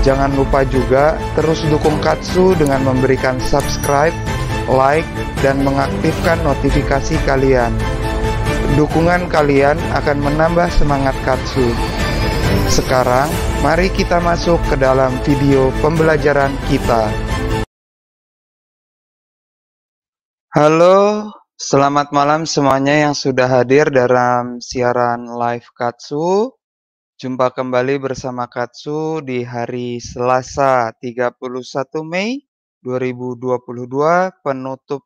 Jangan lupa juga terus dukung Katsu dengan memberikan subscribe, like, dan mengaktifkan notifikasi kalian. Dukungan kalian akan menambah semangat Katsu. Sekarang, mari kita masuk ke dalam video pembelajaran kita. Halo, selamat malam semuanya yang sudah hadir dalam siaran live Katsu. Jumpa kembali bersama Katsu di hari Selasa 31 Mei 2022 penutup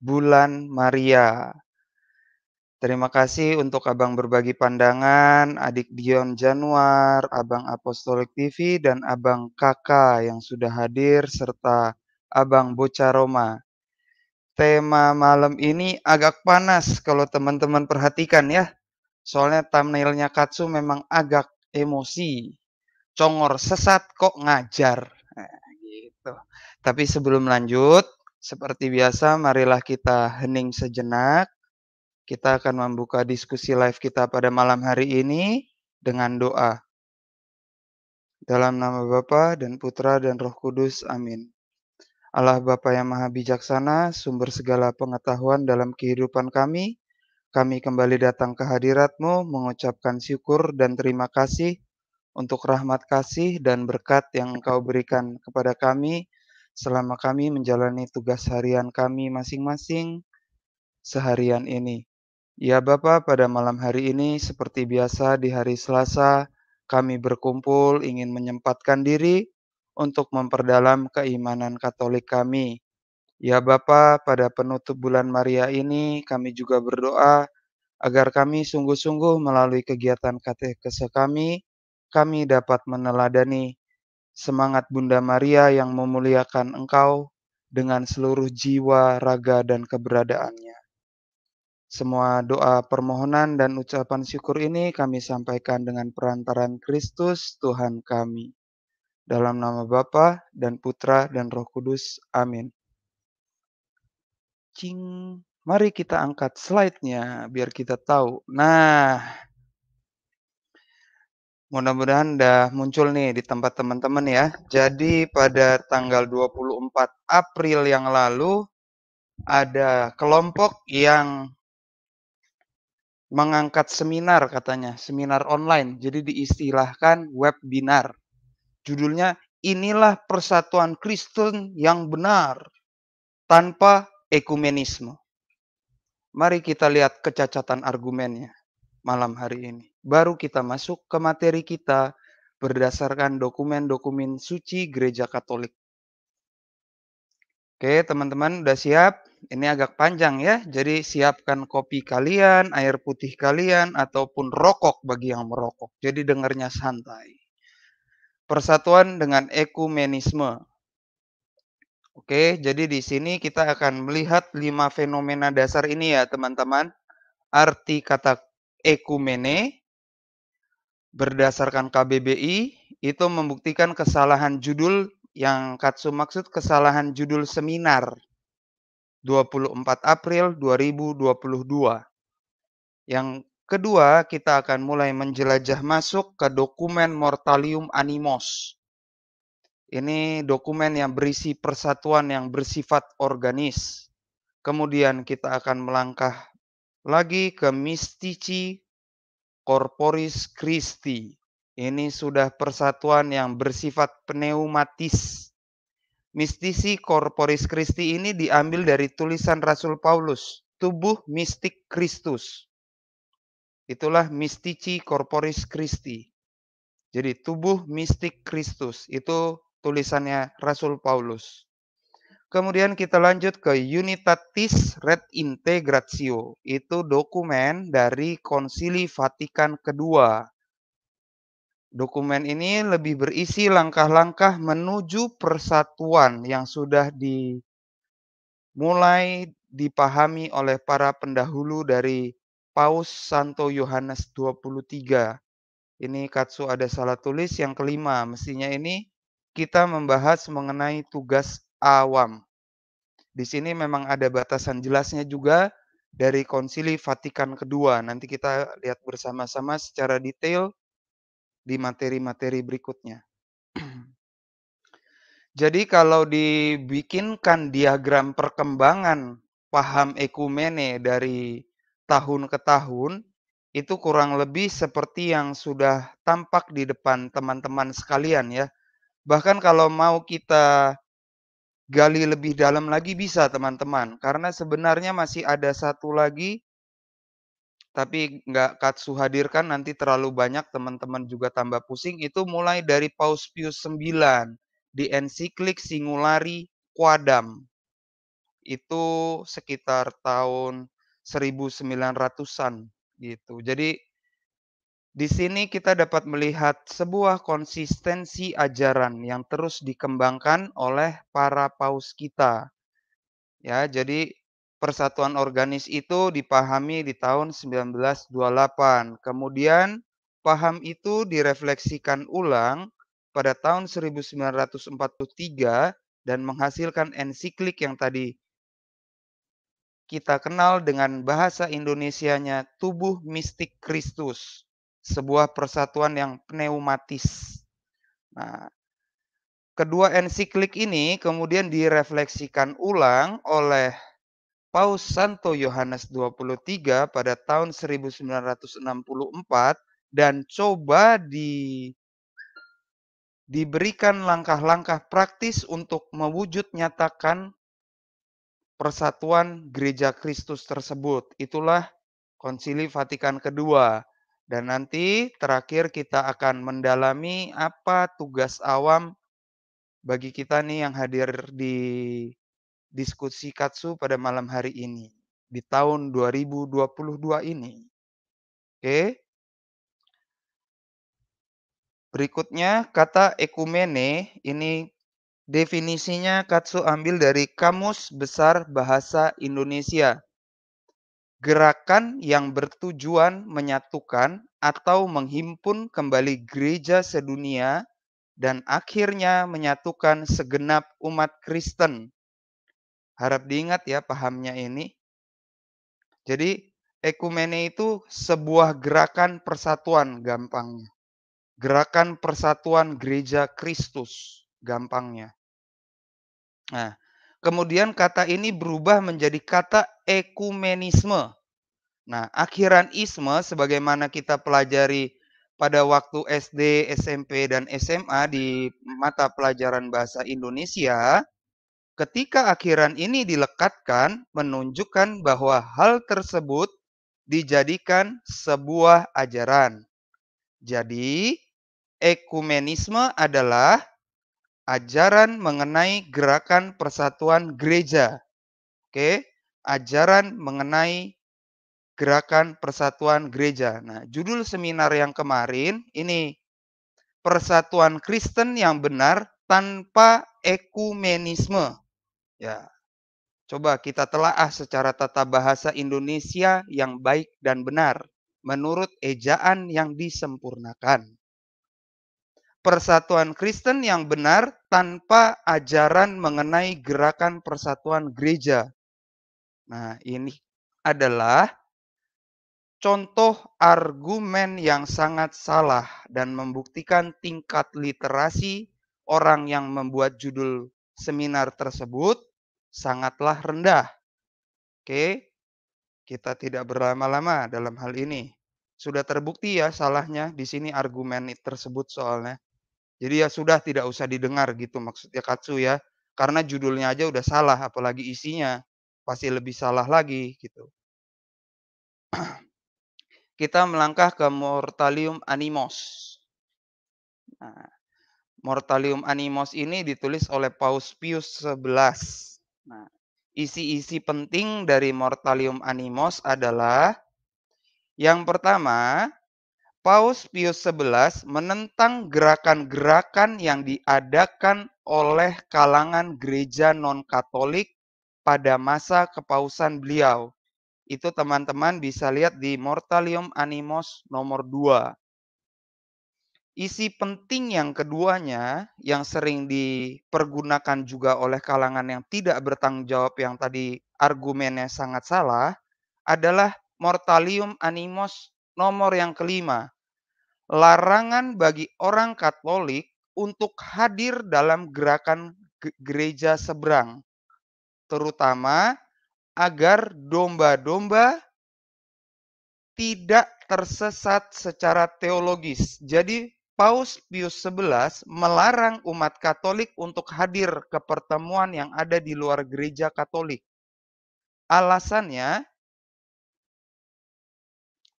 bulan Maria. Terima kasih untuk Abang Berbagi Pandangan, Adik Dion Januar, Abang Apostolik TV, dan Abang Kaka yang sudah hadir, serta Abang Bocaroma. Tema malam ini agak panas kalau teman-teman perhatikan ya Soalnya thumbnailnya Katsu memang agak emosi. Congor sesat kok ngajar. Nah, gitu. Tapi sebelum lanjut, seperti biasa marilah kita hening sejenak. Kita akan membuka diskusi live kita pada malam hari ini dengan doa. Dalam nama Bapa dan Putra dan Roh Kudus, amin. Allah Bapa yang Maha Bijaksana, sumber segala pengetahuan dalam kehidupan kami, kami kembali datang ke hadiratmu mengucapkan syukur dan terima kasih untuk rahmat kasih dan berkat yang engkau berikan kepada kami selama kami menjalani tugas harian kami masing-masing seharian ini. Ya Bapa, pada malam hari ini seperti biasa di hari Selasa kami berkumpul ingin menyempatkan diri untuk memperdalam keimanan Katolik kami. Ya Bapa, pada penutup bulan Maria ini kami juga berdoa agar kami sungguh-sungguh melalui kegiatan katekese kami, kami dapat meneladani semangat Bunda Maria yang memuliakan Engkau dengan seluruh jiwa, raga, dan keberadaannya. Semua doa permohonan dan ucapan syukur ini kami sampaikan dengan perantaran Kristus Tuhan kami. Dalam nama Bapa dan Putra dan Roh Kudus. Amin cing. Mari kita angkat slide-nya biar kita tahu. Nah, mudah-mudahan udah muncul nih di tempat teman-teman ya. Jadi pada tanggal 24 April yang lalu ada kelompok yang mengangkat seminar katanya, seminar online. Jadi diistilahkan webinar. Judulnya inilah persatuan Kristen yang benar tanpa ekumenisme. Mari kita lihat kecacatan argumennya malam hari ini. Baru kita masuk ke materi kita berdasarkan dokumen-dokumen suci Gereja Katolik. Oke, teman-teman udah siap? Ini agak panjang ya. Jadi siapkan kopi kalian, air putih kalian ataupun rokok bagi yang merokok. Jadi dengarnya santai. Persatuan dengan ekumenisme. Oke, jadi di sini kita akan melihat lima fenomena dasar ini ya teman-teman. Arti kata ekumene berdasarkan KBBI itu membuktikan kesalahan judul yang Katsu maksud kesalahan judul seminar 24 April 2022. Yang kedua, kita akan mulai menjelajah masuk ke dokumen Mortalium Animos ini dokumen yang berisi persatuan yang bersifat organis. Kemudian kita akan melangkah lagi ke mistici corporis Christi. Ini sudah persatuan yang bersifat pneumatis. Mystici corporis Christi ini diambil dari tulisan Rasul Paulus, tubuh mistik Kristus. Itulah mistici corporis Christi. Jadi tubuh mistik Kristus itu tulisannya Rasul Paulus. Kemudian kita lanjut ke Unitatis Red Integratio. Itu dokumen dari Konsili Vatikan II. Dokumen ini lebih berisi langkah-langkah menuju persatuan yang sudah dimulai dipahami oleh para pendahulu dari Paus Santo Yohanes 23. Ini katsu ada salah tulis yang kelima. Mestinya ini kita membahas mengenai tugas awam. Di sini memang ada batasan jelasnya juga dari Konsili Vatikan kedua. Nanti kita lihat bersama-sama secara detail di materi-materi berikutnya. Jadi kalau dibikinkan diagram perkembangan paham ekumene dari tahun ke tahun, itu kurang lebih seperti yang sudah tampak di depan teman-teman sekalian ya. Bahkan kalau mau kita gali lebih dalam lagi bisa teman-teman. Karena sebenarnya masih ada satu lagi tapi nggak Katsu hadirkan nanti terlalu banyak teman-teman juga tambah pusing itu mulai dari Paus Pius 9 di ensiklik Singulari Quadam itu sekitar tahun 1900-an gitu. Jadi di sini kita dapat melihat sebuah konsistensi ajaran yang terus dikembangkan oleh para paus kita. Ya, jadi persatuan organis itu dipahami di tahun 1928. Kemudian paham itu direfleksikan ulang pada tahun 1943 dan menghasilkan ensiklik yang tadi kita kenal dengan bahasa Indonesianya Tubuh Mistik Kristus sebuah persatuan yang pneumatis. Nah, kedua ensiklik ini kemudian direfleksikan ulang oleh Paus Santo Yohanes 23 pada tahun 1964 dan coba di diberikan langkah-langkah praktis untuk mewujud nyatakan persatuan gereja Kristus tersebut. Itulah Konsili Vatikan kedua. Dan nanti terakhir kita akan mendalami apa tugas awam bagi kita nih yang hadir di diskusi Katsu pada malam hari ini di tahun 2022 ini. Oke. Berikutnya kata ekumene ini definisinya Katsu ambil dari Kamus Besar Bahasa Indonesia gerakan yang bertujuan menyatukan atau menghimpun kembali gereja sedunia dan akhirnya menyatukan segenap umat Kristen. Harap diingat ya pahamnya ini. Jadi ekumene itu sebuah gerakan persatuan gampangnya. Gerakan persatuan gereja Kristus gampangnya. Nah, Kemudian kata ini berubah menjadi kata ekumenisme. Nah, akhiran isme sebagaimana kita pelajari pada waktu SD, SMP, dan SMA di mata pelajaran bahasa Indonesia, ketika akhiran ini dilekatkan menunjukkan bahwa hal tersebut dijadikan sebuah ajaran. Jadi, ekumenisme adalah ajaran mengenai gerakan persatuan gereja. Oke, ajaran mengenai gerakan persatuan gereja. Nah, judul seminar yang kemarin ini persatuan Kristen yang benar tanpa ekumenisme. Ya. Coba kita telaah secara tata bahasa Indonesia yang baik dan benar menurut ejaan yang disempurnakan persatuan Kristen yang benar tanpa ajaran mengenai gerakan persatuan gereja. Nah, ini adalah contoh argumen yang sangat salah dan membuktikan tingkat literasi orang yang membuat judul seminar tersebut sangatlah rendah. Oke, kita tidak berlama-lama dalam hal ini. Sudah terbukti ya salahnya di sini argumen tersebut soalnya. Jadi ya sudah tidak usah didengar gitu maksudnya Katsu ya. Karena judulnya aja udah salah apalagi isinya pasti lebih salah lagi gitu. Kita melangkah ke Mortalium Animos. Nah, Mortalium Animos ini ditulis oleh Paus Pius XI. Nah, isi-isi penting dari Mortalium Animos adalah yang pertama, Paus Pius XI menentang gerakan-gerakan yang diadakan oleh kalangan gereja non-Katolik pada masa kepausan beliau. Itu teman-teman bisa lihat di Mortalium Animos nomor 2. Isi penting yang keduanya yang sering dipergunakan juga oleh kalangan yang tidak bertanggung jawab yang tadi argumennya sangat salah adalah Mortalium Animos nomor yang kelima larangan bagi orang Katolik untuk hadir dalam gerakan gereja seberang, terutama agar domba-domba tidak tersesat secara teologis. Jadi Paus Pius XI melarang umat Katolik untuk hadir ke pertemuan yang ada di luar gereja Katolik. Alasannya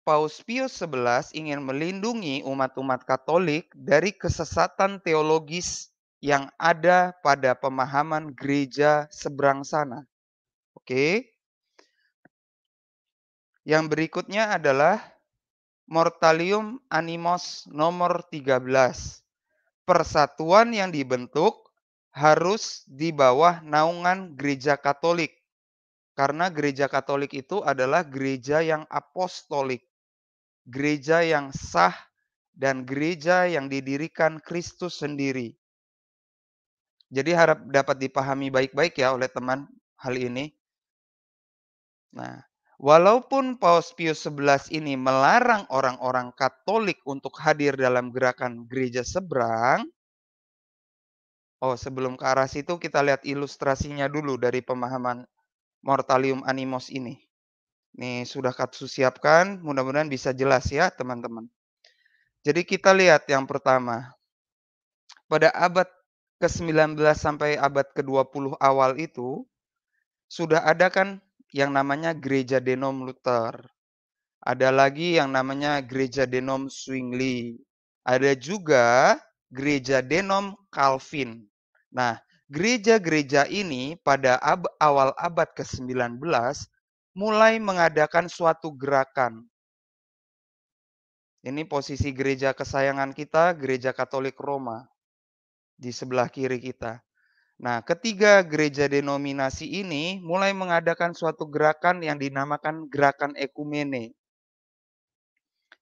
Paus Pius XI ingin melindungi umat-umat Katolik dari kesesatan teologis yang ada pada pemahaman gereja seberang sana. Oke. Yang berikutnya adalah Mortalium Animos nomor 13. Persatuan yang dibentuk harus di bawah naungan gereja Katolik. Karena gereja Katolik itu adalah gereja yang apostolik gereja yang sah dan gereja yang didirikan Kristus sendiri. Jadi harap dapat dipahami baik-baik ya oleh teman hal ini. Nah, walaupun Paus Pius XI ini melarang orang-orang Katolik untuk hadir dalam gerakan gereja seberang, Oh, sebelum ke arah situ kita lihat ilustrasinya dulu dari pemahaman mortalium animos ini. Nih, sudah Katsu siapkan, mudah-mudahan bisa jelas ya, teman-teman. Jadi kita lihat yang pertama. Pada abad ke-19 sampai abad ke-20 awal itu sudah ada kan yang namanya gereja denom Luther. Ada lagi yang namanya gereja denom Zwingli. Ada juga gereja denom Calvin. Nah, gereja-gereja ini pada ab awal abad ke-19 mulai mengadakan suatu gerakan. Ini posisi gereja kesayangan kita, gereja Katolik Roma di sebelah kiri kita. Nah, ketiga gereja denominasi ini mulai mengadakan suatu gerakan yang dinamakan gerakan ekumene.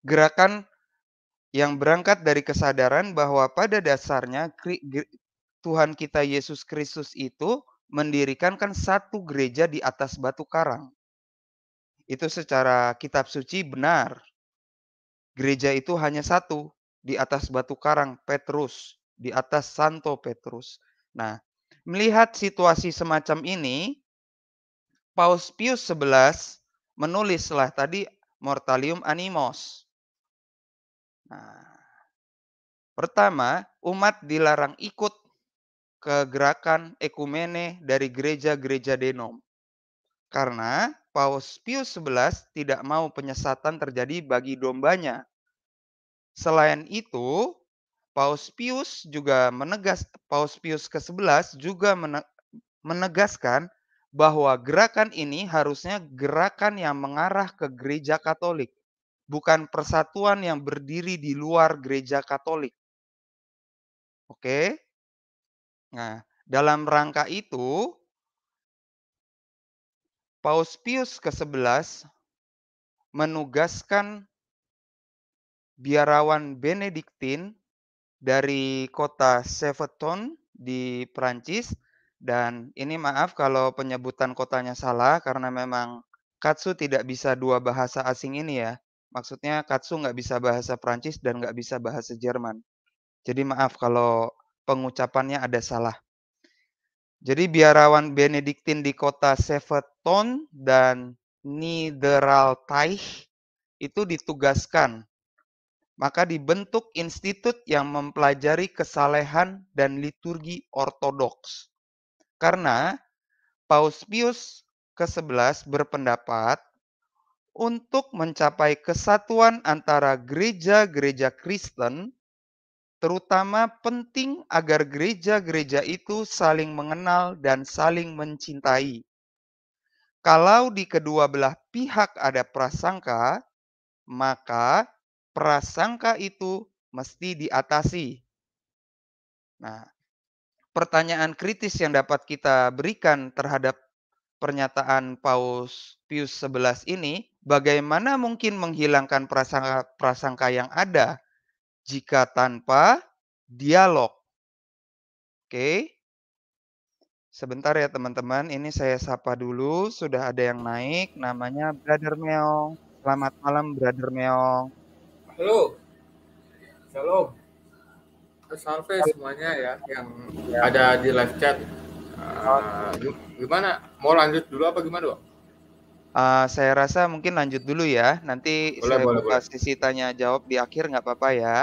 Gerakan yang berangkat dari kesadaran bahwa pada dasarnya Tuhan kita Yesus Kristus itu mendirikan kan satu gereja di atas batu karang itu secara kitab suci benar. Gereja itu hanya satu di atas batu karang Petrus, di atas Santo Petrus. Nah, melihat situasi semacam ini, Paus Pius XI menulislah tadi Mortalium Animos. Nah, pertama, umat dilarang ikut ke gerakan ekumene dari gereja-gereja denom. Karena Paus Pius XI tidak mau penyesatan terjadi bagi dombanya. Selain itu, Paus Pius juga menegas Paus Pius ke-11 juga menegaskan bahwa gerakan ini harusnya gerakan yang mengarah ke gereja Katolik, bukan persatuan yang berdiri di luar gereja Katolik. Oke. Nah, dalam rangka itu Paus Pius ke-11 menugaskan biarawan Benediktin dari kota Seveton di Prancis dan ini maaf kalau penyebutan kotanya salah karena memang Katsu tidak bisa dua bahasa asing ini ya. Maksudnya Katsu nggak bisa bahasa Prancis dan nggak bisa bahasa Jerman. Jadi maaf kalau pengucapannya ada salah. Jadi biarawan Benediktin di kota Seveton dan Niederaltaich itu ditugaskan. Maka dibentuk institut yang mempelajari kesalehan dan liturgi ortodoks. Karena Paus Pius ke-11 berpendapat untuk mencapai kesatuan antara gereja-gereja Kristen Terutama penting agar gereja-gereja itu saling mengenal dan saling mencintai. Kalau di kedua belah pihak ada prasangka, maka prasangka itu mesti diatasi. Nah, pertanyaan kritis yang dapat kita berikan terhadap pernyataan Paus Pius XI ini, bagaimana mungkin menghilangkan prasangka-prasangka yang ada jika tanpa dialog. Oke. Sebentar ya teman-teman, ini saya sapa dulu, sudah ada yang naik, namanya Brother Meong. Selamat malam Brother Meong. Halo. Shalom. Salve semuanya ya yang ya. ada di live chat. Uh, gimana? Mau lanjut dulu apa gimana, Dok? Uh, saya rasa mungkin lanjut dulu ya. Nanti boleh, saya boleh, buka sisi tanya jawab di akhir nggak apa-apa ya.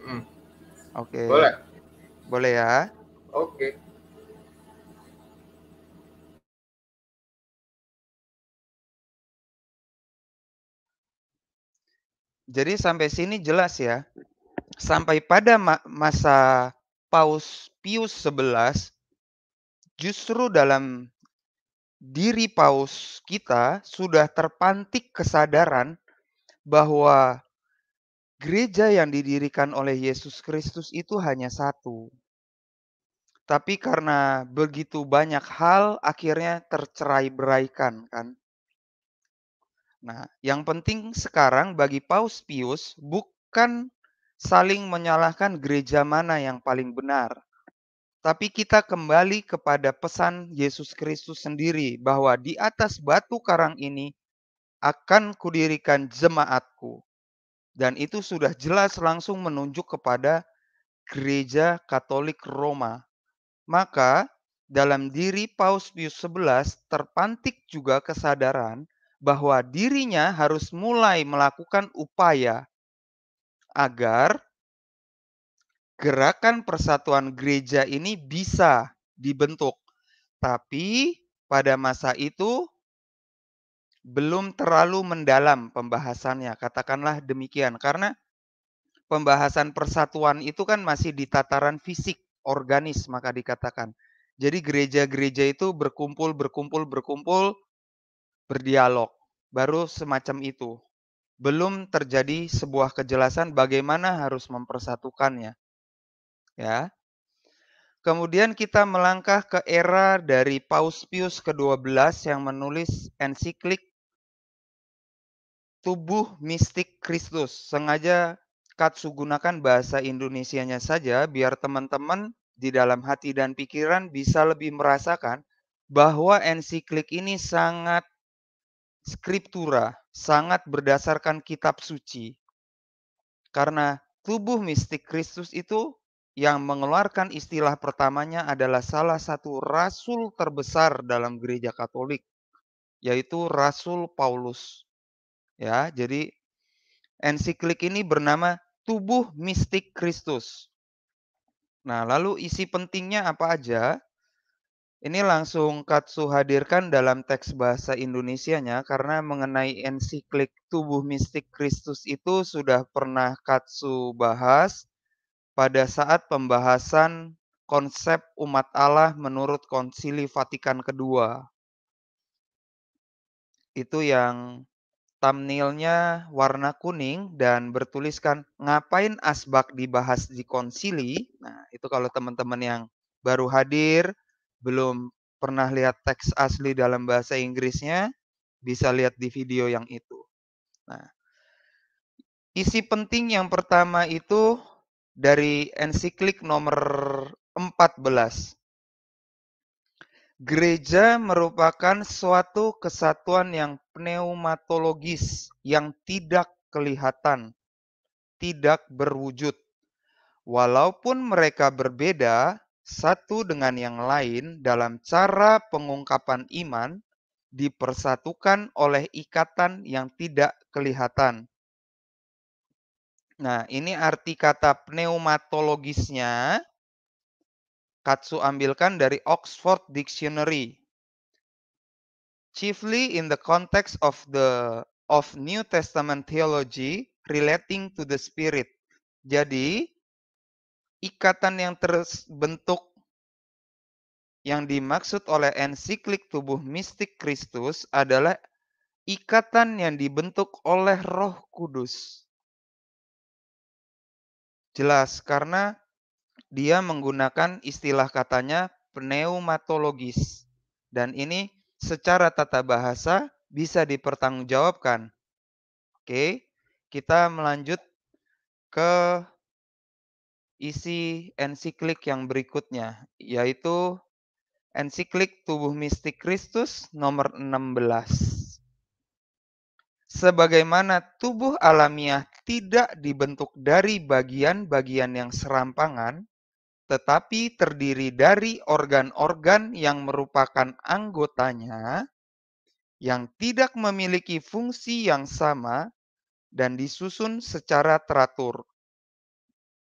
Hmm. Oke. Okay. Boleh. Boleh ya. Oke. Okay. Jadi sampai sini jelas ya. Sampai pada ma masa Paus Pius 11 justru dalam diri paus kita sudah terpantik kesadaran bahwa gereja yang didirikan oleh Yesus Kristus itu hanya satu. Tapi karena begitu banyak hal akhirnya tercerai beraikan kan. Nah, yang penting sekarang bagi Paus Pius bukan saling menyalahkan gereja mana yang paling benar. Tapi kita kembali kepada pesan Yesus Kristus sendiri bahwa di atas batu karang ini akan kudirikan jemaatku. Dan itu sudah jelas langsung menunjuk kepada gereja Katolik Roma. Maka dalam diri Paus Pius XI terpantik juga kesadaran bahwa dirinya harus mulai melakukan upaya agar gerakan persatuan gereja ini bisa dibentuk. Tapi pada masa itu belum terlalu mendalam pembahasannya. Katakanlah demikian. Karena pembahasan persatuan itu kan masih di tataran fisik, organis maka dikatakan. Jadi gereja-gereja itu berkumpul, berkumpul, berkumpul, berdialog. Baru semacam itu. Belum terjadi sebuah kejelasan bagaimana harus mempersatukannya ya. Kemudian kita melangkah ke era dari Paus Pius ke-12 yang menulis ensiklik Tubuh Mistik Kristus. Sengaja Katsu gunakan bahasa Indonesianya saja biar teman-teman di dalam hati dan pikiran bisa lebih merasakan bahwa ensiklik ini sangat skriptura, sangat berdasarkan kitab suci. Karena tubuh mistik Kristus itu yang mengeluarkan istilah pertamanya adalah salah satu rasul terbesar dalam gereja Katolik, yaitu Rasul Paulus. Ya, jadi ensiklik ini bernama Tubuh Mistik Kristus. Nah, lalu isi pentingnya apa aja? Ini langsung Katsu hadirkan dalam teks bahasa Indonesianya karena mengenai ensiklik Tubuh Mistik Kristus itu sudah pernah Katsu bahas pada saat pembahasan konsep umat Allah menurut Konsili Vatikan II. Itu yang thumbnailnya warna kuning dan bertuliskan ngapain asbak dibahas di konsili. Nah, itu kalau teman-teman yang baru hadir, belum pernah lihat teks asli dalam bahasa Inggrisnya, bisa lihat di video yang itu. Nah, isi penting yang pertama itu dari ensiklik nomor 14. Gereja merupakan suatu kesatuan yang pneumatologis yang tidak kelihatan, tidak berwujud. Walaupun mereka berbeda satu dengan yang lain dalam cara pengungkapan iman, dipersatukan oleh ikatan yang tidak kelihatan Nah, ini arti kata pneumatologisnya Katsu ambilkan dari Oxford Dictionary. Chiefly in the context of the of New Testament theology relating to the spirit. Jadi ikatan yang terbentuk yang dimaksud oleh ensiklik tubuh mistik Kristus adalah ikatan yang dibentuk oleh Roh Kudus. Jelas, karena dia menggunakan istilah katanya pneumatologis. Dan ini secara tata bahasa bisa dipertanggungjawabkan. Oke, kita melanjut ke isi ensiklik yang berikutnya, yaitu ensiklik Tubuh Mistik Kristus nomor 16. Sebagaimana tubuh alamiah tidak dibentuk dari bagian-bagian yang serampangan, tetapi terdiri dari organ-organ yang merupakan anggotanya yang tidak memiliki fungsi yang sama dan disusun secara teratur.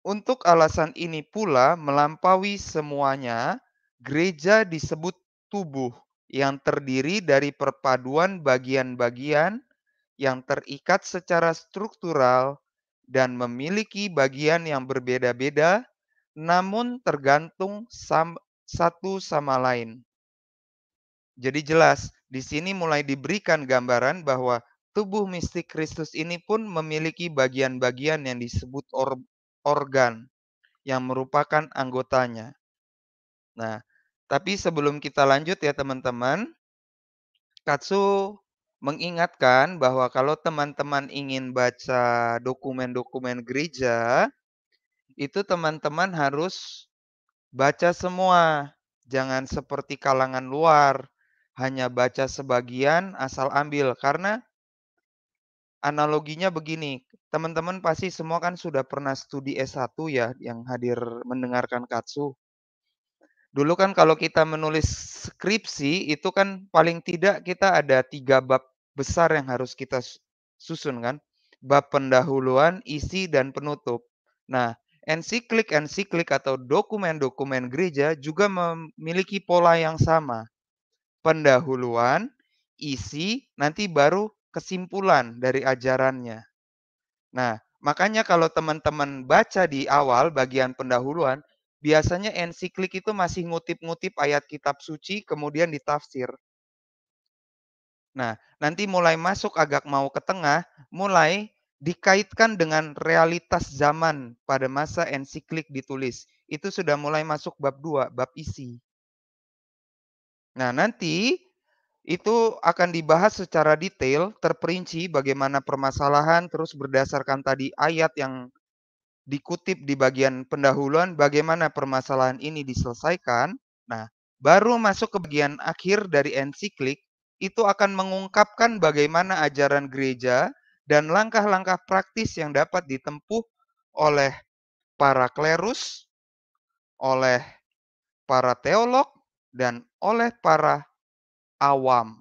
Untuk alasan ini pula melampaui semuanya, gereja disebut tubuh yang terdiri dari perpaduan bagian-bagian yang terikat secara struktural dan memiliki bagian yang berbeda-beda, namun tergantung satu sama lain. Jadi, jelas di sini mulai diberikan gambaran bahwa tubuh mistik Kristus ini pun memiliki bagian-bagian yang disebut or organ, yang merupakan anggotanya. Nah, tapi sebelum kita lanjut, ya, teman-teman, Katsu mengingatkan bahwa kalau teman-teman ingin baca dokumen-dokumen gereja, itu teman-teman harus baca semua. Jangan seperti kalangan luar, hanya baca sebagian asal ambil. Karena analoginya begini, teman-teman pasti semua kan sudah pernah studi S1 ya yang hadir mendengarkan Katsu. Dulu kan kalau kita menulis skripsi itu kan paling tidak kita ada tiga bab besar yang harus kita susun kan. Bab pendahuluan, isi, dan penutup. Nah, ensiklik-ensiklik atau dokumen-dokumen gereja juga memiliki pola yang sama. Pendahuluan, isi, nanti baru kesimpulan dari ajarannya. Nah, makanya kalau teman-teman baca di awal bagian pendahuluan, biasanya ensiklik itu masih ngutip-ngutip ayat kitab suci kemudian ditafsir. Nah, nanti mulai masuk agak mau ke tengah, mulai dikaitkan dengan realitas zaman pada masa ensiklik ditulis. Itu sudah mulai masuk bab 2, bab isi. Nah, nanti itu akan dibahas secara detail, terperinci bagaimana permasalahan, terus berdasarkan tadi ayat yang dikutip di bagian pendahuluan bagaimana permasalahan ini diselesaikan. Nah, baru masuk ke bagian akhir dari ensiklik itu akan mengungkapkan bagaimana ajaran gereja dan langkah-langkah praktis yang dapat ditempuh oleh para klerus, oleh para teolog, dan oleh para awam.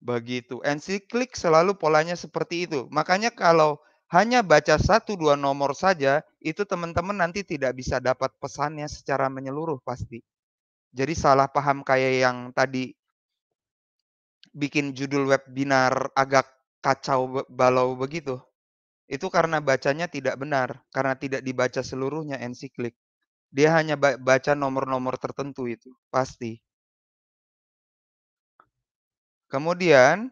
Begitu. Ensiklik selalu polanya seperti itu. Makanya kalau hanya baca satu dua nomor saja, itu teman-teman nanti tidak bisa dapat pesannya secara menyeluruh pasti. Jadi salah paham kayak yang tadi bikin judul webinar agak kacau balau begitu. Itu karena bacanya tidak benar, karena tidak dibaca seluruhnya ensiklik. Dia hanya baca nomor-nomor tertentu itu, pasti. Kemudian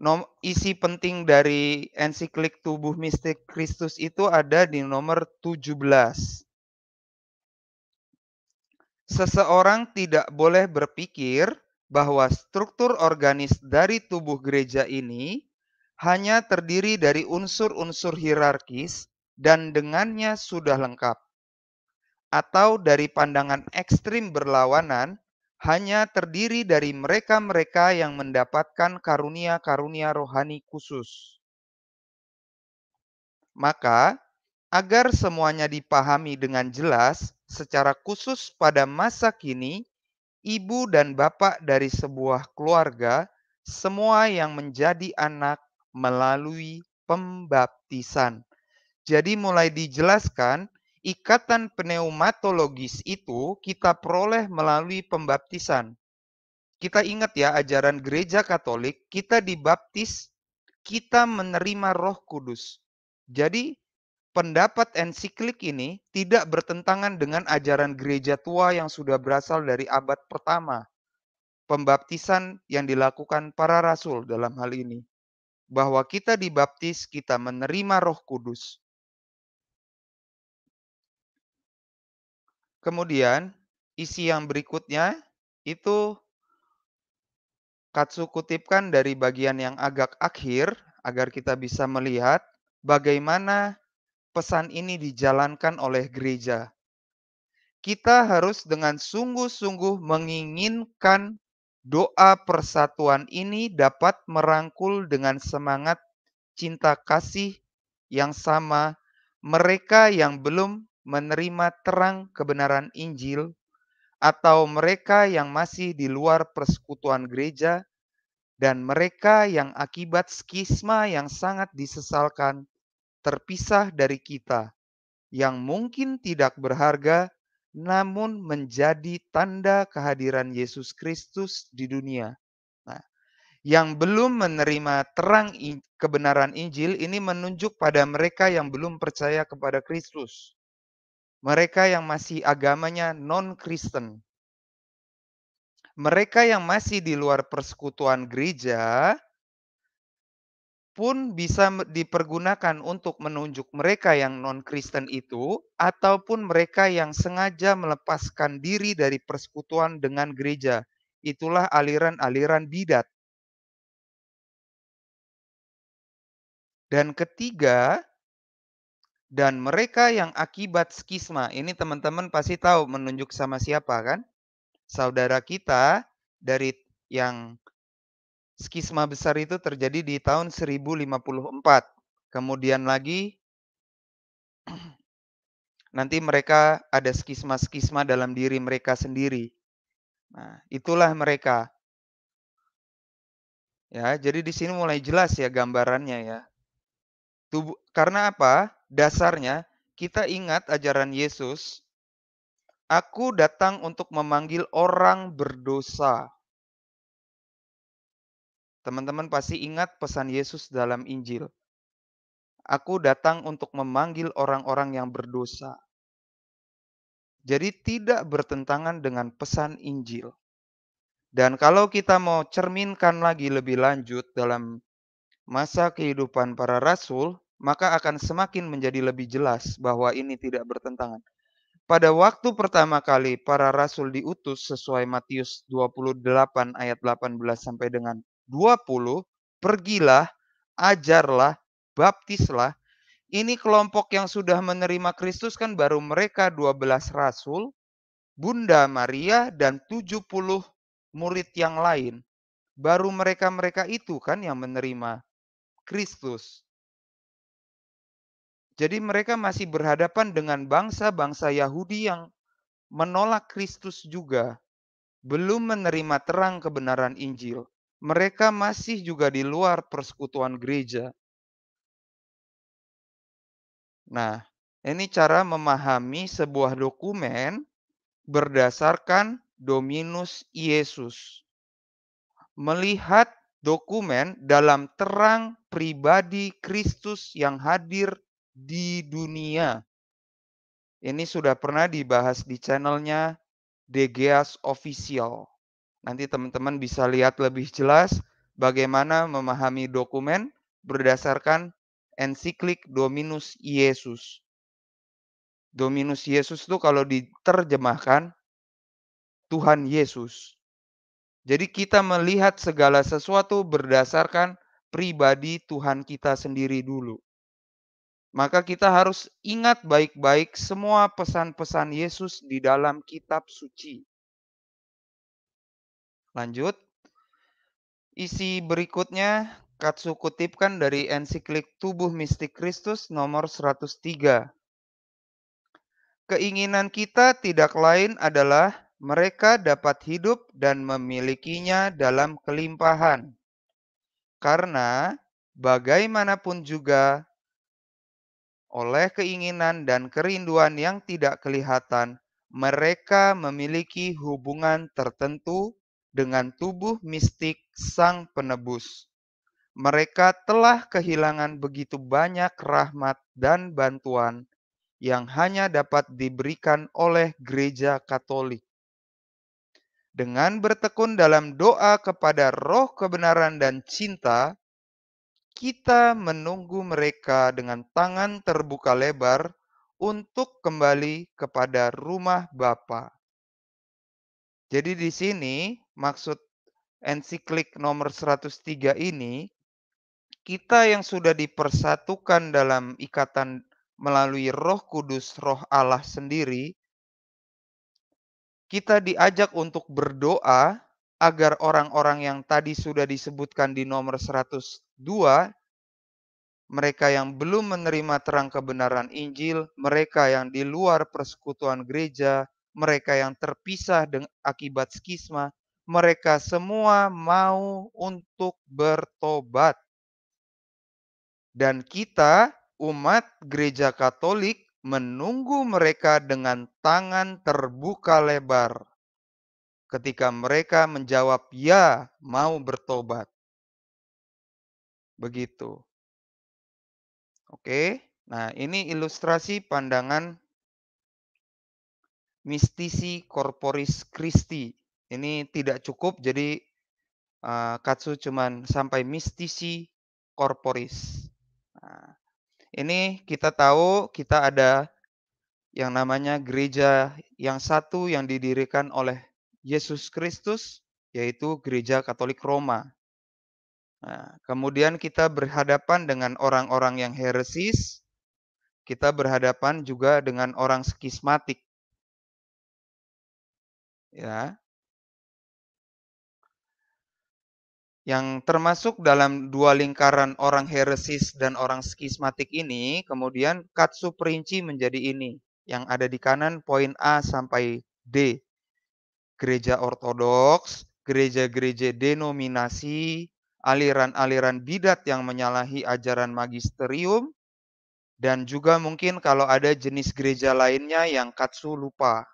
nom isi penting dari ensiklik tubuh mistik Kristus itu ada di nomor 17. Seseorang tidak boleh berpikir bahwa struktur organis dari tubuh gereja ini hanya terdiri dari unsur-unsur hierarkis dan dengannya sudah lengkap. Atau dari pandangan ekstrim berlawanan hanya terdiri dari mereka-mereka yang mendapatkan karunia-karunia rohani khusus. Maka, agar semuanya dipahami dengan jelas secara khusus pada masa kini, ibu dan bapak dari sebuah keluarga, semua yang menjadi anak melalui pembaptisan. Jadi mulai dijelaskan ikatan pneumatologis itu kita peroleh melalui pembaptisan. Kita ingat ya ajaran gereja Katolik, kita dibaptis, kita menerima Roh Kudus. Jadi pendapat ensiklik ini tidak bertentangan dengan ajaran gereja tua yang sudah berasal dari abad pertama. Pembaptisan yang dilakukan para rasul dalam hal ini bahwa kita dibaptis, kita menerima Roh Kudus. Kemudian isi yang berikutnya itu Katsu kutipkan dari bagian yang agak akhir agar kita bisa melihat bagaimana pesan ini dijalankan oleh gereja. Kita harus dengan sungguh-sungguh menginginkan doa persatuan ini dapat merangkul dengan semangat cinta kasih yang sama mereka yang belum menerima terang kebenaran Injil atau mereka yang masih di luar persekutuan gereja dan mereka yang akibat skisma yang sangat disesalkan terpisah dari kita yang mungkin tidak berharga namun menjadi tanda kehadiran Yesus Kristus di dunia. Nah, yang belum menerima terang kebenaran Injil ini menunjuk pada mereka yang belum percaya kepada Kristus mereka yang masih agamanya non-Kristen. Mereka yang masih di luar persekutuan gereja pun bisa dipergunakan untuk menunjuk mereka yang non-Kristen itu ataupun mereka yang sengaja melepaskan diri dari persekutuan dengan gereja. Itulah aliran-aliran bidat. Dan ketiga, dan mereka yang akibat skisma. Ini teman-teman pasti tahu menunjuk sama siapa kan? Saudara kita dari yang skisma besar itu terjadi di tahun 1054. Kemudian lagi nanti mereka ada skisma-skisma dalam diri mereka sendiri. Nah, itulah mereka. Ya, jadi di sini mulai jelas ya gambarannya ya. Tubuh karena apa? Dasarnya, kita ingat ajaran Yesus, Aku datang untuk memanggil orang berdosa. Teman-teman pasti ingat pesan Yesus dalam Injil. Aku datang untuk memanggil orang-orang yang berdosa. Jadi tidak bertentangan dengan pesan Injil. Dan kalau kita mau cerminkan lagi lebih lanjut dalam masa kehidupan para rasul, maka akan semakin menjadi lebih jelas bahwa ini tidak bertentangan. Pada waktu pertama kali para rasul diutus sesuai Matius 28 ayat 18 sampai dengan 20, pergilah, ajarlah, baptislah. Ini kelompok yang sudah menerima Kristus kan baru mereka 12 rasul, Bunda Maria dan 70 murid yang lain. Baru mereka-mereka itu kan yang menerima Kristus. Jadi mereka masih berhadapan dengan bangsa-bangsa Yahudi yang menolak Kristus juga, belum menerima terang kebenaran Injil. Mereka masih juga di luar persekutuan gereja. Nah, ini cara memahami sebuah dokumen berdasarkan Dominus Yesus. Melihat dokumen dalam terang pribadi Kristus yang hadir di dunia. Ini sudah pernah dibahas di channelnya DGAS Official. Nanti teman-teman bisa lihat lebih jelas bagaimana memahami dokumen berdasarkan ensiklik Dominus Yesus. Dominus Yesus itu kalau diterjemahkan Tuhan Yesus. Jadi kita melihat segala sesuatu berdasarkan pribadi Tuhan kita sendiri dulu maka kita harus ingat baik-baik semua pesan-pesan Yesus di dalam kitab suci. Lanjut. Isi berikutnya Katsu kutipkan dari ensiklik Tubuh Mistik Kristus nomor 103. Keinginan kita tidak lain adalah mereka dapat hidup dan memilikinya dalam kelimpahan. Karena bagaimanapun juga oleh keinginan dan kerinduan yang tidak kelihatan, mereka memiliki hubungan tertentu dengan tubuh mistik Sang Penebus. Mereka telah kehilangan begitu banyak rahmat dan bantuan yang hanya dapat diberikan oleh Gereja Katolik. Dengan bertekun dalam doa kepada Roh Kebenaran dan Cinta, kita menunggu mereka dengan tangan terbuka lebar untuk kembali kepada rumah Bapa. Jadi di sini maksud ensiklik nomor 103 ini kita yang sudah dipersatukan dalam ikatan melalui Roh Kudus, Roh Allah sendiri, kita diajak untuk berdoa agar orang-orang yang tadi sudah disebutkan di nomor 103 Dua, mereka yang belum menerima terang kebenaran Injil, mereka yang di luar persekutuan gereja, mereka yang terpisah dengan akibat skisma, mereka semua mau untuk bertobat. Dan kita, umat gereja Katolik, menunggu mereka dengan tangan terbuka lebar ketika mereka menjawab "ya" mau bertobat. Begitu. Oke. Nah, ini ilustrasi pandangan mistisi corporis Christi. Ini tidak cukup, jadi uh, Katsu cuman sampai mistisi corporis. Nah, ini kita tahu kita ada yang namanya gereja yang satu yang didirikan oleh Yesus Kristus, yaitu gereja Katolik Roma. Nah, kemudian kita berhadapan dengan orang-orang yang heresis, kita berhadapan juga dengan orang skismatik. Ya. Yang termasuk dalam dua lingkaran orang heresis dan orang skismatik ini, kemudian katsu perinci menjadi ini. Yang ada di kanan poin A sampai D. Gereja ortodoks, gereja-gereja denominasi, aliran-aliran bidat yang menyalahi ajaran magisterium dan juga mungkin kalau ada jenis gereja lainnya yang katsu lupa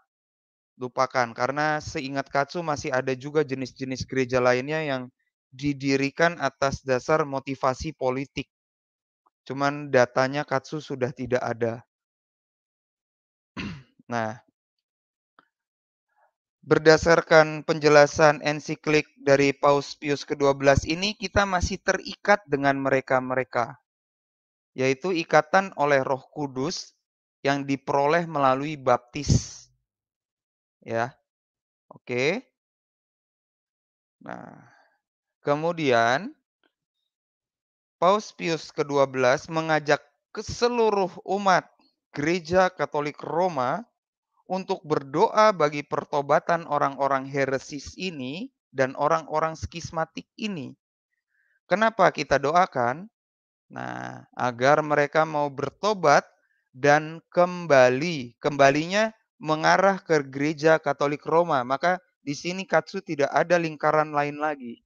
lupakan karena seingat katsu masih ada juga jenis-jenis gereja lainnya yang didirikan atas dasar motivasi politik. Cuman datanya katsu sudah tidak ada. Nah, berdasarkan penjelasan ensiklik dari Paus Pius ke-12 ini kita masih terikat dengan mereka-mereka yaitu ikatan oleh Roh Kudus yang diperoleh melalui baptis. Ya. Oke. Nah, kemudian Paus Pius ke-12 mengajak ke seluruh umat gereja Katolik Roma untuk berdoa bagi pertobatan orang-orang heresis ini dan orang-orang skismatik ini. Kenapa kita doakan? Nah, agar mereka mau bertobat dan kembali. Kembalinya mengarah ke gereja Katolik Roma. Maka di sini katsu tidak ada lingkaran lain lagi.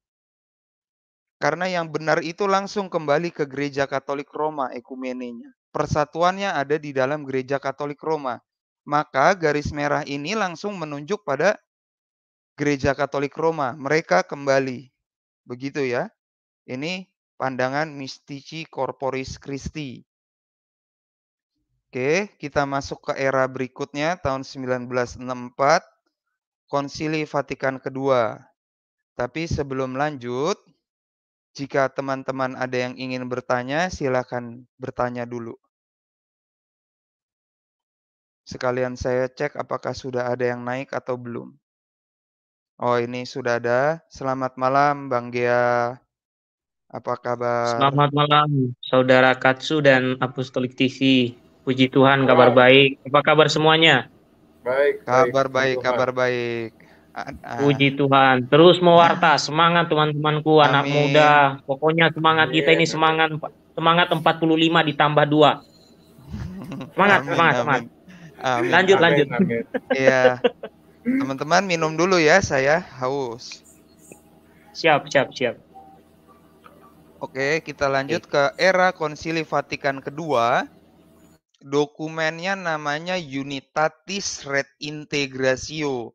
Karena yang benar itu langsung kembali ke gereja Katolik Roma ekumenenya. Persatuannya ada di dalam gereja Katolik Roma maka garis merah ini langsung menunjuk pada gereja Katolik Roma. Mereka kembali. Begitu ya. Ini pandangan mistici corporis Christi. Oke, kita masuk ke era berikutnya tahun 1964 Konsili Vatikan II. Tapi sebelum lanjut, jika teman-teman ada yang ingin bertanya, silakan bertanya dulu. Sekalian saya cek apakah sudah ada yang naik atau belum. Oh, ini sudah ada. Selamat malam, Bang Gia. Apa kabar? Selamat malam, Saudara Katsu dan Apostolik TV. Puji Tuhan, kabar baik. Apa kabar semuanya? Baik. Kabar baik, baik kabar baik. Puji Tuhan. Terus mewarta, nah. semangat teman-temanku, Amin. anak muda. Pokoknya semangat Amin. kita ini semangat semangat 45 ditambah 2. Semangat, Amin. semangat, Amin. semangat. Amin. Lanjut, amin, lanjut. Iya. Teman-teman minum dulu ya, saya haus. Siap, siap, siap. Oke, kita lanjut Oke. ke era Konsili Vatikan kedua. Dokumennya namanya Unitatis Red Integratio.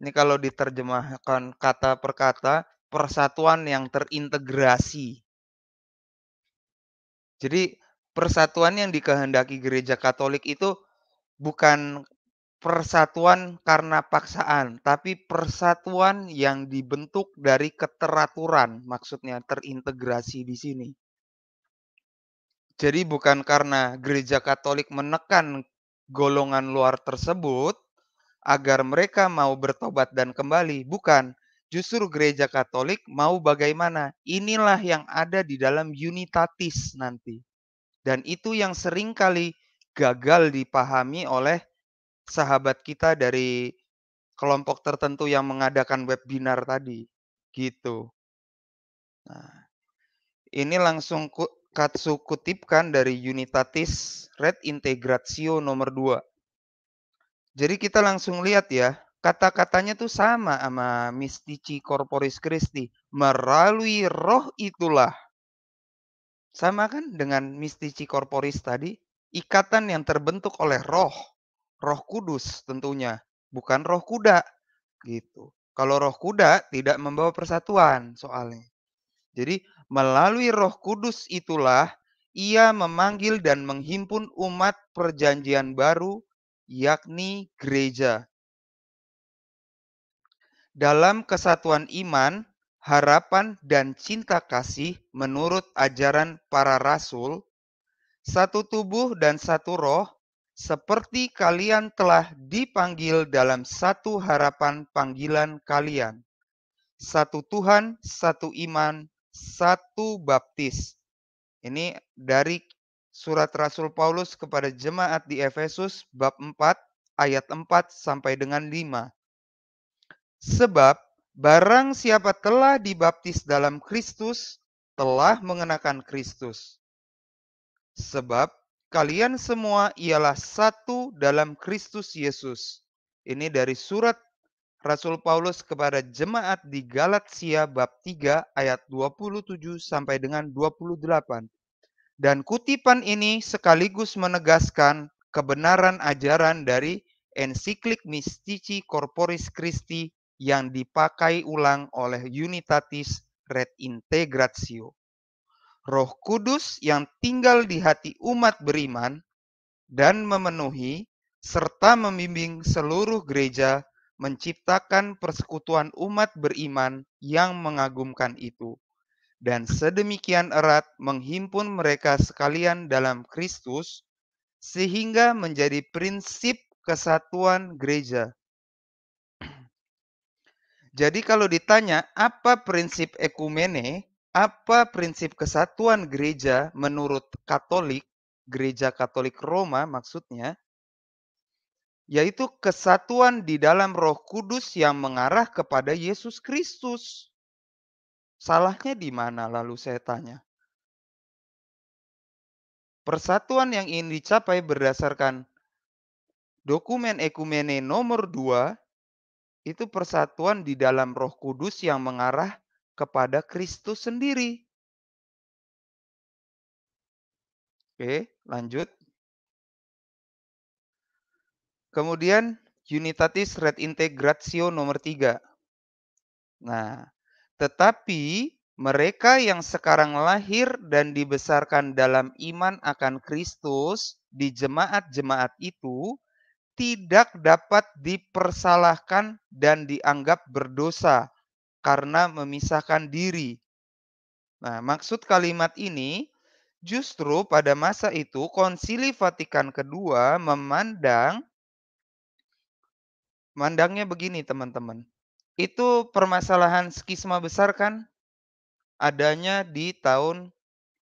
Ini kalau diterjemahkan kata per kata, persatuan yang terintegrasi. Jadi persatuan yang dikehendaki gereja Katolik itu bukan persatuan karena paksaan, tapi persatuan yang dibentuk dari keteraturan, maksudnya terintegrasi di sini. Jadi bukan karena gereja Katolik menekan golongan luar tersebut agar mereka mau bertobat dan kembali, bukan. Justru gereja Katolik mau bagaimana? Inilah yang ada di dalam unitatis nanti. Dan itu yang seringkali gagal dipahami oleh sahabat kita dari kelompok tertentu yang mengadakan webinar tadi gitu. Nah, ini langsung ku, Katsu kutipkan dari Unitatis Red Integratio nomor 2. Jadi kita langsung lihat ya, kata-katanya tuh sama sama Mistici Corporis Christi. Melalui roh itulah. Sama kan dengan Mistici Corporis tadi? ikatan yang terbentuk oleh roh, roh kudus tentunya, bukan roh kuda gitu. Kalau roh kuda tidak membawa persatuan soalnya. Jadi melalui roh kudus itulah ia memanggil dan menghimpun umat perjanjian baru yakni gereja. Dalam kesatuan iman, harapan, dan cinta kasih menurut ajaran para rasul, satu tubuh dan satu roh, seperti kalian telah dipanggil dalam satu harapan panggilan kalian. Satu Tuhan, satu iman, satu baptis. Ini dari surat Rasul Paulus kepada jemaat di Efesus bab 4 ayat 4 sampai dengan 5. Sebab barang siapa telah dibaptis dalam Kristus telah mengenakan Kristus. Sebab kalian semua ialah satu dalam Kristus Yesus. Ini dari surat Rasul Paulus kepada jemaat di Galatia bab 3 ayat 27 sampai dengan 28. Dan kutipan ini sekaligus menegaskan kebenaran ajaran dari ensiklik Mystici Corporis Christi yang dipakai ulang oleh Unitatis Red Integratio. Roh Kudus yang tinggal di hati umat beriman dan memenuhi serta membimbing seluruh gereja menciptakan persekutuan umat beriman yang mengagumkan itu dan sedemikian erat menghimpun mereka sekalian dalam Kristus sehingga menjadi prinsip kesatuan gereja. Jadi kalau ditanya apa prinsip ekumene, apa prinsip kesatuan gereja menurut Katolik, gereja Katolik Roma maksudnya, yaitu kesatuan di dalam Roh Kudus yang mengarah kepada Yesus Kristus. Salahnya di mana lalu saya tanya? Persatuan yang ingin dicapai berdasarkan dokumen ekumene nomor 2 itu persatuan di dalam Roh Kudus yang mengarah kepada Kristus sendiri. Oke, lanjut. Kemudian Unitatis Red Integratio nomor tiga. Nah, tetapi mereka yang sekarang lahir dan dibesarkan dalam iman akan Kristus di jemaat-jemaat itu tidak dapat dipersalahkan dan dianggap berdosa karena memisahkan diri. Nah, maksud kalimat ini justru pada masa itu Konsili Vatikan II memandang mandangnya begini, teman-teman. Itu permasalahan skisma besar kan adanya di tahun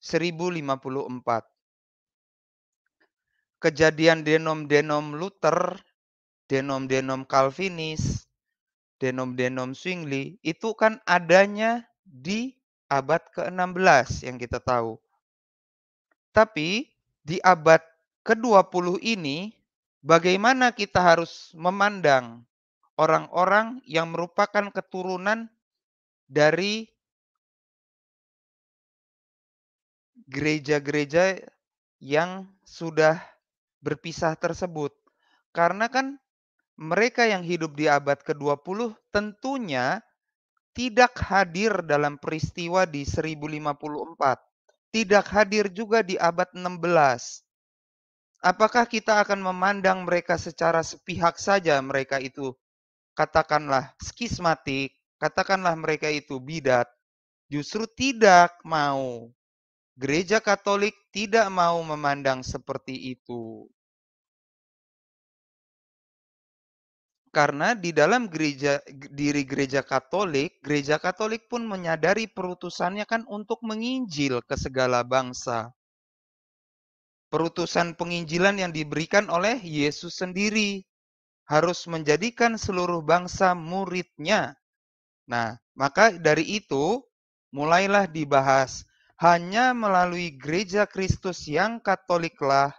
1054. Kejadian denom-denom Luther, denom-denom Calvinis, denom-denom swingly itu kan adanya di abad ke-16 yang kita tahu. Tapi di abad ke-20 ini bagaimana kita harus memandang orang-orang yang merupakan keturunan dari gereja-gereja yang sudah berpisah tersebut. Karena kan mereka yang hidup di abad ke-20 tentunya tidak hadir dalam peristiwa di 1054. Tidak hadir juga di abad 16. Apakah kita akan memandang mereka secara sepihak saja mereka itu katakanlah skismatik, katakanlah mereka itu bidat, justru tidak mau. Gereja Katolik tidak mau memandang seperti itu. Karena di dalam gereja diri gereja Katolik, gereja Katolik pun menyadari perutusannya kan untuk menginjil ke segala bangsa. Perutusan penginjilan yang diberikan oleh Yesus sendiri harus menjadikan seluruh bangsa muridnya. Nah, maka dari itu mulailah dibahas hanya melalui gereja Kristus yang Katoliklah,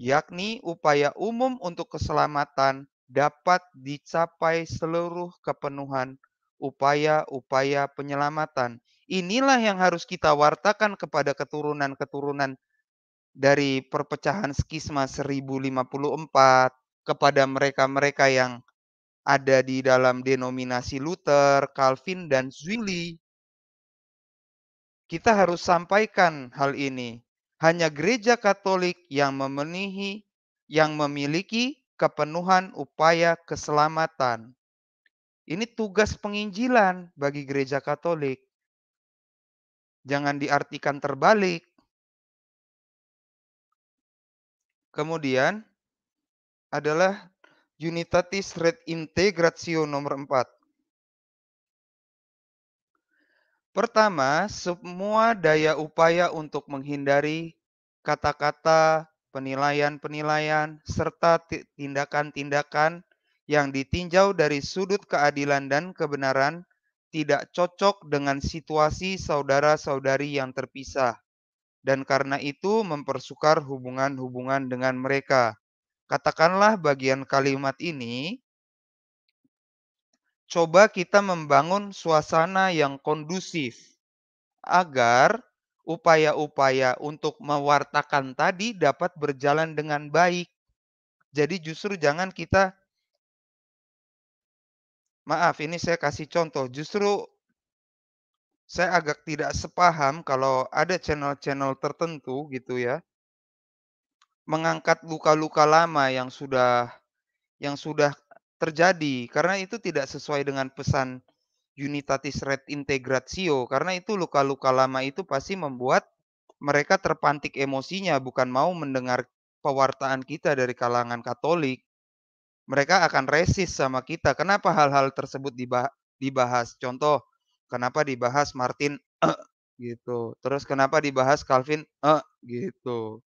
yakni upaya umum untuk keselamatan dapat dicapai seluruh kepenuhan upaya-upaya penyelamatan. Inilah yang harus kita wartakan kepada keturunan-keturunan dari perpecahan skisma 1054 kepada mereka-mereka yang ada di dalam denominasi Luther, Calvin, dan Zwingli. Kita harus sampaikan hal ini. Hanya gereja Katolik yang memenuhi yang memiliki kepenuhan upaya keselamatan. Ini tugas penginjilan bagi gereja Katolik. Jangan diartikan terbalik. Kemudian adalah Unitatis Red Integratio nomor 4. Pertama, semua daya upaya untuk menghindari kata-kata penilaian-penilaian, serta tindakan-tindakan yang ditinjau dari sudut keadilan dan kebenaran tidak cocok dengan situasi saudara-saudari yang terpisah, dan karena itu mempersukar hubungan-hubungan dengan mereka. Katakanlah bagian kalimat ini, coba kita membangun suasana yang kondusif agar upaya-upaya untuk mewartakan tadi dapat berjalan dengan baik. Jadi justru jangan kita Maaf, ini saya kasih contoh. Justru saya agak tidak sepaham kalau ada channel-channel tertentu gitu ya mengangkat luka-luka lama yang sudah yang sudah terjadi karena itu tidak sesuai dengan pesan unitatis red integratio karena itu luka-luka lama itu pasti membuat mereka terpantik emosinya bukan mau mendengar pewartaan kita dari kalangan Katolik mereka akan resis sama kita kenapa hal-hal tersebut dibahas contoh kenapa dibahas Martin eh, gitu terus kenapa dibahas Calvin eh, gitu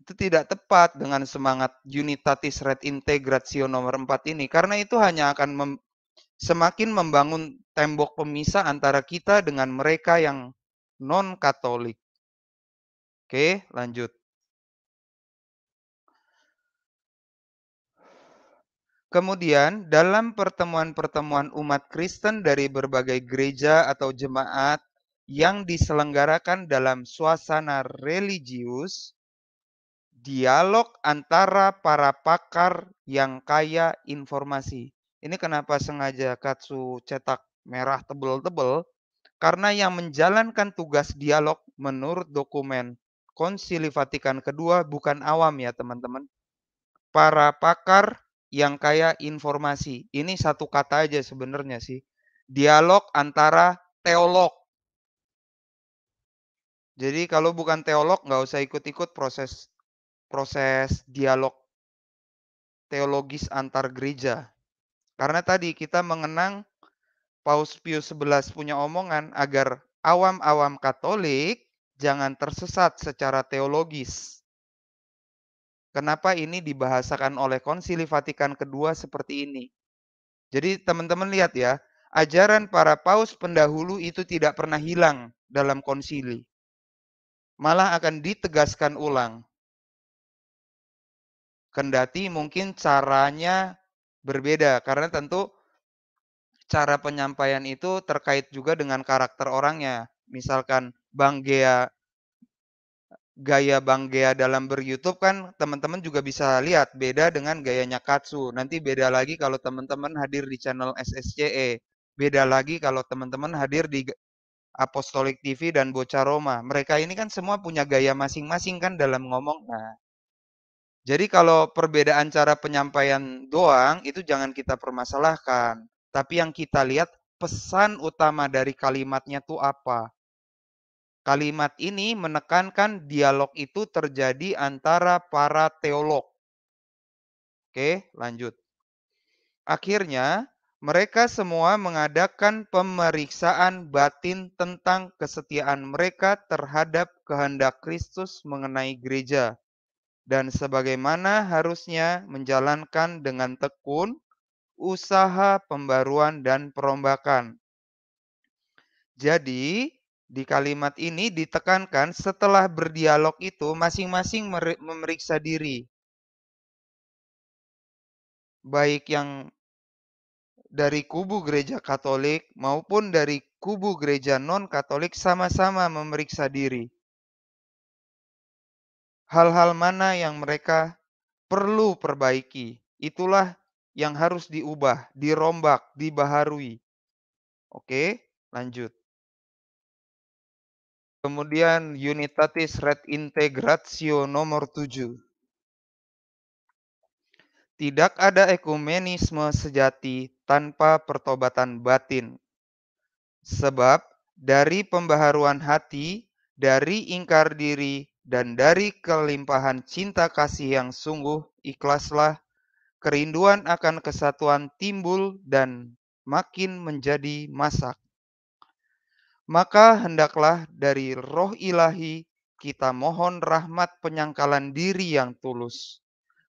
itu tidak tepat dengan semangat unitatis red integratio nomor 4 ini karena itu hanya akan semakin membangun tembok pemisah antara kita dengan mereka yang non-Katolik. Oke, lanjut. Kemudian, dalam pertemuan-pertemuan umat Kristen dari berbagai gereja atau jemaat yang diselenggarakan dalam suasana religius, dialog antara para pakar yang kaya informasi. Ini kenapa sengaja Katsu cetak merah tebel-tebel? Karena yang menjalankan tugas dialog menurut dokumen Konsili Vatikan kedua bukan awam ya teman-teman. Para pakar yang kaya informasi. Ini satu kata aja sebenarnya sih. Dialog antara teolog. Jadi kalau bukan teolog nggak usah ikut-ikut proses proses dialog teologis antar gereja. Karena tadi kita mengenang Paus Pius XI punya omongan agar awam-awam Katolik jangan tersesat secara teologis. Kenapa ini dibahasakan oleh Konsili Vatikan II seperti ini? Jadi teman-teman lihat ya, ajaran para paus pendahulu itu tidak pernah hilang dalam konsili. Malah akan ditegaskan ulang. Kendati mungkin caranya berbeda karena tentu cara penyampaian itu terkait juga dengan karakter orangnya. Misalkan Bang Gea gaya Bang Gea dalam ber-YouTube kan teman-teman juga bisa lihat beda dengan gayanya Katsu. Nanti beda lagi kalau teman-teman hadir di channel SSCE. Beda lagi kalau teman-teman hadir di Apostolic TV dan Bocah Roma. Mereka ini kan semua punya gaya masing-masing kan dalam ngomong. Nah, jadi kalau perbedaan cara penyampaian doang itu jangan kita permasalahkan, tapi yang kita lihat pesan utama dari kalimatnya tuh apa. Kalimat ini menekankan dialog itu terjadi antara para teolog. Oke, lanjut. Akhirnya, mereka semua mengadakan pemeriksaan batin tentang kesetiaan mereka terhadap kehendak Kristus mengenai gereja dan sebagaimana harusnya menjalankan dengan tekun usaha pembaruan dan perombakan. Jadi, di kalimat ini ditekankan setelah berdialog itu masing-masing memeriksa diri. Baik yang dari kubu gereja Katolik maupun dari kubu gereja non-Katolik sama-sama memeriksa diri hal-hal mana yang mereka perlu perbaiki. Itulah yang harus diubah, dirombak, dibaharui. Oke, lanjut. Kemudian unitatis red integratio nomor 7. Tidak ada ekumenisme sejati tanpa pertobatan batin. Sebab dari pembaharuan hati, dari ingkar diri, dan dari kelimpahan cinta kasih yang sungguh ikhlaslah kerinduan akan kesatuan timbul dan makin menjadi masak. Maka hendaklah dari roh ilahi kita mohon rahmat penyangkalan diri yang tulus,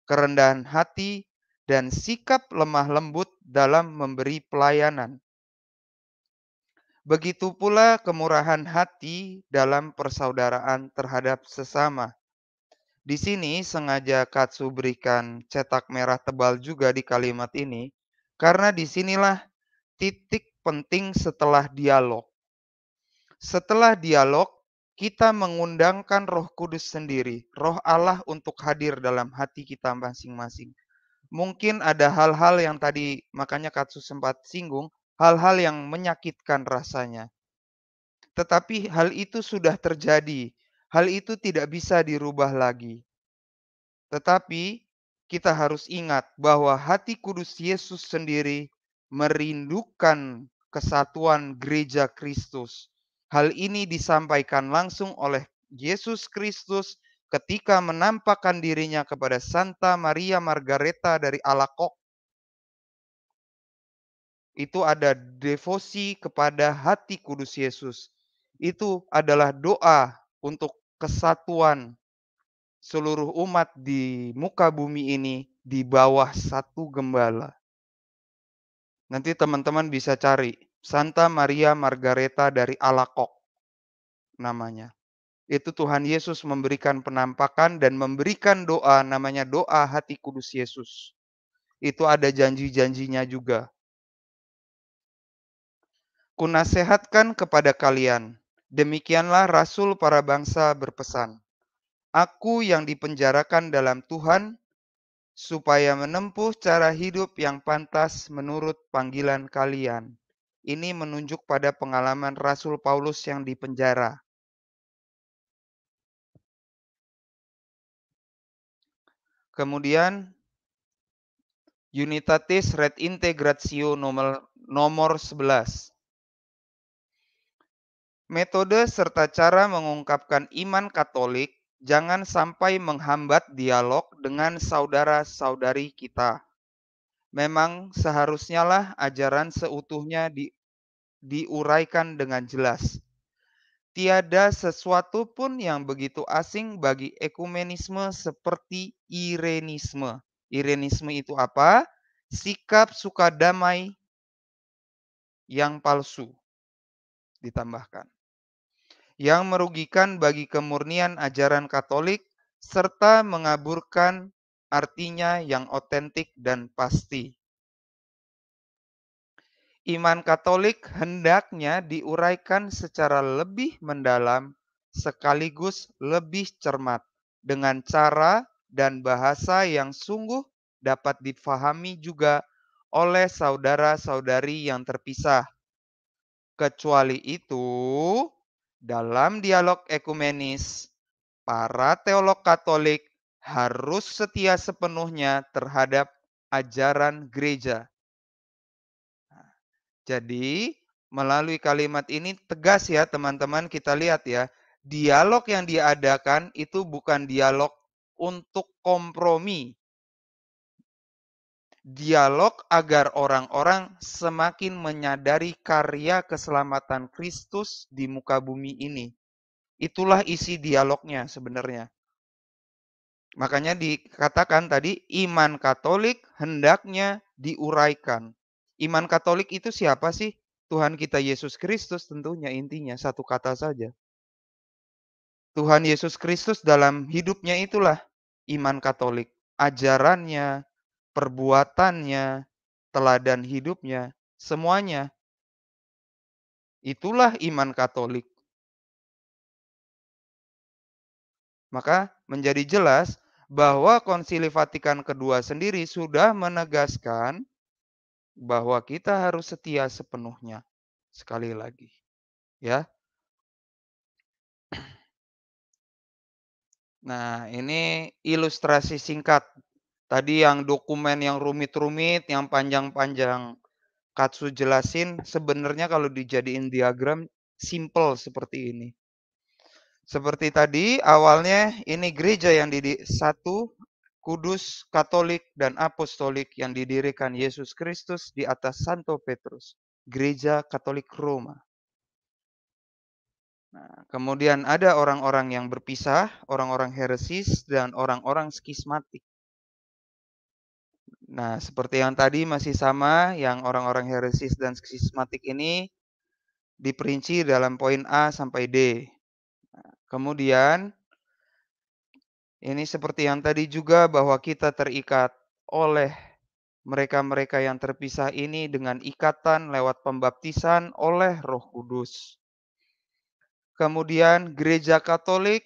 kerendahan hati, dan sikap lemah lembut dalam memberi pelayanan. Begitu pula kemurahan hati dalam persaudaraan terhadap sesama. Di sini sengaja Katsu berikan cetak merah tebal juga di kalimat ini, karena disinilah titik penting setelah dialog. Setelah dialog, kita mengundangkan roh kudus sendiri, roh Allah untuk hadir dalam hati kita masing-masing. Mungkin ada hal-hal yang tadi makanya Katsu sempat singgung, hal-hal yang menyakitkan rasanya. Tetapi hal itu sudah terjadi, hal itu tidak bisa dirubah lagi. Tetapi kita harus ingat bahwa hati kudus Yesus sendiri merindukan kesatuan gereja Kristus. Hal ini disampaikan langsung oleh Yesus Kristus ketika menampakkan dirinya kepada Santa Maria Margareta dari Alakok itu ada devosi kepada hati kudus Yesus. Itu adalah doa untuk kesatuan seluruh umat di muka bumi ini di bawah satu gembala. Nanti teman-teman bisa cari Santa Maria Margareta dari Alakok namanya. Itu Tuhan Yesus memberikan penampakan dan memberikan doa namanya doa hati kudus Yesus. Itu ada janji-janjinya juga. Kunasehatkan kepada kalian, demikianlah rasul para bangsa berpesan. Aku yang dipenjarakan dalam Tuhan, supaya menempuh cara hidup yang pantas menurut panggilan kalian. Ini menunjuk pada pengalaman Rasul Paulus yang dipenjara. Kemudian Unitatis Red Integratio nomor nomor 11. Metode serta cara mengungkapkan iman Katolik jangan sampai menghambat dialog dengan saudara-saudari kita. Memang seharusnya lah ajaran seutuhnya di, diuraikan dengan jelas. Tiada sesuatu pun yang begitu asing bagi ekumenisme seperti Irenisme. Irenisme itu apa? Sikap suka damai yang palsu ditambahkan yang merugikan bagi kemurnian ajaran Katolik serta mengaburkan artinya yang otentik dan pasti. Iman Katolik hendaknya diuraikan secara lebih mendalam sekaligus lebih cermat dengan cara dan bahasa yang sungguh dapat difahami juga oleh saudara-saudari yang terpisah. Kecuali itu, dalam dialog ekumenis, para teolog Katolik harus setia sepenuhnya terhadap ajaran gereja. Nah, jadi, melalui kalimat ini tegas ya teman-teman kita lihat ya, dialog yang diadakan itu bukan dialog untuk kompromi, dialog agar orang-orang semakin menyadari karya keselamatan Kristus di muka bumi ini. Itulah isi dialognya sebenarnya. Makanya dikatakan tadi iman Katolik hendaknya diuraikan. Iman Katolik itu siapa sih? Tuhan kita Yesus Kristus tentunya intinya satu kata saja. Tuhan Yesus Kristus dalam hidupnya itulah iman Katolik. Ajarannya, perbuatannya, teladan hidupnya, semuanya. Itulah iman Katolik. Maka menjadi jelas bahwa Konsili Vatikan kedua sendiri sudah menegaskan bahwa kita harus setia sepenuhnya. Sekali lagi, ya. Nah, ini ilustrasi singkat Tadi yang dokumen yang rumit-rumit, yang panjang-panjang Katsu jelasin sebenarnya kalau dijadiin diagram simple seperti ini. Seperti tadi awalnya ini gereja yang didik satu Kudus, Katolik, dan Apostolik yang didirikan Yesus Kristus di atas Santo Petrus, Gereja Katolik Roma. Nah, kemudian ada orang-orang yang berpisah, orang-orang heresis, dan orang-orang skismatik. Nah, seperti yang tadi masih sama, yang orang-orang heresis dan skismatik ini diperinci dalam poin A sampai D. Nah, kemudian, ini seperti yang tadi juga bahwa kita terikat oleh mereka-mereka yang terpisah ini dengan ikatan lewat pembaptisan oleh roh kudus. Kemudian gereja katolik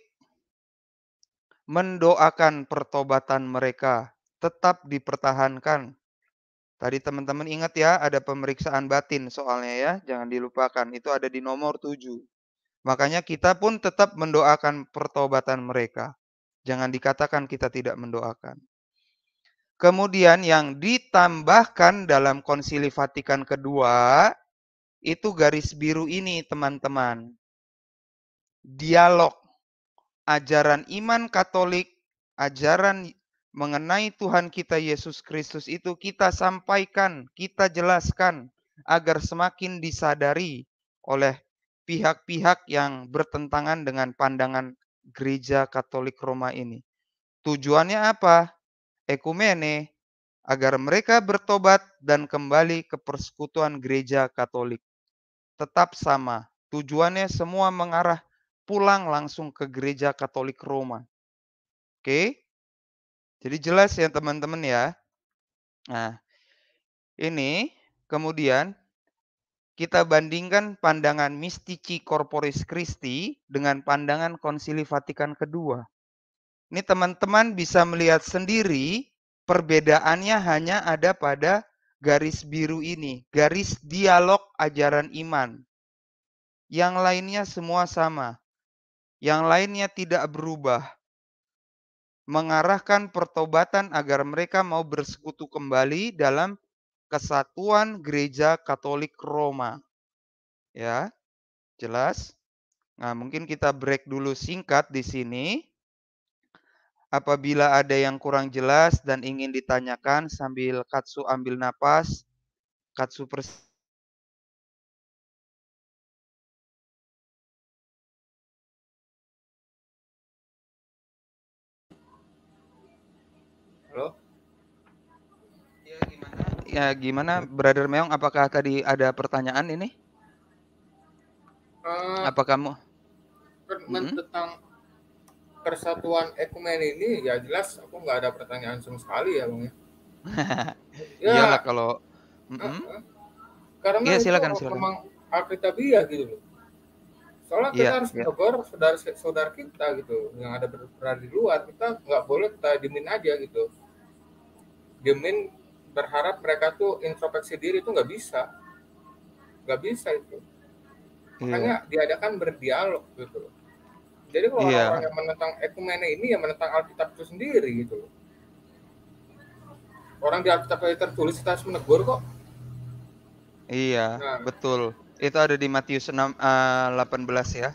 mendoakan pertobatan mereka tetap dipertahankan. Tadi teman-teman ingat ya, ada pemeriksaan batin soalnya ya, jangan dilupakan. Itu ada di nomor 7. Makanya kita pun tetap mendoakan pertobatan mereka. Jangan dikatakan kita tidak mendoakan. Kemudian yang ditambahkan dalam konsili Vatikan kedua, itu garis biru ini teman-teman. Dialog. Ajaran iman katolik, ajaran mengenai Tuhan kita Yesus Kristus itu kita sampaikan, kita jelaskan agar semakin disadari oleh pihak-pihak yang bertentangan dengan pandangan gereja Katolik Roma ini. Tujuannya apa? Ekumene agar mereka bertobat dan kembali ke persekutuan gereja Katolik. Tetap sama, tujuannya semua mengarah pulang langsung ke gereja Katolik Roma. Oke? Jadi jelas ya teman-teman ya. Nah, ini kemudian kita bandingkan pandangan mistici corporis Christi dengan pandangan konsili Vatikan kedua. Ini teman-teman bisa melihat sendiri perbedaannya hanya ada pada garis biru ini, garis dialog ajaran iman. Yang lainnya semua sama. Yang lainnya tidak berubah mengarahkan pertobatan agar mereka mau bersekutu kembali dalam kesatuan gereja Katolik Roma. Ya. Jelas? Nah, mungkin kita break dulu singkat di sini. Apabila ada yang kurang jelas dan ingin ditanyakan sambil Katsu ambil napas, Katsu pers Halo? Ya gimana? Ya gimana, Brother Meong? Apakah tadi ada pertanyaan ini? Uh, Apa kamu? Hmm? Tentang persatuan ekumen ini ya jelas aku nggak ada pertanyaan sama sekali ya bang ya. Iyalah ya. kalau. Mm -hmm. Uh, uh. Karena ya, silakan, itu silakan. memang alkitabiah gitu loh. Soalnya kita ya, harus ya. menegur saudara saudara kita gitu yang ada berada di luar kita nggak boleh kita dimin aja gitu diemin berharap mereka tuh introspeksi diri itu nggak bisa nggak bisa itu iya. makanya yeah. diadakan berdialog gitu loh jadi kalau yeah. orang yang menentang ekumene ini ya menentang Alkitab itu sendiri gitu loh orang di Alkitab tertulis kita harus menegur kok iya nah. betul itu ada di Matius 6 uh, 18 ya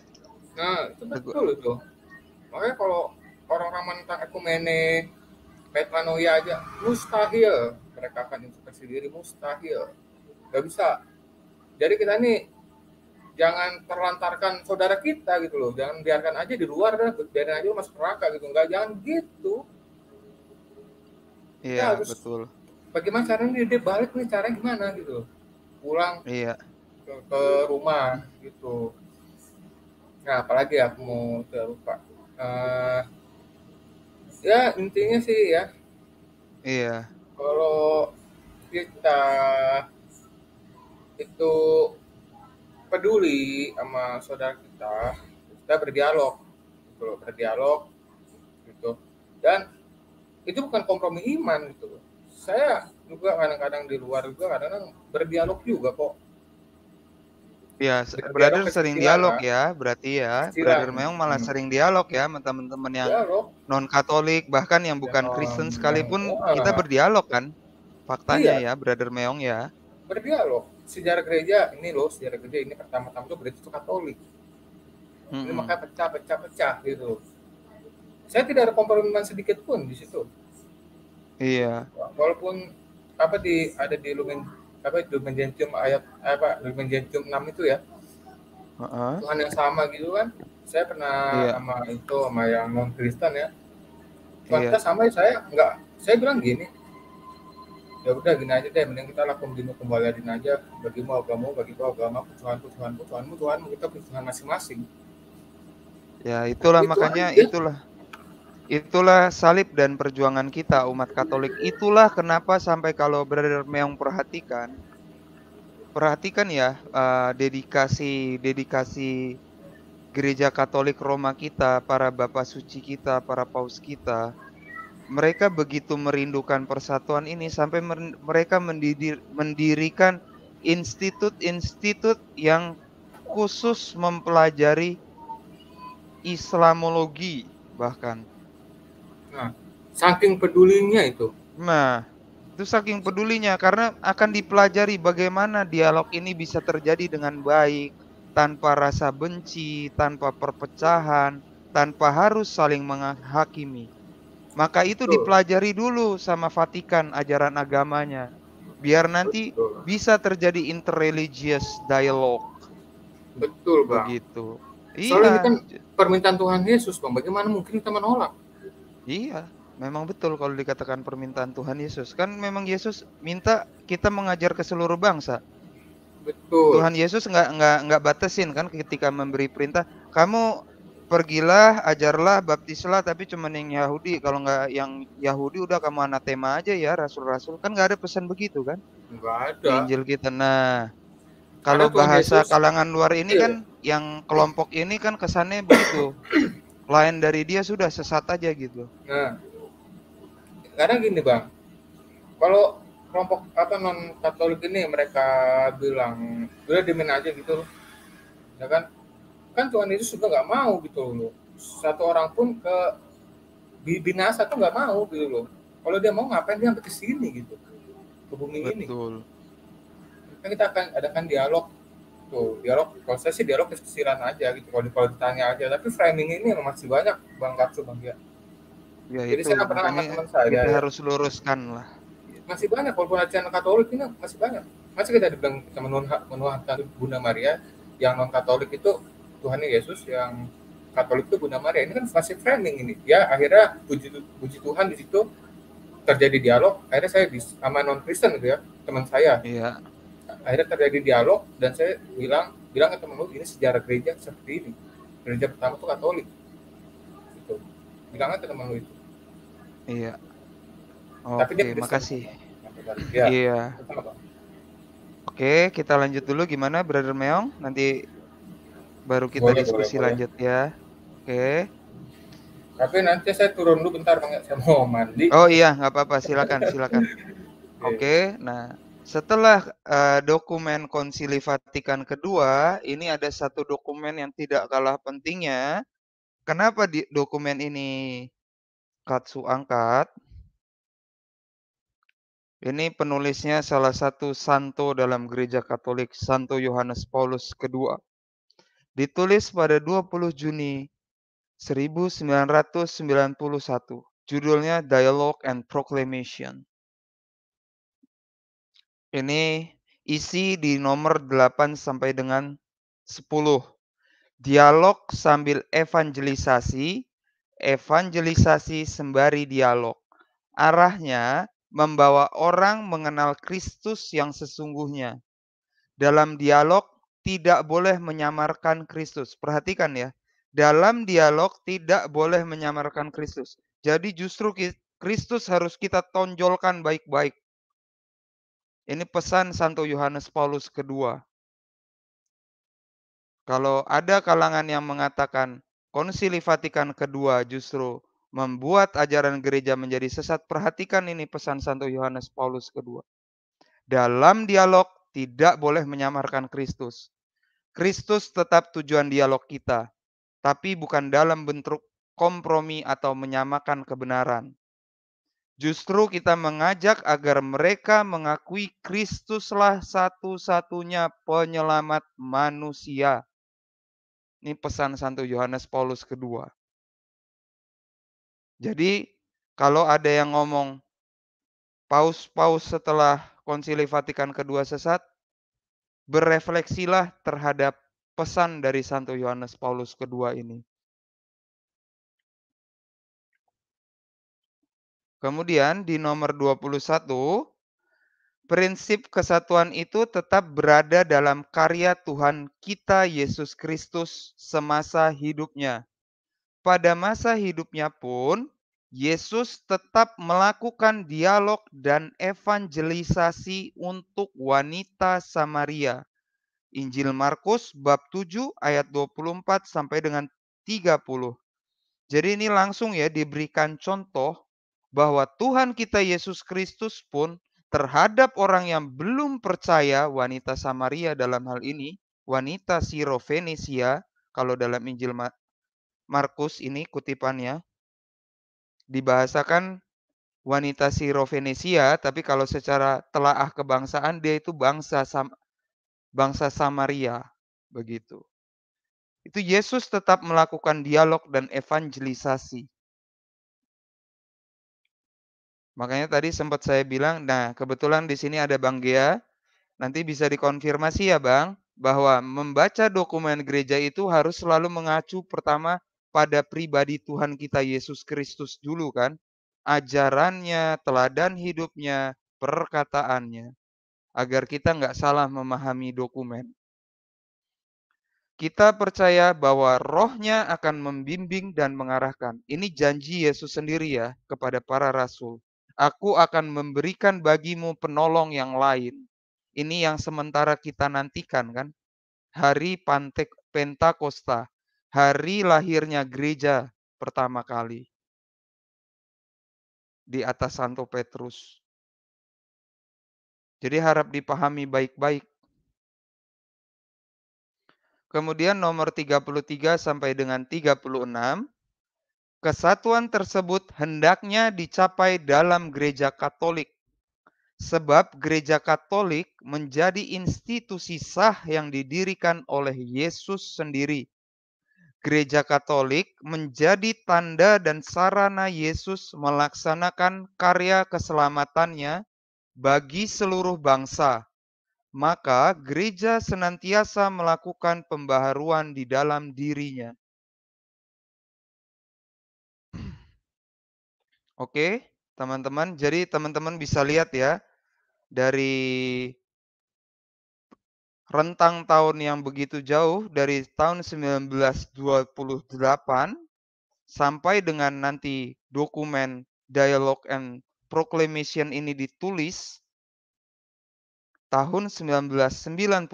nah itu betul itu makanya kalau orang-orang menentang ekumene metanoia aja mustahil mereka akan introspeksi diri mustahil nggak bisa jadi kita nih jangan terlantarkan saudara kita gitu loh jangan biarkan aja di luar dah biarin aja masuk neraka gitu nggak jangan gitu iya harus, betul bagaimana caranya dia balik nih caranya gimana gitu pulang iya ke, ke rumah gitu nah apalagi aku mau terlupa uh, eh, ya intinya sih ya iya kalau kita itu peduli sama saudara kita kita berdialog gitu berdialog gitu dan itu bukan kompromi iman gitu saya juga kadang-kadang di luar juga kadang-kadang berdialog juga kok Iya, brother sering dialog ya? ya, berarti ya. Brother Meong malah hmm. sering dialog ya, sama teman-teman yang non Katolik bahkan yang bukan ya, Kristen sekalipun oh, kita berdialog kan. Faktanya iya. ya, brother Meong ya. Berdialog. Sejarah gereja ini loh, sejarah gereja ini pertama-tama tuh gereja itu Katolik. Hmm. Ini makanya pecah-pecah-pecah gitu. Saya tidak ada kompromiman sedikit pun di situ. Iya. Walaupun apa di ada di Lumen apa itu Gentium ayat apa dokumen Gentium 6 itu ya uh-huh. Tuhan yang sama gitu kan saya pernah yeah. sama itu sama yang non Kristen ya Tuhan yeah. kita sama ya, saya enggak saya bilang gini ya udah gini aja deh mending kita lakukan dino kembali aja agama bagi mau agama Tuhan Tuhan Tuhanmu Tuhanmu kita Tuhan masing-masing ya itulah itu makanya itulah Itulah salib dan perjuangan kita umat Katolik. Itulah kenapa sampai kalau Brother Meong perhatikan, perhatikan ya uh, dedikasi dedikasi gereja Katolik Roma kita, para bapak suci kita, para paus kita. Mereka begitu merindukan persatuan ini sampai mereka mendidir, mendirikan institut-institut yang khusus mempelajari Islamologi bahkan Nah, saking pedulinya itu. Nah, itu saking pedulinya karena akan dipelajari bagaimana dialog ini bisa terjadi dengan baik tanpa rasa benci, tanpa perpecahan, tanpa harus saling menghakimi. Maka itu Betul. dipelajari dulu sama Vatikan ajaran agamanya biar nanti Betul. bisa terjadi interreligious dialog. Betul, Bang. Begitu. Iya. Soalnya iya. kan permintaan Tuhan Yesus, Bang. Bagaimana mungkin kita menolak? Iya, memang betul kalau dikatakan permintaan Tuhan Yesus. Kan memang Yesus minta kita mengajar ke seluruh bangsa. Betul. Tuhan Yesus nggak nggak nggak batasin kan ketika memberi perintah. Kamu pergilah, ajarlah, baptislah, tapi cuma yang Yahudi. Kalau nggak yang Yahudi udah kamu anatema aja ya rasul-rasul. Kan nggak ada pesan begitu kan? Nggak ada. Injil kita. Nah, kalau bahasa Yesus, kalangan luar ini iya. kan yang kelompok ini kan kesannya begitu lain dari dia sudah sesat aja gitu. Nah, karena gini bang, kalau kelompok atau non Katolik ini mereka bilang udah dimin aja gitu loh, ya kan? Kan Tuhan Yesus juga nggak mau gitu loh. Satu orang pun ke binasa tuh nggak mau gitu loh. Kalau dia mau ngapain dia sampai ke sini gitu, ke bumi Betul. ini. Kan kita akan adakan dialog gitu dialog kalau saya sih dialog kesisiran aja gitu kalau kalau ditanya aja tapi framing ini masih banyak bang Katsu bang ya ya jadi itu, saya pernah sama teman saya ya. harus luruskan lah masih banyak walaupun channel Katolik ini masih banyak masih kita dibilang kita menuhankan Bunda Maria yang non Katolik itu Tuhan Yesus yang Katolik itu Bunda Maria ini kan masih framing ini ya akhirnya puji, puji Tuhan di situ terjadi dialog akhirnya saya di, sama non Kristen gitu ya teman saya iya akhirnya terjadi dialog dan saya bilang bilang ke teman lu ini sejarah gereja seperti ini gereja pertama tuh Katolik itu bilangnya ke teman lu itu iya oke Tapi dia makasih ya, iya, iya. oke kita lanjut dulu gimana Brother Meong nanti baru kita boleh, diskusi boleh, lanjut boleh. ya oke tapi nanti saya turun dulu bentar bang saya mau mandi oh iya nggak apa-apa silakan silakan iya. oke nah setelah uh, dokumen Konsili Vatikan kedua, ini ada satu dokumen yang tidak kalah pentingnya. Kenapa di dokumen ini Katsu angkat? Ini penulisnya salah satu santo dalam gereja Katolik, Santo Yohanes Paulus II. Ditulis pada 20 Juni 1991. Judulnya Dialogue and Proclamation. Ini isi di nomor 8 sampai dengan 10. Dialog sambil evangelisasi, evangelisasi sembari dialog. Arahnya membawa orang mengenal Kristus yang sesungguhnya. Dalam dialog tidak boleh menyamarkan Kristus. Perhatikan ya, dalam dialog tidak boleh menyamarkan Kristus. Jadi justru Kristus harus kita tonjolkan baik-baik. Ini pesan Santo Yohanes Paulus kedua. Kalau ada kalangan yang mengatakan konsili Vatikan kedua justru membuat ajaran gereja menjadi sesat, perhatikan ini pesan Santo Yohanes Paulus kedua. Dalam dialog tidak boleh menyamarkan Kristus. Kristus tetap tujuan dialog kita, tapi bukan dalam bentuk kompromi atau menyamakan kebenaran. Justru kita mengajak agar mereka mengakui Kristuslah satu-satunya penyelamat manusia. Ini pesan Santo Yohanes Paulus kedua. Jadi kalau ada yang ngomong paus-paus setelah konsili Vatikan kedua sesat, berefleksilah terhadap pesan dari Santo Yohanes Paulus kedua ini. Kemudian di nomor 21, prinsip kesatuan itu tetap berada dalam karya Tuhan kita Yesus Kristus semasa hidupnya. Pada masa hidupnya pun, Yesus tetap melakukan dialog dan evangelisasi untuk wanita Samaria. Injil Markus bab 7 ayat 24 sampai dengan 30. Jadi ini langsung ya diberikan contoh bahwa Tuhan kita Yesus Kristus pun terhadap orang yang belum percaya wanita Samaria dalam hal ini, wanita Sirofenisia, kalau dalam Injil Markus ini kutipannya, dibahasakan wanita Sirofenisia, tapi kalau secara telaah kebangsaan dia itu bangsa Sam bangsa Samaria, begitu. Itu Yesus tetap melakukan dialog dan evangelisasi Makanya tadi sempat saya bilang, nah kebetulan di sini ada Bang Gea, nanti bisa dikonfirmasi ya Bang, bahwa membaca dokumen gereja itu harus selalu mengacu pertama pada pribadi Tuhan kita Yesus Kristus dulu kan. Ajarannya, teladan hidupnya, perkataannya. Agar kita nggak salah memahami dokumen. Kita percaya bahwa rohnya akan membimbing dan mengarahkan. Ini janji Yesus sendiri ya kepada para rasul. Aku akan memberikan bagimu penolong yang lain. Ini yang sementara kita nantikan kan. Hari Pantek Pentakosta, hari lahirnya gereja pertama kali di atas Santo Petrus. Jadi harap dipahami baik-baik. Kemudian nomor 33 sampai dengan 36 Kesatuan tersebut hendaknya dicapai dalam gereja Katolik, sebab gereja Katolik menjadi institusi sah yang didirikan oleh Yesus sendiri. Gereja Katolik menjadi tanda dan sarana Yesus melaksanakan karya keselamatannya bagi seluruh bangsa. Maka, gereja senantiasa melakukan pembaharuan di dalam dirinya Oke, teman-teman. Jadi teman-teman bisa lihat ya dari rentang tahun yang begitu jauh dari tahun 1928 sampai dengan nanti dokumen dialog and Proclamation ini ditulis tahun 1991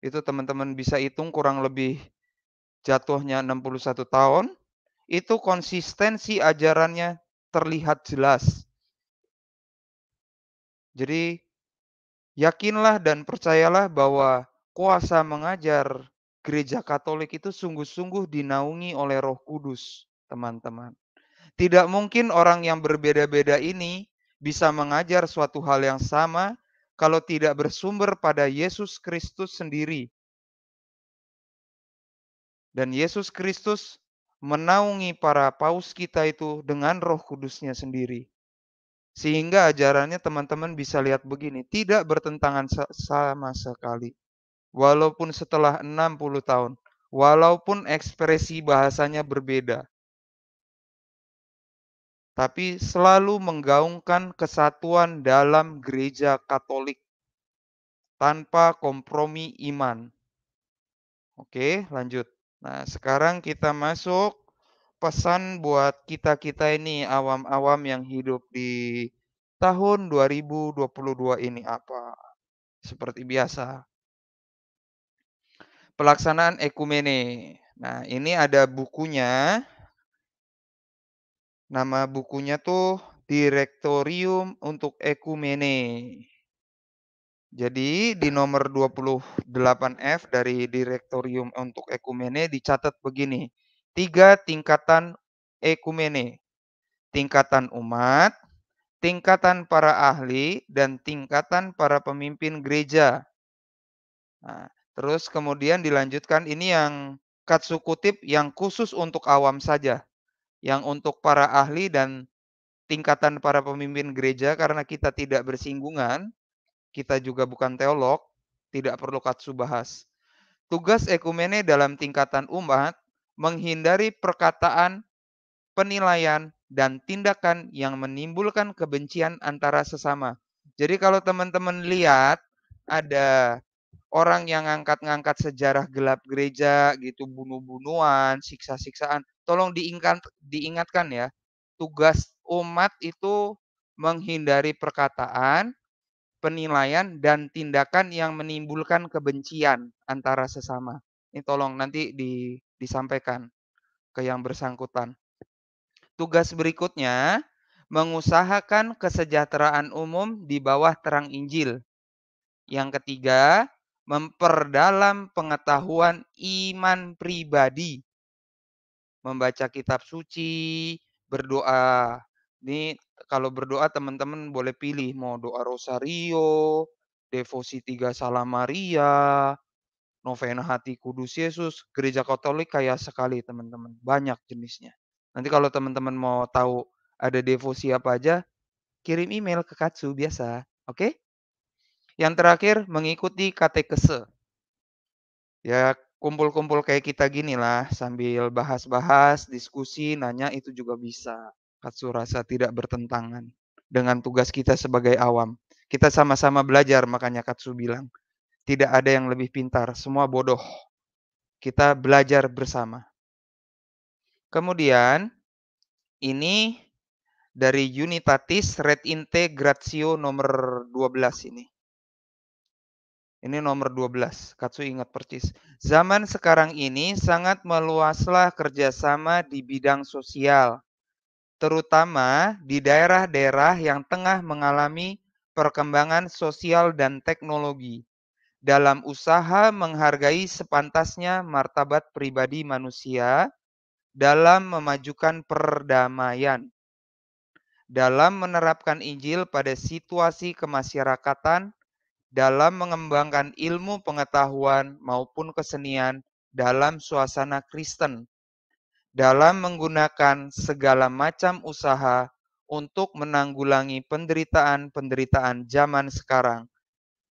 itu teman-teman bisa hitung kurang lebih jatuhnya 61 tahun itu konsistensi ajarannya terlihat jelas. Jadi yakinlah dan percayalah bahwa kuasa mengajar gereja Katolik itu sungguh-sungguh dinaungi oleh Roh Kudus, teman-teman. Tidak mungkin orang yang berbeda-beda ini bisa mengajar suatu hal yang sama kalau tidak bersumber pada Yesus Kristus sendiri. Dan Yesus Kristus menaungi para paus kita itu dengan roh kudusnya sendiri. Sehingga ajarannya teman-teman bisa lihat begini, tidak bertentangan sama sekali. Walaupun setelah 60 tahun, walaupun ekspresi bahasanya berbeda, tapi selalu menggaungkan kesatuan dalam gereja Katolik tanpa kompromi iman. Oke, lanjut. Nah, sekarang kita masuk pesan buat kita-kita ini awam-awam yang hidup di tahun 2022 ini apa? Seperti biasa. Pelaksanaan ekumene. Nah, ini ada bukunya. Nama bukunya tuh Direktorium untuk Ekumene. Jadi di nomor 28F dari Direktorium untuk Ekumene dicatat begini. Tiga tingkatan ekumene. Tingkatan umat, tingkatan para ahli, dan tingkatan para pemimpin gereja. Nah, terus kemudian dilanjutkan ini yang katsu kutip yang khusus untuk awam saja. Yang untuk para ahli dan tingkatan para pemimpin gereja karena kita tidak bersinggungan kita juga bukan teolog, tidak perlu katsu bahas. Tugas ekumene dalam tingkatan umat menghindari perkataan, penilaian, dan tindakan yang menimbulkan kebencian antara sesama. Jadi kalau teman-teman lihat ada orang yang ngangkat-ngangkat sejarah gelap gereja gitu bunuh-bunuhan, siksa-siksaan, tolong diingat diingatkan ya. Tugas umat itu menghindari perkataan, penilaian dan tindakan yang menimbulkan kebencian antara sesama. Ini tolong nanti di, disampaikan ke yang bersangkutan. Tugas berikutnya, mengusahakan kesejahteraan umum di bawah terang Injil. Yang ketiga, memperdalam pengetahuan iman pribadi. Membaca kitab suci, berdoa. Ini kalau berdoa teman-teman boleh pilih mau doa rosario, devosi tiga salam Maria, novena hati kudus Yesus, gereja Katolik kaya sekali teman-teman, banyak jenisnya. Nanti kalau teman-teman mau tahu ada devosi apa aja, kirim email ke Katsu biasa, oke? Okay? Yang terakhir mengikuti katekese. Ya kumpul-kumpul kayak kita gini lah, sambil bahas-bahas, diskusi, nanya itu juga bisa. Katsu rasa tidak bertentangan dengan tugas kita sebagai awam. Kita sama-sama belajar, makanya Katsu bilang, tidak ada yang lebih pintar, semua bodoh. Kita belajar bersama. Kemudian, ini dari Unitatis Red Integratio nomor 12 ini. Ini nomor 12, Katsu ingat persis. Zaman sekarang ini sangat meluaslah kerjasama di bidang sosial, terutama di daerah-daerah yang tengah mengalami perkembangan sosial dan teknologi dalam usaha menghargai sepantasnya martabat pribadi manusia dalam memajukan perdamaian dalam menerapkan Injil pada situasi kemasyarakatan dalam mengembangkan ilmu pengetahuan maupun kesenian dalam suasana Kristen dalam menggunakan segala macam usaha untuk menanggulangi penderitaan-penderitaan zaman sekarang.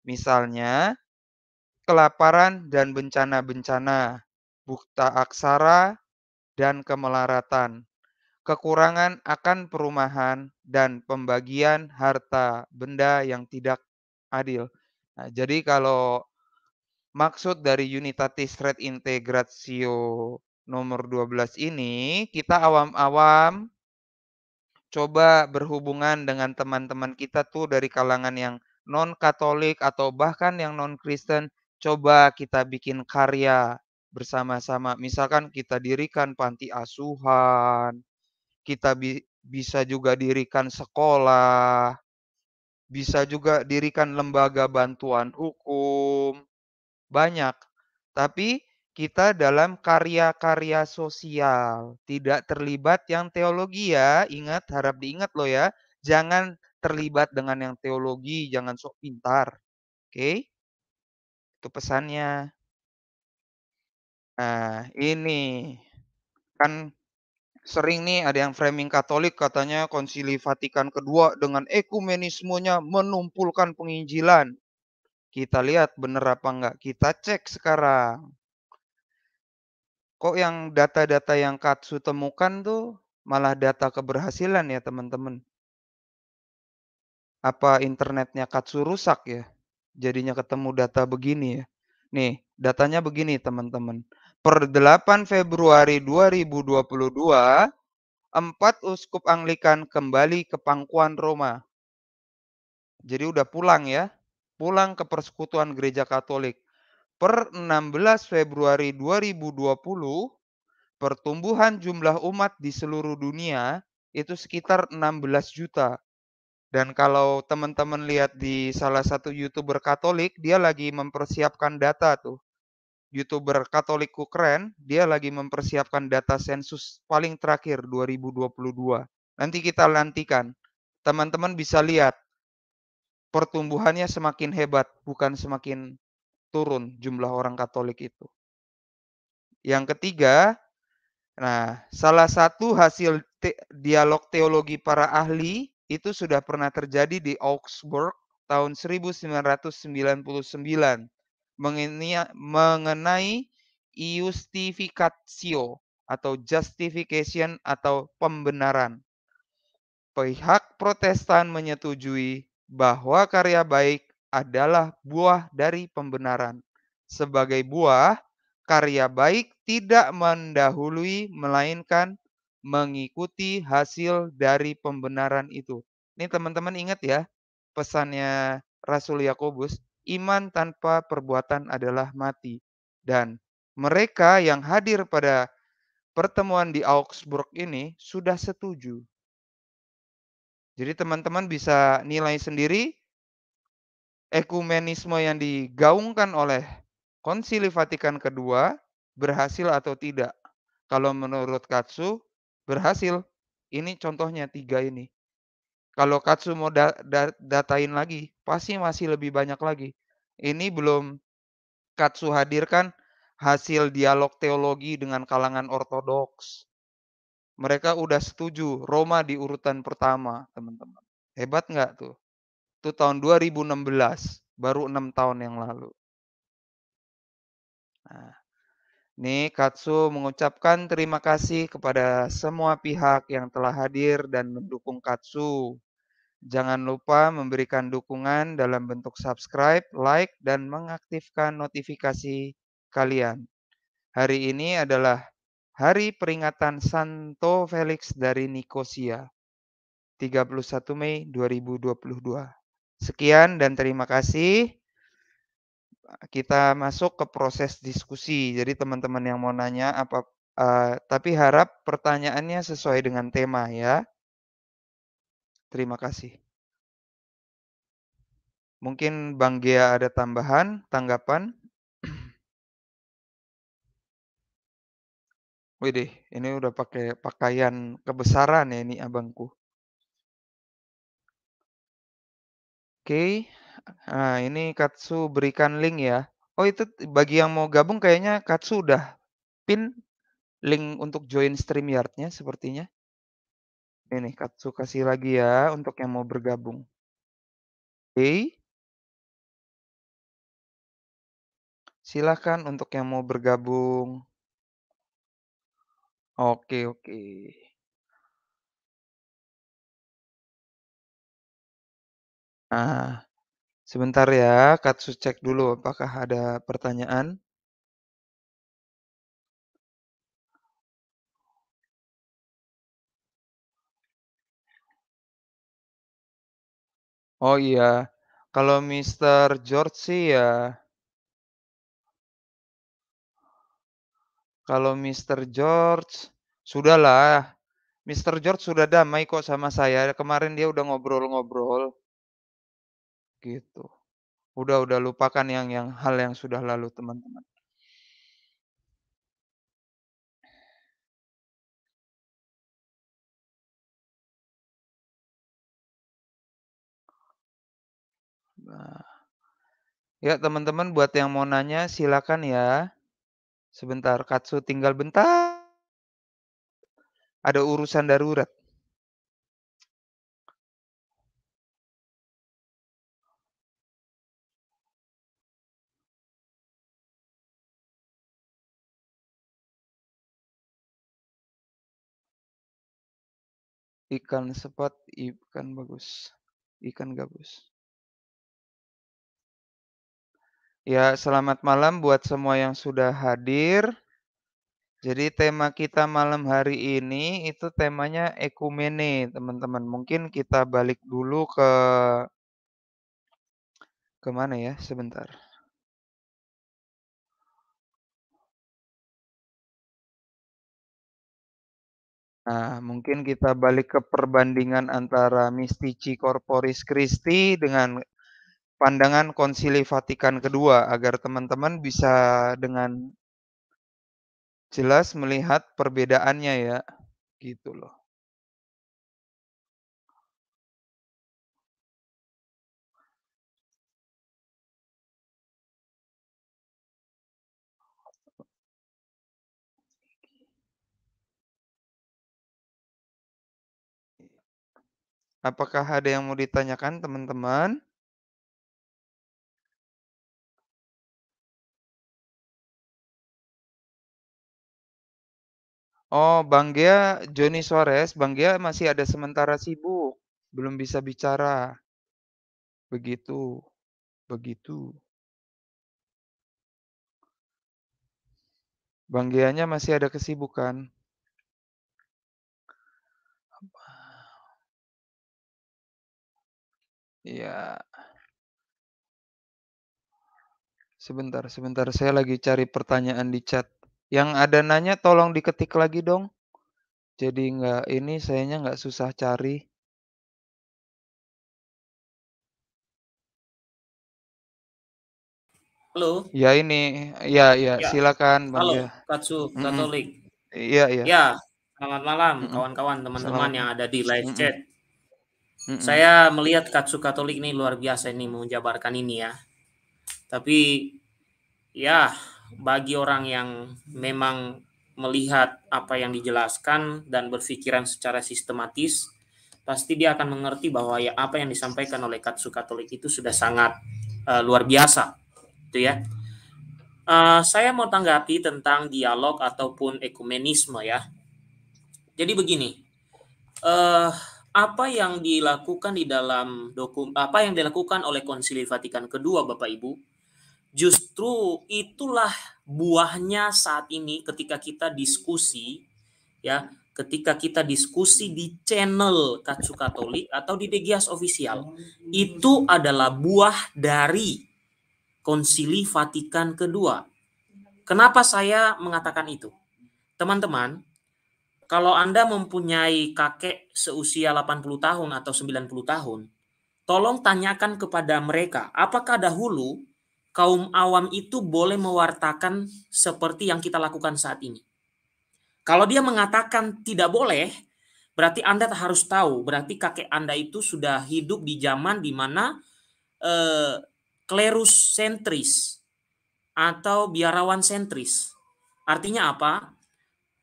Misalnya, kelaparan dan bencana-bencana, bukta aksara dan kemelaratan, kekurangan akan perumahan dan pembagian harta benda yang tidak adil. Nah, jadi kalau maksud dari unitatis red integratio nomor 12 ini kita awam-awam coba berhubungan dengan teman-teman kita tuh dari kalangan yang non-Katolik atau bahkan yang non-Kristen, coba kita bikin karya bersama-sama. Misalkan kita dirikan panti asuhan, kita bi bisa juga dirikan sekolah, bisa juga dirikan lembaga bantuan hukum. Banyak. Tapi kita dalam karya-karya sosial. Tidak terlibat yang teologi ya. Ingat, harap diingat loh ya. Jangan terlibat dengan yang teologi, jangan sok pintar. Oke? Okay? Itu pesannya. Nah, ini kan sering nih ada yang framing Katolik katanya Konsili Vatikan kedua dengan ekumenismenya menumpulkan penginjilan. Kita lihat bener apa enggak. Kita cek sekarang. Kok yang data-data yang Katsu temukan tuh malah data keberhasilan ya teman-teman? Apa internetnya Katsu rusak ya? Jadinya ketemu data begini ya. Nih, datanya begini teman-teman. Per 8 Februari 2022, empat uskup Anglikan kembali ke pangkuan Roma. Jadi udah pulang ya, pulang ke persekutuan gereja Katolik per 16 Februari 2020 pertumbuhan jumlah umat di seluruh dunia itu sekitar 16 juta. Dan kalau teman-teman lihat di salah satu YouTuber Katolik, dia lagi mempersiapkan data tuh. YouTuber Katolik Kukren, dia lagi mempersiapkan data sensus paling terakhir 2022. Nanti kita nantikan. Teman-teman bisa lihat pertumbuhannya semakin hebat, bukan semakin turun jumlah orang Katolik itu. Yang ketiga, nah salah satu hasil te dialog teologi para ahli itu sudah pernah terjadi di Augsburg tahun 1999 mengenai justificatio atau justification atau pembenaran. Pihak Protestan menyetujui bahwa karya baik adalah buah dari pembenaran. Sebagai buah, karya baik tidak mendahului melainkan mengikuti hasil dari pembenaran itu. Ini teman-teman ingat ya pesannya Rasul Yakobus, iman tanpa perbuatan adalah mati. Dan mereka yang hadir pada pertemuan di Augsburg ini sudah setuju. Jadi teman-teman bisa nilai sendiri ekumenisme yang digaungkan oleh Konsili Vatikan kedua berhasil atau tidak? Kalau menurut Katsu berhasil. Ini contohnya tiga ini. Kalau Katsu mau da da datain lagi, pasti masih lebih banyak lagi. Ini belum Katsu hadirkan hasil dialog teologi dengan kalangan ortodoks. Mereka udah setuju Roma di urutan pertama, teman-teman. Hebat nggak tuh? itu tahun 2016, baru enam tahun yang lalu. Nah, ini Katsu mengucapkan terima kasih kepada semua pihak yang telah hadir dan mendukung Katsu. Jangan lupa memberikan dukungan dalam bentuk subscribe, like, dan mengaktifkan notifikasi kalian. Hari ini adalah hari peringatan Santo Felix dari Nikosia, 31 Mei 2022. Sekian dan terima kasih. Kita masuk ke proses diskusi. Jadi teman-teman yang mau nanya apa uh, tapi harap pertanyaannya sesuai dengan tema ya. Terima kasih. Mungkin Bang Gia ada tambahan, tanggapan? Wih deh, ini udah pakai pakaian kebesaran ya ini abangku. Oke. Nah, ini Katsu berikan link ya. Oh, itu bagi yang mau gabung kayaknya Katsu udah pin link untuk join streamyard sepertinya. Ini Katsu kasih lagi ya untuk yang mau bergabung. Oke. Silakan untuk yang mau bergabung. Oke, oke. Nah, sebentar ya, Katsu cek dulu apakah ada pertanyaan. Oh iya, kalau Mr. George sih ya Kalau Mr. George sudahlah. Mr. George sudah damai kok sama saya. Kemarin dia udah ngobrol-ngobrol. Gitu. Udah udah lupakan yang yang hal yang sudah lalu, teman-teman. Nah. Ya, teman-teman buat yang mau nanya silakan ya. Sebentar, Katsu tinggal bentar. Ada urusan darurat. Ikan sepat, ikan bagus. Ikan gabus. Ya, selamat malam buat semua yang sudah hadir. Jadi tema kita malam hari ini itu temanya ekumene, teman-teman. Mungkin kita balik dulu ke kemana ya? Sebentar. Nah, mungkin kita balik ke perbandingan antara Mistici Corporis Christi dengan pandangan Konsili Vatikan kedua agar teman-teman bisa dengan jelas melihat perbedaannya ya. Gitu loh. Apakah ada yang mau ditanyakan teman-teman? Oh, Bang Gia, Joni Suarez, Bang Gia masih ada sementara sibuk, belum bisa bicara. Begitu, begitu. Bang Gianya masih ada kesibukan. Iya. Sebentar, sebentar. Saya lagi cari pertanyaan di chat. Yang ada nanya tolong diketik lagi dong. Jadi nggak ini sayanya nggak susah cari. Halo. Ya ini, ya ya, ya. silakan Bang. Halo, ya. Katsu Katolik. Iya mm -hmm. iya. Ya, selamat malam kawan-kawan teman-teman yang ada di live chat. Mm -hmm mm Saya melihat Katsu Katolik ini luar biasa ini menjabarkan ini ya. Tapi ya bagi orang yang memang melihat apa yang dijelaskan dan berpikiran secara sistematis, pasti dia akan mengerti bahwa ya apa yang disampaikan oleh Katsu Katolik itu sudah sangat uh, luar biasa, itu ya. Uh, saya mau tanggapi tentang dialog ataupun ekumenisme ya. Jadi begini, uh, apa yang dilakukan di dalam dokum apa yang dilakukan oleh Konsili Vatikan kedua Bapak Ibu justru itulah buahnya saat ini ketika kita diskusi ya ketika kita diskusi di channel Katsu Katolik atau di Degias Official itu adalah buah dari Konsili Vatikan kedua. Kenapa saya mengatakan itu? Teman-teman, kalau Anda mempunyai kakek seusia 80 tahun atau 90 tahun, tolong tanyakan kepada mereka, apakah dahulu kaum awam itu boleh mewartakan seperti yang kita lakukan saat ini? Kalau dia mengatakan tidak boleh, berarti Anda harus tahu, berarti kakek Anda itu sudah hidup di zaman di mana eh, klerus sentris atau biarawan sentris. Artinya apa?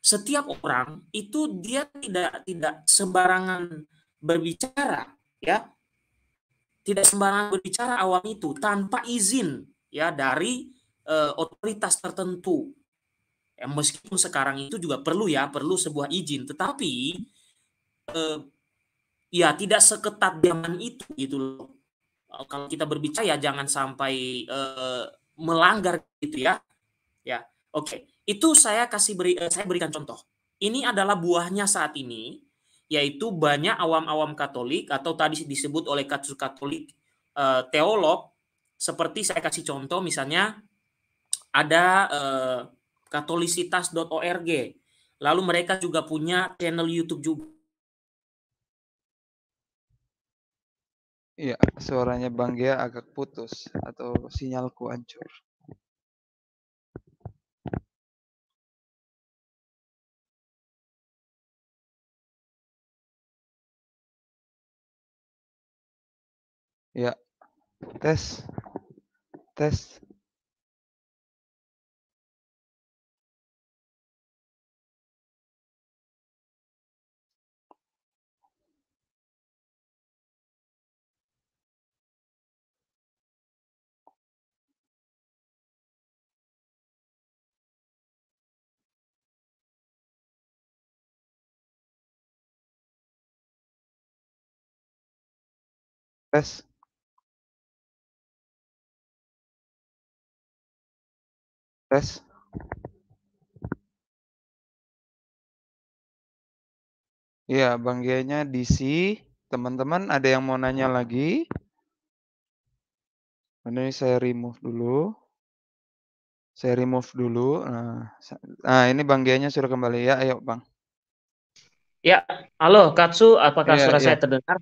setiap orang itu dia tidak tidak sembarangan berbicara ya tidak sembarangan berbicara awam itu tanpa izin ya dari uh, otoritas tertentu ya, meskipun sekarang itu juga perlu ya perlu sebuah izin tetapi eh, ya tidak seketat zaman itu gitu loh eh, kalau kita berbicara ya jangan sampai melanggar gitu ya ya oke okay. Itu saya kasih beri eh, saya berikan contoh. Ini adalah buahnya saat ini yaitu banyak awam-awam Katolik atau tadi disebut oleh kasus Katolik eh, teolog seperti saya kasih contoh misalnya ada eh, katolisitas.org. Lalu mereka juga punya channel YouTube juga. Iya, suaranya Bang Gia agak putus atau sinyalku hancur. Yeah. Test. Test. Test. tes Iya, Bang Gianya DC. Teman-teman ada yang mau nanya lagi? Ini saya remove dulu. Saya remove dulu. Nah, nah ini Bang Gianya sudah kembali ya. Ayo, Bang. Ya, halo Katsu, apakah ya, suara ya. saya terdengar?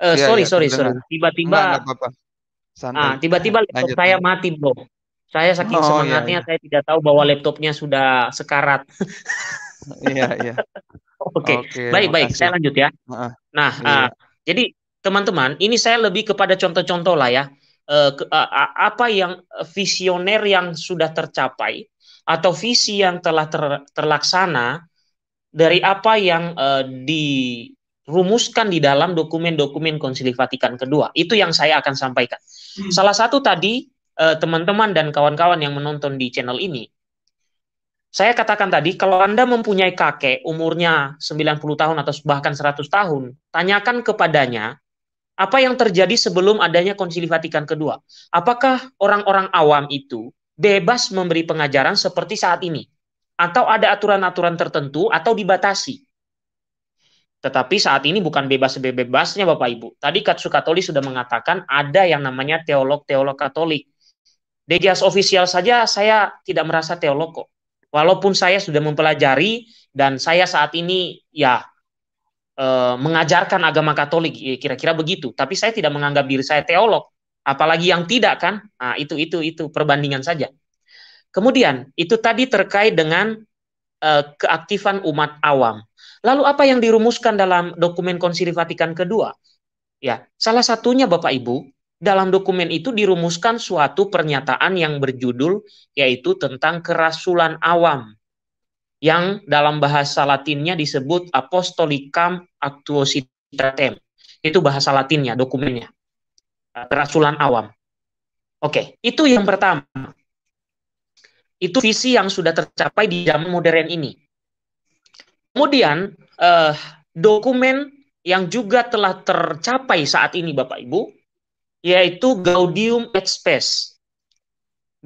Uh, ya, sorry, ya, sorry, sorry. Tiba-tiba Nah, tiba-tiba saya mati, Bro. Saya saking oh, iya, semangatnya iya, iya. saya tidak tahu bahwa laptopnya sudah sekarat. iya, iya. Oke. baik, baik. Saya lanjut ya. nah, iya. uh, jadi teman-teman, ini saya lebih kepada contoh-contoh lah ya. Uh, ke, uh, apa yang visioner yang sudah tercapai atau visi yang telah ter, terlaksana dari apa yang uh, dirumuskan di dalam dokumen-dokumen Konsili Vatikan kedua. Itu yang saya akan sampaikan. Hmm. Salah satu tadi Eh, teman-teman dan kawan-kawan yang menonton di channel ini. Saya katakan tadi, kalau Anda mempunyai kakek umurnya 90 tahun atau bahkan 100 tahun, tanyakan kepadanya apa yang terjadi sebelum adanya konsili Vatikan kedua. Apakah orang-orang awam itu bebas memberi pengajaran seperti saat ini? Atau ada aturan-aturan tertentu atau dibatasi? Tetapi saat ini bukan bebas-bebasnya Bapak Ibu. Tadi Katsu Katolik sudah mengatakan ada yang namanya teolog-teolog Katolik. Dejas official saja saya tidak merasa teolog kok. Walaupun saya sudah mempelajari dan saya saat ini ya eh, mengajarkan agama Katolik ya, kira-kira begitu, tapi saya tidak menganggap diri saya teolog, apalagi yang tidak kan? Nah, itu itu itu perbandingan saja. Kemudian itu tadi terkait dengan eh, keaktifan umat awam. Lalu apa yang dirumuskan dalam dokumen Konsili Vatikan kedua? Ya, salah satunya Bapak Ibu dalam dokumen itu dirumuskan suatu pernyataan yang berjudul yaitu tentang kerasulan awam yang dalam bahasa latinnya disebut apostolicam actuositatem. Itu bahasa latinnya, dokumennya. Kerasulan awam. Oke, itu yang pertama. Itu visi yang sudah tercapai di zaman modern ini. Kemudian, eh, dokumen yang juga telah tercapai saat ini, Bapak Ibu, yaitu Gaudium et Spes.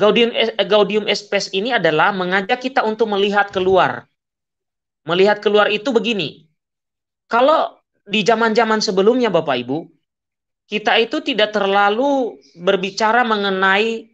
Gaudium, eh, Gaudium et Spes ini adalah mengajak kita untuk melihat keluar. Melihat keluar itu begini. Kalau di zaman-zaman sebelumnya Bapak Ibu, kita itu tidak terlalu berbicara mengenai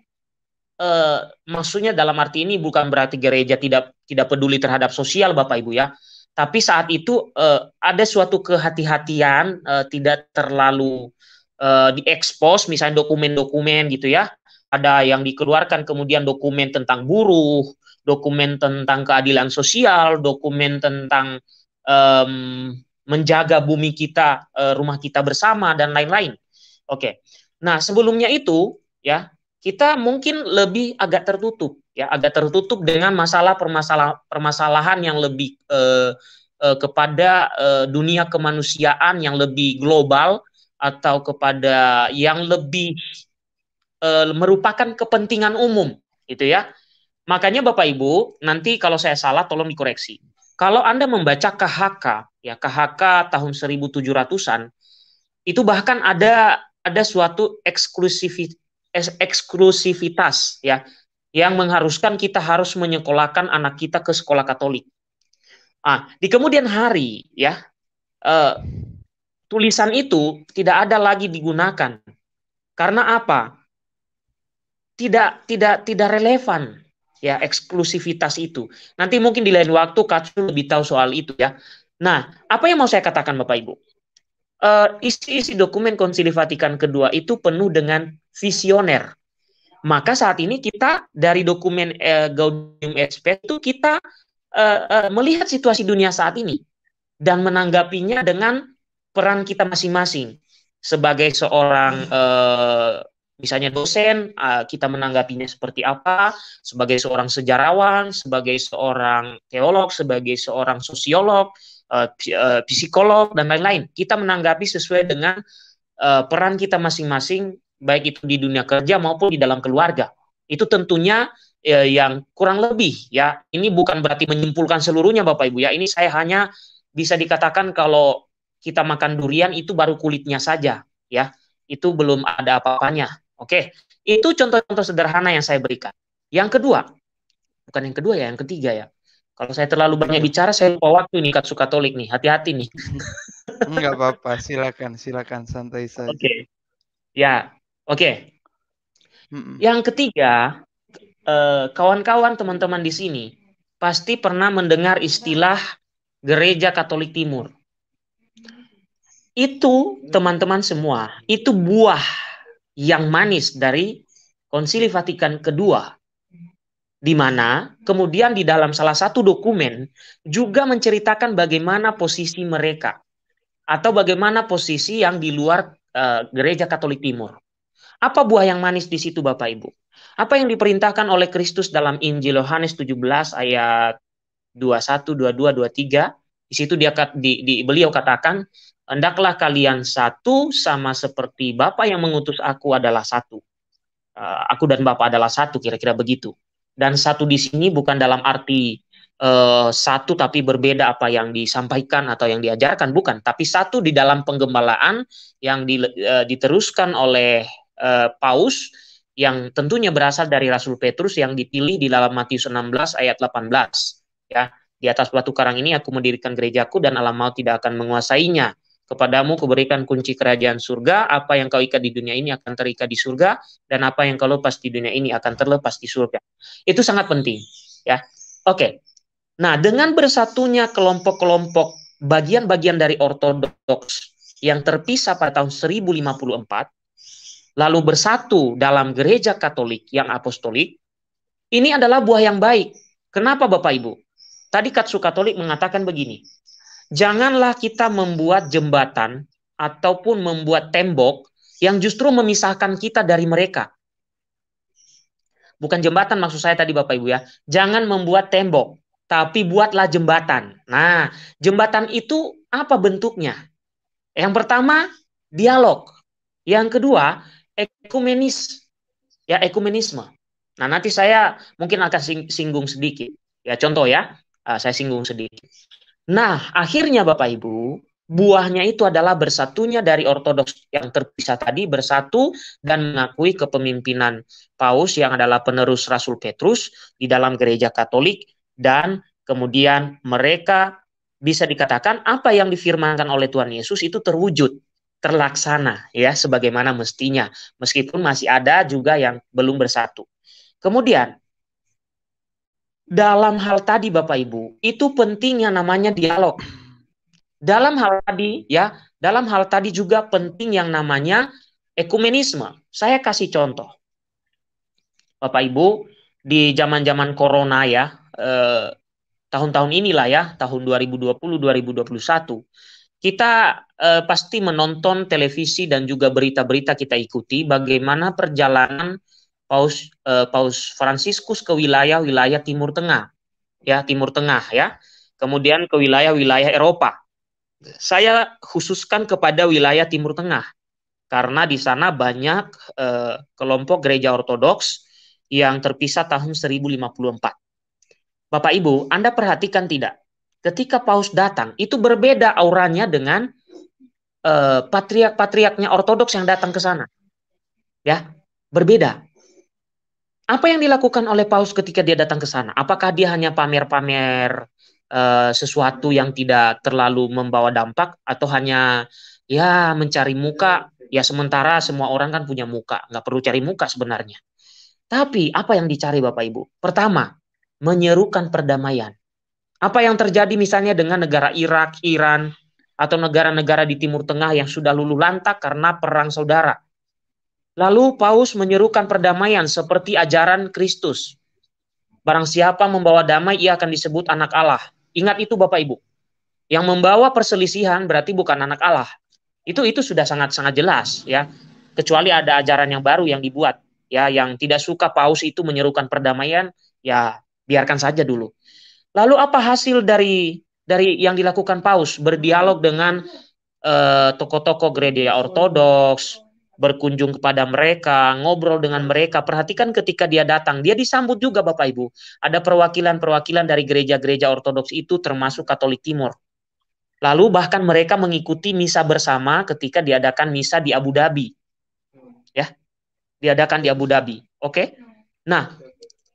eh, maksudnya dalam arti ini bukan berarti gereja tidak tidak peduli terhadap sosial Bapak Ibu ya. Tapi saat itu eh, ada suatu kehati-hatian eh, tidak terlalu uh, diekspos misalnya dokumen-dokumen gitu ya ada yang dikeluarkan kemudian dokumen tentang buruh dokumen tentang keadilan sosial dokumen tentang um, menjaga bumi kita uh, rumah kita bersama dan lain-lain oke okay. nah sebelumnya itu ya kita mungkin lebih agak tertutup ya agak tertutup dengan masalah permasalah permasalahan yang lebih uh, kepada uh, dunia kemanusiaan yang lebih global atau kepada yang lebih e, merupakan kepentingan umum gitu ya. Makanya Bapak Ibu, nanti kalau saya salah tolong dikoreksi. Kalau Anda membaca KHK, ya KHK tahun 1700-an, itu bahkan ada ada suatu eksklusivitas, eksklusivitas ya yang mengharuskan kita harus menyekolahkan anak kita ke sekolah Katolik. Ah, di kemudian hari ya eh, tulisan itu tidak ada lagi digunakan. Karena apa? Tidak tidak tidak relevan ya eksklusivitas itu. Nanti mungkin di lain waktu Katsu lebih tahu soal itu ya. Nah, apa yang mau saya katakan Bapak Ibu? Eh, isi-isi uh, dokumen Konsili Vatikan kedua itu penuh dengan visioner. Maka saat ini kita dari dokumen uh, Gaudium et Spes itu kita uh, uh, melihat situasi dunia saat ini dan menanggapinya dengan peran kita masing-masing sebagai seorang uh, misalnya dosen uh, kita menanggapinya seperti apa sebagai seorang sejarawan sebagai seorang teolog sebagai seorang sosiolog uh, psikolog dan lain-lain kita menanggapi sesuai dengan uh, peran kita masing-masing baik itu di dunia kerja maupun di dalam keluarga itu tentunya yang kurang lebih ya ini bukan berarti menyimpulkan seluruhnya bapak ibu ya ini saya hanya bisa dikatakan kalau kita makan durian itu baru kulitnya saja, ya. Itu belum ada apa-apanya. Oke. Itu contoh-contoh sederhana yang saya berikan. Yang kedua, bukan yang kedua ya, yang ketiga ya. Kalau saya terlalu banyak iya. bicara, saya lupa waktu ini Katsu Katolik nih. Hati-hati nih. Enggak apa-apa, silakan, silakan santai saja. Oke. Ya, oke. Yang ketiga, eh, kawan-kawan teman-teman di sini pasti pernah mendengar istilah Gereja Katolik Timur. Itu teman-teman semua, itu buah yang manis dari Konsili Vatikan kedua di mana kemudian di dalam salah satu dokumen juga menceritakan bagaimana posisi mereka atau bagaimana posisi yang di luar e, gereja Katolik Timur. Apa buah yang manis di situ Bapak Ibu? Apa yang diperintahkan oleh Kristus dalam Injil Yohanes 17 ayat 21, 22, 23? Di situ dia di, di beliau katakan hendaklah kalian satu sama seperti Bapa yang mengutus aku adalah satu. Eh, aku dan Bapa adalah satu, kira-kira begitu. Dan satu di sini bukan dalam arti uh, satu tapi berbeda apa yang disampaikan atau yang diajarkan, bukan. Tapi satu di dalam penggembalaan yang di, uh, diteruskan oleh uh, Paus yang tentunya berasal dari Rasul Petrus yang dipilih di dalam Matius 16 ayat 18. Ya, di atas batu karang ini aku mendirikan gerejaku dan alam maut tidak akan menguasainya Kepadamu kuberikan kunci kerajaan surga, apa yang kau ikat di dunia ini akan terikat di surga, dan apa yang kau lepas di dunia ini akan terlepas di surga. Itu sangat penting. ya. Oke, nah dengan bersatunya kelompok-kelompok bagian-bagian dari ortodoks yang terpisah pada tahun 1054, lalu bersatu dalam gereja katolik yang apostolik, ini adalah buah yang baik. Kenapa Bapak Ibu? Tadi Katsu Katolik mengatakan begini, janganlah kita membuat jembatan ataupun membuat tembok yang justru memisahkan kita dari mereka. Bukan jembatan maksud saya tadi Bapak Ibu ya. Jangan membuat tembok, tapi buatlah jembatan. Nah, jembatan itu apa bentuknya? Yang pertama, dialog. Yang kedua, ekumenis. Ya, ekumenisme. Nah, nanti saya mungkin akan singgung sedikit. Ya, contoh ya, ah, saya singgung sedikit. Nah, akhirnya Bapak Ibu, buahnya itu adalah bersatunya dari ortodoks yang terpisah tadi bersatu dan mengakui kepemimpinan Paus yang adalah penerus Rasul Petrus di dalam gereja Katolik dan kemudian mereka bisa dikatakan apa yang difirmankan oleh Tuhan Yesus itu terwujud, terlaksana ya sebagaimana mestinya meskipun masih ada juga yang belum bersatu. Kemudian dalam hal tadi Bapak Ibu, itu pentingnya namanya dialog. Dalam hal tadi ya, dalam hal tadi juga penting yang namanya ekumenisme. Saya kasih contoh. Bapak Ibu, di zaman-zaman corona ya, eh, tahun-tahun inilah ya, tahun 2020 2021, kita eh, pasti menonton televisi dan juga berita-berita kita ikuti bagaimana perjalanan Paus eh, Paus Fransiskus ke wilayah-wilayah Timur Tengah, ya Timur Tengah ya, kemudian ke wilayah-wilayah Eropa. Saya khususkan kepada wilayah Timur Tengah karena di sana banyak eh, kelompok gereja Ortodoks yang terpisah tahun 1054. Bapak Ibu, Anda perhatikan tidak? Ketika Paus datang, itu berbeda auranya dengan eh, patriak-patriaknya Ortodoks yang datang ke sana. Ya, berbeda apa yang dilakukan oleh Paus ketika dia datang ke sana? Apakah dia hanya pamer-pamer uh, sesuatu yang tidak terlalu membawa dampak atau hanya ya mencari muka? Ya sementara semua orang kan punya muka, nggak perlu cari muka sebenarnya. Tapi apa yang dicari Bapak Ibu? Pertama, menyerukan perdamaian. Apa yang terjadi misalnya dengan negara Irak, Iran, atau negara-negara di Timur Tengah yang sudah luluh lantak karena perang saudara Lalu Paus menyerukan perdamaian seperti ajaran Kristus. Barang siapa membawa damai, ia akan disebut anak Allah. Ingat itu Bapak Ibu. Yang membawa perselisihan berarti bukan anak Allah. Itu itu sudah sangat-sangat jelas ya. Kecuali ada ajaran yang baru yang dibuat ya yang tidak suka Paus itu menyerukan perdamaian, ya biarkan saja dulu. Lalu apa hasil dari dari yang dilakukan Paus berdialog dengan eh, tokoh-tokoh eh, gereja ortodoks, berkunjung kepada mereka, ngobrol dengan mereka. Perhatikan ketika dia datang, dia disambut juga Bapak Ibu. Ada perwakilan-perwakilan dari gereja-gereja Ortodoks itu termasuk Katolik Timur. Lalu bahkan mereka mengikuti misa bersama ketika diadakan misa di Abu Dhabi. Ya. Diadakan di Abu Dhabi. Oke. Okay? Nah,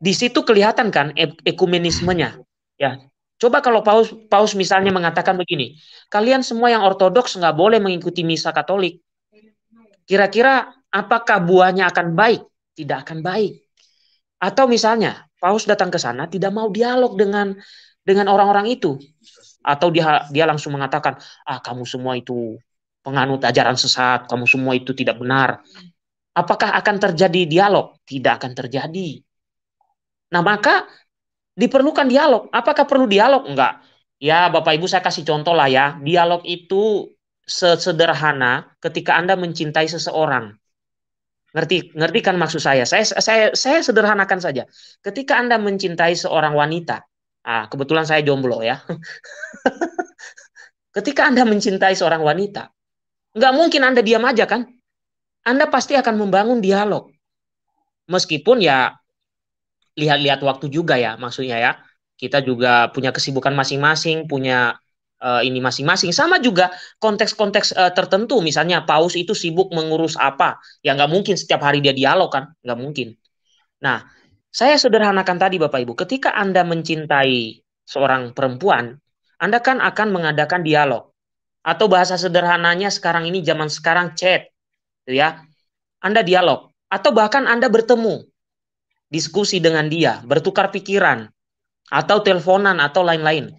di situ kelihatan kan e- ekumenismenya. Ya. Coba kalau Paus, Paus misalnya mengatakan begini, kalian semua yang Ortodoks nggak boleh mengikuti misa Katolik. Kira-kira apakah buahnya akan baik? Tidak akan baik. Atau misalnya Paus datang ke sana tidak mau dialog dengan dengan orang-orang itu. Atau dia dia langsung mengatakan, "Ah, kamu semua itu penganut ajaran sesat, kamu semua itu tidak benar." Apakah akan terjadi dialog? Tidak akan terjadi. Nah, maka diperlukan dialog. Apakah perlu dialog? Enggak. Ya, Bapak Ibu saya kasih contoh lah ya. Dialog itu sesederhana ketika Anda mencintai seseorang. Ngerti ngerti kan maksud saya? Saya saya saya sederhanakan saja. Ketika Anda mencintai seorang wanita, ah kebetulan saya jomblo ya. ketika Anda mencintai seorang wanita, nggak mungkin Anda diam aja kan? Anda pasti akan membangun dialog. Meskipun ya lihat-lihat waktu juga ya maksudnya ya. Kita juga punya kesibukan masing-masing, punya uh, ini masing-masing. Sama juga konteks-konteks uh, tertentu, misalnya paus itu sibuk mengurus apa, ya nggak mungkin setiap hari dia dialog kan, nggak mungkin. Nah, saya sederhanakan tadi Bapak Ibu, ketika Anda mencintai seorang perempuan, Anda kan akan mengadakan dialog. Atau bahasa sederhananya sekarang ini zaman sekarang chat, gitu ya. Anda dialog atau bahkan Anda bertemu, diskusi dengan dia, bertukar pikiran, atau teleponan atau lain-lain.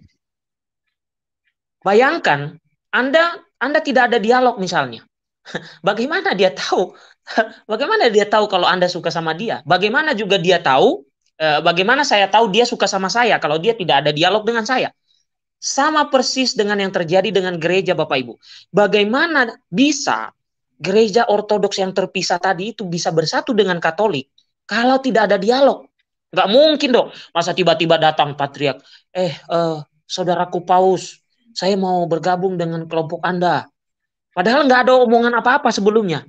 Bayangkan Anda Anda tidak ada dialog misalnya. Bagaimana dia tahu? Bagaimana dia tahu kalau Anda suka sama dia? Bagaimana juga dia tahu? Eh, bagaimana saya tahu dia suka sama saya kalau dia tidak ada dialog dengan saya? Sama persis dengan yang terjadi dengan gereja Bapak Ibu. Bagaimana bisa gereja ortodoks yang terpisah tadi itu bisa bersatu dengan Katolik kalau tidak ada dialog. Gak mungkin dong, masa tiba-tiba datang patriak, eh, eh saudaraku Paus, saya mau bergabung dengan kelompok Anda. Padahal nggak ada omongan apa-apa sebelumnya.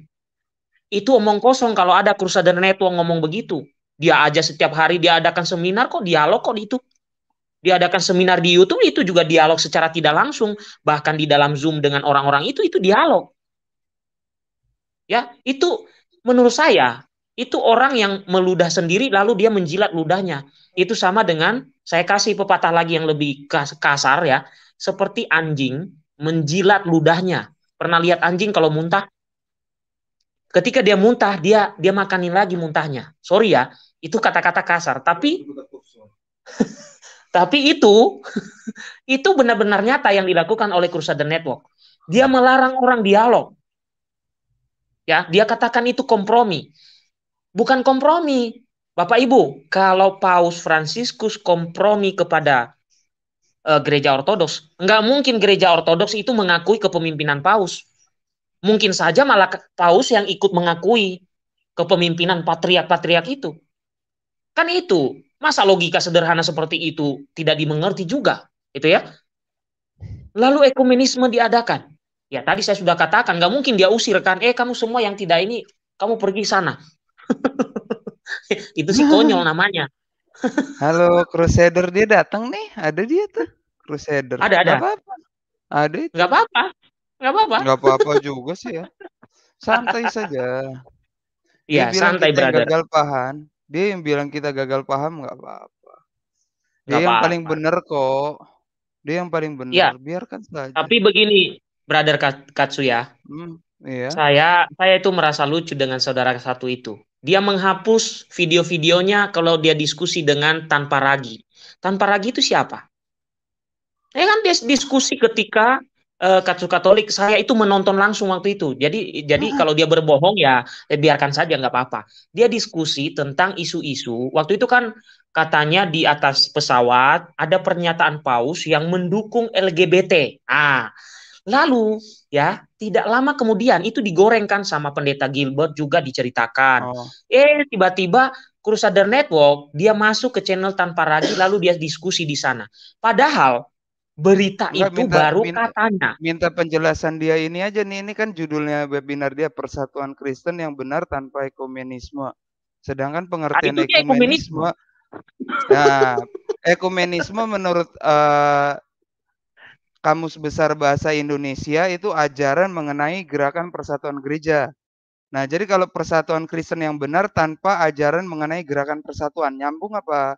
Itu omong kosong kalau ada Krusada Network ngomong begitu. Dia aja setiap hari dia adakan seminar kok, dialog kok itu. adakan seminar di YouTube itu juga dialog secara tidak langsung, bahkan di dalam Zoom dengan orang-orang itu itu dialog. Ya, itu menurut saya itu orang yang meludah sendiri lalu dia menjilat ludahnya. Itu sama dengan saya kasih pepatah lagi yang lebih kasar ya seperti anjing menjilat ludahnya. Pernah lihat anjing kalau muntah? Ketika dia muntah, dia dia makanin lagi muntahnya. Sorry ya, itu kata-kata kasar, tapi tapi itu itu benar-benar nyata yang dilakukan oleh Crusader Network. Dia melarang orang dialog. Ya, dia katakan itu kompromi. Bukan kompromi. Bapak Ibu, kalau Paus Fransiskus kompromi kepada uh, gereja ortodoks. Nggak mungkin gereja ortodoks itu mengakui kepemimpinan paus. Mungkin saja malah paus yang ikut mengakui kepemimpinan patriak-patriak itu. Kan itu, masa logika sederhana seperti itu tidak dimengerti juga, itu ya. Lalu ekumenisme diadakan. Ya tadi saya sudah katakan, nggak mungkin dia usir kan, eh kamu semua yang tidak ini, kamu pergi sana. itu sih konyol namanya. Halo Crusader dia datang nih, ada dia tuh. Crusader. Ada ada. apa-apa. Ada itu. Gak apa-apa. Gak apa-apa. Gak apa-apa juga sih ya. Santai saja. Iya, santai kita brother. gagal paham. Dia yang bilang kita gagal paham gak apa-apa. Dia gak yang apa-apa. paling benar kok. Dia yang paling benar. Ya. Biarkan saja. Tapi begini, brother Katsuya. Hmm, iya. Saya saya itu merasa lucu dengan saudara satu itu. Dia menghapus video-videonya kalau dia diskusi dengan tanpa ragi. Tanpa ragi itu siapa? Ya kan dia diskusi ketika uh, Katsu Katolik saya itu menonton langsung waktu itu. Jadi jadi kalau dia berbohong ya, ya biarkan saja nggak apa-apa. Dia diskusi tentang isu-isu. Waktu itu kan katanya di atas pesawat ada pernyataan paus yang mendukung LGBT. Ah, lalu ya tidak lama kemudian itu digorengkan sama pendeta Gilbert juga diceritakan. Oh. Eh tiba-tiba Crusader Network dia masuk ke channel tanpa ragi lalu dia diskusi di sana. Padahal berita Enggak, itu minta, baru minta, katanya. Minta penjelasan dia ini aja nih ini kan judulnya webinar dia Persatuan Kristen yang benar tanpa ekumenisme. Sedangkan pengertian ekumenisme, ekumenisme. Nah, ekumenisme menurut uh, Kamus Besar Bahasa Indonesia itu ajaran mengenai gerakan persatuan gereja. Nah, jadi kalau persatuan Kristen yang benar tanpa ajaran mengenai gerakan persatuan, nyambung apa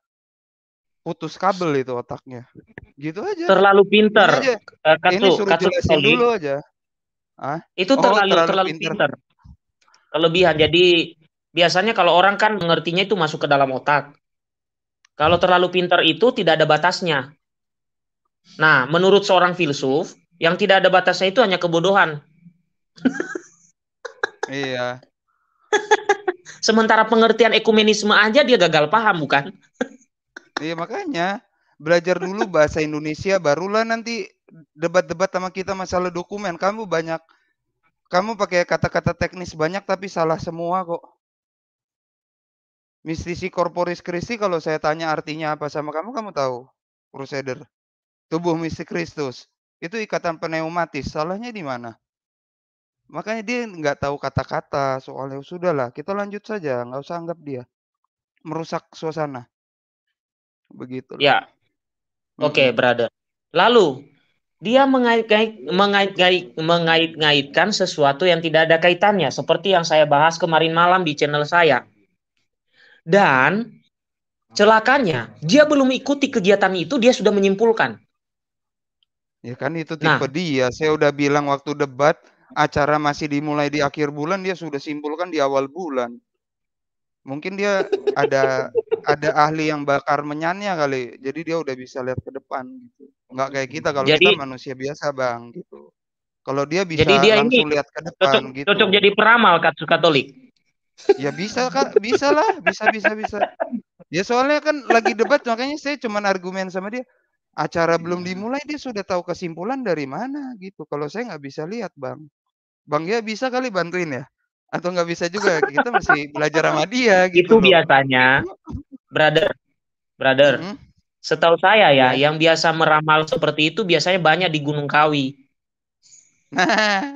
putus kabel itu otaknya. Gitu aja. Terlalu pintar. Eh, Ini, Uh, Ini suruh katu, katu, dulu gitu. aja. Hah? Itu terlalu oh, terlalu, terlalu pinter. pinter. Kelebihan. Jadi biasanya kalau orang kan mengertinya itu masuk ke dalam otak. Kalau terlalu pintar itu tidak ada batasnya. Nah, menurut seorang filsuf, yang tidak ada batasnya itu hanya kebodohan. iya. Sementara pengertian ekumenisme aja dia gagal paham, bukan? iya, makanya belajar dulu bahasa Indonesia barulah nanti debat-debat sama kita masalah dokumen. Kamu banyak kamu pakai kata-kata teknis banyak tapi salah semua kok. Mistisi korporis Kristi kalau saya tanya artinya apa sama kamu, kamu tahu? Proceder tubuh misi Kristus. Itu ikatan pneumatis. Salahnya di mana? Makanya dia nggak tahu kata-kata soalnya sudahlah kita lanjut saja nggak usah anggap dia merusak suasana begitu. Ya, oke okay, brother. Lalu dia mengait mengait-ngait mengait-ngaitkan sesuatu yang tidak ada kaitannya seperti yang saya bahas kemarin malam di channel saya. Dan celakanya dia belum ikuti kegiatan itu dia sudah menyimpulkan Ya kan itu tipe nah, dia. Saya udah bilang waktu debat acara masih dimulai di akhir bulan dia sudah simpulkan di awal bulan. Mungkin dia ada ada ahli yang bakar menyannya kali. Jadi dia udah bisa lihat ke depan gitu. Enggak kayak kita kalau jadi, kita manusia biasa, Bang, gitu. Kalau dia bisa jadi dia langsung ini lihat ke depan cocok, gitu. Cocok jadi peramal Katolik. Ya bisa Kak, bisa lah, bisa bisa bisa. Ya soalnya kan lagi debat makanya saya cuman argumen sama dia acara iya. belum dimulai dia sudah tahu kesimpulan dari mana gitu. Kalau saya nggak bisa lihat bang, bang ya bisa kali bantuin ya, atau nggak bisa juga kita masih belajar sama dia. Gitu itu loh. biasanya, brother, brother. Hmm? Setahu saya ya, ya, yang biasa meramal seperti itu biasanya banyak di Gunung Kawi.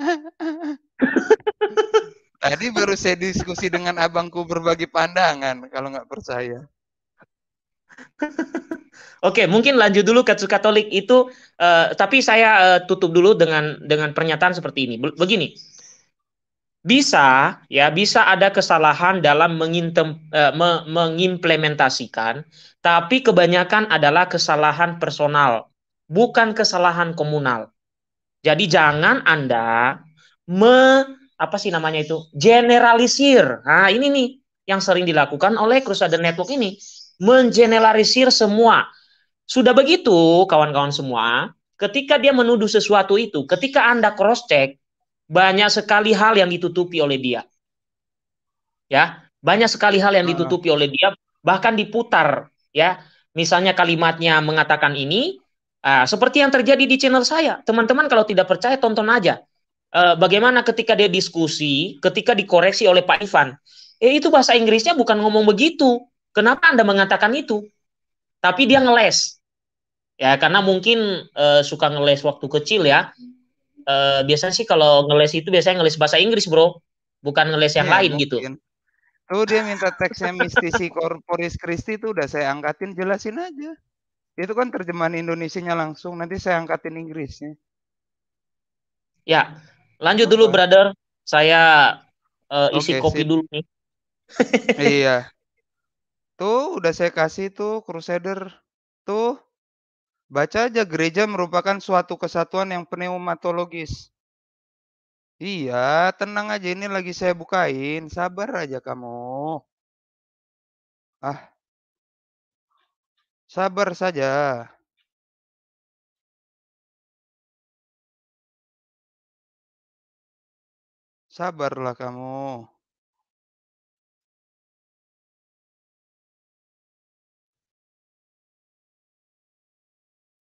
Tadi baru saya diskusi dengan abangku berbagi pandangan, kalau nggak percaya. Oke, mungkin lanjut dulu ke Katolik itu, uh, tapi saya uh, tutup dulu dengan dengan pernyataan seperti ini. Begini, bisa ya bisa ada kesalahan dalam uh, me, mengimplementasikan, tapi kebanyakan adalah kesalahan personal, bukan kesalahan komunal. Jadi jangan anda me apa sih namanya itu generalisir. Nah ini nih yang sering dilakukan oleh Crusader Network ini mengeneralisir semua. Sudah begitu, kawan-kawan semua, ketika dia menuduh sesuatu itu, ketika Anda cross check, banyak sekali hal yang ditutupi oleh dia. Ya, banyak sekali hal yang ah. ditutupi oleh dia, bahkan diputar, ya. Misalnya kalimatnya mengatakan ini, uh, seperti yang terjadi di channel saya. Teman-teman kalau tidak percaya tonton aja. Eh, bagaimana ketika dia diskusi, ketika dikoreksi oleh Pak Ivan, eh itu bahasa Inggrisnya bukan ngomong begitu. Kenapa Anda mengatakan itu? Tapi dia ngeles. Ya, karena mungkin uh, suka ngeles waktu kecil ya. Uh, biasanya sih kalau ngeles itu biasanya ngeles bahasa Inggris, Bro. Bukan ngeles yang ya, lain gitu. mungkin. gitu. Tuh dia minta teksnya mistisi korporis Kristi itu udah saya angkatin jelasin aja. Itu kan terjemahan Indonesianya langsung, nanti saya angkatin Inggrisnya. Ya, lanjut dulu brother. Saya uh, isi okay, kopi sip. dulu nih. iya. Tuh, udah saya kasih tuh Crusader. Tuh, baca aja gereja merupakan suatu kesatuan yang pneumatologis. Iya, tenang aja ini lagi saya bukain. Sabar aja kamu. Ah. Sabar saja. Sabarlah kamu.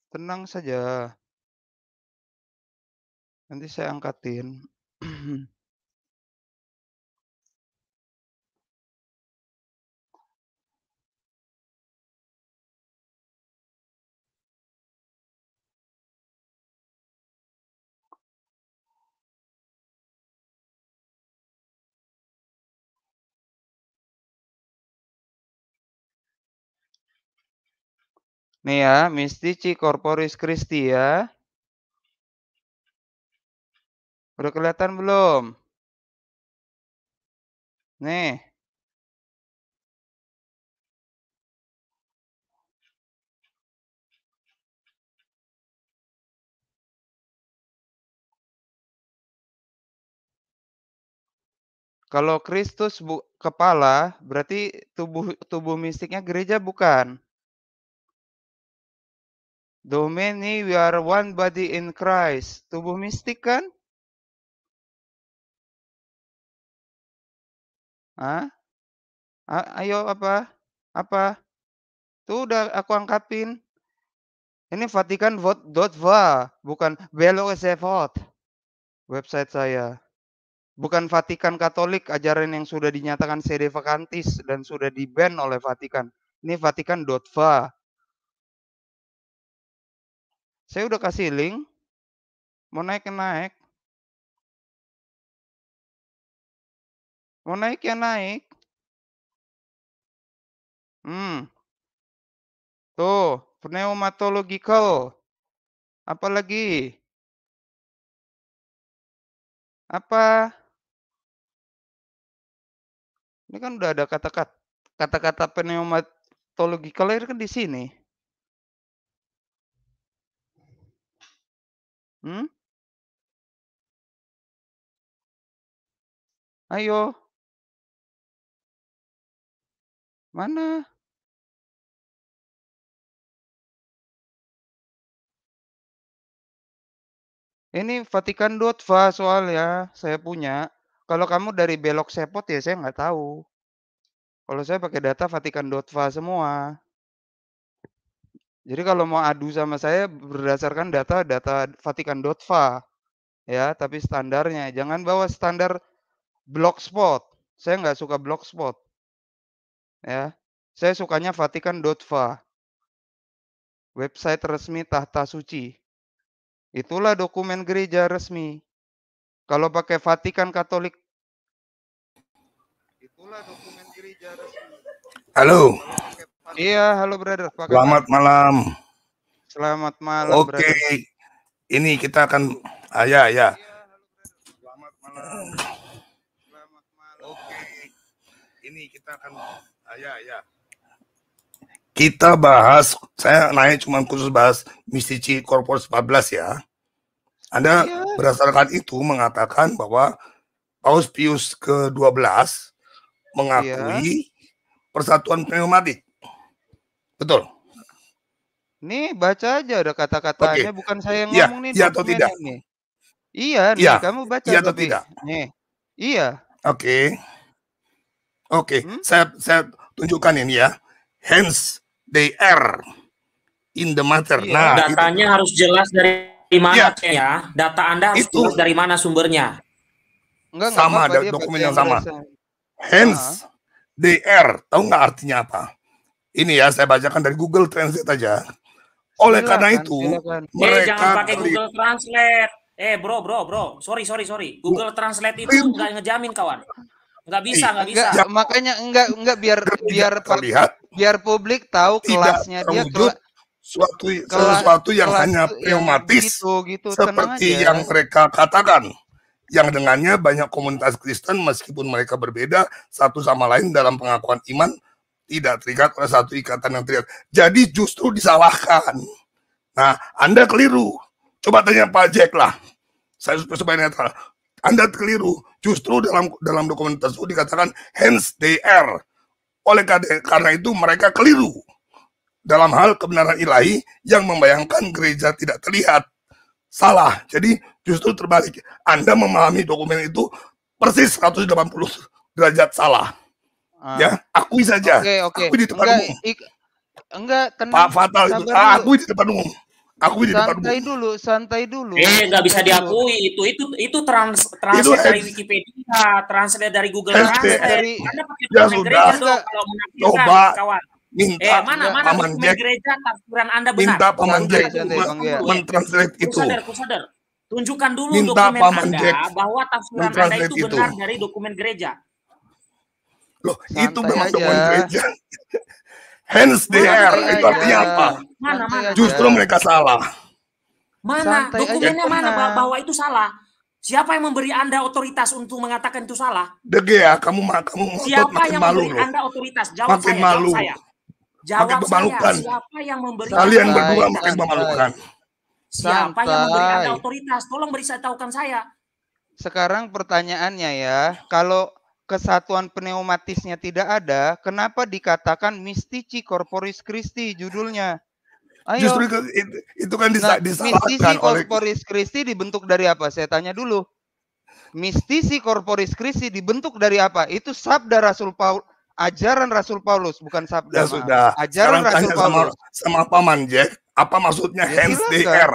Tenang saja. Nanti saya angkatin. Nih ya, Mystici Corporis Christi ya. Udah kelihatan belum? Nih. Kalau Kristus kepala, berarti tubuh tubuh mistiknya gereja bukan? Though many, we are one body in Christ. Tubuh mistik kan? Hah? Ayo apa? Apa? Tuh udah aku angkatin. Ini Vatikan .va, bukan Belo Vot. Website saya. Bukan Vatikan Katolik, ajaran yang sudah dinyatakan sede vakantis dan sudah diban oleh Vatikan. Ini Vatikan .va. Saya udah kasih link. Mau naik ya naik. Mau naik ya naik. Hmm. Tuh, pneumatological. Apalagi? Apa? Ini kan udah ada kata-kata kata-kata pneumatological ini kan di sini. Hmm? Ayo. Mana? Ini Vatikan Dotva ya, saya punya. Kalau kamu dari Belok Sepot ya saya nggak tahu. Kalau saya pakai data Vatikan Dotva semua. Jadi kalau mau adu sama saya berdasarkan data-data Vatikan.va ya, tapi standarnya jangan bawa standar Blogspot. Saya nggak suka Blogspot. Ya, saya sukanya Vatikan.va. Website resmi Tahta Suci. Itulah dokumen gereja resmi. Kalau pakai Vatikan Katolik. Itulah dokumen gereja resmi. Halo. Iya, halo brother. Pak Selamat malam. Selamat malam. Oke, okay. ini kita akan, ayah ya ya. Selamat malam. Selamat malam. Oke, ini kita akan, ayah ya, ya Kita bahas, saya naik cuma khusus bahas Mistici Korpor 14 ya. Anda iya. berdasarkan itu mengatakan bahwa Paus Pius ke-12 mengakui iya. persatuan pneumatik. Betul. Nih baca aja ada kata-katanya okay. bukan saya yang ya, ngomong nih. Iya atau tidak? Ini. Iya, nih ya. kamu baca. Iya atau tidak? Nih. Iya. Oke. Okay. Oke, okay. hmm? saya saya tunjukkan ini ya. Hence they are in the matter. Iya, nah, datanya itu. harus jelas dari mana ya. ya. Data Anda harus itu. jelas dari mana sumbernya. Enggak, sama, enggak, apa, dokumen yang sama. Hence, nah. they are. Tahu nggak artinya apa? Ini ya saya bacakan dari Google Translate aja. Oleh silakan, karena itu, silakan. mereka eh, jangan pakai Google Translate. Eh, bro, bro, bro. Sorry, sorry, sorry. Google Translate itu nggak ngejamin kawan. Nggak bisa, nggak bisa. Enggak, makanya nggak, nggak biar biar terlihat, biar publik tahu kelasnya dia kelas suatu kelas, sesuatu yang kelas hanya ya, pneumatis gitu, gitu, seperti yang mereka katakan yang dengannya banyak komunitas Kristen meskipun mereka berbeda satu sama lain dalam pengakuan iman tidak terikat oleh satu ikatan yang terikat. Jadi justru disalahkan. Nah, Anda keliru. Coba tanya Pak Jack lah. Saya supaya netral. Anda keliru. Justru dalam dalam dokumen tersebut dikatakan hence they are. Oleh karena itu mereka keliru dalam hal kebenaran ilahi yang membayangkan gereja tidak terlihat. Salah. Jadi justru terbalik. Anda memahami dokumen itu persis 180 derajat salah. Ya, ah. akui saja. Oke, okay, oke. Okay. Akui di depan enggak, umum. Ik, enggak, tenang. Pak Fatal itu. Ah, akui di depan umum. Akui santai di depan umum. Santai dulu, santai dulu. Eh, enggak bisa diakui. Itu itu itu trans translate dari Wikipedia, translate dari Google Translate. Dari, Anda ya pakai ya sudah. Dong, kalau Coba kawan. Minta eh, mana, mana Paman Jack. Gereja tafsiran Anda benar. Minta Paman Jack ya. mentranslate itu. Kusadar, kusadar. Tunjukkan dulu Minta dokumen Paman Anda Jack bahwa tafsiran Anda itu benar dari dokumen gereja. Loh, Santai itu memang aja. temuan gereja. the Mana air, itu artinya aja. apa? Mana, mana? Justru mereka salah. Mana? Santai Dokumennya aja. mana bahwa itu salah? Siapa yang memberi Anda otoritas untuk mengatakan itu salah? Dege ya, kamu kamu Siapa makin yang malu memberi loh. Anda otoritas? Jawab makin saya, malu. Jawab saya. Jawab makin Saya. Siapa yang memberi Kalian Anda? berdua makin memalukan. Siapa Santai. yang memberi Anda otoritas? Tolong beri saya tahukan saya. Sekarang pertanyaannya ya, kalau kesatuan pneumatisnya tidak ada, kenapa dikatakan mistici corporis Christi judulnya? Ayo. Justru itu, itu, itu kan disa, nah, disalahkan mistici corporis Christi dibentuk dari apa? Saya tanya dulu. mistici corporis Christi dibentuk dari apa? Itu sabda Rasul Paul, ajaran Rasul Paulus, bukan sabda. Ya maaf. Ajaran Sekarang Rasul tanya Paulus. Sama, sama paman Jack, apa maksudnya ya, hands the air?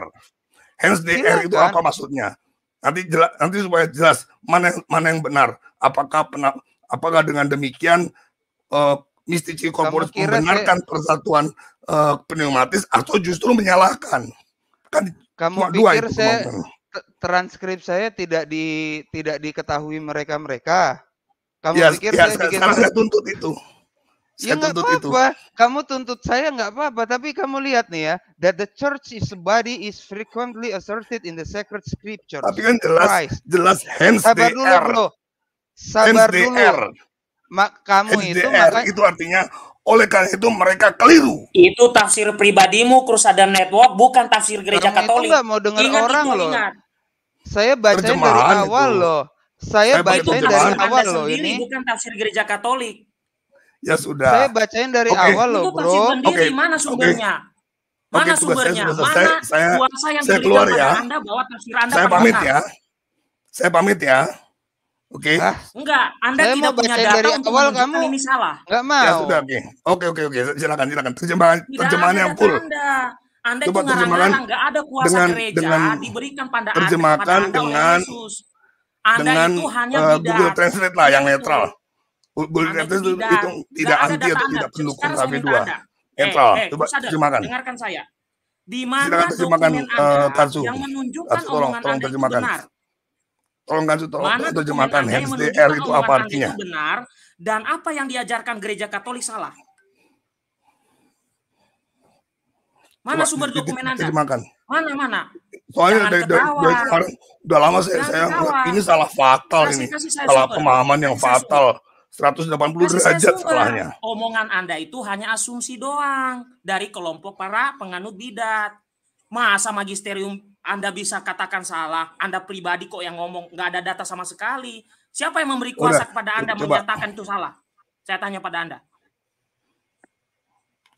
Hands the air itu apa maksudnya? Nanti jelas, nanti supaya jelas mana yang, mana yang benar Apakah pernah apakah dengan demikian uh, Mistici Corporis membenarkan saya... persatuan uh, pneumatis atau justru menyalahkan? Kan kamu pikir dua itu, saya transkrip saya tidak di tidak diketahui mereka-mereka? Kamu ya, pikir ya, saya bikin saya tuntut itu. Saya ya nggak apa-apa. Kamu tuntut saya nggak apa-apa. Tapi kamu lihat nih ya, that the church is body is frequently asserted in the sacred scripture. Tapi kan jelas, Christ. jelas hands Sabar dulu bro. Sabar Hence dulu. Air. Mak kamu Hence itu maka... itu artinya oleh karena itu mereka keliru. Itu tafsir pribadimu Crus Network bukan tafsir gereja karena Katolik. Itu mau dengar ingat orang itu, loh. Ingat. Saya baca dari awal itu. loh. Saya, saya bacain dari awal loh sendiri, ini. Bukan tafsir gereja Katolik. Ya sudah. Saya bacain dari okay. awal loh, Bro. Oke. okay. mana sumbernya? Okay. Mana okay, sumbernya? Saya, mana saya, saya, yang saya keluar ya. Anda bawa tafsir Anda Saya pamit ya. Saya pamit ya. Oke. Okay. Enggak, Anda Saya tidak punya data dari untuk awal kamu ini salah. Enggak ya mau. Ya sudah, oke. Okay. Oke, oke, oke. Silakan, silakan. Terjemahan terjemahan yang full. Anda. Anda Coba itu terjemahan enggak ada kuasa dengan, gereja dengan, diberikan pada terjemahkan dengan Yesus. Anda dengan, itu hanya uh, Google Translate lah yang netral. Google Translate itu, itu tidak anti atau tidak pendukung KB2. Netral. Eh, eh, Coba terjemahkan. Dengarkan saya. Di mana dokumen Anda yang menunjukkan omongan Anda itu benar? Tolong kasih tolong Mana terjemahkan ya, HDR itu apa artinya? Itu benar dan apa yang diajarkan gereja Katolik salah. Mana sumber dokumen Anda? Terjemahkan. Mana mana? Soalnya dari, dari, dari kemarin udah lama saya, saya ini salah fatal kasih, ini. Kasih salah sumber. pemahaman yang kasih fatal. Sumber. 180 derajat salahnya. Omongan Anda itu hanya asumsi doang dari kelompok para penganut bidat. Masa magisterium anda bisa katakan salah, Anda pribadi kok yang ngomong, nggak ada data sama sekali. Siapa yang memberi kuasa Udah, kepada Anda coba. menyatakan itu salah? Saya tanya pada Anda.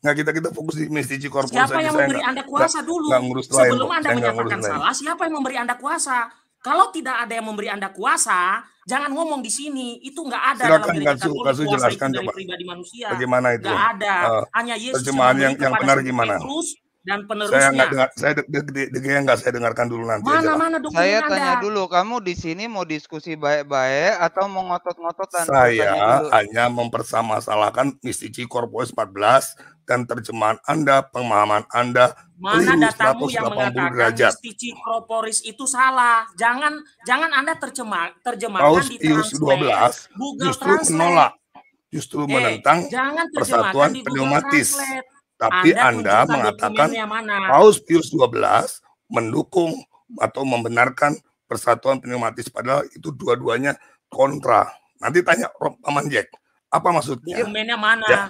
Nggak kita kita fokus di mistici korporasi. Siapa yang memberi Anda kuasa enggak, dulu? Enggak lain, Sebelum Anda menyatakan salah, lain. siapa yang memberi Anda kuasa? Kalau tidak ada yang memberi Anda kuasa, jangan ngomong di sini. Itu nggak ada Silakan, dalam kasu, kasu kuasa jelaskan, itu dari coba. pribadi manusia. Bagaimana itu? Nggak ada. Uh, Hanya Yesus yang, yang, yang benar gimana? Petrus, dan penerusnya. Saya nggak dengar, saya deg de de de nggak saya dengarkan dulu nanti. Mana aja mana dokumen Saya anda? tanya dulu, kamu di sini mau diskusi baik-baik atau mau ngotot-ngototan? Saya hanya mempersamasalahkan Mistici Corpus 14 dan terjemahan Anda, pemahaman Anda mana datamu yang mengatakan derajat. mistici itu salah. Jangan jangan Anda terjemah terjemahkan Paus di translate. 12 Google justru menolak justru eh, jangan persatuan pneumatis. Translate tapi Anda, anda mengatakan Paus Pius 12 mendukung atau membenarkan persatuan pneumatis padahal itu dua-duanya kontra. Nanti tanya Rob Paman Jack, apa maksudnya? Dokumennya mana? Ya.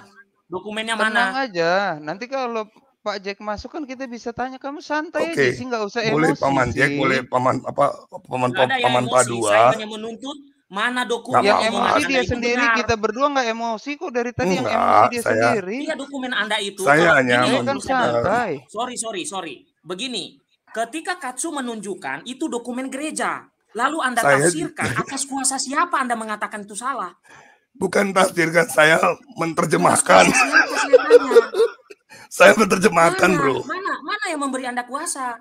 Dokumennya mana? Tenang aja. Nanti kalau Pak Jack masuk kan kita bisa tanya kamu santai okay. aja sih nggak usah emosi. Boleh Paman Jack, sih. boleh Paman apa Paman Paman, paman Padua. Saya menuntut Mana dokumen yang emosi dia sendiri benar. kita berdua nggak emosi kok dari tadi Enggak, yang emosi dia saya, sendiri. Iya dokumen Anda itu. Saya hanya iya kan santai. Sorry sorry sorry. Begini, ketika Katsu menunjukkan itu dokumen gereja, lalu Anda saya, tafsirkan atas kuasa siapa Anda mengatakan itu salah? Bukan tafsirkan, saya menterjemahkan. saya menterjemahkan, mana, bro. Mana mana yang memberi Anda kuasa?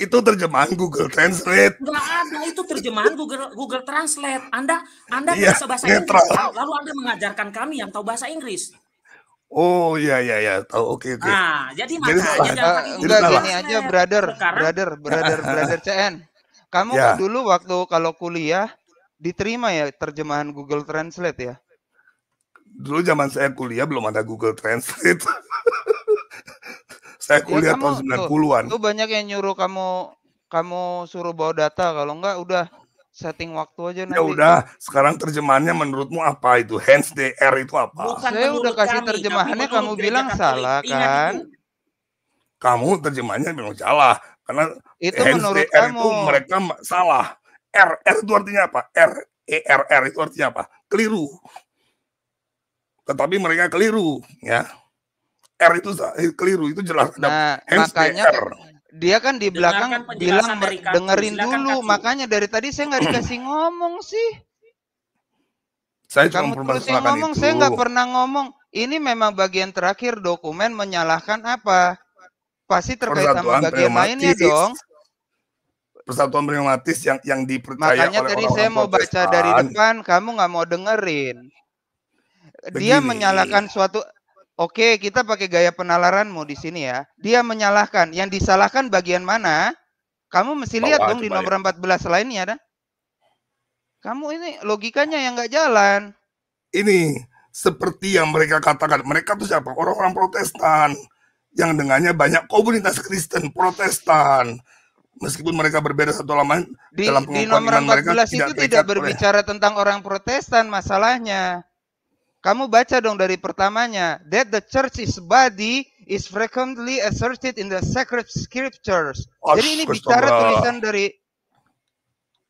itu terjemahan Google Translate. Enggak ada, itu terjemahan Google Google Translate. Anda Anda iya, bisa bahasa netral. Inggris, lalu Anda mengajarkan kami yang tahu bahasa Inggris. Oh iya iya iya tahu oke okay, oke. Okay. Nah, jadi makanya jadi, jangan uh, pakai Google Translate. Gini aja brother, Sekarang, brother, brother, brother CN. Kamu yeah. Kan dulu waktu kalau kuliah diterima ya terjemahan Google Translate ya? Dulu zaman saya kuliah belum ada Google Translate. Saya iya, kuliah ya, tahun 90-an. Tuh, banyak yang nyuruh kamu kamu suruh bawa data kalau enggak udah setting waktu aja ya nanti. Ya udah, sekarang terjemahannya menurutmu apa itu? Hands DR itu apa? Bukan Saya udah kasih kami, terjemahannya kamu bilang salah iya, kan? Kamu terjemahannya memang salah karena itu hands menurut DR kamu. itu mereka salah. R R itu artinya apa? R E R R itu artinya apa? Keliru. Tetapi mereka keliru, ya. R itu eh, keliru, itu jelas nah, makanya R. dia kan di belakang bilang Kaku, dengerin dulu, Kaku. makanya dari tadi saya nggak dikasih ngomong sih. Saya Kamu terus ngomong, itu. Saya nggak pernah ngomong. Ini memang bagian terakhir dokumen menyalahkan apa? Pasti terkait Persatuan sama bagian lainnya dong. Persatuan pragmatis yang yang dipercaya Makanya oleh tadi orang saya mau baca dari depan, kamu nggak mau dengerin. Begini. Dia menyalahkan suatu Oke, kita pakai gaya penalaranmu di sini ya. Dia menyalahkan. Yang disalahkan bagian mana? Kamu mesti lihat dong di ya. nomor ya. 14 lainnya ada. Kamu ini logikanya yang nggak jalan. Ini seperti yang mereka katakan. Mereka tuh siapa? Orang-orang Protestan yang dengannya banyak komunitas Kristen Protestan. Meskipun mereka berbeda satu lama di, dalam di nomor 14 mereka, itu tidak, tidak berbicara oleh. tentang orang Protestan masalahnya. Kamu baca dong dari pertamanya. That the church is body is frequently asserted in the sacred scriptures. Astaga. Jadi ini bicara tulisan dari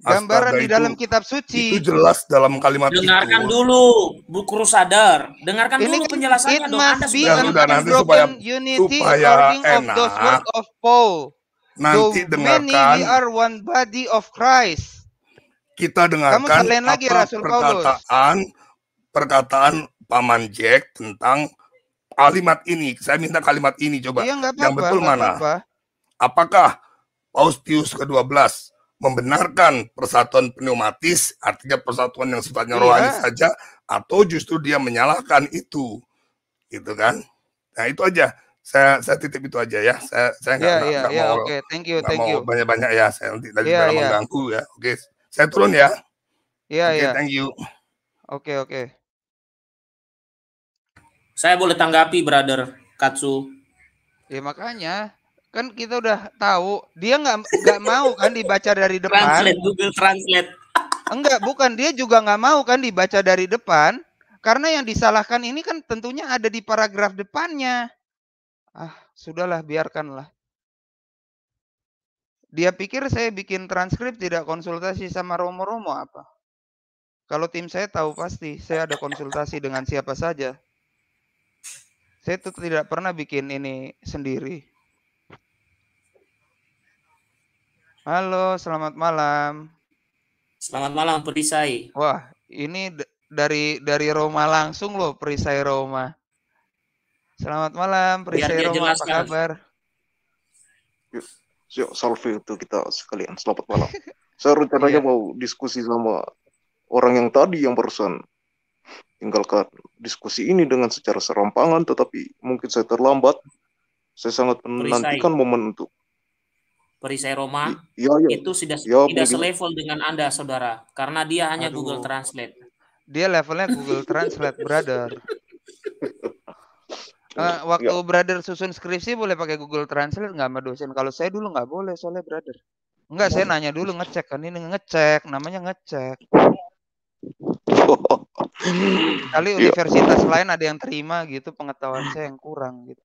gambaran Astaga, di dalam itu, kitab suci. Itu jelas dalam kalimat Dengarkan itu. dulu buku Sadar. Dengarkan ini dulu kan penjelasannya it dong. Must be an nanti supaya unity according enak. of those words of Paul. Nanti Though dengarkan. Many we are one body of Christ. Kita dengarkan Kamu apa lagi, Rasul perkataan Paulus perkataan Paman Jack tentang kalimat ini. Saya minta kalimat ini coba. Iya, apa yang betul mana? Apa Apakah Paus ke-12 membenarkan persatuan pneumatis, artinya persatuan yang sifatnya iya. rohani saja, atau justru dia menyalahkan itu, gitu kan? Nah itu aja. Saya saya titip itu aja ya. Saya saya nggak yeah, yeah, yeah, mau okay. thank you, thank mau banyak banyak ya. Saya nanti tadi yeah, yeah. mengganggu ya. Oke, okay. saya turun ya. Iya yeah, iya. Okay, yeah. Thank you. Oke okay, oke. Okay. Saya boleh tanggapi, brother Katsu. Ya makanya kan kita udah tahu dia nggak nggak mau kan dibaca dari depan. Translate Google Translate. Enggak, bukan dia juga nggak mau kan dibaca dari depan karena yang disalahkan ini kan tentunya ada di paragraf depannya. Ah, sudahlah biarkanlah. Dia pikir saya bikin transkrip tidak konsultasi sama Romo-Romo apa? Kalau tim saya tahu pasti, saya ada konsultasi dengan siapa saja. Saya itu tidak pernah bikin ini sendiri. Halo, selamat malam. Selamat malam Perisai. Wah, ini dari dari Roma langsung loh Perisai Roma. Selamat malam Perisai Biar Roma, apa kabar? Yuk, yuk salve itu kita sekalian. Selamat malam. Saya rencananya yeah. mau diskusi sama orang yang tadi yang barusan tinggalkan diskusi ini dengan secara serampangan, tetapi mungkin saya terlambat. Saya sangat menantikan Perisai. momen untuk Perisai Roma ya, ya. itu sudah ya, tidak mungkin. selevel dengan Anda, saudara, karena dia hanya Aduh. Google Translate. Dia levelnya Google Translate, brother. Uh, waktu ya. brother susun skripsi boleh pakai Google Translate nggak sama dosen? Kalau saya dulu nggak boleh soalnya brother. Enggak, saya iya. nanya dulu ngecek kan ini ngecek, namanya ngecek. Kali iya. universitas lain ada yang terima gitu pengetahuan saya yang kurang gitu.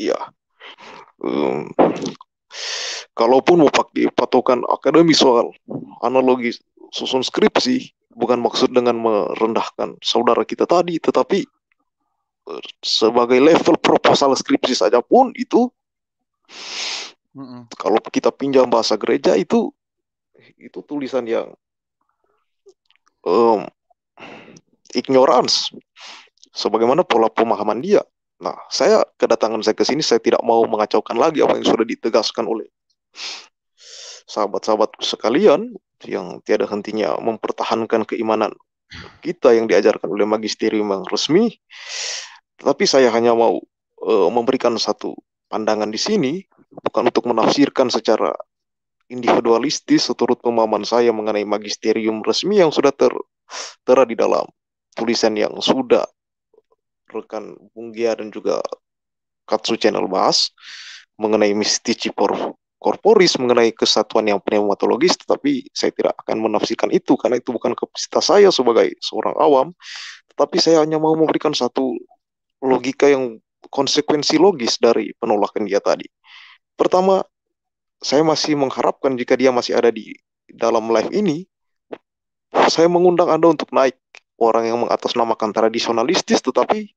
Iya. um, kalaupun mau pakai patokan akademis soal analogi susun skripsi bukan maksud dengan merendahkan saudara kita tadi tetapi eh, sebagai level proposal skripsi saja pun itu kalau kita pinjam bahasa gereja itu itu tulisan yang um, ignorance sebagaimana pola pemahaman dia. Nah, saya kedatangan saya ke sini saya tidak mau mengacaukan lagi apa yang sudah ditegaskan oleh sahabat-sahabat sekalian yang tiada hentinya mempertahankan keimanan kita yang diajarkan oleh magisterium yang resmi. Tetapi saya hanya mau uh, memberikan satu pandangan di sini bukan untuk menafsirkan secara individualistis seturut pemahaman saya mengenai magisterium resmi yang sudah tertera di dalam tulisan yang sudah rekan Bung Gia dan juga Katsu Channel bahas mengenai mistici korporis, mengenai kesatuan yang pneumatologis, tetapi saya tidak akan menafsirkan itu karena itu bukan kapasitas saya sebagai seorang awam, tetapi saya hanya mau memberikan satu logika yang konsekuensi logis dari penolakan dia tadi. Pertama, saya masih mengharapkan jika dia masih ada di dalam live ini, saya mengundang Anda untuk naik. Orang yang mengatasnamakan tradisionalistis tetapi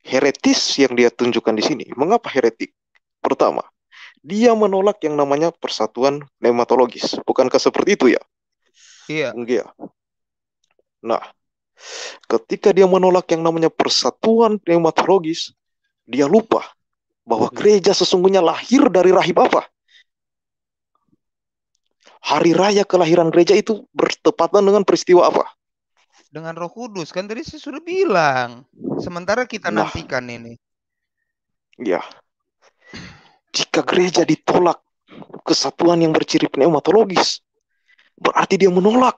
heretis yang dia tunjukkan di sini. Mengapa heretik? Pertama, dia menolak yang namanya persatuan nematologis Bukankah seperti itu ya? Iya. Iya. Nah, ketika dia menolak yang namanya persatuan pneumatologis, dia lupa bahwa hmm. gereja sesungguhnya lahir dari rahib apa? Hari raya kelahiran gereja itu bertepatan dengan peristiwa apa? Dengan Roh Kudus kan tadi saya sudah bilang. Sementara kita nah, nantikan ini. Ya. Jika gereja ditolak kesatuan yang berciri pneumatologis, berarti dia menolak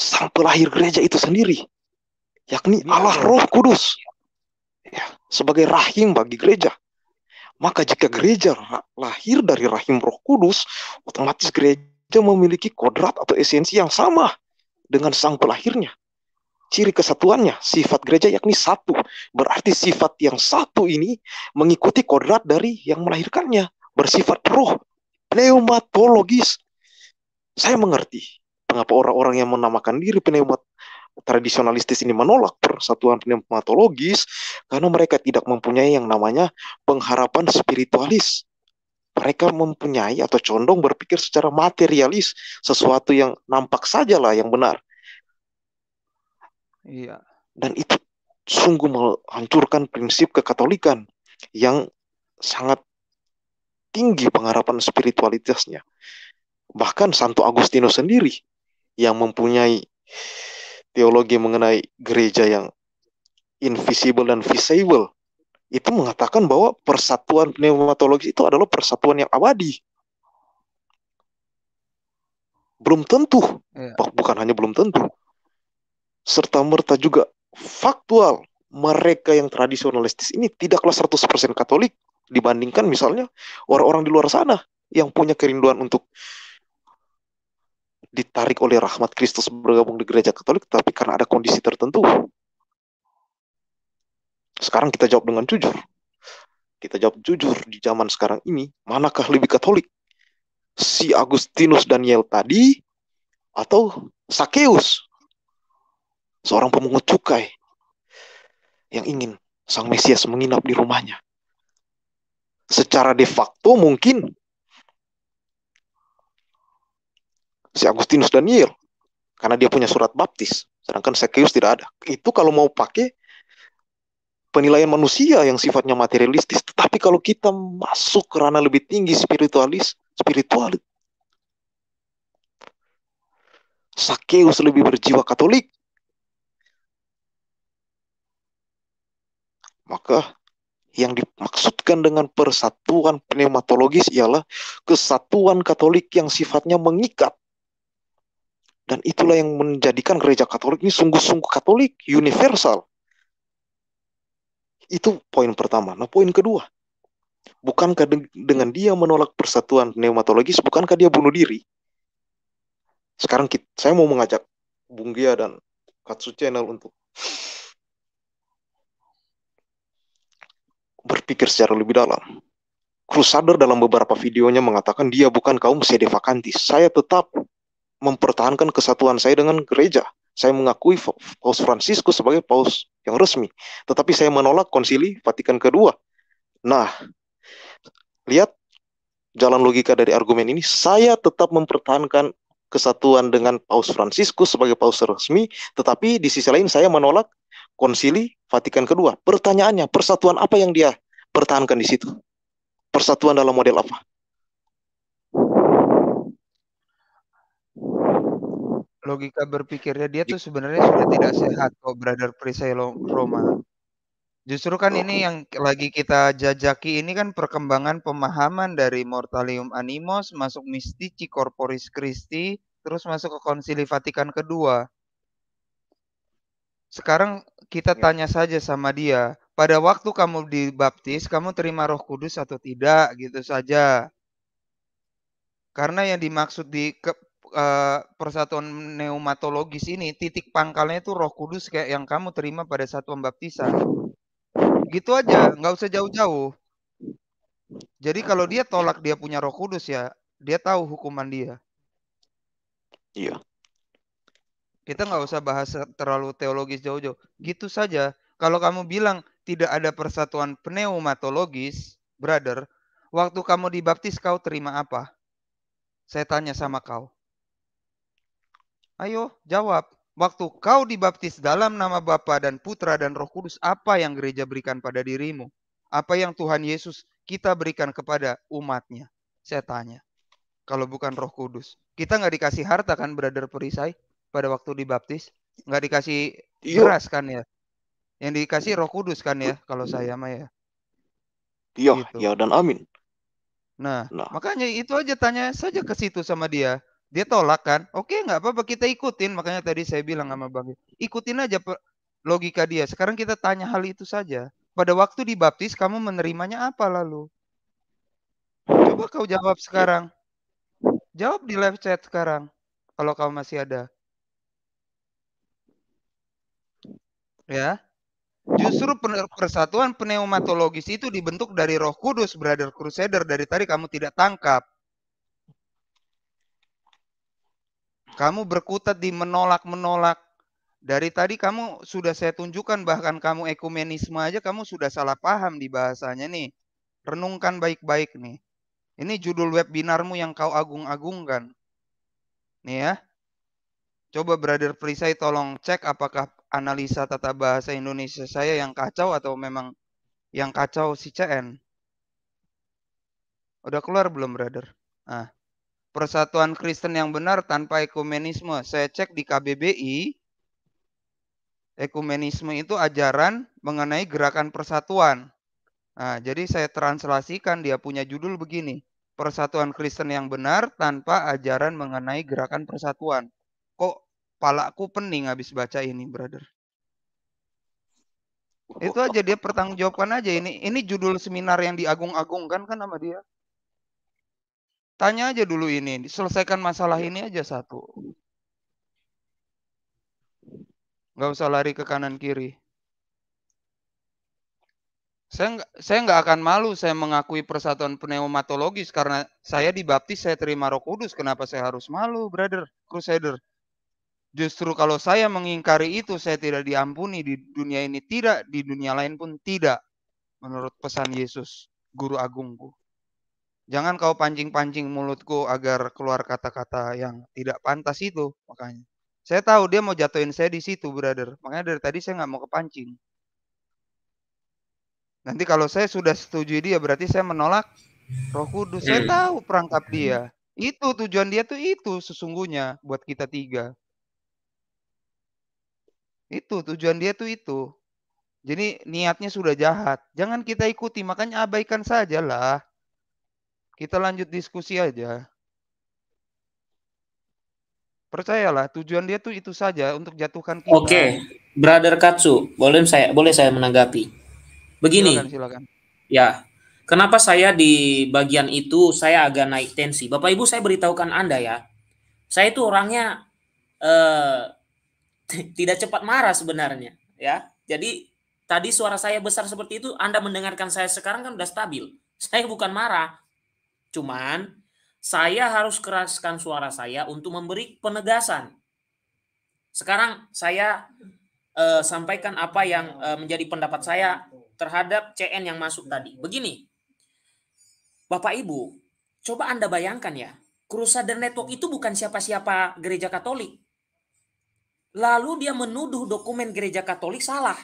sang pelahir gereja itu sendiri, yakni iya. Allah Roh Kudus ya, sebagai rahim bagi gereja. Maka jika gereja lahir dari rahim Roh Kudus, otomatis gereja memiliki kodrat atau esensi yang sama dengan sang pelahirnya. Ciri kesatuannya, sifat gereja yakni satu. Berarti sifat yang satu ini mengikuti kodrat dari yang melahirkannya. Bersifat roh, pneumatologis. Saya mengerti mengapa orang-orang yang menamakan diri pneumat tradisionalistis ini menolak persatuan pneumatologis karena mereka tidak mempunyai yang namanya pengharapan spiritualis. Mereka mempunyai atau condong berpikir secara materialis sesuatu yang nampak sajalah yang benar. Iya. Dan itu sungguh menghancurkan prinsip kekatolikan yang sangat tinggi pengharapan spiritualitasnya. Bahkan Santo Agustinus sendiri yang mempunyai teologi mengenai gereja yang invisible dan visible itu mengatakan bahwa persatuan pneumatologis itu adalah persatuan yang abadi. Belum tentu, ya. bukan hanya belum tentu, serta merta juga faktual mereka yang tradisionalistis ini tidaklah 100% Katolik dibandingkan misalnya orang-orang di luar sana yang punya kerinduan untuk ditarik oleh rahmat Kristus bergabung di gereja Katolik, tapi karena ada kondisi tertentu. Sekarang kita jawab dengan jujur. Kita jawab jujur di zaman sekarang ini, manakah lebih Katolik? Si Agustinus Daniel tadi atau Sakeus? Seorang pemungut cukai yang ingin Sang Mesias menginap di rumahnya. Secara de facto mungkin si Agustinus Daniel karena dia punya surat baptis sedangkan Sekius tidak ada itu kalau mau pakai penilaian manusia yang sifatnya materialistis tetapi kalau kita masuk ke ranah lebih tinggi spiritualis spiritual Sakeus lebih berjiwa Katolik maka yang dimaksudkan dengan persatuan pneumatologis ialah kesatuan Katolik yang sifatnya mengikat dan itulah yang menjadikan gereja Katolik ini sungguh-sungguh Katolik, universal. Itu poin pertama. Nah, poin kedua, bukankah de dengan dia menolak persatuan pneumatologis, bukankah dia bunuh diri? Sekarang kita, saya mau mengajak Bung Gia dan Katsu Channel untuk berpikir secara lebih dalam. Crusader dalam beberapa videonya mengatakan dia bukan kaum sedevakantis. Saya tetap mempertahankan kesatuan saya dengan gereja. Saya mengakui Paus Fransiskus sebagai Paus yang resmi, tetapi saya menolak konsili Vatikan kedua. Nah, lihat jalan logika dari argumen ini, saya tetap mempertahankan kesatuan dengan Paus Fransiskus sebagai paus resmi, tetapi di sisi lain saya menolak konsili Vatikan kedua. Pertanyaannya, persatuan apa yang dia pertahankan di situ? Persatuan dalam model apa? logika berpikirnya dia tuh sebenarnya sudah tidak sehat kok brother perisai Roma. Justru kan ini yang lagi kita jajaki ini kan perkembangan pemahaman dari Mortalium Animos masuk Mistici Corporis Christi terus masuk ke Konsili Vatikan kedua. Sekarang kita ya. tanya saja sama dia, pada waktu kamu dibaptis, kamu terima Roh Kudus atau tidak gitu saja. Karena yang dimaksud di ke, Eh, persatuan pneumatologis ini titik pangkalnya itu Roh Kudus kayak yang kamu terima pada saat pembaptisan. Gitu aja, nggak usah jauh-jauh. Jadi kalau dia tolak dia punya Roh Kudus ya, dia tahu hukuman dia. Iya. Kita nggak usah bahas terlalu teologis jauh-jauh. Gitu saja. Kalau kamu bilang tidak ada persatuan pneumatologis, brother, waktu kamu dibaptis kau terima apa? Saya tanya sama kau. Ayo, jawab. Waktu kau dibaptis dalam nama Bapa dan Putra dan Roh Kudus, apa yang gereja berikan pada dirimu? Apa yang Tuhan Yesus kita berikan kepada umatnya? Saya tanya. Kalau bukan Roh Kudus. Kita nggak dikasih harta kan, Brother Perisai? Pada waktu dibaptis. Nggak dikasih iya. beras kan ya? Yang dikasih Roh Kudus kan ya, kalau iya. saya mah ya. Iya, gitu. ya dan amin. Nah, nah, makanya itu aja tanya saja ke situ sama dia. Dia tolak kan? Oke, nggak apa-apa kita ikutin. Makanya tadi saya bilang sama Bang, ikutin aja logika dia. Sekarang kita tanya hal itu saja. Pada waktu dibaptis kamu menerimanya apa lalu? Coba kau jawab iya. sekarang. Jawab di live chat sekarang kalau kau masih ada. Ya. Justru persatuan pneumatologis itu dibentuk dari Roh Kudus, Brother Crusader. Dari tadi kamu tidak tangkap. Kamu berkutat di menolak-menolak. Dari tadi kamu sudah saya tunjukkan bahkan kamu ekumenisme aja kamu sudah salah paham di bahasanya nih. Renungkan baik-baik nih. Ini judul webinarmu yang kau agung-agungkan. Nih ya. Coba Brother Perisai tolong cek apakah analisa tata bahasa Indonesia saya yang kacau atau memang yang kacau si CN. Udah keluar belum, Brother? Ah. Persatuan Kristen yang benar tanpa ekumenisme. Saya cek di KBBI, ekumenisme itu ajaran mengenai gerakan persatuan. Nah, jadi saya translasikan dia punya judul begini. Persatuan Kristen yang benar tanpa ajaran mengenai gerakan persatuan. Kok palaku pening habis baca ini, brother? Itu aja dia pertanggungjawaban aja ini. Ini judul seminar yang diagung-agungkan kan sama dia. Tanya aja dulu ini, selesaikan masalah iya. ini aja satu. Gak usah lari ke kanan kiri. Saya nggak saya nggak akan malu saya mengakui persatuan pneumatologis karena saya dibaptis saya terima Roh Kudus. Kenapa saya harus malu, brother, crusader? Justru kalau saya mengingkari itu saya tidak diampuni di dunia ini tidak, di dunia lain pun tidak. Menurut pesan Yesus, guru agungku. Jangan kau pancing-pancing mulutku agar keluar kata-kata yang tidak pantas itu, makanya. Saya tahu dia mau jatuhin saya di situ, brother. Makanya dari tadi saya nggak mau kepancing. Nanti kalau saya sudah setuju dia, berarti saya menolak Roh Kudus. Saya iya. tahu perangkap dia. Itu tujuan dia tuh itu sesungguhnya buat kita tiga. Itu tujuan dia tuh itu. Jadi niatnya sudah jahat. Jangan kita ikuti, makanya abaikan sajalah. Kita lanjut diskusi aja. Percayalah, tujuan dia tuh itu saja untuk jatuhkan kita. Oke, Brother Katsu, boleh saya boleh saya menanggapi. Begini. Silakan, silakan. Ya. Kenapa saya di bagian itu saya agak naik tensi? Bapak Ibu saya beritahukan Anda ya. Saya itu orangnya eh tidak cepat marah sebenarnya, ya. Jadi tadi suara saya besar seperti itu, Anda mendengarkan saya sekarang kan sudah stabil. Saya bukan marah, Cuman saya harus keraskan suara saya untuk memberi penegasan. Sekarang saya uh, sampaikan apa yang uh, menjadi pendapat saya terhadap CN yang masuk tadi. Begini, Bapak Ibu, coba Anda bayangkan ya, Crusader Network itu bukan siapa-siapa gereja Katolik. Lalu dia menuduh dokumen gereja Katolik salah.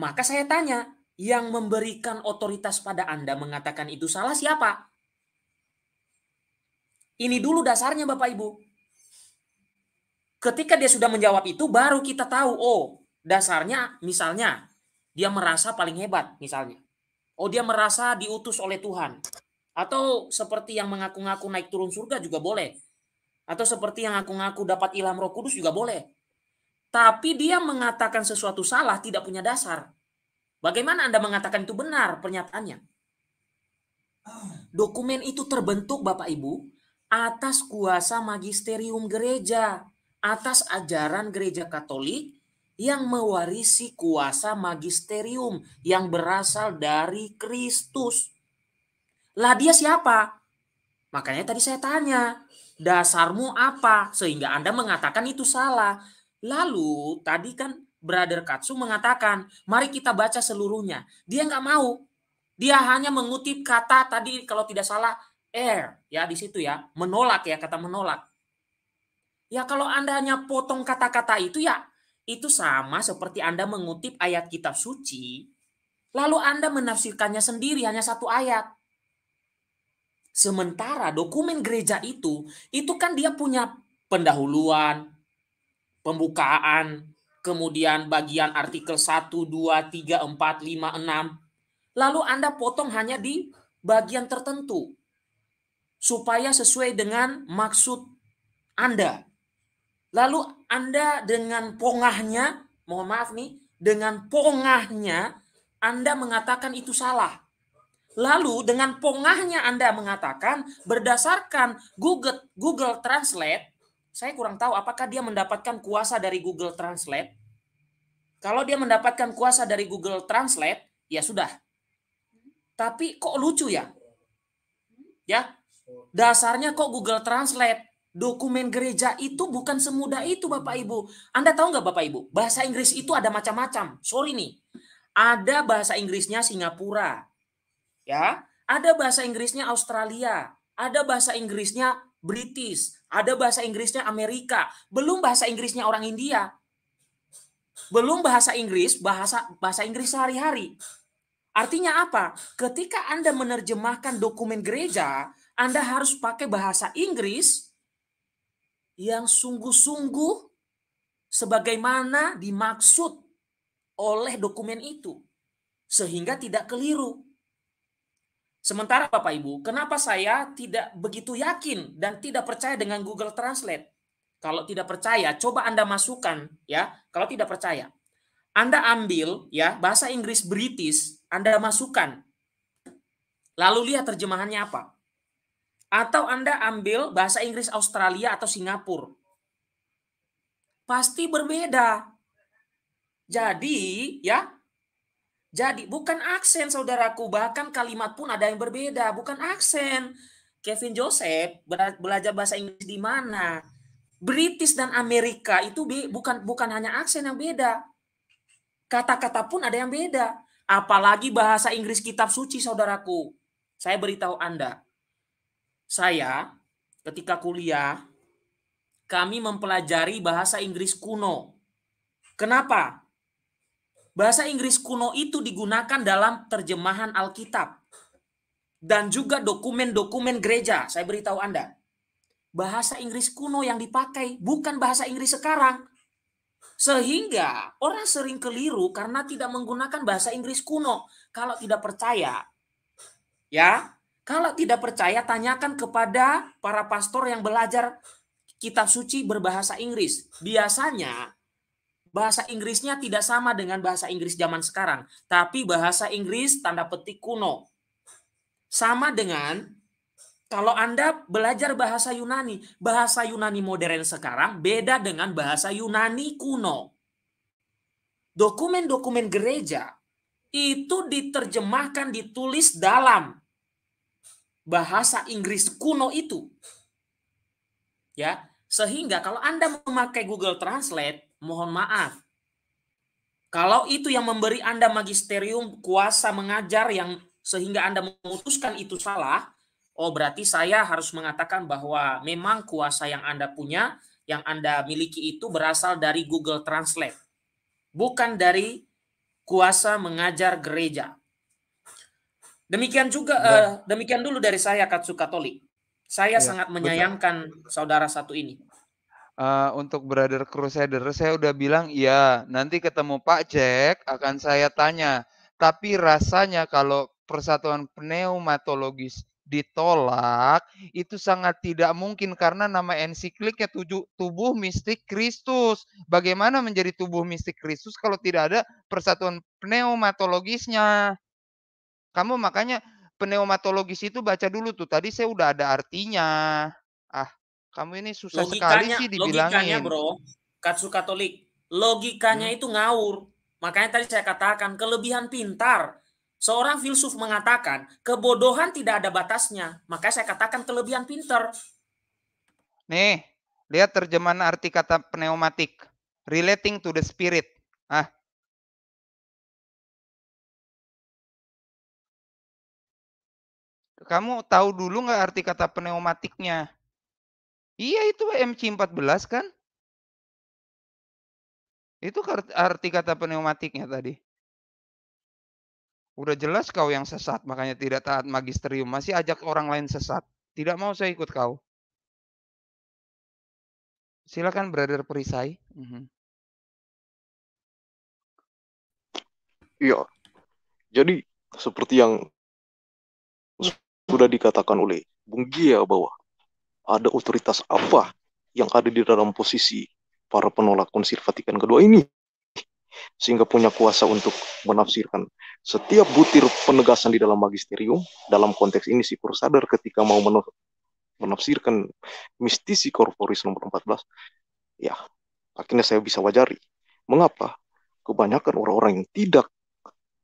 Maka saya tanya, yang memberikan otoritas pada Anda mengatakan itu salah siapa? Ini dulu dasarnya Bapak Ibu. Ketika dia sudah menjawab itu baru kita tahu oh dasarnya misalnya dia merasa paling hebat misalnya. Oh dia merasa diutus oleh Tuhan. Atau seperti yang mengaku-ngaku naik turun surga juga boleh. Atau seperti yang ngaku-ngaku dapat ilham roh kudus juga boleh. Tapi dia mengatakan sesuatu salah tidak punya dasar. Bagaimana Anda mengatakan itu benar pernyataannya? Dokumen itu terbentuk Bapak Ibu atas kuasa magisterium gereja, atas ajaran gereja Katolik yang mewarisi kuasa magisterium yang berasal dari Kristus. Lah dia siapa? Makanya tadi saya tanya, dasarmu apa sehingga Anda mengatakan itu salah? Lalu tadi kan Brother Katsu mengatakan, mari kita baca seluruhnya. Dia nggak mau. Dia hanya mengutip kata tadi kalau tidak salah air ya di situ ya menolak ya kata menolak. Ya kalau anda hanya potong kata-kata itu ya itu sama seperti anda mengutip ayat kitab suci lalu anda menafsirkannya sendiri hanya satu ayat. Sementara dokumen gereja itu itu kan dia punya pendahuluan, pembukaan, kemudian bagian artikel 1, 2, 3, 4, 5, 6. Lalu Anda potong hanya di bagian tertentu supaya sesuai dengan maksud Anda. Lalu Anda dengan pongahnya, mohon maaf nih, dengan pongahnya Anda mengatakan itu salah. Lalu dengan pongahnya Anda mengatakan berdasarkan Google Google Translate, saya kurang tahu apakah dia mendapatkan kuasa dari Google Translate kalau dia mendapatkan kuasa dari Google Translate, ya sudah. Tapi kok lucu ya? Ya, dasarnya kok Google Translate dokumen gereja itu bukan semudah itu Bapak Ibu. Anda tahu nggak Bapak Ibu, bahasa Inggris itu ada macam-macam. Sorry nih, ada bahasa Inggrisnya Singapura, ya, ada bahasa Inggrisnya Australia, ada bahasa Inggrisnya British, ada bahasa Inggrisnya Amerika, belum bahasa Inggrisnya orang India belum bahasa Inggris, bahasa bahasa Inggris sehari-hari. Artinya apa? Ketika Anda menerjemahkan dokumen gereja, Anda harus pakai bahasa Inggris yang sungguh-sungguh sebagaimana dimaksud oleh dokumen itu sehingga tidak keliru. Sementara Bapak Ibu, kenapa saya tidak begitu yakin dan tidak percaya dengan Google Translate? Kalau tidak percaya, coba Anda masukkan ya. Kalau tidak percaya, Anda ambil ya bahasa Inggris British, Anda masukkan. Lalu lihat terjemahannya apa. Atau Anda ambil bahasa Inggris Australia atau Singapura. Pasti berbeda. Jadi, ya, jadi bukan aksen saudaraku, bahkan kalimat pun ada yang berbeda, bukan aksen. Kevin Joseph belajar bahasa Inggris di mana? British dan Amerika itu bukan bukan hanya aksen yang beda. Kata-kata pun ada yang beda. Apalagi bahasa Inggris kitab suci saudaraku. Saya beritahu Anda. Saya ketika kuliah kami mempelajari bahasa Inggris kuno. Kenapa? Bahasa Inggris kuno itu digunakan dalam terjemahan Alkitab dan juga dokumen-dokumen gereja. Saya beritahu Anda bahasa Inggris kuno yang dipakai, bukan bahasa Inggris sekarang. Sehingga orang sering keliru karena tidak menggunakan bahasa Inggris kuno. Kalau tidak percaya, ya, kalau tidak percaya tanyakan kepada para pastor yang belajar kitab suci berbahasa Inggris. Biasanya bahasa Inggrisnya tidak sama dengan bahasa Inggris zaman sekarang, tapi bahasa Inggris tanda petik kuno. Sama dengan kalau Anda belajar bahasa Yunani, bahasa Yunani modern sekarang beda dengan bahasa Yunani kuno. Dokumen-dokumen gereja itu diterjemahkan, ditulis dalam bahasa Inggris kuno itu. Ya, sehingga kalau Anda memakai Google Translate, mohon maaf. Kalau itu yang memberi Anda magisterium kuasa mengajar yang sehingga Anda memutuskan itu salah, Oh, berarti saya harus mengatakan bahwa memang kuasa yang Anda punya, yang Anda miliki itu berasal dari Google Translate, bukan dari kuasa mengajar gereja. Demikian juga eh, demikian dulu dari saya Katsu Katolik. Saya ya, sangat menyayangkan betul. saudara satu ini. Uh, untuk Brother Crusader, saya udah bilang iya. Nanti ketemu Pak Cek akan saya tanya. Tapi rasanya kalau persatuan pneumatologis ditolak itu sangat tidak mungkin karena nama ensikliknya tujuh tubuh mistik Kristus. Bagaimana menjadi tubuh mistik Kristus kalau tidak ada persatuan pneumatologisnya? Kamu makanya pneumatologis itu baca dulu tuh. Tadi saya udah ada artinya. Ah, kamu ini susah logikanya, sekali sih dibilangin. Logikanya, Bro. Katsu Katolik. Logikanya hmm. itu ngawur. Makanya tadi saya katakan kelebihan pintar Seorang filsuf mengatakan kebodohan tidak ada batasnya. makanya saya katakan kelebihan pinter. Nih, lihat terjemahan arti kata pneumatik. Relating to the spirit. Ah. Kamu tahu dulu nggak arti kata pneumatiknya? Iya itu MC14 kan? Itu arti kata pneumatiknya tadi. Udah jelas kau yang sesat, makanya tidak taat magisterium. Masih ajak orang lain sesat. Tidak mau saya ikut kau. Silakan Brother Perisai. Mhm. Iya. Jadi seperti yang sudah dikatakan oleh Bung Gia bahwa ada otoritas apa yang ada di dalam posisi para penolak konservatikan kedua ini? sehingga punya kuasa untuk menafsirkan setiap butir penegasan di dalam magisterium dalam konteks ini si Pursadar ketika mau menafsirkan mistisi korporis nomor 14 ya akhirnya saya bisa wajari mengapa kebanyakan orang-orang yang tidak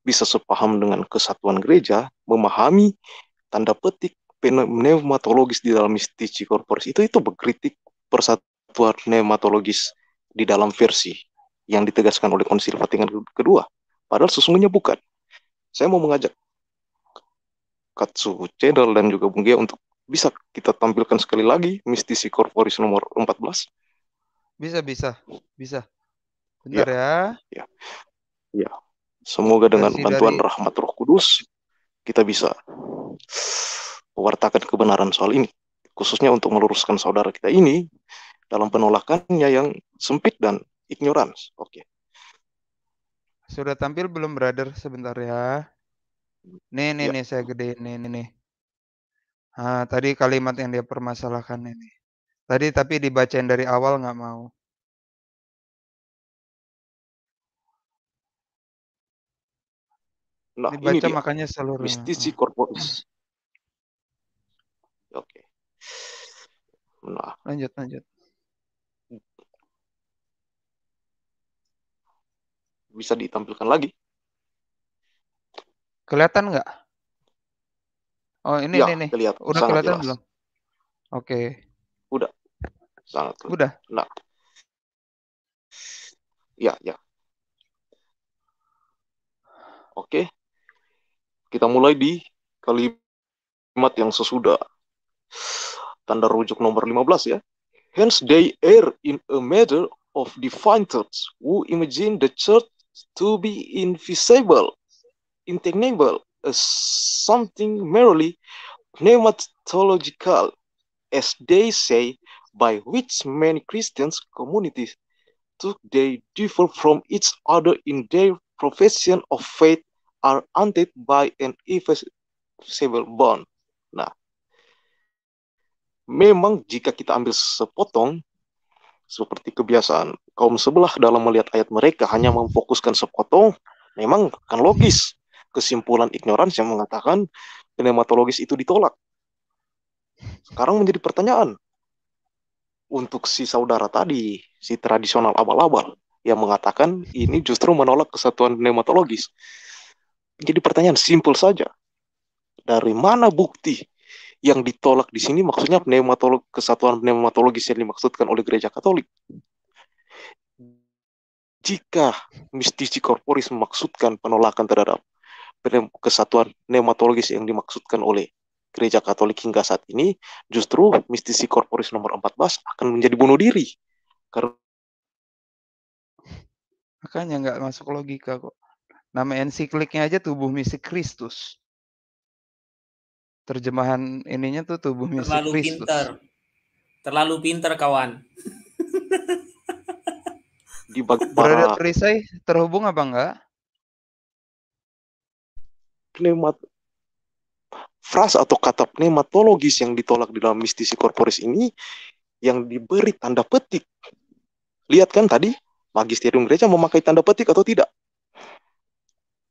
bisa sepaham dengan kesatuan gereja memahami tanda petik pneumatologis di dalam mistici korporis itu itu berkritik persatuan pneumatologis di dalam versi yang ditegaskan oleh Konsil Vatikan kedua. Padahal sesungguhnya bukan. Saya mau mengajak Katsu Channel dan juga Bung Gia untuk bisa kita tampilkan sekali lagi mistisi corporis nomor 14. Bisa, bisa, bisa. Benar iya. ya. Ya. ya. ya. Semoga dengan bantuan dari... rahmat Roh Kudus kita bisa mewartakan kebenaran soal ini, khususnya untuk meluruskan saudara kita ini dalam penolakannya yang sempit dan Ignorance. Oke. Okay. Sudah tampil belum, brother? Sebentar ya. Nih, nih, ya. nih saya gede. Nih, nih, nih. Nah, tadi kalimat yang dia permasalahkan ini. Tadi tapi dibacain dari awal nggak mau. Nah, Dibaca ini dia. makanya seluruhnya. Mistisi ah. korporis. Oke. Okay. Nah. Lanjut, lanjut. bisa ditampilkan lagi. Kelihatan nggak? Oh ini ya, ini nih. Kelihat. Udah Sangat kelihatan jelas. belum? Oke. Okay. Udah. Sangat. Kelihatan. Udah. Nah. Ya ya. Oke. Kita mulai di kalimat yang sesudah. Tanda rujuk nomor 15 ya. Hence they err in a matter of divine thoughts who imagine the church to be invisible, intangible, as something merely pneumatological, as they say, by which many Christian communities took they differ from each other in their profession of faith are united by an invisible bond. Nah, memang jika kita ambil sepotong Seperti kebiasaan, kaum sebelah dalam melihat ayat mereka hanya memfokuskan sepotong, memang kan logis. Kesimpulan ignorans yang mengatakan pneumatologis itu ditolak. Sekarang menjadi pertanyaan, untuk si saudara tadi, si tradisional abal-abal, yang mengatakan ini justru menolak kesatuan pneumatologis. Jadi pertanyaan simpel saja. Dari mana bukti yang ditolak di sini maksudnya pneumatolog kesatuan pneumatologis yang dimaksudkan oleh gereja Katolik. Jika mistisi korporis memaksudkan penolakan terhadap kesatuan pneumatologis yang dimaksudkan oleh gereja Katolik hingga saat ini, justru mistisi korporis nomor 14 akan menjadi bunuh diri. Karena makanya nggak masuk logika kok. Nama ensikliknya aja tubuh misi Kristus terjemahan ininya tuh tubuhnya terlalu si pinter terlalu pinter kawan di Brother Risai eh, terhubung apa enggak pneumat fras atau kata pneumatologis yang ditolak di dalam mistisi korporis ini yang diberi tanda petik lihat kan tadi magisterium gereja memakai tanda petik atau tidak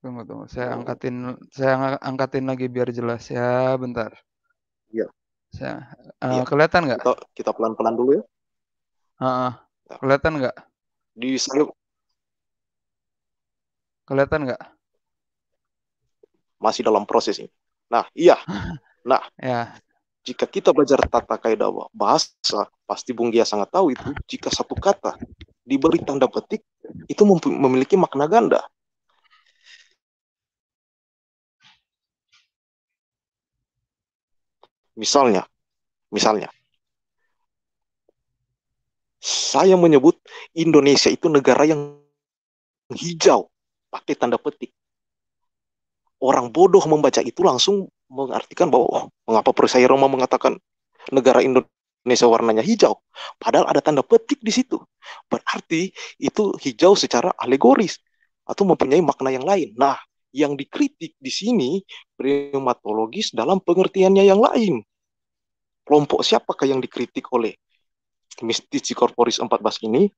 Tunggu tunggu, saya angkatin saya angkatin lagi biar jelas ya, bentar. Iya. Saya uh, iya. kelihatan nggak? Kita, kita pelan-pelan dulu ya. Uh, uh, kelihatan nggak? Di salib. Kelihatan nggak? Masih dalam proses ini. Nah, iya. Nah, ya. jika kita belajar tata kaidah bahasa, pasti Bung Gia sangat tahu itu. Jika satu kata diberi tanda petik, itu memiliki makna ganda Misalnya, misalnya, saya menyebut Indonesia itu negara yang hijau, pakai tanda petik. Orang bodoh membaca itu langsung mengartikan bahwa oh, mengapa Percaya Roma mengatakan negara Indonesia warnanya hijau, padahal ada tanda petik di situ. Berarti itu hijau secara alegoris atau mempunyai makna yang lain. Nah, yang dikritik di sini primatologis dalam pengertiannya yang lain. Kelompok siapakah yang dikritik oleh mistici corporis 14 ini?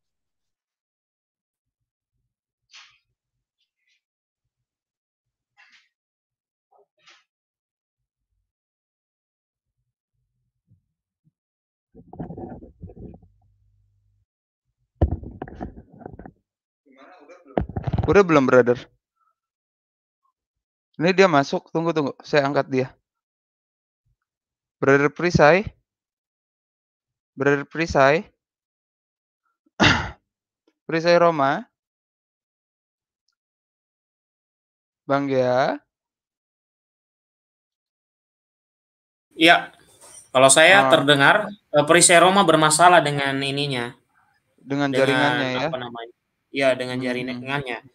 Udah belum, brother? Ini dia masuk. Tunggu, tunggu. Saya angkat dia. Brother Prisai. Brother Prisai. Prisai Roma. Bang ya? Iya. Kalau saya oh. terdengar eh, Prisai Roma bermasalah dengan ininya. Dengan, dengan jaringannya ya. Apa namanya? Iya, dengan hmm. jaringannya. Hmm.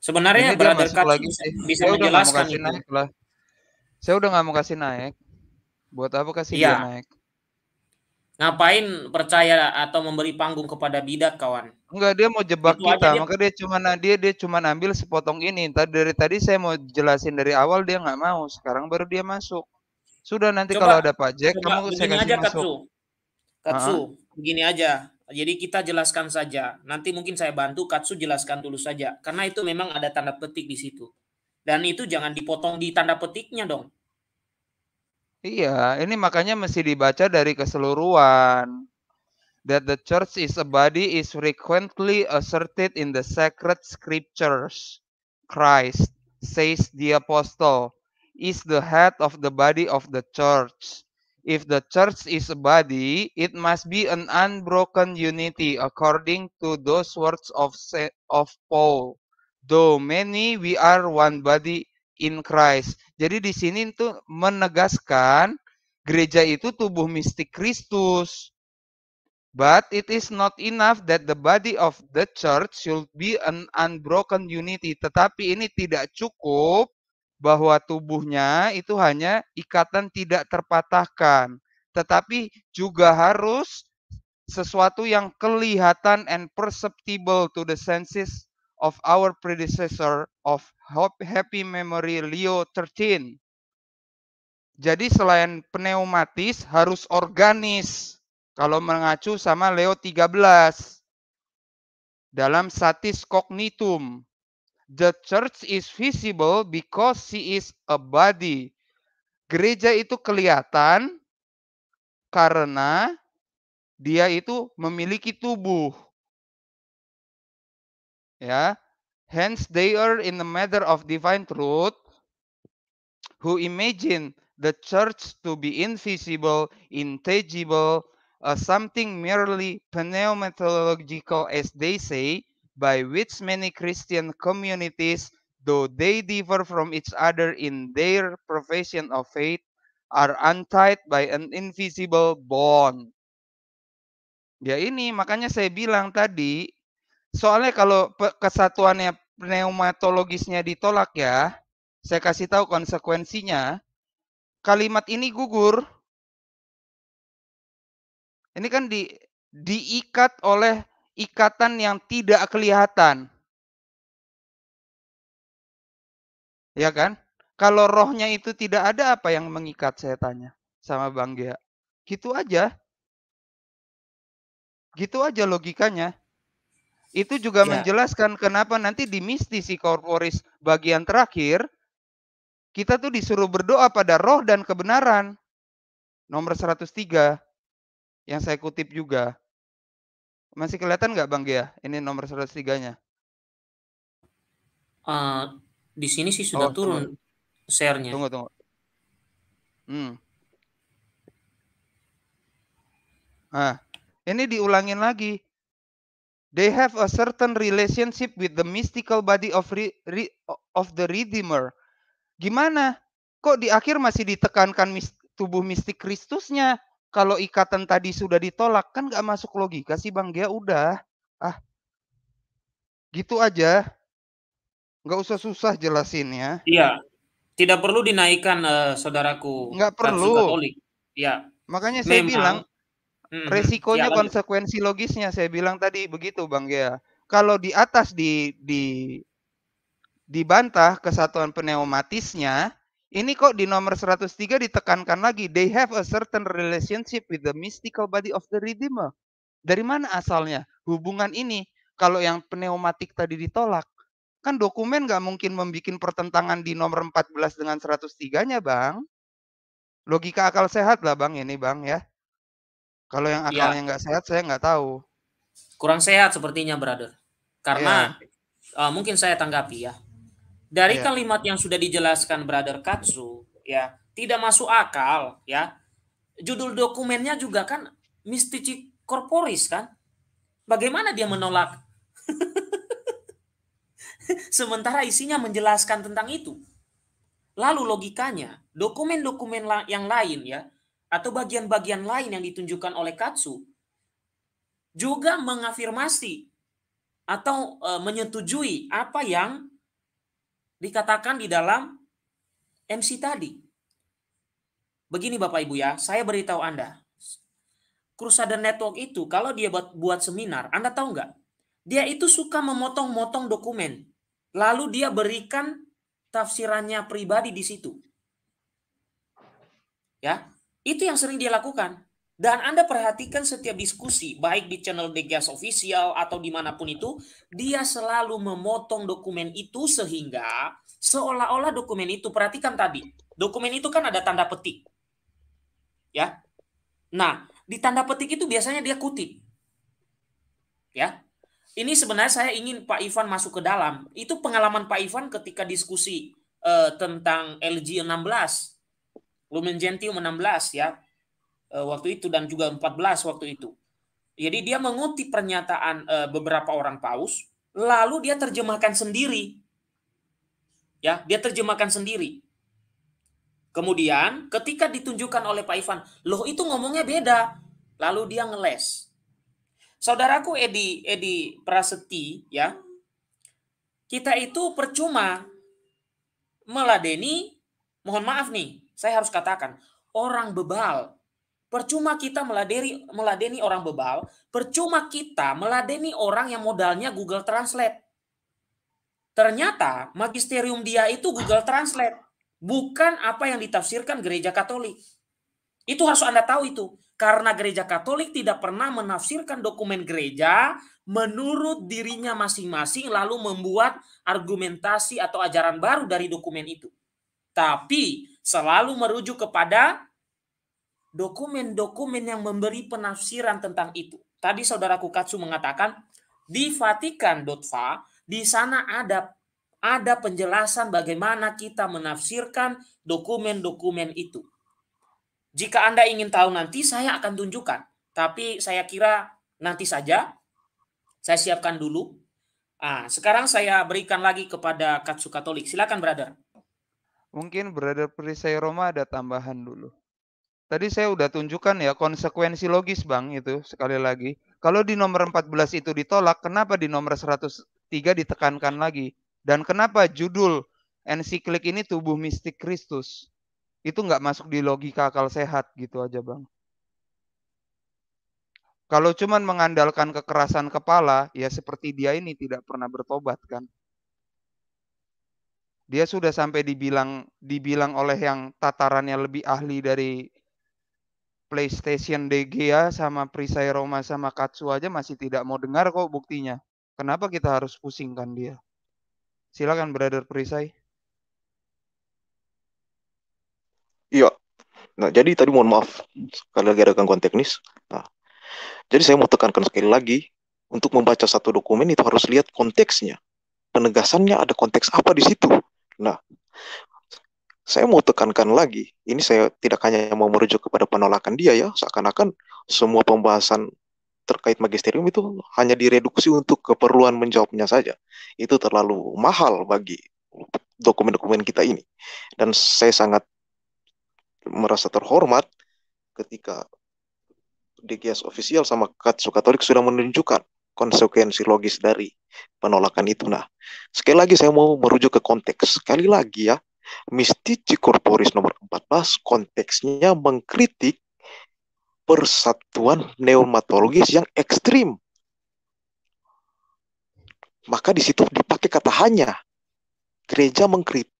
Sebenarnya Ini brother Cut lagi sih. bisa saya menjelaskan udah Naik lah. Saya udah nggak mau kasih naik. Buat apa kasih ya. dia naik? Ngapain percaya atau memberi panggung kepada bidat kawan? Enggak, dia mau jebak itu kita. Dia... Maka dia cuma dia dia cuma ambil sepotong ini. Tadi dari tadi saya mau jelasin dari awal dia nggak mau. Sekarang baru dia masuk. Sudah nanti coba, kalau ada pajak kamu saya kasih aja, masuk. Katsu, Katsu, begini aja jadi kita jelaskan saja. Nanti mungkin saya bantu Katsu jelaskan dulu saja. Karena itu memang ada tanda petik di situ. Dan itu jangan dipotong di tanda petiknya dong. Iya, ini makanya mesti dibaca dari keseluruhan. That the church is a body is frequently asserted in the sacred scriptures. Christ, says the apostle, is the head of the body of the church. If the church is a body, it must be an unbroken unity according to those words of of Paul. Though many, we are one body in Christ. Jadi di sini itu menegaskan gereja itu tubuh mistik Kristus. But it is not enough that the body of the church should be an unbroken unity. Tetapi ini tidak cukup bahwa tubuhnya itu hanya ikatan tidak terpatahkan, tetapi juga harus sesuatu yang kelihatan and perceptible to the senses of our predecessor of happy memory Leo 13. Jadi selain pneumatis harus organis kalau mengacu sama Leo 13 dalam satis cognitum The church is visible because she is a body. Gereja itu kelihatan karena dia itu memiliki tubuh. Ya. Hence they are in the matter of divine truth who imagine the church to be invisible, intangible, uh, something merely pneumatological, as they say, by which many Christian communities, though they differ from each other in their profession of faith, are untied by an invisible bond. Ya ini makanya saya bilang tadi, soalnya kalau kesatuannya pneumatologisnya ditolak ya, saya kasih tahu konsekuensinya. Kalimat ini gugur. Ini kan di diikat oleh ikatan yang tidak kelihatan. Ya kan? Kalau rohnya itu tidak ada apa yang mengikat saya tanya sama Bang Gia. Gitu aja. Gitu aja logikanya. Itu juga ya. menjelaskan kenapa nanti di mistisi korporis bagian terakhir kita tuh disuruh berdoa pada roh dan kebenaran. Nomor 103 yang saya kutip juga. Masih kelihatan nggak Bang Gia? Ini nomor 103-nya. Uh, eh, di sini sih sudah oh, turun share-nya. Tunggu, tunggu. Hmm. Nah, ini diulangin lagi. They have a certain relationship with the mystical body of re, re, of the Redeemer. Gimana? Kok di akhir masih ditekankan mis, tubuh mistik Kristusnya? kalau ikatan tadi sudah ditolak kan nggak masuk logika sih bang Gia ya udah ah gitu aja nggak usah susah jelasin ya iya tidak perlu dinaikkan uh, saudaraku nggak perlu ya makanya Memang. saya bilang hmm, hmm. resikonya ya, konsekuensi logisnya saya bilang tadi begitu bang Gia ya. kalau di atas di di dibantah kesatuan pneumatisnya ini kok di nomor 103 ditekankan lagi, they have a certain relationship with the mystical body of the Redeemer. Dari mana asalnya hubungan ini? Kalau yang pneumatik tadi ditolak, kan dokumen nggak mungkin membuat pertentangan di nomor 14 dengan 103-nya, Bang. Logika akal sehat lah, Bang, ini, Bang, ya. Kalau yang iya. akalnya nggak sehat, saya nggak tahu. Kurang sehat sepertinya, brother. Karena ya. uh, mungkin saya tanggapi ya dari ya. kalimat yang sudah dijelaskan Brother Katsu ya tidak masuk akal ya judul dokumennya juga kan mistici corporis kan bagaimana dia menolak sementara isinya menjelaskan tentang itu lalu logikanya dokumen-dokumen yang lain ya atau bagian-bagian lain yang ditunjukkan oleh Katsu juga mengafirmasi atau e, menyetujui apa yang dikatakan di dalam MC tadi. Begini Bapak Ibu ya, saya beritahu Anda. Crusader Network itu kalau dia buat, buat seminar, Anda tahu nggak? Dia itu suka memotong-motong dokumen. Lalu dia berikan tafsirannya pribadi di situ. Ya, itu yang sering dia lakukan. Dan Anda perhatikan setiap diskusi, baik di channel The Gas Official atau dimanapun itu, dia selalu memotong dokumen itu sehingga seolah-olah dokumen itu, perhatikan tadi, dokumen itu kan ada tanda petik. ya. Nah, di tanda petik itu biasanya dia kutip. ya. Ini sebenarnya saya ingin Pak Ivan masuk ke dalam. Itu pengalaman Pak Ivan ketika diskusi eh, tentang LG 16, Lumen Gentium 16 ya Eh, waktu itu dan juga 14 waktu itu. Jadi dia mengutip pernyataan eh, beberapa orang paus, lalu dia terjemahkan sendiri. Ya, dia terjemahkan sendiri. Kemudian ketika ditunjukkan oleh Pak Ivan, loh itu ngomongnya beda. Lalu dia ngeles. Saudaraku Edi Edi Praseti ya. Kita itu percuma meladeni, mohon maaf nih, saya harus katakan, orang bebal Percuma kita meladeni, meladeni orang bebal, percuma kita meladeni orang yang modalnya Google Translate. Ternyata magisterium dia itu Google Translate, bukan apa yang ditafsirkan gereja Katolik. Itu harus Anda tahu itu. Karena gereja Katolik tidak pernah menafsirkan dokumen gereja menurut dirinya masing-masing lalu membuat argumentasi atau ajaran baru dari dokumen itu. Tapi selalu merujuk kepada dokumen-dokumen yang memberi penafsiran tentang itu. Tadi saudaraku Katsu mengatakan di Vatikan.va di sana ada ada penjelasan bagaimana kita menafsirkan dokumen-dokumen itu. Jika Anda ingin tahu nanti saya akan tunjukkan, tapi saya kira nanti saja. Saya siapkan dulu. Ah, sekarang saya berikan lagi kepada Katsu Katolik. Silakan, brother. Mungkin brother perisai Roma ada tambahan dulu. Tadi saya udah tunjukkan ya konsekuensi logis Bang itu sekali lagi. Kalau di nomor 14 itu ditolak, kenapa di nomor 103 ditekankan lagi? Dan kenapa judul ensiklik ini tubuh mistik Kristus? Itu nggak masuk di logika akal sehat gitu aja Bang. Kalau cuman mengandalkan kekerasan kepala, ya seperti dia ini tidak pernah bertobat kan. Dia sudah sampai dibilang dibilang oleh yang tatarannya lebih ahli dari PlayStation DGA ya sama Prisai Roma sama Katsu aja masih tidak mau dengar kok buktinya. Kenapa kita harus pusingkan dia? Silakan brother Prisai. Iya. Nah, jadi tadi mohon maaf sekali lagi ada gangguan teknis. Nah, jadi saya mau tekankan sekali lagi untuk membaca satu dokumen itu harus lihat konteksnya. Penegasannya ada konteks apa di situ. Nah, saya mau tekankan lagi, ini saya tidak hanya mau merujuk kepada penolakan dia ya, seakan-akan semua pembahasan terkait magisterium itu hanya direduksi untuk keperluan menjawabnya saja. Itu terlalu mahal bagi dokumen-dokumen kita ini. Dan saya sangat merasa terhormat ketika DGS official sama Katsu Katolik sudah menunjukkan konsekuensi logis dari penolakan itu. Nah, sekali lagi saya mau merujuk ke konteks. Sekali lagi ya, Mistici Corporis nomor 14 konteksnya mengkritik persatuan neumatologis yang ekstrim. Maka di situ dipakai kata hanya. Gereja mengkritik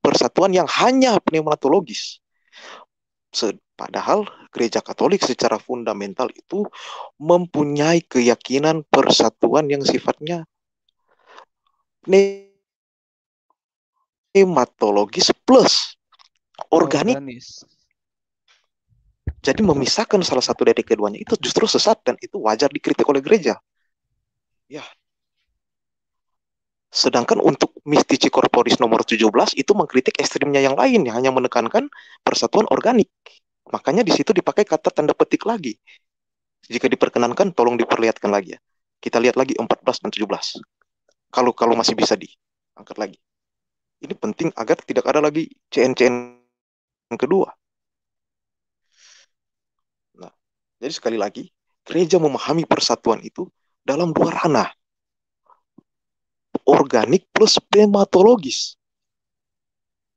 persatuan yang hanya pneumatologis. Padahal gereja Katolik secara fundamental itu mempunyai keyakinan persatuan yang sifatnya pneumatologis hematologis plus organik. Organis. Jadi memisahkan salah satu dari keduanya itu justru sesat dan itu wajar dikritik oleh gereja. Ya. Sedangkan untuk Mistici Corporis nomor 17 itu mengkritik ekstrimnya yang lain yang hanya menekankan persatuan organik. Makanya di situ dipakai kata tanda petik lagi. Jika diperkenankan tolong diperlihatkan lagi ya. Kita lihat lagi 14 dan 17. Kalau kalau masih bisa diangkat lagi. Ini penting agar tidak ada lagi CN-CN yang kedua. Nah, jadi sekali lagi, gereja memahami persatuan itu dalam dua ranah. Organik plus pneumatologis.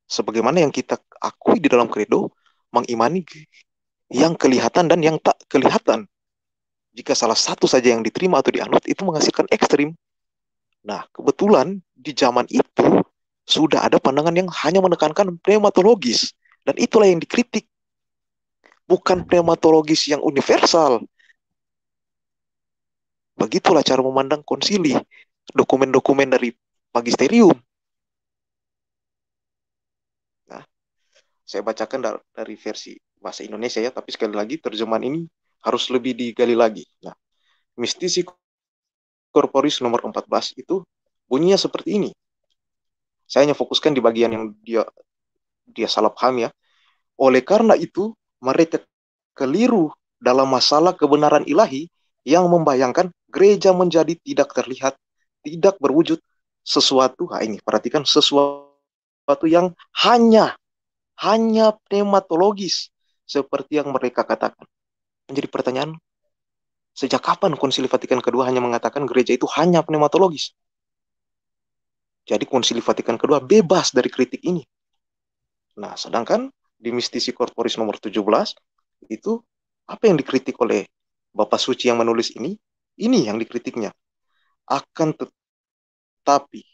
Sebagaimana yang kita akui di dalam kredo, mengimani yang kelihatan dan yang tak kelihatan. Jika salah satu saja yang diterima atau dianut, itu menghasilkan ekstrim. Nah, kebetulan di zaman itu sudah ada pandangan yang hanya menekankan pneumatologis dan itulah yang dikritik bukan pneumatologis yang universal begitulah cara memandang konsili dokumen-dokumen dari magisterium nah saya bacakan dari, versi bahasa Indonesia ya tapi sekali lagi terjemahan ini harus lebih digali lagi nah mistisi korporis nomor 14 itu bunyinya seperti ini saya hanya fokuskan di bagian yang dia dia salah paham ya. Oleh karena itu, mereka keliru dalam masalah kebenaran ilahi yang membayangkan gereja menjadi tidak terlihat, tidak berwujud sesuatu. Nah ini perhatikan sesuatu yang hanya hanya pneumatologis seperti yang mereka katakan. Menjadi pertanyaan, sejak kapan Konsili Vatikan kedua hanya mengatakan gereja itu hanya pneumatologis? Jadi Konsili Vatikan kedua bebas dari kritik ini. Nah, sedangkan di Mistisi Corporis nomor 17 itu apa yang dikritik oleh Bapak Suci yang menulis ini? Ini yang dikritiknya. Akan tetapi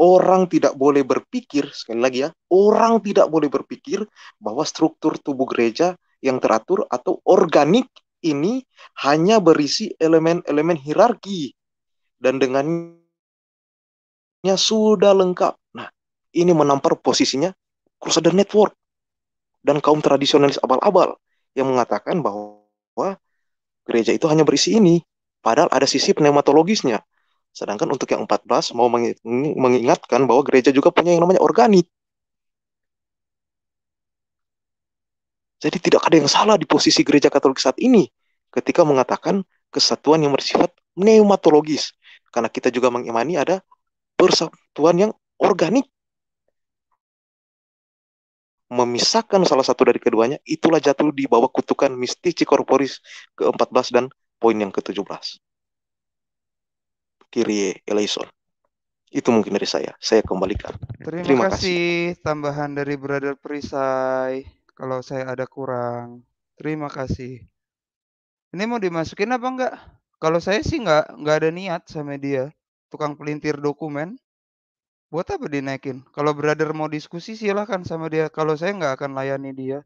orang tidak boleh berpikir sekali lagi ya, orang tidak boleh berpikir bahwa struktur tubuh gereja yang teratur atau organik ini hanya berisi elemen-elemen hierarki dan dengan networknya sudah lengkap. Nah, ini menampar posisinya Crusader Network dan kaum tradisionalis abal-abal yang mengatakan bahwa gereja itu hanya berisi ini, padahal ada sisi pneumatologisnya. Sedangkan untuk yang 14 mau mengingatkan bahwa gereja juga punya yang namanya organik. Jadi tidak ada yang salah di posisi gereja Katolik saat ini ketika mengatakan kesatuan yang bersifat pneumatologis. Karena kita juga mengimani ada persatuan yang organik memisahkan salah satu dari keduanya, itulah jatuh di bawah kutukan mistici korporis ke-14 dan poin yang ke-17. Kiri Eleison. Itu mungkin dari saya. Saya kembalikan. Terima, Terima kasih. kasih tambahan dari Brother Perisai. Kalau saya ada kurang. Terima kasih. Ini mau dimasukin apa enggak? Kalau saya sih enggak enggak ada niat sama dia tukang pelintir dokumen buat apa dinaikin kalau brother mau diskusi silahkan sama dia kalau saya nggak akan layani dia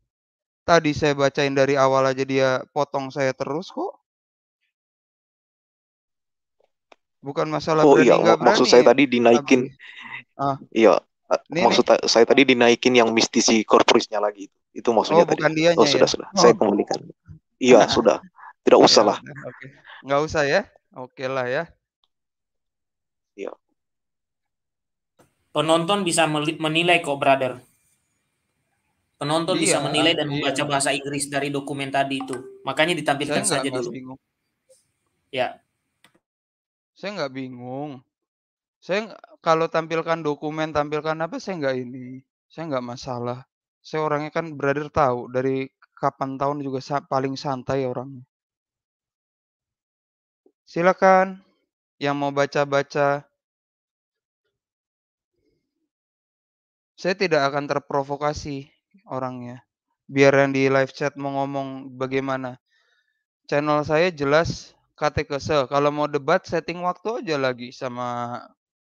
tadi saya bacain dari awal aja dia potong saya terus kok bukan masalah oh, berani iya, nggak berani maksud saya tadi dinaikin ah. iya ini, maksud nih. saya tadi dinaikin yang mistisi korporisnya lagi itu maksudnya oh, tadi bukan dianya, oh ya? sudah ya? sudah oh. saya kembalikan iya sudah tidak usah lah. Okay. Nggak usah ya. Oke okay lah ya. Penonton bisa menilai kok, brother. Penonton iya, bisa menilai dan iya. membaca bahasa Inggris dari dokumen tadi itu. Makanya ditampilkan Saya saja dulu. Bingung. Ya. Saya nggak bingung. Saya kalau tampilkan dokumen, tampilkan apa, saya nggak ini. Saya nggak masalah. Saya orangnya kan brother tahu dari kapan tahun juga paling santai orangnya. Silakan yang mau baca-baca saya tidak akan terprovokasi orangnya. Biar yang di live chat mau ngomong bagaimana. Channel saya jelas katekese. Kalau mau debat setting waktu aja lagi sama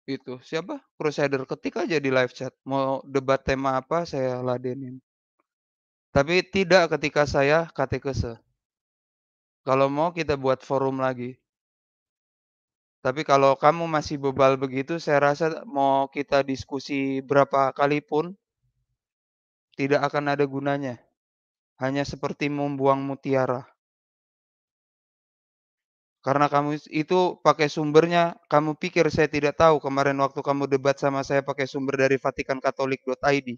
itu siapa Crusader ketik aja di live chat mau debat tema apa saya ladenin tapi tidak ketika saya katekese kalau mau kita buat forum lagi tapi kalau kamu masih bebal begitu, saya rasa mau kita diskusi berapa kali pun tidak akan ada gunanya. Hanya seperti membuang mutiara. Karena kamu itu pakai sumbernya, kamu pikir saya tidak tahu kemarin waktu kamu debat sama saya pakai sumber dari vatikankatolik.id.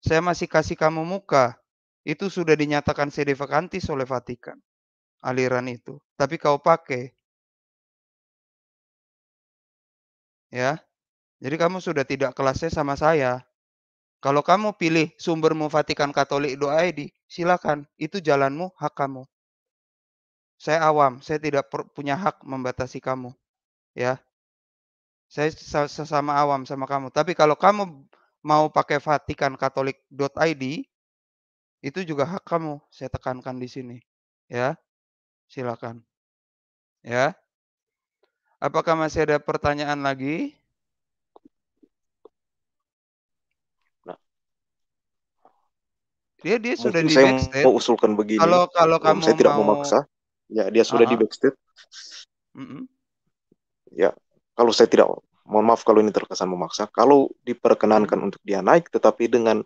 Saya masih kasih kamu muka. Itu sudah dinyatakan sedevakantis oleh Vatikan. Aliran itu. Tapi kau pakai ya. Jadi kamu sudah tidak kelasnya sama saya. Kalau kamu pilih sumbermu Vatikan Katolik Doa ID, silakan. Itu jalanmu, hak kamu. Saya awam, saya tidak punya hak membatasi kamu. Ya. Saya sesama awam sama kamu. Tapi kalau kamu mau pakai Vatikan Katolik.id, itu juga hak kamu. Saya tekankan di sini. Ya. Silakan. Ya. Apakah masih ada pertanyaan lagi? Nah. Dia dia Mungkin sudah di saya backstage. mau usulkan begini. Kalau kalau kamu saya tidak mau memaksa, ya dia sudah uh -huh. di backstage. Mm -hmm. Ya, kalau saya tidak mohon maaf kalau ini terkesan memaksa. Kalau diperkenankan untuk dia naik, tetapi dengan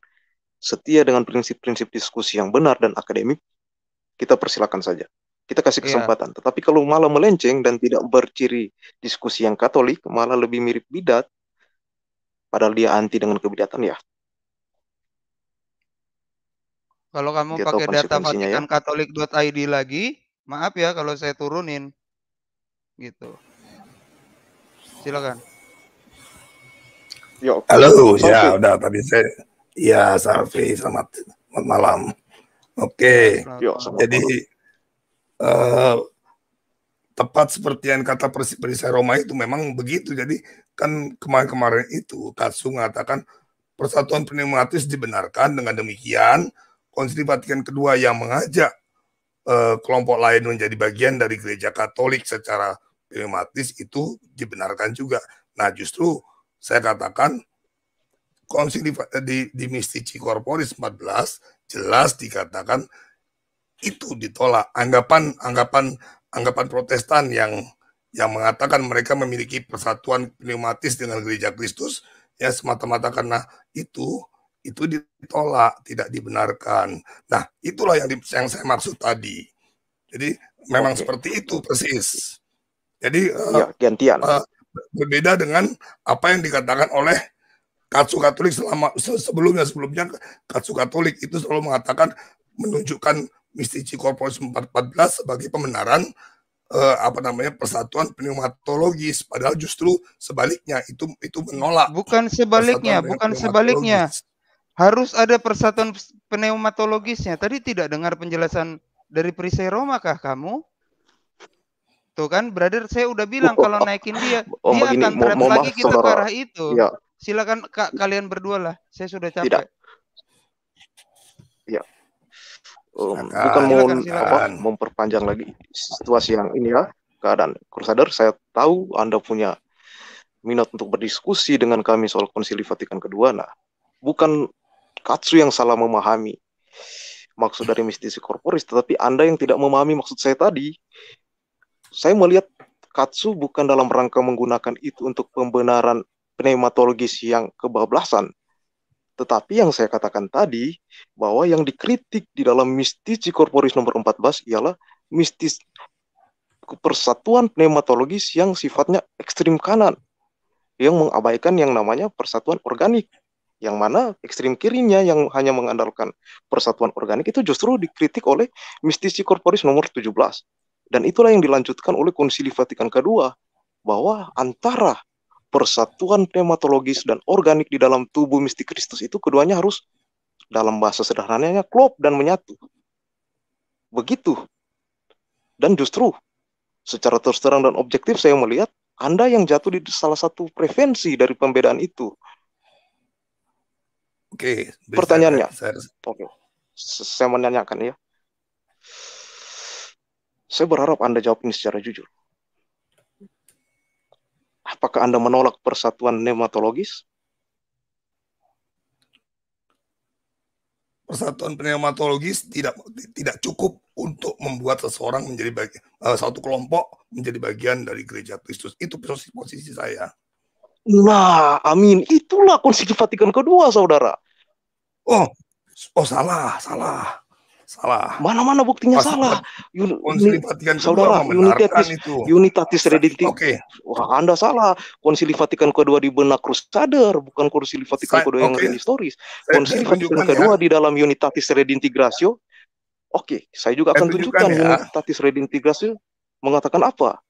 setia dengan prinsip-prinsip diskusi yang benar dan akademik, kita persilakan saja kita kasih iya. kesempatan. Yeah. Tetapi kalau malah melenceng dan tidak berciri diskusi yang Katolik, malah lebih mirip bidat, padahal dia anti dengan kebidatan ya. Kalau kamu dia gitu pakai data ya. Vatikan ya. Katolik.id lagi, maaf ya kalau saya turunin, gitu. Silakan. Yo, Halo, ya udah tadi saya, ya Sarfi, selamat, selamat malam. Oke, okay. jadi Eh, tepat seperti yang kata perisai Roma itu memang begitu. Jadi kan kemarin-kemarin itu Katsu mengatakan persatuan pneumatis dibenarkan dengan demikian konsili Vatikan kedua yang mengajak uh, kelompok lain menjadi bagian dari gereja Katolik secara pneumatis itu dibenarkan juga. Nah justru saya katakan konsili di, di Mistici Corporis 14 jelas dikatakan itu ditolak. Anggapan anggapan anggapan Protestan yang yang mengatakan mereka memiliki persatuan pneumatis dengan gereja Kristus ya semata-mata karena itu itu ditolak, tidak dibenarkan. Nah, itulah yang di, yang saya maksud tadi. Jadi memang Oke. seperti itu persis. Jadi eh, ya, gantian. Uh, berbeda dengan apa yang dikatakan oleh Katsu Katolik selama sebelumnya sebelumnya Katsu Katolik itu selalu mengatakan menunjukkan Mistici Corpus 414 sebagai pembenaran eh, apa namanya persatuan pneumatologis padahal justru sebaliknya itu itu menolak bukan sebaliknya bukan sebaliknya harus ada persatuan pneumatologisnya tadi tidak dengar penjelasan dari perisai Roma kah kamu tuh kan brother saya udah bilang oh, kalau oh, naikin dia oh, oh dia akan berat lagi kita ke arah itu ya. silakan kak kalian berdua lah saya sudah capek tidak bukan mau apa, memperpanjang lagi situasi yang ini ya keadaan Crusader. Saya tahu Anda punya minat untuk berdiskusi dengan kami soal Konsili Vatikan kedua. Nah, bukan Katsu yang salah memahami maksud dari mistisi korporis, tetapi Anda yang tidak memahami maksud saya tadi. Saya melihat Katsu bukan dalam rangka menggunakan itu untuk pembenaran pneumatologis yang kebablasan, tetapi yang saya katakan tadi, bahwa yang dikritik di dalam mistici korporis nomor 14 ialah mistis persatuan pneumatologis yang sifatnya ekstrim kanan, yang mengabaikan yang namanya persatuan organik. Yang mana ekstrim kirinya yang hanya mengandalkan persatuan organik itu justru dikritik oleh mistici korporis nomor 17. Dan itulah yang dilanjutkan oleh konsili Vatikan kedua, bahwa antara persatuan pneumatologis dan organik di dalam tubuh mistik Kristus itu keduanya harus dalam bahasa sederhananya klop dan menyatu. Begitu. Dan justru secara terus terang dan objektif saya melihat Anda yang jatuh di salah satu prevensi dari pembedaan itu. Oke, okay, pertanyaannya. Oke. Okay. Saya menanyakan ya. Saya berharap Anda jawab ini secara jujur. Apakah Anda menolak persatuan nematologis? Persatuan pneumatologis tidak tidak cukup untuk membuat seseorang menjadi bagian uh, eh, satu kelompok menjadi bagian dari gereja Kristus. Itu posisi, posisi saya. Nah, amin. Itulah konsili Vatikan kedua, saudara. Oh, oh salah, salah. Salah. Mana-mana buktinya Mas, salah. Uni, konsili saudara, unitatis, itu. unitatis redinti Oke. Okay. Wah, anda salah. Konsili fatikan kedua di benak Crusader, bukan Konsili fatikan kedua yang okay. historis. Konsili fatikan ya. kedua ya. di dalam unitatis redintigratio. Oke, okay, saya juga akan saya tunjukkan, tunjukkan ya. unitatis redintigratio mengatakan apa.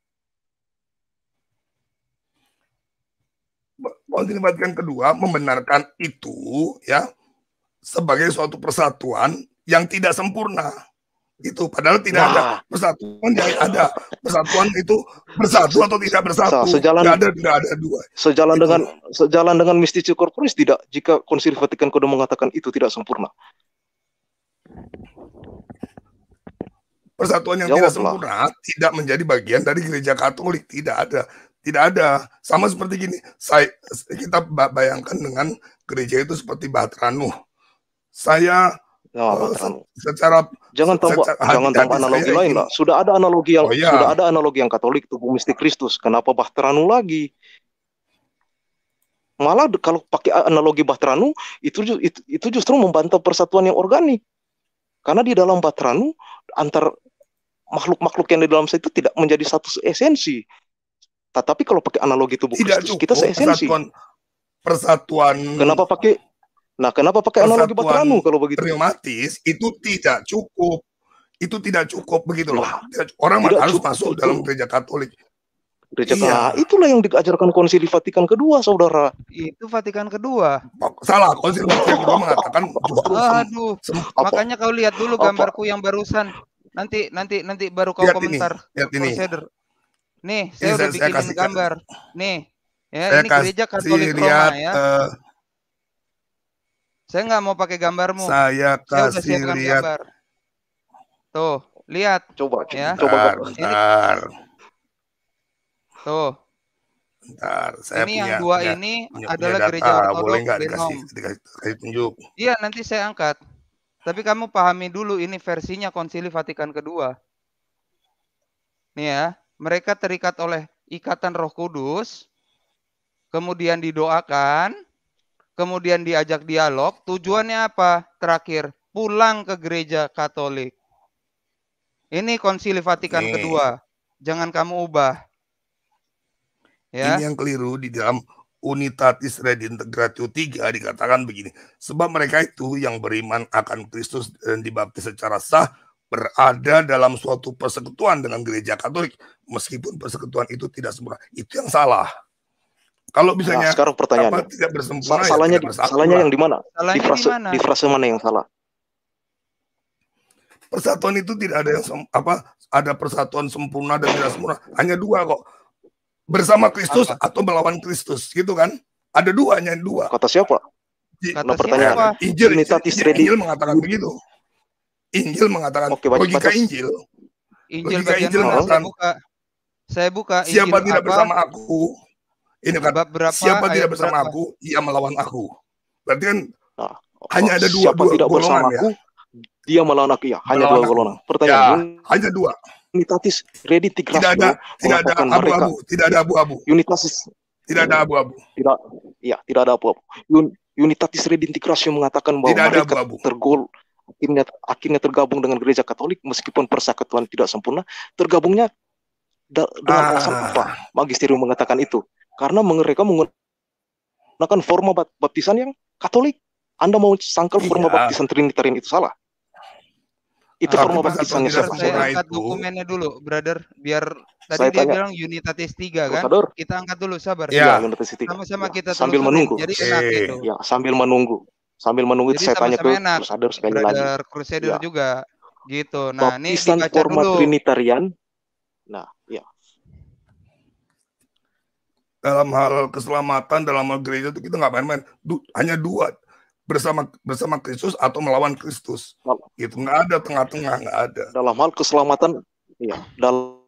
Konsili fatikan kedua membenarkan itu ya sebagai suatu persatuan yang tidak sempurna itu padahal tidak Wah. ada persatuan yang ada persatuan itu bersatu atau tidak bersatu sejalan tidak ada tidak ada dua sejalan itu. dengan sejalan dengan mistis korporis tidak jika konsili Vatikan mengatakan itu tidak sempurna persatuan yang Jawablah. Ya tidak sempurna tidak menjadi bagian dari gereja Katolik tidak ada tidak ada sama seperti gini saya kita bayangkan dengan gereja itu seperti batranu saya Ya, oh, secara jangan tambah jangan tambah analogi lain lah. Sudah ada analogi yang oh, iya. sudah ada analogi yang Katolik tubuh mistik Kristus. Kenapa Bahteranu lagi? Malah kalau pakai analogi Bahteranu itu, itu itu justru membantah persatuan yang organik. Karena di dalam Bahteranu antar makhluk-makhluk yang di dalam situ tidak menjadi satu esensi. Tetapi kalau pakai analogi tubuh tidak Kristus cukup, kita seesensi. Persatuan, persatuan Kenapa pakai Nah, kenapa pakai analogi Batranu kalau begitu? Pneumatis itu tidak cukup. Itu tidak cukup begitu loh. Orang tidak harus cukup. masuk dalam gereja Katolik. Gereja iya. itulah yang diajarkan konsili Vatikan kedua, saudara. Itu Vatikan kedua. Salah, konsili Vatikan kedua mengatakan. Aduh, makanya kau lihat dulu gambarku yang barusan. Nanti, nanti, nanti baru kau lihat komentar. Ini, lihat ini. Consider. Nih, saya ini udah saya, bikinin saya gambar. Nih, ya saya ini gereja Katolik Roma ya. Uh, saya nggak mau pakai gambarmu. Saya kasih Saya lihat. Gambar. Tuh, lihat. Coba, ya. coba. Bentar. Tuh. Bentar, saya ini punya, yang dua punya, ini punya, adalah punya gereja ortodok Boleh nggak dikasih, dikasih, dikasih tunjuk? Iya, nanti saya angkat. Tapi kamu pahami dulu ini versinya Konsili Vatikan kedua. Nih ya, mereka terikat oleh ikatan Roh Kudus, kemudian didoakan, kemudian diajak dialog, tujuannya apa? Terakhir, pulang ke gereja Katolik. Ini konsili Vatikan Nih. kedua. Jangan kamu ubah. Ya. Ini yang keliru di dalam Unitatis Redintegratio 3 dikatakan begini. Sebab mereka itu yang beriman akan Kristus dan dibaptis secara sah berada dalam suatu persekutuan dengan gereja Katolik meskipun persekutuan itu tidak sempurna. Itu yang salah. Kalau misalnya nah, sekarang pertanyaan tidak bersempurna, ya salahnya ya, tidak bersatu, salahnya yang di mana? Di frase di frase mana yang salah? Persatuan itu tidak ada yang sem, apa ada persatuan sempurna dan tidak sempurna. Hanya dua kok. Bersama Kristus apa? atau melawan Kristus, gitu kan? Ada dua hanya dua. Kata siapa? Di, nah, Kata pertanyaan. Siapa? Injil, Injil, Injil Injil, mengatakan begitu. Injil mengatakan Oke, baca, logika baca. Injil. Injil logika Injil mengatakan saya buka. Injil siapa tidak apa? bersama aku ini kan berapa siapa eh, tidak bersama berapa? aku, ia melawan aku. Berarti kan nah, hanya ada dua siapa dua tidak golongan bersamaku, ya. Dia melawan aku ya, hanya melawan dua golongan. Ya, Pertanyaan ya, hanya dua. Unitatis Reddit Tigrasno tidak ada tidak ada abu-abu, tidak ada abu-abu. Unitatis tidak ada abu-abu. Tidak ya, tidak ada abu-abu. Un, Unitatis Redintegrasi Tigrasno mengatakan bahwa tidak mereka abu -abu. tergol akhirnya akhirnya tergabung dengan gereja Katolik meskipun persekutuan tidak sempurna, tergabungnya da, dengan ah. apa? Magisterium mengatakan itu karena mereka menggunakan forma baptisan yang Katolik. Anda mau sangkal forma iya. baptisan Trinitarian itu salah. Itu ah, forma yang siapa? Saya angkat dokumennya dulu, brother, biar tadi saya dia tanya. bilang Unitatis 3 kan? Sadar. Kita angkat dulu, sabar. Ya, ya Unitatis Sama-sama iya. kita sambil menunggu. Jadi enak iya. itu. Ya, sambil menunggu. Sambil menunggu Jadi saya tanya ke Crusader sekali brother, lagi. Crusader ya. juga. Gitu. Nah, Baptisan ini forma dulu. Trinitarian. Nah, dalam hal keselamatan dalam hal gereja itu kita nggak main-main du, hanya dua bersama bersama Kristus atau melawan Kristus itu nggak ada tengah-tengah nggak ada dalam hal keselamatan ya dalam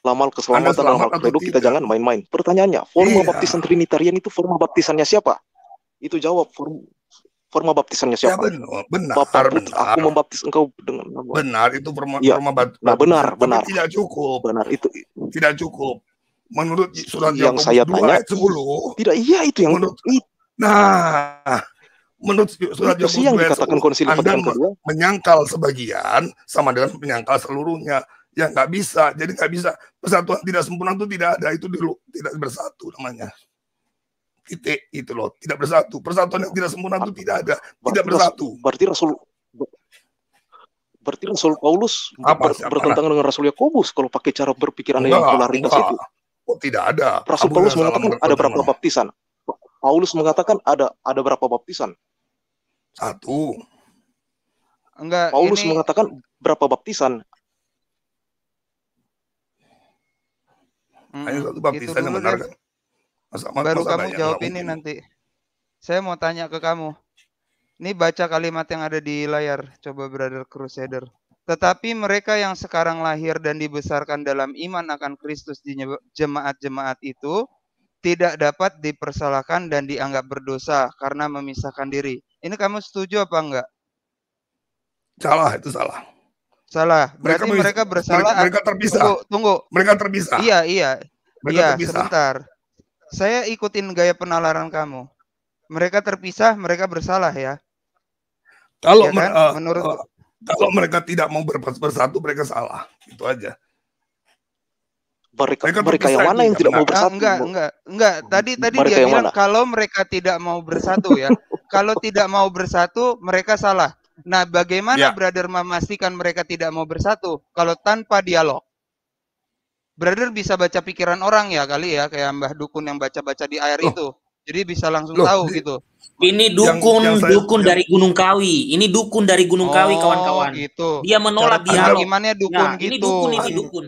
dalam hal keselamatan dalam hal kredo kita jangan main-main pertanyaannya forma iya. baptisan trinitarian itu forma baptisannya siapa itu jawab forma forma baptisannya ya, siapa? Ya, benar, benar. Bapak benar. aku membaptis engkau dengan Benar itu forma ya. forma nah, benar, benar. tidak cukup. Benar itu. Tidak cukup menurut surat yang saya tanya, ayat 10 tidak iya itu yang menurut itu. nah menurut surat itu yang dikatakan konsili kedua menyangkal sebagian sama dengan menyangkal seluruhnya yang nggak bisa jadi nggak bisa persatuan tidak sempurna itu tidak ada itu dulu tidak bersatu namanya titik itu loh tidak bersatu persatuan yang tidak sempurna itu tidak ada tidak bersatu berarti rasul berarti rasul Paulus bertentangan dengan rasul Yakobus kalau pakai cara berpikiran yang yang polaritas itu Oh, tidak ada. Rasul Abu Paulus mengatakan ada berapa baptisan? Paulus mengatakan ada ada berapa baptisan? Satu. Enggak. Paulus ini... mengatakan berapa baptisan? Hmm, Hanya satu baptisan yang benar kan? Masa, Baru masa kamu jawab ini nanti. Saya mau tanya ke kamu. Ini baca kalimat yang ada di layar. Coba Brother Crusader. Tetapi mereka yang sekarang lahir dan dibesarkan dalam iman akan Kristus di jemaat-jemaat itu tidak dapat dipersalahkan dan dianggap berdosa karena memisahkan diri. Ini kamu setuju apa enggak? Salah, itu salah. Salah. Berarti mereka, mereka bersalah. Mereka, mereka terpisah. Tunggu, tunggu. Mereka terpisah. Iya, iya. Mereka iya, terpisah. sebentar. Saya ikutin gaya penalaran kamu. Mereka terpisah, mereka bersalah ya. Kalau ya kan? uh, menurut uh, kalau mereka tidak mau bersatu, mereka salah. Itu aja. Mereka, mereka, mereka yang mana yang tidak mau bersatu? enggak, enggak, enggak. Tadi tadi dia bilang kalau mereka tidak mau bersatu ya. kalau tidak mau bersatu, mereka salah. Nah, bagaimana ya. brother memastikan mereka tidak mau bersatu kalau tanpa dialog? Brother bisa baca pikiran orang ya kali ya, kayak Mbah Dukun yang baca-baca di air oh. itu. Jadi bisa langsung Loh, tahu gitu. Ini dukun yang, yang saya, dukun yang... dari Gunung Kawi. Ini dukun dari Gunung oh, Kawi kawan-kawan. Gitu. Dia menolak Cara dialog. Gimana dukun nah, gitu. Ini dukun ini dukun.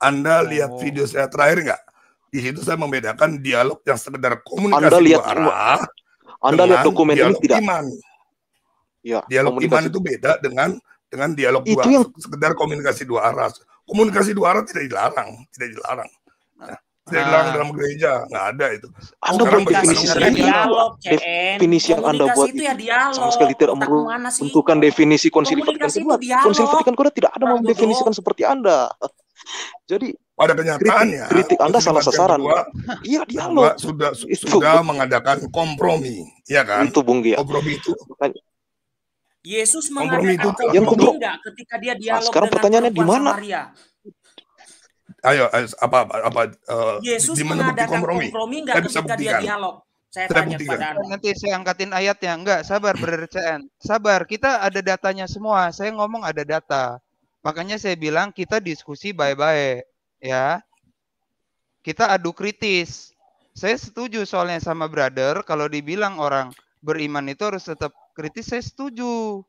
Anda oh. lihat video saya terakhir nggak? Di situ saya membedakan dialog yang sekedar komunikasi Anda lihat dua arah. Anda lihat dokumen ini tidak. Iman. Ya, dialog komunikasi. iman itu beda dengan dengan dialog itu dua yang... sekedar komunikasi dua arah. Komunikasi dua arah tidak dilarang, tidak dilarang. Nah, saya bilang ah. dalam gereja nggak ada itu. Anda buat definisi sendiri. definisi yang Anda buat itu ya dialog. sama sekali tidak tentukan definisi konsili Vatikan kedua. Konsili Vatikan kedua tidak ada mendefinisikan seperti Anda. Jadi pada kenyataannya kritik, kritik Anda salah sasaran. Iya dialog. Sudah itu. sudah mengadakan kompromi, ya kan? Itu Bung Gia. Kompromi itu. Yesus mengadakan kompromi itu, kompromi ketika dia dialog sekarang pertanyaannya di mana? ayo, eh, apa apa, apa uh, Yesus di mana bukti kompromi? kompromi saya bisa buktikan. Dia dialog. Saya, saya tanya buktikan. Pada Nanti saya angkatin ayatnya. Enggak, sabar Brother Sabar, kita ada datanya semua. Saya ngomong ada data. Makanya saya bilang kita diskusi bye bye ya. Kita adu kritis. Saya setuju soalnya sama brother kalau dibilang orang beriman itu harus tetap kritis, saya setuju.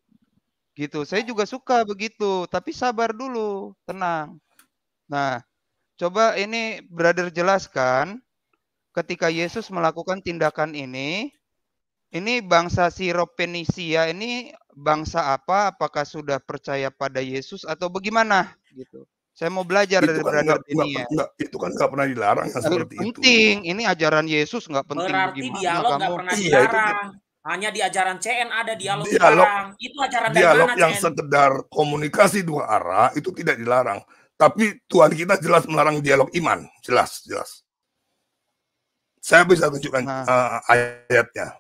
Gitu. Saya juga suka begitu, tapi sabar dulu, tenang. Nah, Coba ini brother jelaskan ketika Yesus melakukan tindakan ini, ini bangsa Siropenisia ini bangsa apa? Apakah sudah percaya pada Yesus atau bagaimana? Gitu. Saya mau belajar itu dari kan brother ini ya. Enggak, itu kan nggak pernah dilarang kan seperti penting. itu. ini ajaran Yesus nggak penting. Berarti bagaimana dialog nggak pernah dilarang. Iya, itu, hanya di ajaran CN ada dialog, dialog sekarang. Itu ajaran dialog dari mana, yang CN? sekedar komunikasi dua arah itu tidak dilarang. Tapi Tuhan kita jelas melarang dialog iman, jelas, jelas. Saya bisa tunjukkan nah. uh, ayatnya.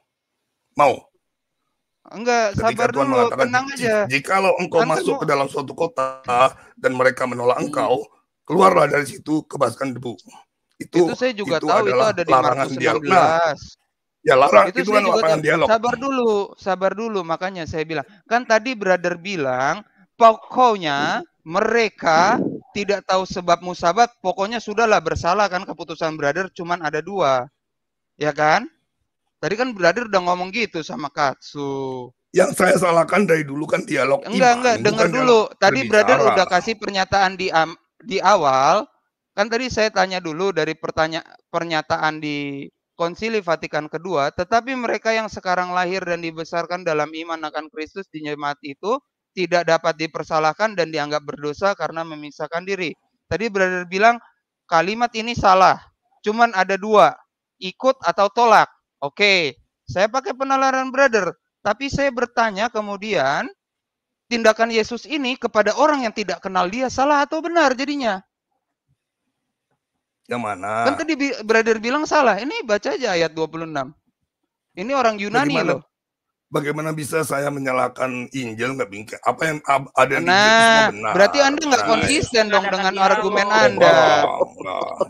Mau? Enggak, Ketika sabar Tuhan dulu, tenang aja. Jikalau engkau Nanti masuk mau... ke dalam suatu kota dan mereka menolak engkau, keluarlah dari situ kebaskan debu. Itu, itu saya juga itu tahu itu ada di larangan Markus Dialog. Nah, ya larang itu, itu kan larangan dialog. Sabar dulu, sabar dulu makanya saya bilang. Kan tadi brother bilang pokoknya mereka tidak tahu sebab musabat, pokoknya sudahlah bersalah kan keputusan brother cuman ada dua. Ya kan? Tadi kan brother udah ngomong gitu sama Katsu. Yang saya salahkan dari dulu kan dialog Enggak, iman, enggak, dengar dulu. Tadi berbicara. brother udah kasih pernyataan di di awal. Kan tadi saya tanya dulu dari pertanya pernyataan di Konsili Vatikan kedua, tetapi mereka yang sekarang lahir dan dibesarkan dalam iman akan Kristus di dinyemati itu tidak dapat dipersalahkan dan dianggap berdosa karena memisahkan diri. Tadi brother bilang kalimat ini salah. Cuman ada dua, ikut atau tolak. Oke, saya pakai penalaran brother, tapi saya bertanya kemudian tindakan Yesus ini kepada orang yang tidak kenal dia salah atau benar jadinya? Yang mana? Kan tadi brother bilang salah. Ini baca aja ayat 26. Ini orang Yunani loh bagaimana bisa saya menyalahkan Injil nggak bingkai? Apa yang ada di nah, Injil semua benar. Berarti Anda nggak nah, konsisten nah, dong dengan argumen oh, Anda. Enggak,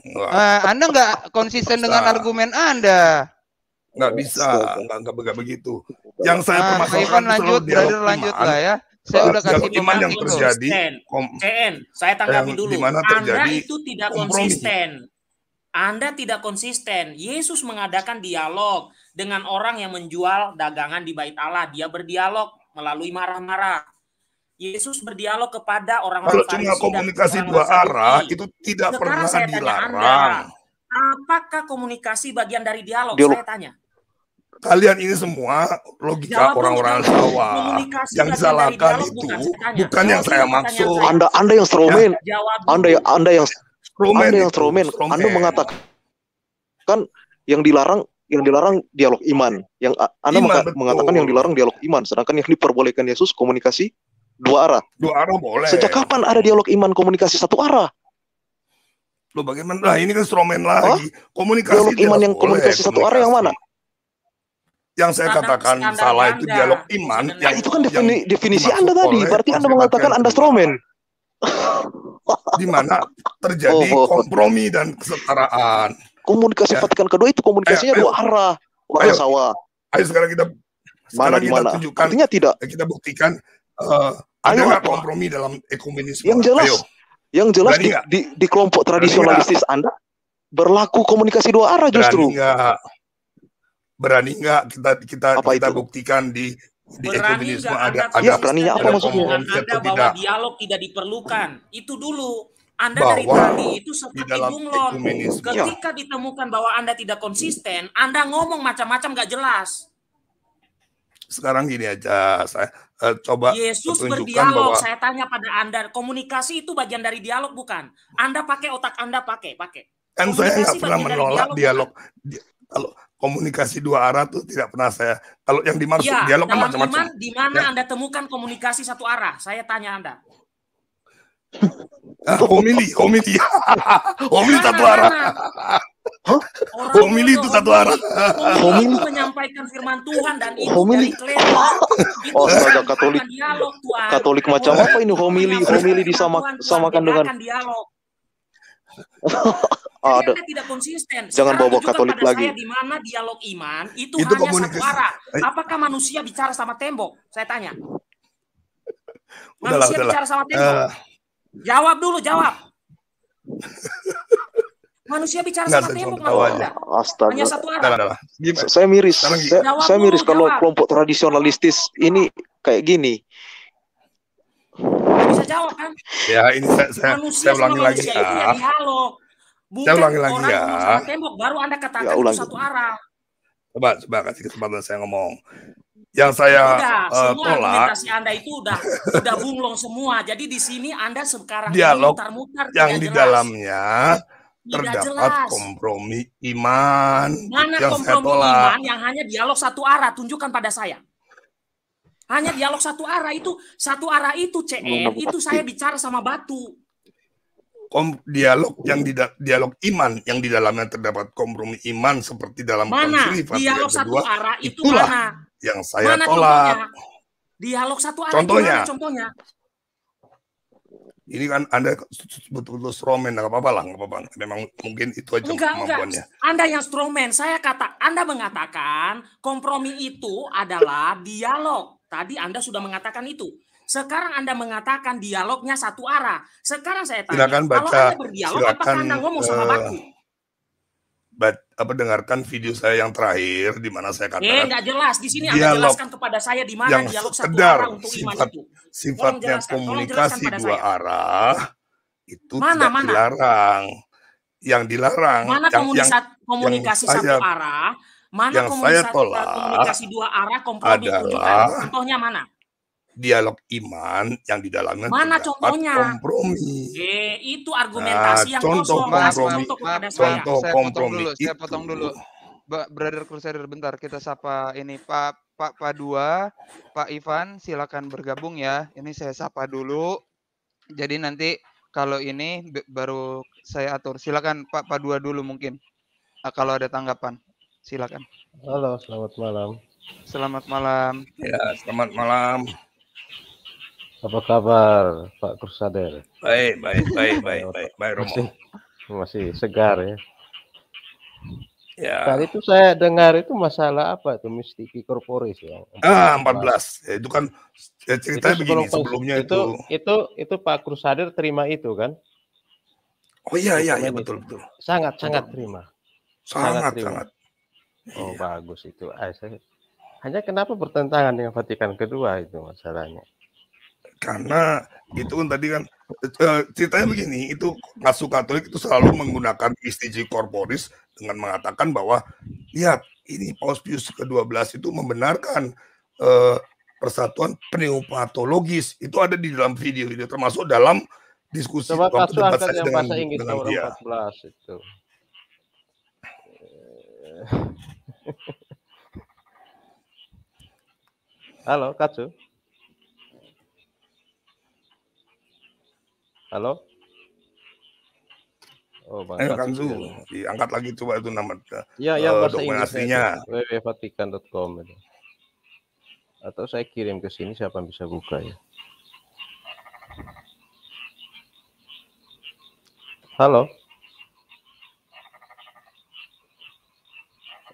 enggak, Nah, Anda nggak konsisten bisa. dengan argumen Anda. Nggak bisa, nggak nggak, begitu. begitu. Yang saya nah, permasalahkan lanjut, brother lanjut lah ya. Saya udah kasih pemahaman yang terjadi. CN, saya tanggapi dulu. Anda itu tidak kompromi. konsisten. Anda tidak konsisten. Yesus mengadakan dialog dengan orang yang menjual dagangan di bait Allah. Dia berdialog melalui marah-marah. Yesus berdialog kepada orang-orang Kalau cuma komunikasi dua arah, itu tidak Sekarang pernah saya dilarang. anda, apakah komunikasi bagian dari dialog? dialog? Saya tanya. Kalian ini semua logika orang-orang sawah yang disalahkan itu bukan, bukan yang saya maksud. Anda Anda yang stromen. Anda Anda yang stromen. Anda yang stromen. Anda mengatakan kan yang dilarang yang dilarang dialog iman. Yang Anda iman, mengatakan, betul. yang dilarang dialog iman, sedangkan yang diperbolehkan Yesus komunikasi dua arah. Dua arah boleh. Sejak kapan ada dialog iman komunikasi satu arah? Lo bagaimana? Nah, ini kan stromen lagi. Hah? Komunikasi dialog iman yang boleh. komunikasi satu arah yang mana? Yang saya katakan salah anda. itu dialog iman. Ya Yang, nah, itu kan defini, yang definisi Anda tadi. Berarti Anda mengatakan Anda stromen. Di mana terjadi oh, oh, oh. kompromi dan kesetaraan. Komunikasi ya. Vatikan kedua itu komunikasinya ayo, ayo. dua arah, Wah, ayo. sawah. Ayo sekarang kita mana di mana. Artinya tidak. Eh, kita buktikan uh, ayo, ada kompromi dalam ekumenisme. Yang jelas, ayo. yang jelas di, di, di kelompok tradisionalistis Anda berlaku komunikasi dua arah justru. Berani nggak? Berani nggak kita kita apa kita itu? buktikan di di ekumenisme ada ya, ada, ada ya, beraninya apa maksudnya? Anda bahwa tidak. dialog tidak diperlukan. Itu dulu anda bahwa dari tadi itu seperti bunglon. Ketika ditemukan bahwa Anda tidak konsisten, Anda ngomong macam-macam gak jelas. Sekarang gini aja, saya uh, coba Yesus berdialog. Bahwa... Saya tanya pada Anda, komunikasi itu bagian dari dialog bukan? Anda pakai otak Anda pakai, pakai. Kan saya nggak pernah menolak dialog. dialog. Kalau komunikasi dua arah tuh tidak pernah saya. Kalau yang dimaksud ya, dialog kan macam-macam. Di mana ya. Anda temukan komunikasi satu arah? Saya tanya Anda. Ah, homili, homili. homili satu arah. Hah? Homili itu satu arah. Homili menyampaikan firman Tuhan dan itu homili. Oh, oh astaga kan Katolik. Katolik macam apa ini homili? Homili disamakan dengan ada. tidak konsisten. Jangan bawa Katolik lagi. Di mana dialog iman itu, itu hanya satu arah. Apakah manusia bicara sama tembok? Saya tanya. Manusia udahlah, bicara sama eh, tembok. Uh, Jawab dulu, jawab. Manusia bicara sama tembok, Astaga. Hanya satu arah. Nah, nah, nah. Saya miris. Saya, jawab saya miris kalau jawab. kelompok tradisionalistis ini kayak gini. Nggak bisa jawab kan? Ya, ini saya, saya, saya ulangi lagi. Ya. Bukan saya ulangi lagi ya. Tembok baru Anda katakan ya, satu arah. Coba coba kasih kesempatan saya ngomong yang saya udah, uh, semua tolak. Anda itu udah udah bunglong semua. Jadi di sini Anda sekarang dialog mutar-mutar yang di dalamnya terdapat jelas. kompromi iman Mana yang kompromi saya tolak. iman yang hanya dialog satu arah tunjukkan pada saya hanya dialog satu arah itu satu arah itu CN itu saya bicara sama batu Kom, dialog yang di dialog iman yang di dalamnya terdapat kompromi iman seperti dalam mana konsili, dialog satu arah itu itulah mana yang saya Mana tolak. Contohnya? Dialog satu arah. Contohnya. contohnya. Ini kan Anda betul-betul strongman, nggak apa-apa lah, nggak apa-apa. Memang mungkin itu aja enggak, kemampuannya. Enggak. Anda yang strongman, saya kata, Anda mengatakan kompromi itu adalah dialog. Tadi Anda sudah mengatakan itu. Sekarang Anda mengatakan dialognya satu arah. Sekarang saya tanya, silakan baca, kalau Anda berdialog, silakan, apakah Anda ngomong sama uh, baku? Eh, apa dengarkan video saya yang terakhir di mana saya katakan eh nggak jelas di sini Anda jelaskan kepada saya di mana yang dialog satu arah untuk sifat, iman itu sifatnya komunikasi dua saya. arah itu mana, tidak mana? dilarang yang dilarang mana yang, komunikasi, yang, komunikasi yang satu arah mana yang komunikasi, saya tolak komunikasi dua arah kompromi adalah, contohnya mana dialog iman yang di dalamnya mana contohnya kompromi eh, itu nah, argumentasi nah, yang contoh kosong kompromi, saya. contoh saya. kompromi saya potong dulu, saya potong dulu. Brother Crusader bentar kita sapa ini Pak Pak Padua, Pak Ivan silakan bergabung ya. Ini saya sapa dulu. Jadi nanti kalau ini baru saya atur. Silakan Pak Padua dulu mungkin. Eh, kalau ada tanggapan, silakan. Halo, selamat malam. Selamat malam. Ya, selamat malam. Apa kabar Pak Kursader? Baik, baik, baik, baik, baik, baik, Romo. Masih, masih segar ya. Ya. Kali itu saya dengar itu masalah apa itu mistiki korporis ya. Ah, 14. Ya, itu kan ya, ceritanya itu begini sebelumnya itu, itu itu itu Pak Krusader terima itu kan? Oh iya iya iya betul betul. Sangat sangat terima. Sangat sangat. Terima. sangat. Oh, iya. bagus itu. Ah, saya, hanya kenapa bertentangan dengan Vatikan kedua itu masalahnya? karena itu kan tadi kan eh, ceritanya begini itu kasus Katolik itu selalu menggunakan istiji korporis dengan mengatakan bahwa lihat ya, ini Paus Pius ke-12 itu membenarkan eh, persatuan pneumatologis itu ada di dalam video video termasuk dalam diskusi Coba waktu debat saya dengan, bahasa Inggris dengan dia. itu. Halo, Katsu. Halo? Oh, Ayo eh, Kang Zu, diangkat lagi coba itu nama eh, ya, uh, iya, eh, yang bahasa dokumen aslinya. www.vatikan.com Atau saya kirim ke sini siapa yang bisa buka ya. Halo?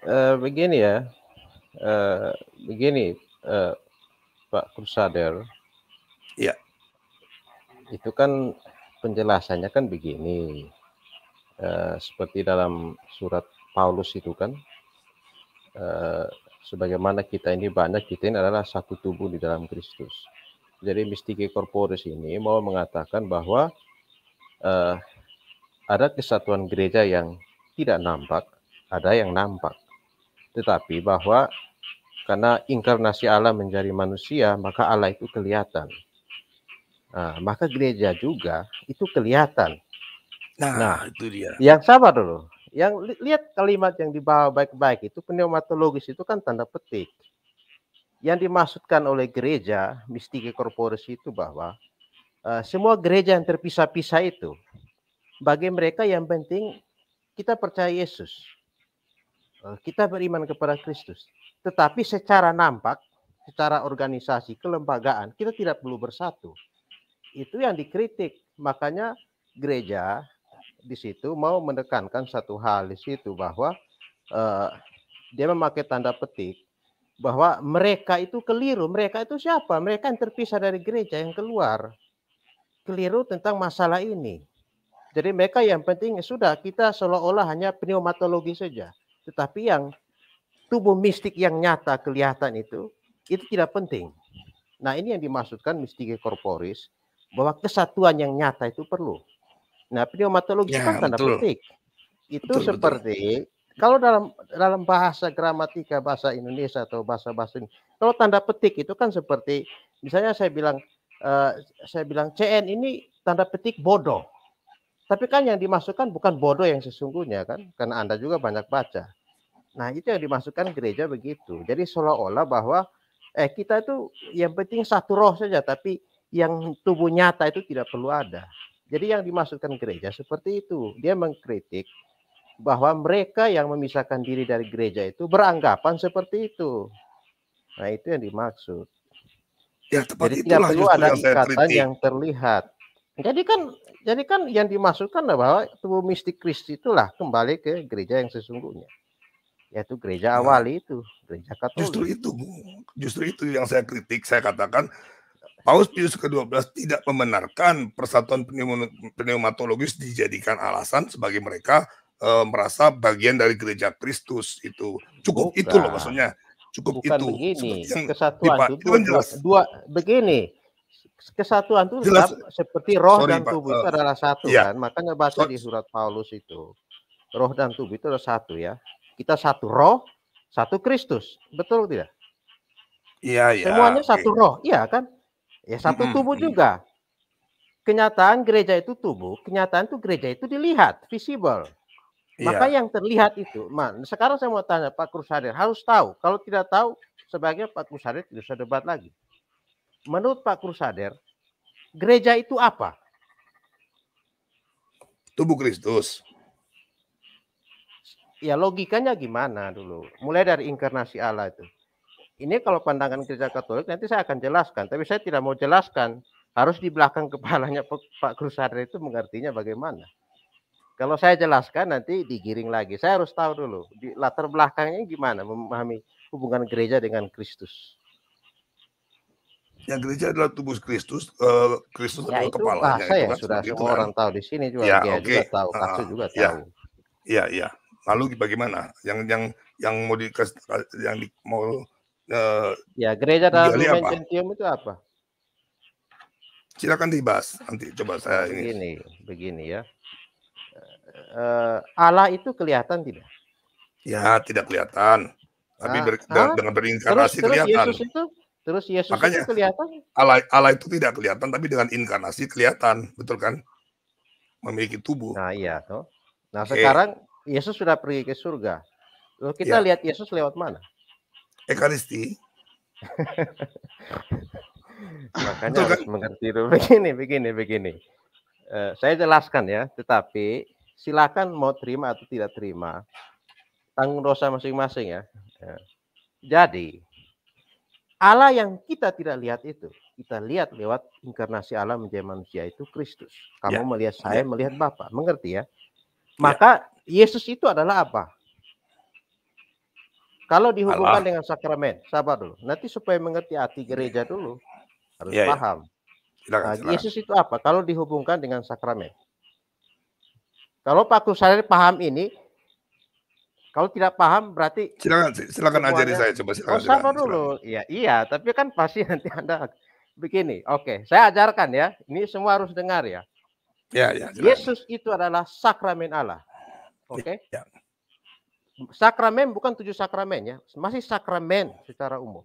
Uh, begini ya, uh, begini uh, Pak Kursader. Iya. Itu kan penjelasannya kan begini. Eh, seperti dalam surat Paulus itu kan eh, sebagaimana kita ini banyak kita ini adalah satu tubuh di dalam Kristus. Jadi mistike corporis ini mau mengatakan bahwa eh, ada kesatuan gereja yang tidak nampak, ada yang nampak. Tetapi bahwa karena inkarnasi Allah menjadi manusia, maka Allah itu kelihatan. Nah, maka gereja juga itu kelihatan. Nah, nah itu dia. Yang sabar dulu. Yang li lihat kalimat yang dibawa baik-baik itu pneumatologis itu kan tanda petik. Yang dimaksudkan oleh gereja mistike korporis itu bahwa uh, semua gereja yang terpisah-pisah itu bagi mereka yang penting kita percaya Yesus. Eh, kita beriman kepada Kristus. Tetapi secara nampak, secara organisasi, kelembagaan, kita tidak perlu bersatu itu yang dikritik. Makanya gereja di situ mau menekankan satu hal di situ bahwa uh, dia memakai tanda petik bahwa mereka itu keliru. Mereka itu siapa? Mereka yang terpisah dari gereja yang keluar. Keliru tentang masalah ini. Jadi mereka yang penting sudah kita seolah-olah hanya pneumatologi saja. Tetapi yang tubuh mistik yang nyata kelihatan itu, itu tidak penting. Nah ini yang dimaksudkan mistik korporis bahwa kesatuan yang nyata itu perlu. Nah, pneumatologi ya, kan tanda petik. Itu betul, seperti betul. kalau dalam dalam bahasa gramatika bahasa Indonesia atau bahasa bahasa ini, kalau tanda petik itu kan seperti misalnya saya bilang uh, saya bilang CN ini tanda petik bodoh. Tapi kan yang dimasukkan bukan bodoh yang sesungguhnya kan, karena Anda juga banyak baca. Nah, itu yang dimasukkan gereja begitu. Jadi seolah-olah bahwa eh kita itu yang penting satu roh saja tapi yang tubuh nyata itu tidak perlu ada. Jadi yang dimaksudkan gereja seperti itu. Dia mengkritik bahwa mereka yang memisahkan diri dari gereja itu beranggapan seperti itu. Nah, itu yang dimaksud. Ya, tepat jadi tidak perlu ada ikatan yang terlihat. Jadi kan jadi kan yang dimaksudkan bahwa tubuh mistik Kristus itulah kembali ke gereja yang sesungguhnya. Yaitu gereja ya. awali nah, itu, gereja Katolik. Justru itu, Justru itu yang saya kritik, saya katakan Paus Pius ke-12 tidak membenarkan persatuan pneumatologis dijadikan alasan sebagai mereka e, merasa bagian dari gereja Kristus itu. Cukup Bukan. itu loh maksudnya. Cukup Bukan itu. begini. Yang kesatuan dipa, itu, itu jelas. dua begini. Kesatuan itu jelas. seperti roh Sorry, dan tubuh Pak. Eh, itu adalah satu ya. kan. Makanya baca di surat Paulus itu. Roh dan tubuh itu adalah satu ya. Kita satu roh, satu Kristus. Betul tidak? Iya, iya. Semuanya okay. satu roh, iya kan? Ya satu tubuh juga. Kenyataan gereja itu tubuh, kenyataan itu gereja itu dilihat, visible. Iya. Maka yang terlihat itu, man. Sekarang saya mau tanya Pak Krusader, harus tahu. Kalau tidak tahu, sebagai Pak Krusader tidak usah debat lagi. Menurut Pak Krusader, gereja itu apa? Tubuh Kristus. Ya logikanya gimana dulu? Mulai dari inkarnasi Allah itu. Ini kalau pandangan gereja Katolik nanti saya akan jelaskan, tapi saya tidak mau jelaskan. Harus di belakang kepalanya Pak Krusader itu mengartinya bagaimana. Kalau saya jelaskan nanti digiring lagi. Saya harus tahu dulu di latar belakangnya gimana memahami hubungan gereja dengan Kristus. Yang gereja adalah tubuh Kristus, uh, Kristus ya, adalah kepala. Saya ya, itu ya, kan sudah semua kan? orang tahu di sini juga, ya, okay. juga tahu, Katsu uh, ah, juga ya. tahu. Iya, iya. Lalu bagaimana? Yang yang yang mau dikasih yang di, mau uh, ya gereja Lumen apa? itu apa? Silakan dibahas nanti coba saya ini. Begini, begini ya. Uh, Allah itu kelihatan tidak? Ya, tidak kelihatan. Tapi ber, ah, ah. dengan berinkarnasi terus, kelihatan. Yesus itu, terus Yesus Makanya, itu kelihatan? Allah, Allah itu tidak kelihatan, tapi dengan inkarnasi kelihatan, betul kan? Memiliki tubuh. Nah iya, toh. Nah okay. sekarang Yesus sudah pergi ke surga. Lalu kita ya. lihat Yesus lewat mana? Ekaristi. Makanya kan? harus mengerti itu. Begini, begini, begini. Uh, saya jelaskan ya, tetapi silakan mau terima atau tidak terima, tanggung dosa masing-masing ya. ya. Jadi, Allah yang kita tidak lihat itu, kita lihat lewat inkarnasi Allah menjadi manusia itu Kristus. Kamu ya. melihat ya. saya, ya. melihat Bapa, mengerti ya? ya. Maka ya. Yesus itu adalah apa? Kalau dihubungkan Allah. dengan sakramen, sabar dulu. Nanti supaya mengerti hati gereja dulu harus ya, paham. Ya. Silakan, nah, silakan. Yesus itu apa? Kalau dihubungkan dengan sakramen. Kalau Pak Kusari paham ini, kalau tidak paham berarti silakan silakan semuanya... ajari saya coba silakan. Oh, sabar dulu. Iya, iya, tapi kan pasti nanti Anda begini. Oke, saya ajarkan ya. Ini semua harus dengar ya. Ya, ya. Yesus itu adalah sakramen Allah. Oke. Okay? Ya sakramen bukan tujuh sakramen ya, masih sakramen secara umum.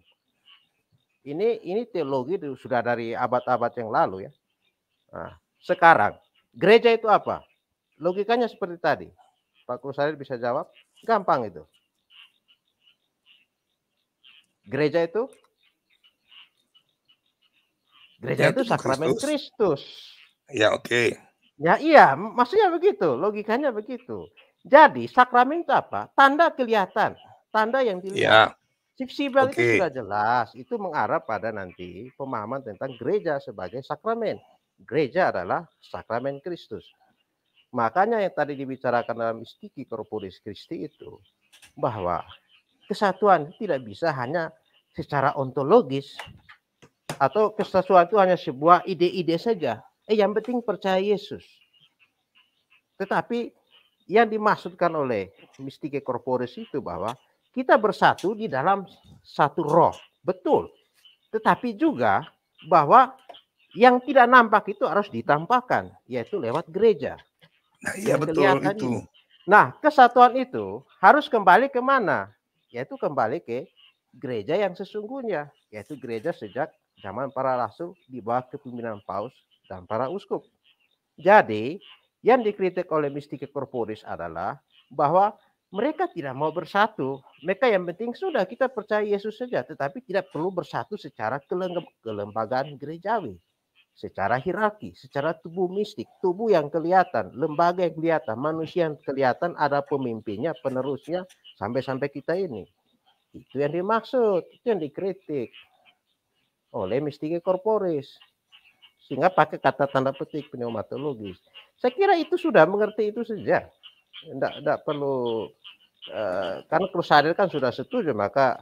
Ini ini teologi sudah dari abad-abad yang lalu ya. Nah, sekarang gereja itu apa? Logikanya seperti tadi. Pak Kusari bisa jawab, gampang itu. Gereja itu Gereja itu sakramen Kristus. Kristus. Ya, oke. Okay. Ya, iya, maksudnya begitu, logikanya begitu. Jadi sakramen itu apa? Tanda kelihatan, tanda yang dilihat. Yeah. Sipsibel okay. itu sudah jelas, itu mengarah pada nanti pemahaman tentang gereja sebagai sakramen. Gereja adalah sakramen Kristus. Makanya yang tadi dibicarakan dalam istiqi korporis kristi itu bahwa kesatuan tidak bisa hanya secara ontologis atau kesatuan itu hanya sebuah ide-ide saja. Eh yang penting percaya Yesus. Tetapi yang dimaksudkan oleh mistike corporis itu bahwa kita bersatu di dalam satu roh. Betul. Tetapi juga bahwa yang tidak nampak itu harus ditampakkan, yaitu lewat gereja. Nah, iya betul itu. Ini. Nah, kesatuan itu harus kembali ke mana? Yaitu kembali ke gereja yang sesungguhnya, yaitu gereja sejak zaman para rasul di bawah kepemimpinan Paus dan para uskup. Jadi, yang dikritik oleh Mystica Corporis adalah bahwa mereka tidak mau bersatu. Mereka yang penting sudah kita percaya Yesus saja, tetapi tidak perlu bersatu secara kelembagaan gerejawi, secara hierarki, secara tubuh mistik, tubuh yang kelihatan, lembaga yang kelihatan, manusia yang kelihatan, ada pemimpinnya, penerusnya, sampai-sampai kita ini. Itu yang dimaksud, itu yang dikritik oleh mistika korporis. Sehingga pakai kata tanda petik pneumatologis. Saya kira itu sudah mengerti itu saja. Tidak, tidak perlu uh, karena kerusakan kan sudah setuju maka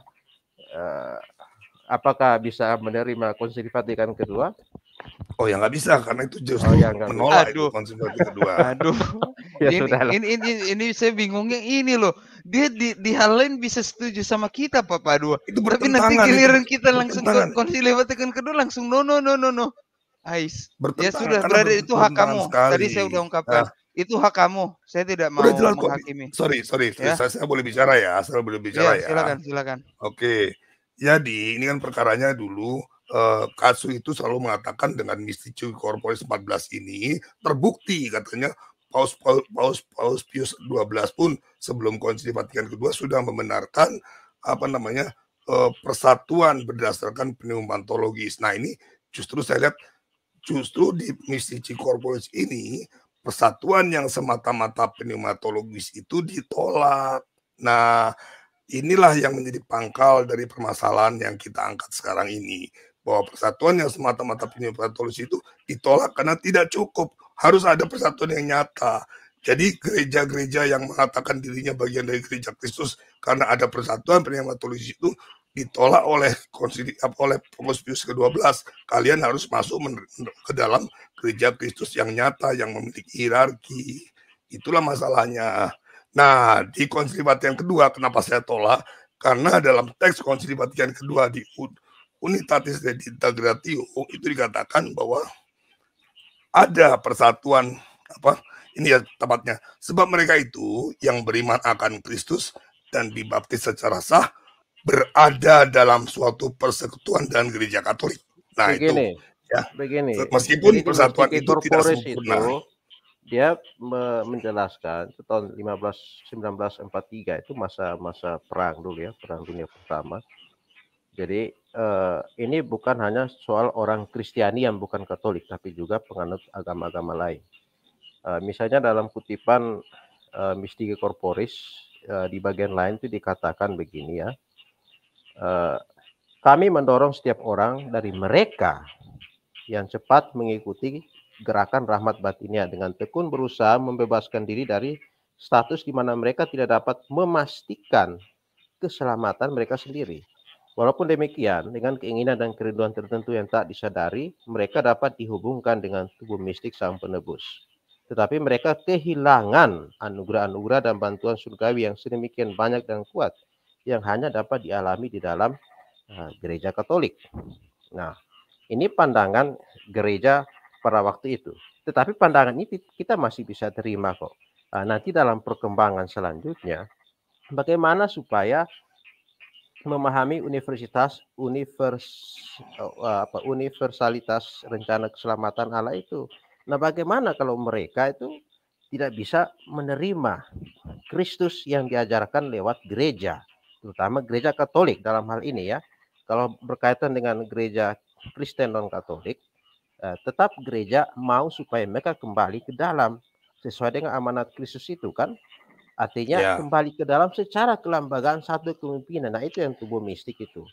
uh, apakah bisa menerima konservatifan kedua? Oh ya nggak bisa karena itu justru oh, ya, menolak itu kedua. Aduh. ya, ini, ini, ini, ini saya bingungnya ini loh. Dia di, di hal lain bisa setuju sama kita Pak Dua. Itu Tapi nanti giliran itu. kita langsung ke konsili kedua langsung no no no no no. Ais. Ya sudah, berada itu hak kamu. Sekali. Tadi saya sudah ungkapkan. Nah. Itu hak kamu. Saya tidak mau sudah jelas menghakimi. Kok. Sorry, sorry. Ya? Saya, saya boleh bicara ya. Saya boleh iya, bicara ya. ya. Silakan, silakan. Oke. Jadi ini kan perkaranya dulu eh, Kasu itu selalu mengatakan dengan Misticu Corporis 14 ini terbukti katanya Paus Paus Paus, Paus Pius 12 pun sebelum Konsili Vatikan kedua sudah membenarkan apa namanya eh, persatuan berdasarkan pneumatologis. Nah ini justru saya lihat justru di mistici corporis ini persatuan yang semata-mata pneumatologis itu ditolak. Nah, inilah yang menjadi pangkal dari permasalahan yang kita angkat sekarang ini. Bahwa persatuan yang semata-mata pneumatologis itu ditolak karena tidak cukup. Harus ada persatuan yang nyata. Jadi gereja-gereja yang mengatakan dirinya bagian dari gereja Kristus karena ada persatuan pneumatologis itu ditolak oleh konsili oleh Pius ke-12 kalian harus masuk ke dalam gereja Kristus yang nyata yang memiliki hierarki itulah masalahnya nah di konsili Vatikan kedua kenapa saya tolak karena dalam teks konsili Vatikan kedua di Unitatis de Integratio itu dikatakan bahwa ada persatuan apa ini ya tempatnya sebab mereka itu yang beriman akan Kristus dan dibaptis secara sah berada dalam suatu persekutuan dan gereja Katolik. Nah begini, itu ya. Begini. Meskipun Jadi, persatuan itu tidak sempurna. Itu, dia menjelaskan itu tahun 15 1943 itu masa-masa perang dulu ya, perang dunia pertama. Jadi eh, ini bukan hanya soal orang Kristiani yang bukan Katolik tapi juga penganut agama-agama lain. Eh, misalnya dalam kutipan eh, Mistike Corporis eh, di bagian lain itu dikatakan begini ya Eh, kami mendorong setiap orang dari mereka yang cepat mengikuti gerakan rahmat batinnya dengan tekun berusaha membebaskan diri dari status di mana mereka tidak dapat memastikan keselamatan mereka sendiri. Walaupun demikian, dengan keinginan dan kerinduan tertentu yang tak disadari, mereka dapat dihubungkan dengan tubuh mistik sang penebus. Tetapi mereka kehilangan anugerah-anugerah dan bantuan surgawi yang sedemikian banyak dan kuat – yang hanya dapat dialami di dalam eh, gereja Katolik. Nah, ini pandangan gereja pada waktu itu. Tetapi pandangan ini kita masih bisa terima kok. Uh, nanti dalam perkembangan selanjutnya, bagaimana supaya memahami universitas univers eh, apa universalitas rencana keselamatan Allah itu. Nah, bagaimana kalau mereka itu tidak bisa menerima Kristus yang diajarkan lewat gereja? terutama gereja Katolik dalam hal ini ya. Kalau berkaitan dengan gereja Kristen non Katolik, eh, tetap gereja mau supaya mereka kembali ke dalam sesuai dengan amanat Kristus itu kan. Artinya ya. kembali ke dalam secara kelembagaan satu kepemimpinan Nah, itu yang tubuh mistik itu.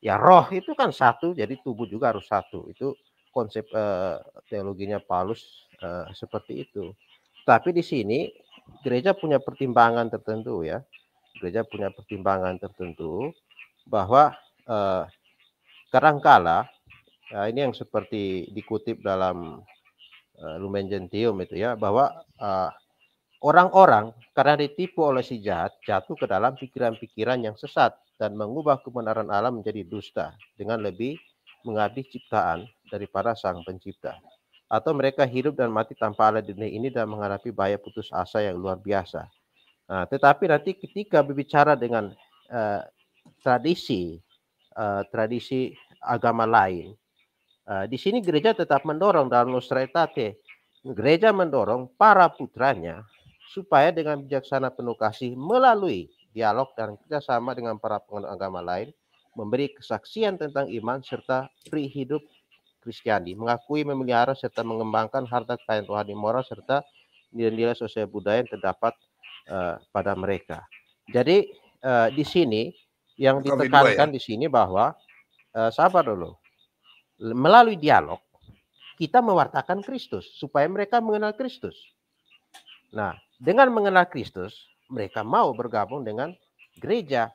Ya roh itu kan satu, jadi tubuh juga harus satu. Itu konsep eh, teologinya Paulus eh, seperti itu. Tapi di sini gereja punya pertimbangan tertentu ya gereja punya pertimbangan tertentu bahwa eh, kadangkala ya ini yang seperti dikutip dalam eh, Lumen Gentium itu ya bahwa orang eh, orang-orang karena ditipu oleh si jahat jatuh ke dalam pikiran-pikiran yang sesat dan mengubah kebenaran alam menjadi dusta dengan lebih mengabdi ciptaan daripada sang pencipta. Atau mereka hidup dan mati tanpa alat dunia ini dan menghadapi bahaya putus asa yang luar biasa. Nah, tetapi nanti ketika berbicara dengan uh, tradisi uh, tradisi agama lain, uh, di sini gereja tetap mendorong dalam nostretate. gereja mendorong para putranya supaya dengan bijaksana penuh kasih melalui dialog dan kerjasama dengan para penganut agama lain memberi kesaksian tentang iman serta prihidup hidup Kristiani, mengakui, memelihara serta mengembangkan harta kekayaan rohani moral serta nilai-nilai sosial budaya yang terdapat uh, pada mereka. Jadi uh, di sini yang ditekankan ya? di sini bahwa uh, sabar dulu. Melalui dialog kita mewartakan Kristus supaya mereka mengenal Kristus. Nah, dengan mengenal Kristus, mereka mau bergabung dengan gereja.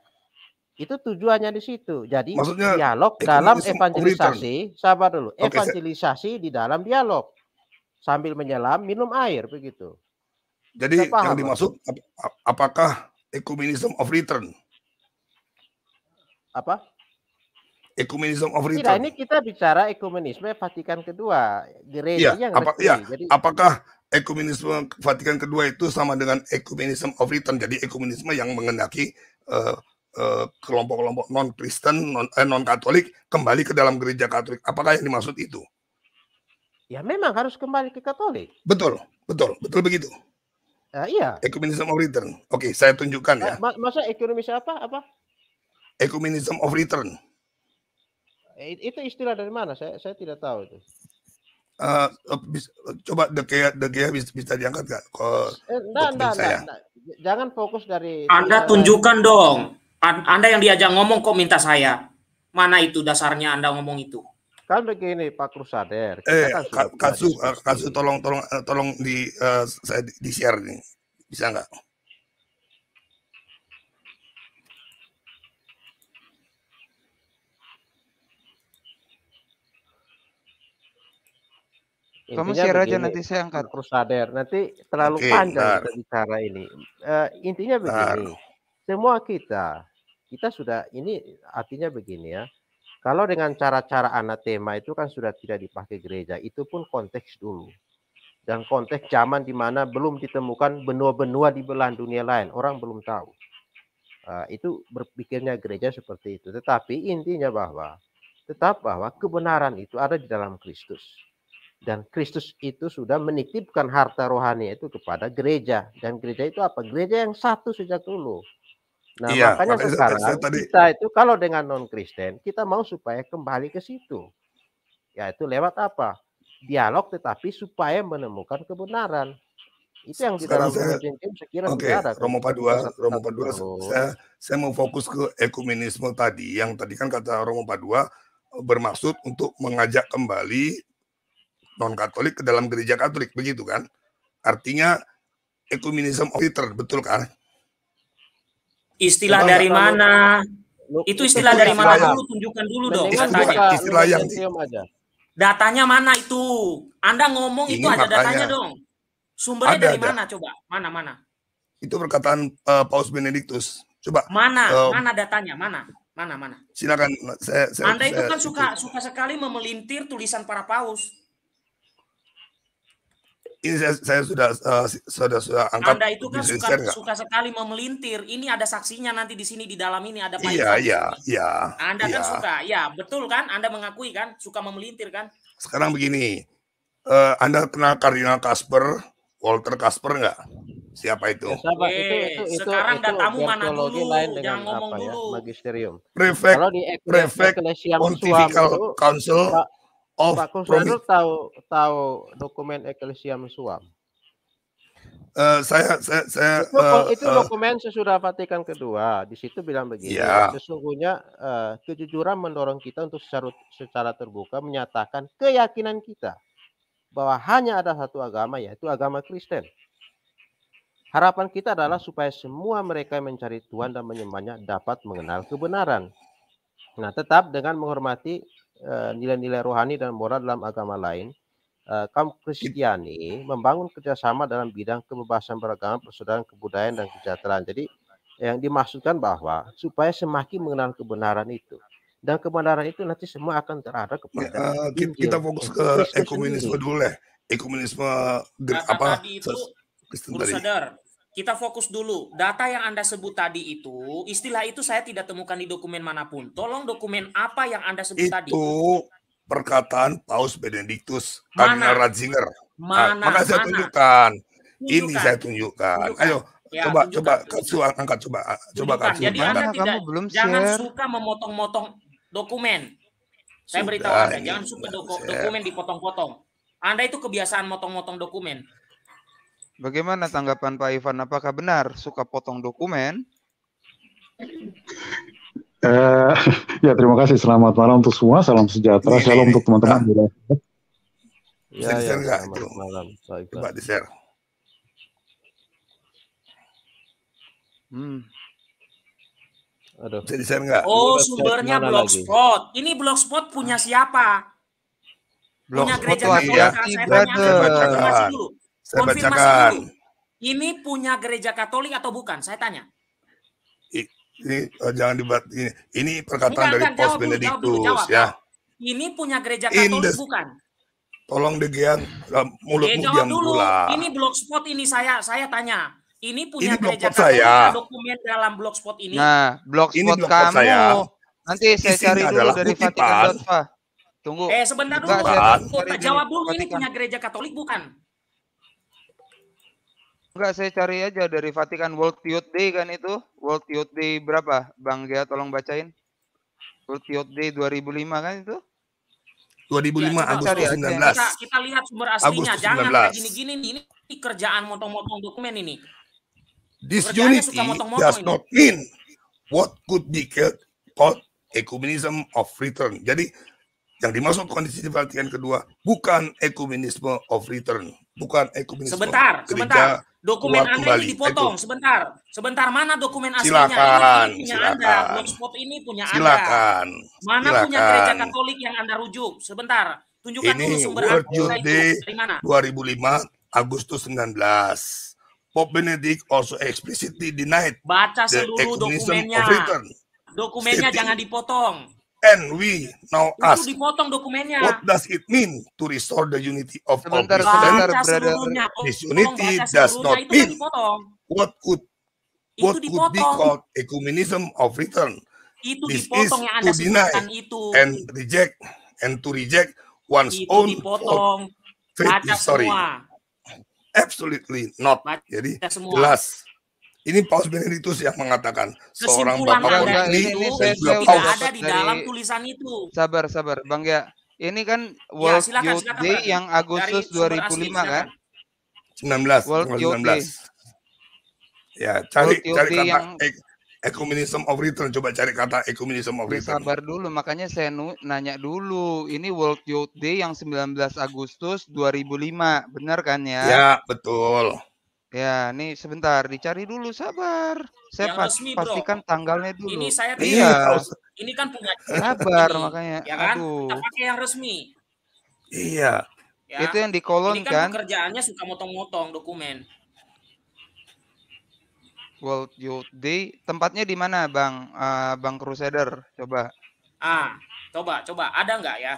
Itu tujuannya di situ. Jadi Maksudnya, dialog dalam evangelisasi, sabar dulu. Okay, evangelisasi di dalam dialog sambil menyelam minum air begitu. Jadi paham, yang dimaksud ap apakah ekumenisme of return? Apa? Ekumenisme of return. Tidak, ini kita bicara ekumenisme Vatikan kedua. Gereja ya, yang apa, ya. Jadi, apakah ekumenisme Vatikan kedua itu sama dengan ekumenisme of return? Jadi ekumenisme yang mengendaki uh, eh, eh, kelompok-kelompok non Kristen, non, eh, non Katolik kembali ke dalam gereja Katolik. Apakah yang dimaksud itu? Ya memang harus kembali ke Katolik. Betul, betul, betul begitu. Uh, iya. Ecumenism of return. Oke, okay, saya tunjukkan ya. Nah, masa ekonomi apa? Apa? Ecumenism of return. Eh, itu istilah dari mana? Saya saya tidak tahu itu. Uh, coba Dekea Dekea bisa, bisa diangkat nggak? Tidak, tidak, tidak. Jangan fokus dari. Anda tunjukkan dari... dong. Anda yang diajak ngomong kok minta saya. Mana itu dasarnya Anda ngomong itu? kan begini Pak Krusader. Eh, kan kasu eh, kasu tolong tolong eh, tolong di uh, saya di, di share nih. Bisa nggak? Kamu share begini, aja nanti saya angkat. Krusader. Nanti terlalu okay, panjang kita bicara ini. Uh, intinya begini. Semua kita kita sudah ini artinya begini ya kalau dengan cara-cara anatema itu kan sudah tidak dipakai gereja, itu pun konteks dulu. Dan konteks zaman di mana belum ditemukan benua-benua di belahan dunia lain, orang belum tahu. Ah, itu berpikirnya gereja seperti itu. Tetapi intinya bahwa tetap bahwa kebenaran itu ada di dalam Kristus. Dan Kristus itu sudah menitipkan harta rohani itu kepada gereja. Dan gereja itu apa? Gereja yang satu sejak dulu Nah, iya, makanya sekarang saya tadi... kita itu kalau dengan non-Kristen, kita mau supaya kembali ke situ. Yaitu lewat apa? Dialog tetapi supaya menemukan kebenaran. Itu yang kita saya... sekiranya Oke, okay, Romo Padua, Romo Padua, saya, saya mau fokus ke ekumenisme tadi. Yang tadi kan kata Romo Padua eh, bermaksud untuk mengajak kembali non-Katolik ke dalam gereja Katolik, begitu kan? Artinya ekumenisme of betul kan? Istilah dari mana? Lu, itu istilah dari mana dulu? Tunjukkan dulu dong. Istilah, istilah yang aja. Datanya mana itu? Anda ngomong Ini itu makanya. ada datanya dong. Sumbernya ada, dari ada. mana coba? Mana mana? Itu perkataan uh, Paus Benediktus. Coba. Mana? Uh, mana datanya? Mana? Mana mana? Silakan saya, saya Anda itu saya, kan suka suka sekali memelintir tulisan para paus ini saya, saya sudah uh, sudah sudah angkat. Anda itu kan suka, suka sekali memelintir. Ini ada saksinya nanti di sini di dalam ini ada Pak. Iya iya iya. Anda kan iya. kan suka, ya betul kan? Anda mengakui kan suka memelintir kan? Sekarang begini, uh, Anda kenal Kardinal Kasper, Walter Kasper nggak? Siapa itu? Ya, sahabat, itu, itu, sekarang itu, dan mana dulu? Lain ngomong apa, ya? dulu. Ya, magisterium. Prefect, Kalau prefect Pontifical Council of oh, Pak Kusnandul tahu tahu dokumen Ecclesiam Suam. Uh, eh, saya saya, saya itu, uh, itu eh. dokumen uh, sesudah Vatikan kedua. Di situ bilang begini, yeah. sesungguhnya uh, kejujuran mendorong kita untuk secara, secara terbuka menyatakan keyakinan kita bahwa hanya ada satu agama yaitu agama Kristen. Harapan kita adalah supaya semua mereka yang mencari Tuhan dan menyembahnya dapat mengenal kebenaran. Nah, tetap dengan menghormati Eh, nilai-nilai rohani dan moral dalam agama lain, eh, kaum Kristiani membangun kerjasama dalam bidang kebebasan beragama, persaudaraan, kebudayaan, dan kesejahteraan. Jadi yang dimaksudkan bahwa supaya semakin mengenal kebenaran itu. Dan kebenaran itu nanti semua akan terarah ya, kepada uh, Kita fokus ke ekumenisme dulu ya, Ekumenisme apa? Tadi sadar kita fokus dulu. Data yang Anda sebut tadi itu, istilah itu saya tidak temukan di dokumen manapun. Tolong dokumen apa yang Anda sebut itu tadi? Itu perkataan Paus Benedictus Kardinal Ratzinger. Mana? Nah, maka saya mana? tunjukkan. tunjukkan. Ini saya tunjukkan. tunjukkan. Ayo, ya, coba tunjukkan. coba kasih angkat coba ah, coba kasih. Jadi Anda tidak, belum jangan suka memotong-motong dokumen. Saya beritahu Anda, jangan suka doku, dokumen dipotong-potong. Anda itu kebiasaan motong-motong dokumen. Bagaimana tanggapan Pak Ivan? Apakah benar suka potong dokumen? Eh, ya terima kasih. Selamat malam untuk semua. Salam sejahtera. Salam untuk teman-teman. Ya, ya, ya, selamat malam. Coba di share. Hmm. Aduh. Bisa nggak? Oh, sumbernya Blogspot. Ini Blogspot punya siapa? Blogspot punya gereja Katolik ya. Saya tanya, dulu. Saya Konfirmasi bacakan. Ini, ini punya gereja Katolik atau bukan? Saya tanya. I, ini oh, jangan dibat ini. Ini perkataan ini dari Paus Benedictus ya. Ini punya gereja Katolik the, bukan? Tolong degian eh, mulutmu ya, diam dulu. Pula. Ini blogspot ini saya saya tanya. Ini punya ini gereja Katolik saya. dokumen dalam blogspot ini. Nah, blogspot, ini blogspot kamu. Saya. Nanti saya Isinya cari dulu dari Vatikan.va. Tunggu. Eh sebentar dulu. Jawab dulu ini punya gereja Katolik bukan? Enggak, saya cari aja dari Vatikan World Youth Day kan itu. World Youth Day berapa? Bang Gea tolong bacain. World Youth Day 2005 kan itu? 2005 ya, Agustus 19. Kita, kita lihat sumber aslinya. Agustus Jangan 19. kayak gini-gini ini, ini kerjaan motong-motong dokumen ini. This unity does not mean what could be called ecumenism of return. Jadi yang dimaksud kondisi Vatikan kedua bukan ekumenisme of return, bukan ekumenisme. Eh, sebentar, sebentar. Dokumen Anda ini eh, dipotong, Eko. sebentar. Sebentar, mana dokumen aslinya? Silakan, ini punya silakan. Anda, blogspot ini punya silakan. Mana silakan. punya gereja Katolik yang Anda rujuk? Sebentar, tunjukkan ini dulu sumber World Ini Day 2005 Agustus 19. Pope Benedict also explicitly denied Baca seluruh dokumennya. Dokumennya jangan dipotong and we now ask Itu dipotong dokumennya. What does it mean to restore the unity of sebentar, all sebentar, sebentar, brother. Oh, This unity does not mean what could what could be called ecumenism of return. Itu This is yang to deny itu. and reject and to reject one's itu own dipotong. faith. Baca Sorry. Semua. Absolutely not. Baca Jadi semua. jelas ini Paus Benediktus yang mengatakan seorang bapak ini, ini, ini, juga Paus. ada di dalam tulisan itu. Sabar, sabar, Bang ya. Ini kan ya, World ya, silakan, Youth silakan, Day yang Agustus 2005 asli, kan? 19, World 19. Day. Ya, cari World cari kata yang... ekumenisme of Return. Coba cari kata ekumenisme of Return. Sabar dulu, makanya saya nanya dulu. Ini World Youth Day yang 19 Agustus 2005, benar kan ya? Ya, betul. Ya, nih sebentar, dicari dulu, sabar. Saya yang pas, resmi, bro. pastikan tanggalnya dulu. Ini saya iya. Ini kan punya. Sabar ini. makanya. Ya kan? Aduh. Kita pakai yang resmi. Iya. Ya. Itu yang di kolon ini kan. kan? Kerjaannya suka motong-motong dokumen. World Youth Day tempatnya di mana, Bang? Uh, Bang Crusader, coba. Ah, coba, coba. Ada nggak ya?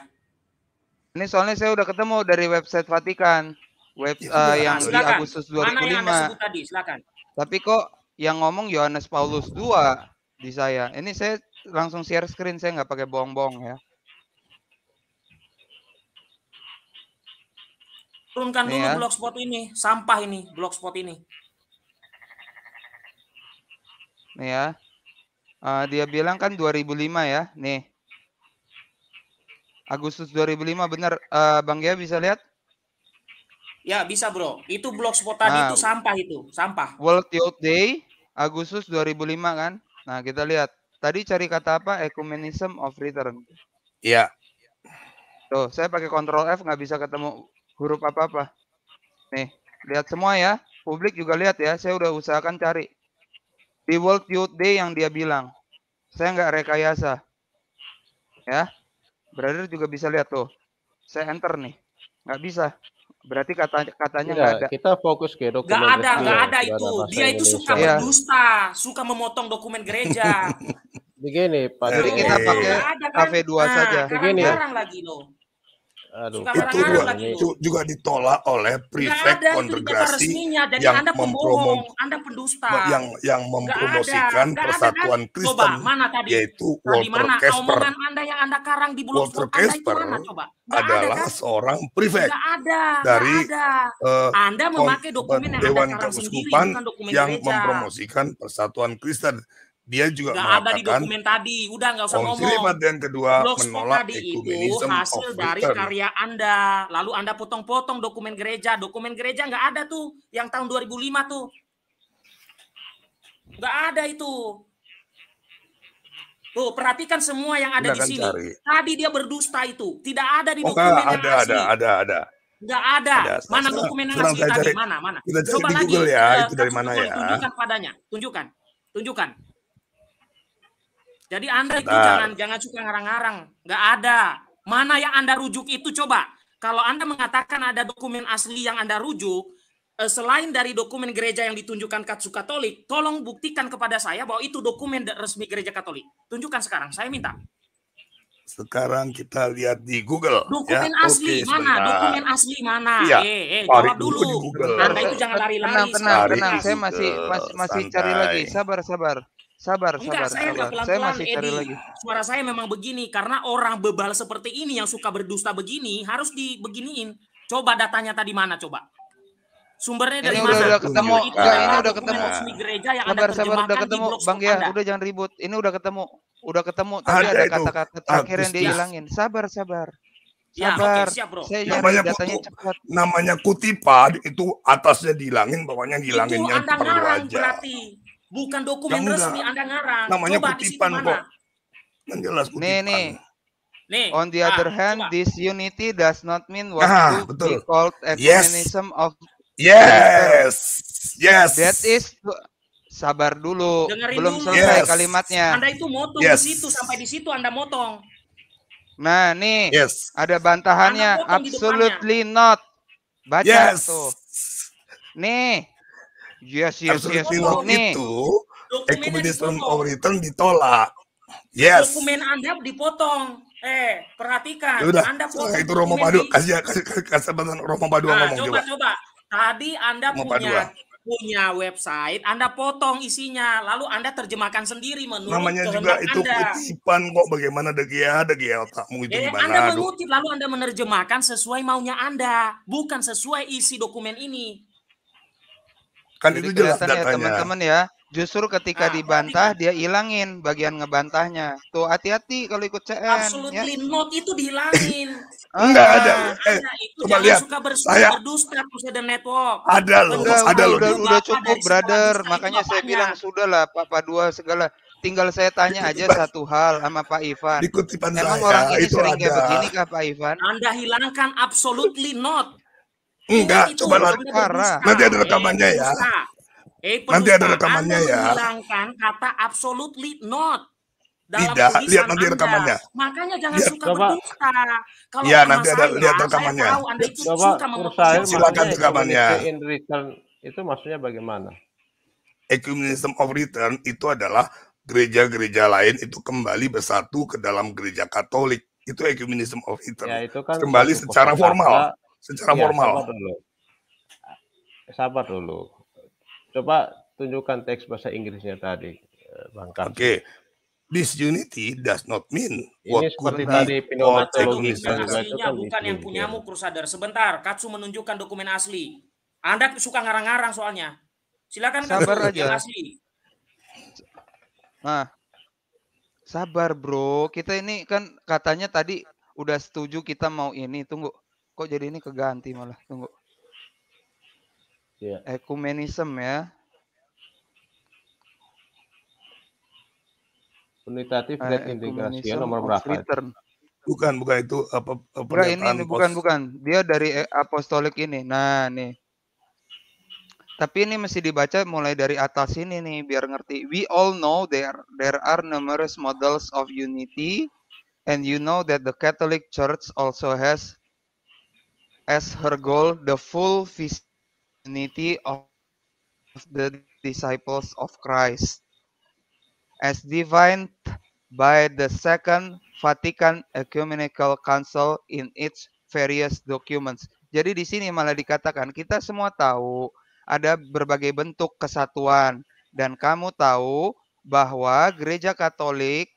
Ini soalnya saya udah ketemu dari website Vatikan web uh, yang silakan. di Agustus 2005. Mana yang tadi? Silakan. Tapi kok yang ngomong Yohanes Paulus 2 di saya. Ini saya langsung share screen, saya nggak pakai bohong-bohong ya. Turunkan dulu ya. blogspot ini, sampah ini, blogspot ini. Nih ya. Uh, dia bilang kan 2005 ya, nih. Agustus 2005 benar uh, Bang Gia bisa lihat? Ya bisa bro. Iya. Itu blogspot tadi nah, itu sampah itu, sampah. World Youth Day Agustus 2005 kan. Nah kita lihat. Tadi cari kata apa? Ecumenism of Return. Iya. Tuh, saya pakai Control F nggak bisa ketemu huruf apa-apa. Nih, lihat semua ya. Publik juga lihat ya. Saya udah usahakan cari. Di World Youth Day yang dia bilang. Saya nggak rekayasa. Ya. Brother juga bisa lihat tuh. Saya enter nih. Nggak bisa. Berarti kata katanya enggak ada. Kita fokus ke dokumen. Enggak ada, enggak ada itu. Dia itu suka suka iya. berdusta, suka memotong dokumen gereja. Begini, Pak. Jadi kita pakai kafe 2 nah, saja. Begini. Sekarang Lagi loh. Aduh, itu juga, itu juga ditolak oleh prefek konfederasi yang anda anda pendusta. yang yang mempromosikan ada, persatuan ada, kan? Kristen, coba, mana tadi? yaitu Walter mana? Kasper. Anda yang anda karang di Walter Kasper mana, coba? adalah ada, kan? seorang prefek ada, dari ada. Uh, Anda memakai dokumen yang Dewan Keuskupan yang mempromosikan persatuan Kristen dia juga nggak ada di dokumen tadi udah nggak usah ngomong yang kedua Blogspot menolak tadi itu hasil dari return. karya anda lalu anda potong-potong dokumen gereja dokumen gereja nggak ada tuh yang tahun 2005 tuh nggak ada itu Tuh, perhatikan semua yang ada Tidak di sini. Cari. Tadi dia berdusta itu. Tidak ada di oh, dokumen yang ada, asli. Ada, ada, ada. Nggak ada. ada mana dokumen yang asli tadi? Mana, mana? Kita Coba lagi, Google ya, uh, itu dari mana ya. Tunjukkan padanya. Tunjukkan. Tunjukkan. Jadi Anda itu nah. jangan jangan suka ngarang-ngarang. Nggak ada. Mana yang Anda rujuk itu coba. Kalau Anda mengatakan ada dokumen asli yang Anda rujuk, eh, selain dari dokumen gereja yang ditunjukkan Katsu Katolik, tolong buktikan kepada saya bahwa itu dokumen resmi gereja Katolik. Tunjukkan sekarang, saya minta. Sekarang kita lihat di Google. Ya. Dokumen ya. asli Oke, mana? Sebenarnya. Dokumen asli mana? Iya. Eh, eh, jawab dulu. dulu. Anda itu jangan lari-lari. Tenang, tenang, tenang. Saya masih masih, masih cari lagi. Sabar, sabar. Sabar, Enggak, sabar, saya sabar. Pelan -pelan, saya masih cari Edi, lagi. Suara saya memang begini karena orang bebal seperti ini yang suka berdusta begini harus dibeginiin. Coba datanya tadi mana coba? Sumbernya dari ini mana? Udah, udah ketemu. Ya, ini udah ketemu. Resmi gereja yang sabar, sabar, udah ketemu. Bang ya, udah jangan ribut. Ini udah ketemu. Udah ketemu, Tadi ada kata-kata terakhir yang dia hilangin. Sabar, sabar. Ya, sabar. Ya, okay, siap, bro. Saya namanya, datanya cepat. namanya kutipan itu atasnya dihilangin, bawahnya hilangin. itu anda ngarang berarti. Bukan dokumen Yang resmi Anda ngarang. Namanya Coba kutipan kok. Yang jelas kutipan. Nih, nih. Nih, On the ah, other hand, coba. this unity does not mean what ah, betul. be called ecumenism yes. of Yes. Yes. That is sabar dulu. Dengerin Belum dulu. selesai yes. kalimatnya. Anda itu motong yes. di situ sampai di situ Anda motong. Nah, nih. Yes. Ada bantahannya absolutely not. Baca yes. tuh. Nih. Yes, iya yes, iya Absurd yes. Film nih. itu Ekumenisme Mauritan ditolak. Yes. Dokumen Anda dipotong. Eh, perhatikan. Yaudah, anda potong itu Romo Padu. Kasih kasih kesempatan Romo Padu nah, ngomong coba. Coba, coba. Tadi Anda Romo punya Padua eh. punya website, Anda potong isinya, lalu Anda terjemahkan sendiri menurut Namanya juga itu anda. kutipan kok bagaimana degia degia otakmu itu eh, gimana. Anda mengutip lalu Anda menerjemahkan sesuai maunya Anda, bukan sesuai isi dokumen ini. Kan Jadi itu jelas ya, datanya. Ya, teman-teman ya. Justru ketika nah, dibantah kan dia hilangin bagian ngebantahnya. Tuh hati-hati kalau ikut CN. Ya. Absolutely ya. not itu dihilangin. Enggak ah. ada. Eh, nah, itu coba lihat. Suka bersuka saya... berdusta dan network. Ada loh, ada loh. Udah, udah cukup brother, makanya saya bilang sudah lah Pak Dua segala tinggal saya tanya aja Dikutipan. satu hal sama Pak Ivan. Emang saya, orang ini itu sering kayak begini kah Pak Ivan? Anda hilangkan absolutely not. Enggak, itu, coba lagi. parah. nanti ada rekamannya ya. Eh, nanti ada rekamannya ya. Hilangkan kata absolutely not. Dalam Tidak, lihat nanti anda. rekamannya. Makanya jangan lihat. suka Bapak. berdusta. Kalau ya, nanti ada saya, lihat rekamannya. Saya tahu anda itu Bapak, suka silakan rekamannya. itu maksudnya bagaimana? Ecumenism of return itu adalah gereja-gereja lain itu kembali bersatu ke dalam gereja Katolik. Itu ecumenism of return. Ya, itu kan kembali secara formal secara ya, formal. Sabar dulu. Ah, sabar dulu. Coba tunjukkan teks bahasa Inggrisnya tadi, eh, Bang Oke. Okay. This unity does not mean Ini what seperti tadi kan aslinya bukan yang punyamu Crusader. Sebentar, Katsu menunjukkan dokumen asli. Anda suka ngarang-ngarang soalnya. Silakan Sabar aja. asli. Nah, sabar bro. Kita ini kan katanya tadi udah setuju kita mau ini. Tunggu kok jadi ini keganti malah tunggu yeah. ekumenisme ya Unitatif dan eh, integrasi nomor berapa? Return. Bukan, bukan itu apa bukan, ini, ini bukan, bukan. Dia dari eh, apostolik ini. Nah, nih. Tapi ini mesti dibaca mulai dari atas ini nih biar ngerti. We all know there there are numerous models of unity and you know that the Catholic Church also has as her goal the full vicinity of the disciples of Christ, as defined by the Second Vatican Ecumenical Council in its various documents. Jadi di sini malah dikatakan kita semua tahu ada berbagai bentuk kesatuan dan kamu tahu bahwa gereja Katolik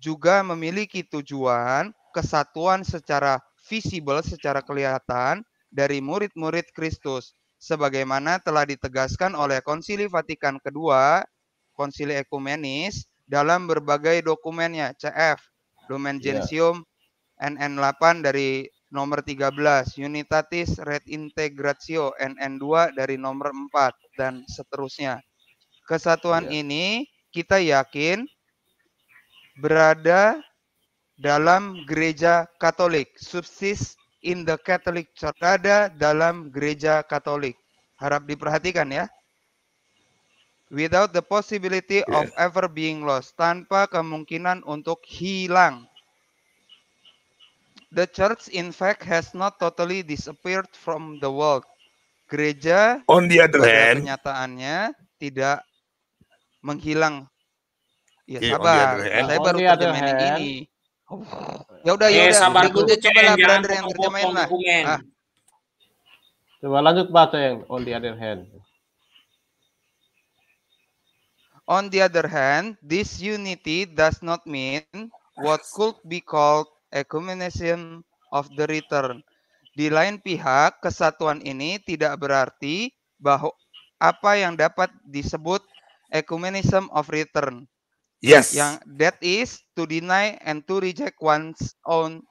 juga memiliki tujuan kesatuan secara visible secara kelihatan dari murid-murid Kristus sebagaimana telah ditegaskan oleh Konsili Vatikan II, Konsili Ekumenis dalam berbagai dokumennya CF, Lumen Gentium NN8 dari nomor 13, Unitatis Red Integratio NN2 dari nomor 4 dan seterusnya. Kesatuan yeah. ini kita yakin berada dalam gereja Katolik, subsist in the Catholic Church, ada dalam gereja Katolik. Harap diperhatikan ya. Without the possibility yeah. of ever being lost, tanpa kemungkinan untuk hilang. The church in fact has not totally disappeared from the world. Gereja on the other hand kenyataannya tidak menghilang. Ya sabar, saya baru terjemahin ini Ya udah ya udah. dulu coba lah Brander yang terjemahin lah. Ah. Coba lanjut Pak yang on the other hand. On the other hand, this unity does not mean what could be called ecumenism of the return. Di lain pihak, kesatuan ini tidak berarti bahwa apa yang dapat disebut ecumenism of return Yes. Yang that is to deny and to reject one's own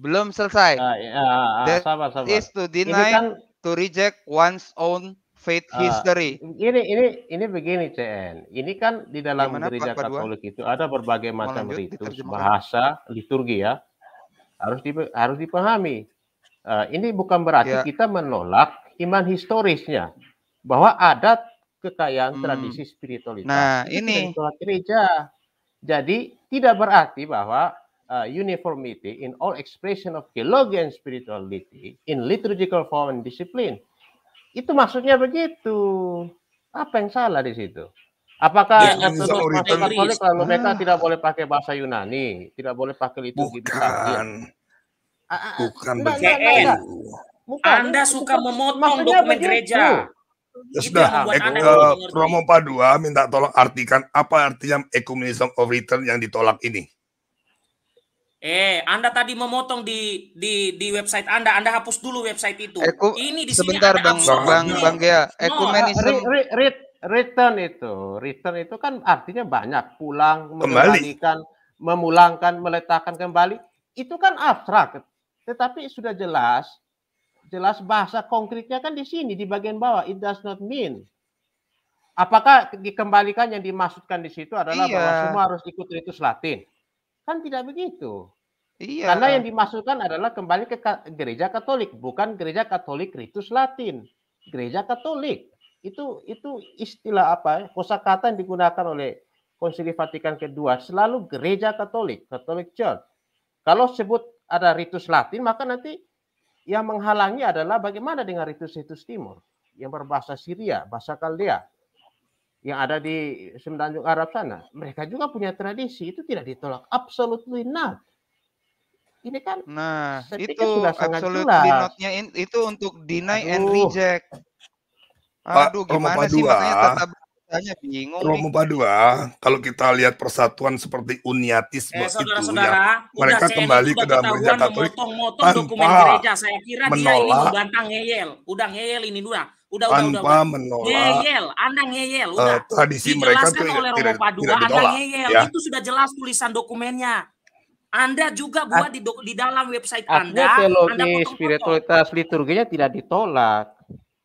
belum selesai. Uh, uh, uh, that sabar, sabar. is to deny kan, to reject one's own faith uh, history. Ini ini ini begini CN. Ini kan di dalam Dimana gereja Katolik itu ada berbagai macam Lanjut, ritus, bahasa, liturgi ya. Harus di, harus dipahami. Uh, ini bukan berarti ya. kita menolak iman historisnya bahwa adat kekayaan hmm. tradisi spiritualitas. Nah, ini spiritual gereja. Jadi tidak berarti bahwa uh, uniformity in all expression of theology and spirituality in liturgical form and discipline. Itu maksudnya begitu. Apa yang salah di situ? Apakah ya, Katolik Katolik Kalau mereka hmm. tidak boleh pakai bahasa Yunani, tidak boleh pakai liturgi Bukan. Ah, ah, ah. Bukan Bukan. Anda suka memotong dokumen begitu. gereja. Ya sudah, ek, uh, Romo Padua minta tolong artikan apa artinya ekumenism of return yang ditolak ini. Eh, Anda tadi memotong di di di website Anda, Anda hapus dulu website itu. Eku, ini di sebentar sini Bang Bang Bang Gea, ecumenism no, re, re, return itu, return itu kan artinya banyak, pulang, mengembalikan, memulangkan, meletakkan kembali. Itu kan abstrak. Tetapi sudah jelas jelas bahasa konkretnya kan di sini di bagian bawah it does not mean apakah dikembalikan yang dimaksudkan di situ adalah iya. bahwa semua harus ikut ritus Latin kan tidak begitu iya. karena yang dimaksudkan adalah kembali ke gereja Katolik bukan gereja Katolik ritus Latin gereja Katolik itu itu istilah apa kosakata yang digunakan oleh Konsili Vatikan kedua selalu gereja Katolik Katolik Church kalau sebut ada ritus Latin maka nanti yang menghalangi adalah bagaimana dengan ritus-ritus timur yang berbahasa Syria, bahasa Kaldea yang ada di semenanjung Arab sana. Mereka juga punya tradisi, itu tidak ditolak. Absolutely not. Ini kan Nah, itu sudah absolutely notnya itu untuk deny Aduh. and reject. Aduh, Pak, gimana sih makanya ah. tetap bacanya bingung. Romo Padua, kalau kita lihat persatuan seperti Uniatisme eh, saudara -saudara, itu, ya, mereka kembali ke dalam gereja Katolik tanpa gereja. Saya kira menolak, dia ini ngeyel, udah ngeyel ini dua. Udah, tanpa udah, udah, menolak ngeyel, anda ngeyel, eh, udah. Uh, tradisi mereka itu oleh Romo Padua, tidak ditolak, anda ngeyel, ya. itu sudah jelas tulisan dokumennya. Anda juga buat di, di dalam website Artinya Anda. Teologi anda potong -potong. spiritualitas liturginya tidak ditolak.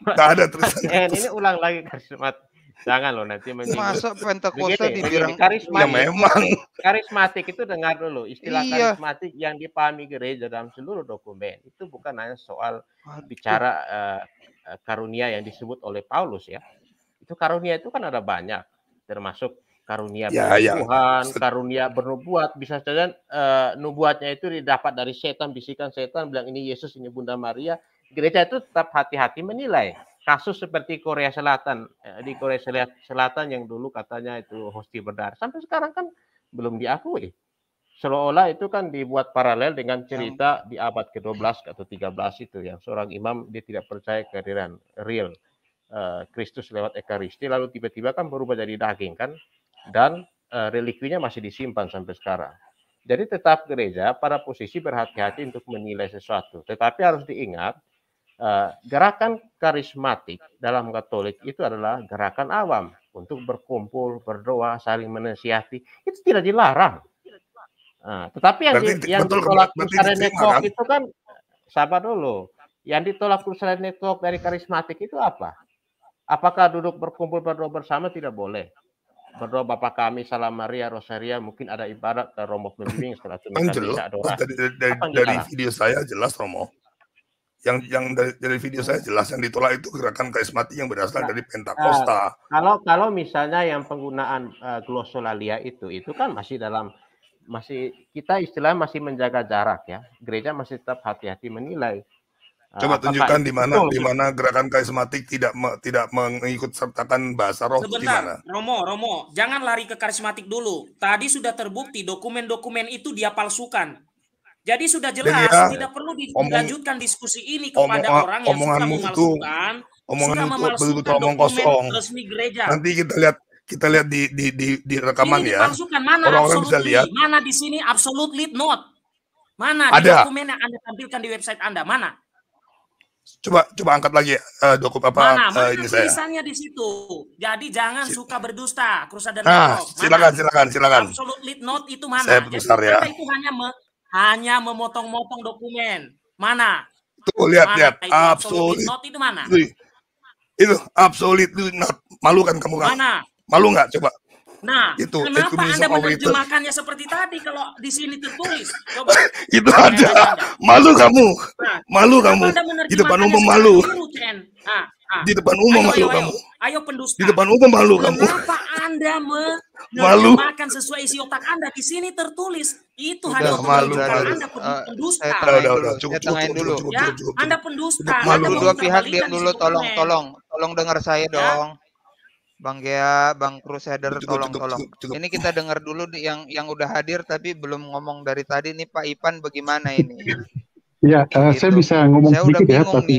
Tidak ada Tristan. N eh, ini ulang lagi karismat. Jangan loh nanti menyinggung. Masa Pentakosta bilang karismatik. Ya memang. Karismatik itu dengar dulu. Istilah iya. karismatik yang dipahami gereja dalam seluruh dokumen itu bukan hanya soal Aduh. bicara uh, karunia yang disebut oleh Paulus ya. Itu karunia itu kan ada banyak termasuk karunia ya, ya. Tuhan, karunia bernubuat bisa saja uh, nubuatnya itu didapat dari setan, bisikan setan bilang ini Yesus, ini Bunda Maria, gereja itu tetap hati-hati menilai kasus seperti Korea Selatan eh, di Korea Selatan yang dulu katanya itu hosti berdarah sampai sekarang kan belum diakui seolah-olah itu kan dibuat paralel dengan cerita di abad ke-12 atau 13 itu yang seorang imam dia tidak percaya kehadiran real eh, Kristus lewat Ekaristi lalu tiba-tiba kan berubah jadi daging kan dan uh, masih disimpan sampai sekarang. Jadi tetap gereja para posisi berhati-hati untuk menilai sesuatu. Tetapi harus diingat Eh, gerakan karismatik dalam Katolik itu adalah gerakan awam untuk berkumpul, berdoa, saling menasihati. Itu tidak dilarang. Nah, tetapi yang, berarti, di, yang betul, ditolak Kusarenekok kan? itu kan, sabar dulu, yang ditolak Kusarenekok dari karismatik itu apa? Apakah duduk berkumpul berdoa bersama tidak boleh? Berdoa Bapak kami, Salam Maria, Rosaria, mungkin ada ibarat eh, Romo pembimbing setelah itu. dari, dari, dari video saya jelas Romo yang yang dari, dari video saya jelas yang ditolak itu gerakan karismatik yang berasal nah, dari Pentakosta. Uh, kalau kalau misalnya yang penggunaan uh, eh, glosolalia itu itu kan masih dalam masih kita istilah masih menjaga jarak ya. Gereja masih tetap hati-hati menilai. Uh, Coba tunjukkan di mana di mana gerakan karismatik tidak me, tidak mengikut sertakan bahasa roh Sebentar, Romo, Romo, jangan lari ke karismatik dulu. Tadi sudah terbukti dokumen-dokumen itu dia palsukan jadi sudah jelas ya, tidak perlu dilanjutkan diskusi ini kepada omong, orang yang sudah memalsukan, omongan sudah memalsukan omong kosong. resmi gereja. Nanti kita lihat kita lihat di di di, di rekaman ini ya. Mana orang-orang bisa lihat. Mana di sini absolutely not. Mana Ada. di dokumen yang Anda tampilkan di website Anda? Mana? Coba coba angkat lagi uh, dokumen apa mana, uh, mana ini saya. tulisannya di situ. Jadi jangan si suka berdusta, Krusa dan Nah, silakan silakan silakan. Absolutely not itu mana? Saya besar ya. Itu hanya hanya memotong-motong dokumen. Mana? Tuh lihat lihat. Gitu? absolut Not itu mana? Itu absolut not. Malu kan kamu kan? Mana? Malu nggak coba? Nah, itu, kenapa itu Anda menerjemahkannya seperti tadi kalau di sini tertulis? Coba. itu ada. Malu kamu. Nah, malu kamu. Di depan umum malu. Nah, Ah. di depan umum ayo, malu ayo, kamu. Ayo pendusta. Di depan umum malu Kenapa kamu. Kenapa Anda makan sesuai isi otak Anda? Di sini tertulis itu hanya untuk malu, Anda eh, pendusta. Saya udah, udah, udah, cukup, cukup, dulu. Cukup, ya, cukup, Anda pendusta. Malu. dua pihak diam dulu, tolong, tolong, tolong dengar saya ya. dong. Bang Gea, Bang Crusader, tolong cukup, tolong. Cukup, cukup. Ini kita dengar dulu yang yang udah hadir tapi belum ngomong dari tadi nih Pak Ipan bagaimana ini? Iya, gitu. saya bisa ngomong saya sedikit ya tapi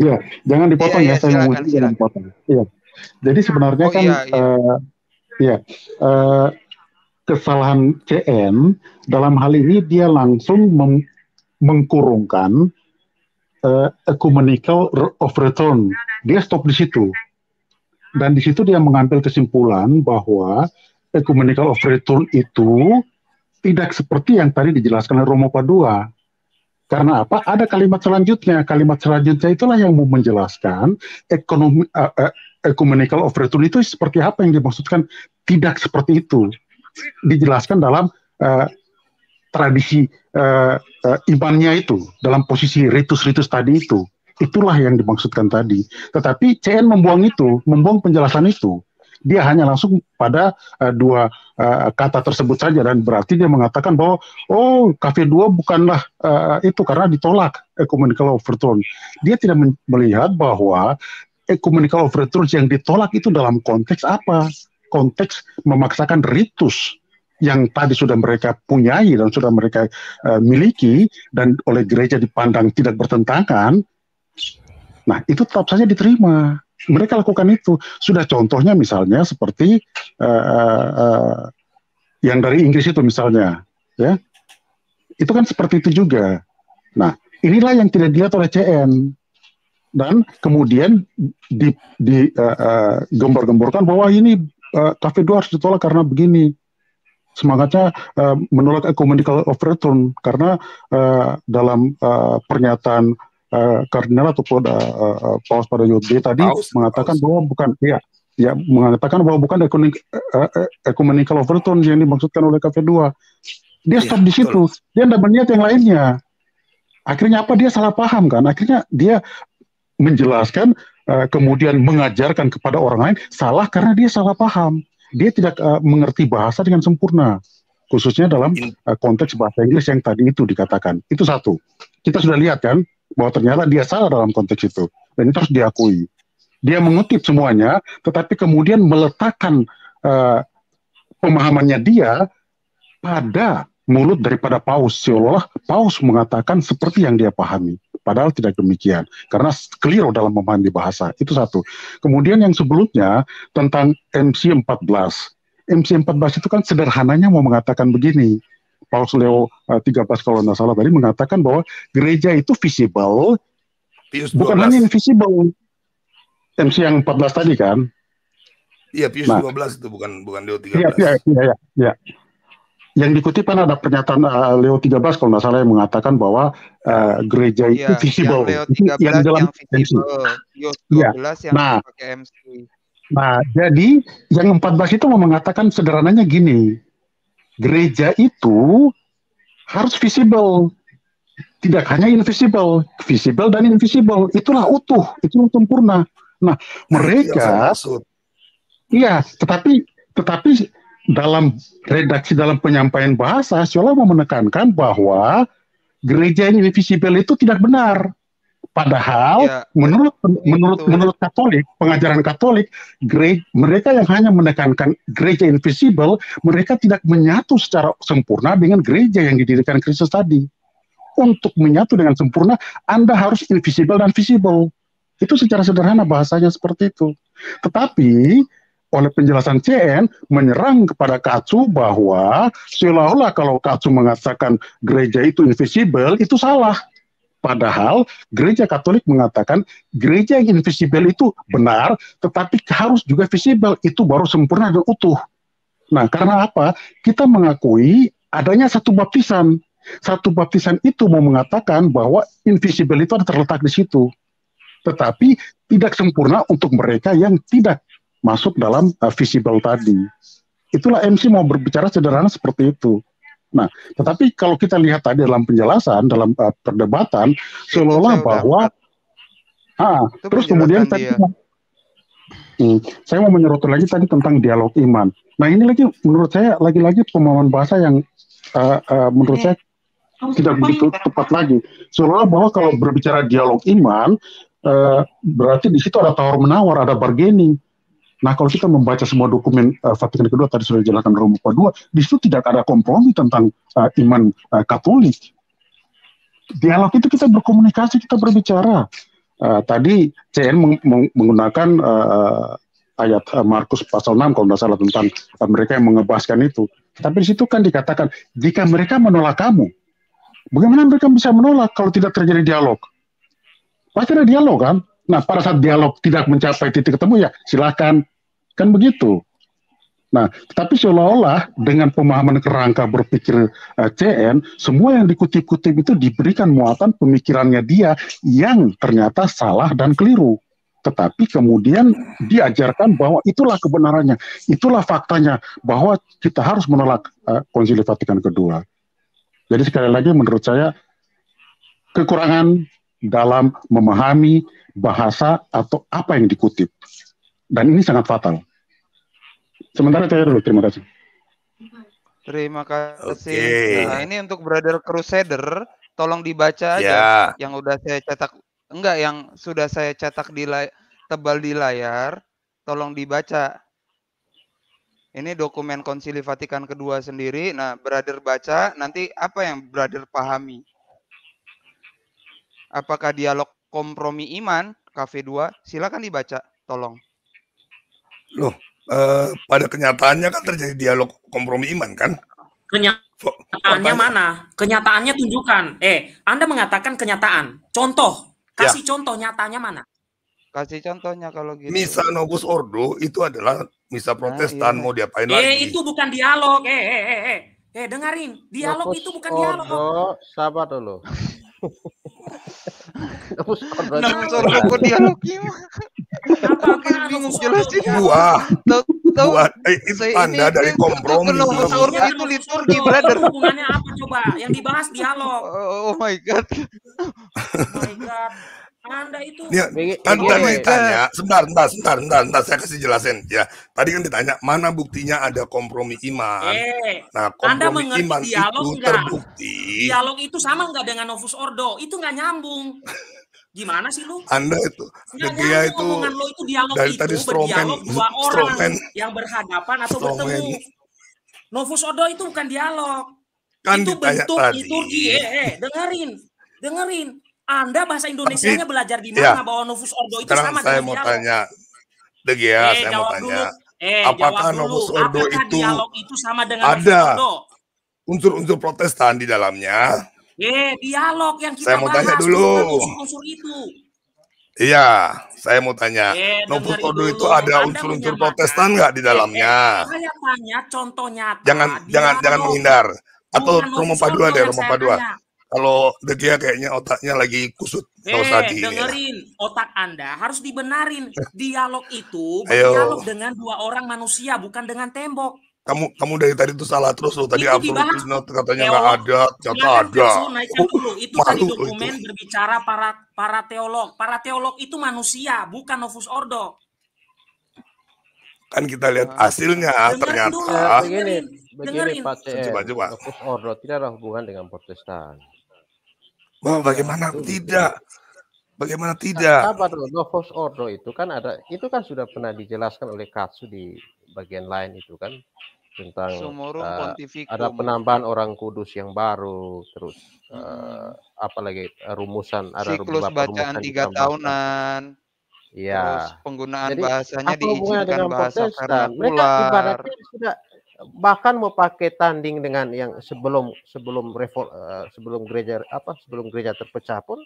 Iya, jangan dipotong iya, ya, ya, ya saya mau jangan dipotong. Iya. Jadi sebenarnya oh, kan iya, iya. Uh, ya, uh, kesalahan CN dalam hal ini dia langsung mengkurungkan uh, ecumenical of return. Dia stop di situ. Dan di situ dia mengambil kesimpulan bahwa ecumenical of return itu tidak seperti yang tadi dijelaskan oleh Romo Padua karena apa? Ada kalimat selanjutnya. Kalimat selanjutnya itulah yang mau menjelaskan ekonomi uh, uh, ecumenical opportunity itu seperti apa yang dimaksudkan tidak seperti itu. Dijelaskan dalam uh, tradisi uh, uh, imannya itu, dalam posisi ritus-ritus tadi itu. Itulah yang dimaksudkan tadi. Tetapi CN membuang itu, membuang penjelasan itu dia hanya langsung pada uh, dua uh, kata tersebut saja dan berarti dia mengatakan bahwa oh kafir dua bukanlah uh, itu karena ditolak ecumenical overturn. Dia tidak melihat bahwa ecumenical overthrow yang ditolak itu dalam konteks apa? Konteks memaksakan ritus yang tadi sudah mereka punyai dan sudah mereka uh, miliki dan oleh gereja dipandang tidak bertentangan. Nah, itu tetap saja diterima mereka lakukan itu. Sudah contohnya misalnya seperti uh, uh, yang dari Inggris itu misalnya, ya. Itu kan seperti itu juga. Nah, inilah yang tidak dilihat oleh CN dan kemudian di, di uh, uh, gembar gemborkan bahwa ini uh, Cafe Dua harus ditolak karena begini semangatnya uh, menolak ecumenical of return karena uh, dalam uh, pernyataan uh, Kardinal ataupun uh, Paus pada Yudi tadi Paus, mengatakan Paus. bahwa bukan ya ya mengatakan bahwa bukan ekumen, uh, ecumenical overtone yang dimaksudkan oleh KV2. Dia ya, stop di situ. Betul. Dia tidak berniat yang lainnya. Akhirnya apa? Dia salah paham kan. Akhirnya dia menjelaskan uh, kemudian mengajarkan kepada orang lain salah karena dia salah paham. Dia tidak uh, mengerti bahasa dengan sempurna khususnya dalam uh, konteks bahasa Inggris yang tadi itu dikatakan. Itu satu. Kita sudah lihat kan bahwa ternyata dia salah dalam konteks itu dan itu harus diakui. Dia mengutip semuanya, tetapi kemudian meletakkan uh, pemahamannya dia pada mulut daripada paus, seolah-olah paus mengatakan seperti yang dia pahami. Padahal tidak demikian, karena keliru dalam memahami bahasa. Itu satu. Kemudian yang sebelumnya tentang MC14. MC14 itu kan sederhananya mau mengatakan begini, Paus Leo uh, eh, 13 kalau tidak salah tadi mengatakan bahwa gereja itu visible, Pius bukan 12. hanya invisible. MC yang 14 tadi kan? Iya, Pius nah, 12 itu bukan bukan Leo 13. Iya, iya, iya, iya, iya. Yang dikutip kan ada pernyataan uh, Leo 13 kalau tidak salah yang mengatakan bahwa uh, gereja itu visible. Yang Leo 13 yang, dalam yang visible, Pius 12 iya. yang nah, pakai MC. Nah, jadi yang 14 itu mau mengatakan sederhananya gini, gereja itu harus visible. Tidak hanya invisible, visible dan invisible. Itulah utuh, itu sempurna. Nah, nah mereka Iya, tetapi tetapi dalam redaksi dalam penyampaian bahasa seolah mau menekankan bahwa gereja yang invisible itu tidak benar. Padahal ya, menurut ya, menurut menurut Katolik, pengajaran Katolik, gereja, mereka yang hanya menekankan gereja invisible, mereka tidak menyatu secara sempurna dengan gereja yang didirikan Kristus tadi. Untuk menyatu dengan sempurna, Anda harus invisible dan visible. Itu secara sederhana bahasanya seperti itu. Tetapi oleh penjelasan CN menyerang kepada Katsu bahwa seolah-olah kalau Katsu mengatakan gereja itu invisible itu salah Padahal gereja Katolik mengatakan gereja yang invisible itu benar, tetapi harus juga visible itu baru sempurna dan utuh. Nah, karena apa? Kita mengakui adanya satu baptisan. Satu baptisan itu mau mengatakan bahwa invisible itu ada terletak di situ. Tetapi tidak sempurna untuk mereka yang tidak masuk dalam eh, visible tadi. Itulah MC mau berbicara sederhana seperti itu. Nah, tetapi kalau kita lihat tadi dalam penjelasan, dalam uh, perdebatan, seolah-olah bahwa, ah, terus kemudian tadi, hmm, saya mau menyoroti lagi tadi tentang dialog iman. Nah, ini lagi menurut saya lagi-lagi pemahaman bahasa yang uh, uh, menurut saya tidak begitu tepat lagi. Seolah-olah bahwa kalau berbicara dialog iman, uh, berarti di situ ada tawar menawar, ada bargaining. Nah kalau kita membaca semua dokumen uh, Vatikan kedua tadi sudah dijelaskan Romo kedua, di situ tidak ada kompromi tentang uh, iman uh, Katolik. Dialog itu kita berkomunikasi, kita berbicara. Uh, tadi CN meng meng menggunakan uh, ayat uh, Markus pasal 6 kalau tidak salah tentang uh, mereka yang mengebaskan itu. Tapi di situ kan dikatakan jika mereka menolak kamu, bagaimana mereka bisa menolak kalau tidak terjadi dialog? Pasti ada dialog kan? Nah, pada saat dialog tidak mencapai titik ketemu ya silakan. Kan begitu. Nah, tapi seolah-olah dengan pemahaman kerangka berpikir uh, eh, CN, semua yang dikutip-kutip itu diberikan muatan pemikirannya dia yang ternyata salah dan keliru. Tetapi kemudian diajarkan bahwa itulah kebenarannya, itulah faktanya bahwa kita harus menolak uh, Konsili Vatikan kedua. Jadi sekali lagi menurut saya kekurangan dalam memahami bahasa atau apa yang dikutip. Dan ini sangat fatal. Sementara saya dulu, terima kasih. Terima kasih. Okay. Nah, ini untuk Brother Crusader, tolong dibaca aja yeah. yang udah saya cetak. Enggak, yang sudah saya cetak di tebal di layar, tolong dibaca. Ini dokumen Konsili Vatikan kedua sendiri. Nah, brother baca, nanti apa yang brother pahami? Apakah dialog Kompromi Iman KV2 silakan dibaca tolong. Loh, eh, pada kenyataannya kan terjadi dialog kompromi iman kan? Kenyataannya mana? Kenyataannya tunjukkan. Eh, Anda mengatakan kenyataan. Contoh, kasih ya. contoh nyatanya mana? Kasih contohnya kalau gitu. Misa nobus Ordo itu adalah misa ah, Protestan nah, iya. mau diapain eh, lagi? Eh, itu bukan dialog. Eh, eh, eh, eh. Eh, dengerin. Dialog nobus itu bukan Ordo, dialog. Sabar dulu. Terus nah, suruh aku dialognya. Apa aku bingung jelasin? Gua. Tahu eh, itu tanda dari kompromi. Nomosaurus itu liturgi, brother. Hubungannya apa coba? Yang dibahas dialog. Oh, oh my god. Oh my god. Anda itu ya, kan tadi ditanya, sebentar, sebentar, sebentar, sebentar, sebentar, saya kasih jelasin ya. Tadi kan ditanya mana buktinya ada kompromi iman. Eh, nah, kompromi Anda iman dialog itu enggak? terbukti. Dialog itu sama nggak dengan novus ordo? Itu nggak nyambung. Gimana sih lu? Anda itu, nggak dia nyambung, itu, lo itu dialog dari itu tadi berdialog dua orang strongman, yang berhadapan atau stromen. bertemu. Novus ordo itu bukan dialog. Kan itu bentuk tadi. liturgi. Eh, eh, dengerin, dengerin anda bahasa Indonesia-nya belajar di iya. mana ya. bahwa novus ordo itu Sekarang sama saya mau dialog. tanya. Degi ya, eh, saya mau tanya. Dulu. Eh, apakah dulu. novus ordo apakah itu itu sama dengan ada unsur-unsur protestan di dalamnya? Eh, dialog yang kita Saya mau bahas, tanya dulu. Unsur-unsur itu. Iya, saya mau tanya. Eh, novus ordo itu ada unsur-unsur protestan nggak di dalamnya? Eh, eh saya tanya contoh Jangan jangan jangan menghindar. Atau rumah paduan deh, rumah paduan kalau dia kayaknya otaknya lagi kusut eh, kalau saat ini. dengerin ya. otak Anda harus dibenarin. Dialog itu dialog dengan dua orang manusia bukan dengan tembok. Kamu kamu dari tadi itu salah terus loh. Tadi absolutis katanya nggak ada, ternyata ada. Naikkan dulu. Itu Malu, tadi dokumen itu. berbicara para para teolog. Para teolog itu manusia, bukan novus ordo. Kan kita lihat hasilnya dengerin ternyata. Dulu, dengerin, dengerin. Begini, Pak CR, coba, coba. Novus ordo tidak ada hubungan dengan protestan. Wah, bagaimana itu, tidak? Bagaimana tidak? Apa tuh? Novus Ordo itu kan ada, itu kan sudah pernah dijelaskan oleh Katsu di bagian lain itu kan tentang uh, ada penambahan orang kudus yang baru terus hmm. Eh, uh, apalagi rumusan ada siklus bacaan tiga tahunan ya terus penggunaan Jadi, bahasanya diizinkan bahasa karena mereka ibaratnya sudah bahkan mau pakai tanding dengan yang sebelum sebelum revol, uh, eh, sebelum gereja apa sebelum gereja terpecah pun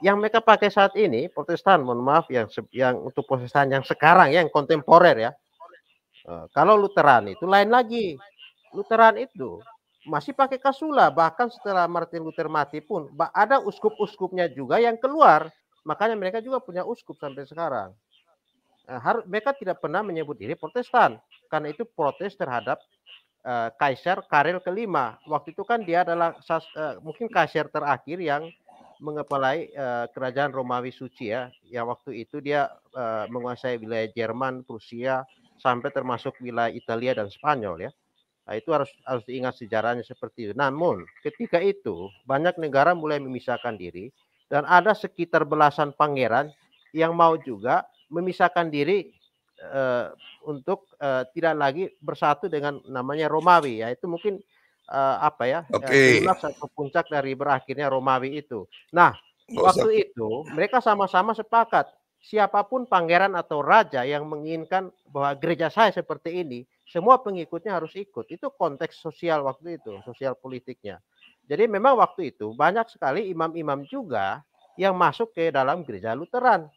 yang mereka pakai saat ini Protestan mohon maaf yang yang untuk Protestan yang sekarang yang kontemporer ya uh, kalau Lutheran itu lain lagi Lutheran itu masih pakai kasula bahkan setelah Martin Luther mati pun ada uskup-uskupnya juga yang keluar makanya mereka juga punya uskup sampai sekarang uh, eh, harus mereka tidak pernah menyebut diri Protestan karena itu protes terhadap uh, eh, Kaisar Karel kelima. Waktu itu kan dia adalah sas, uh, mungkin Kaisar terakhir yang mengepalai uh, kerajaan Romawi suci ya. Yang waktu itu dia uh, menguasai wilayah Jerman, Prusia sampai termasuk wilayah Italia dan Spanyol ya. Nah, itu harus harus diingat sejarahnya seperti itu. Namun ketika itu banyak negara mulai memisahkan diri dan ada sekitar belasan pangeran yang mau juga memisahkan diri uh, untuk uh, tidak lagi bersatu dengan namanya Romawi ya itu mungkin uh, apa ya okay. uh, satu puncak dari berakhirnya Romawi itu. Nah Gak waktu itu mereka sama-sama sepakat siapapun pangeran atau raja yang menginginkan bahwa gereja saya seperti ini semua pengikutnya harus ikut itu konteks sosial waktu itu sosial politiknya. Jadi memang waktu itu banyak sekali imam-imam juga yang masuk ke dalam gereja Lutheran.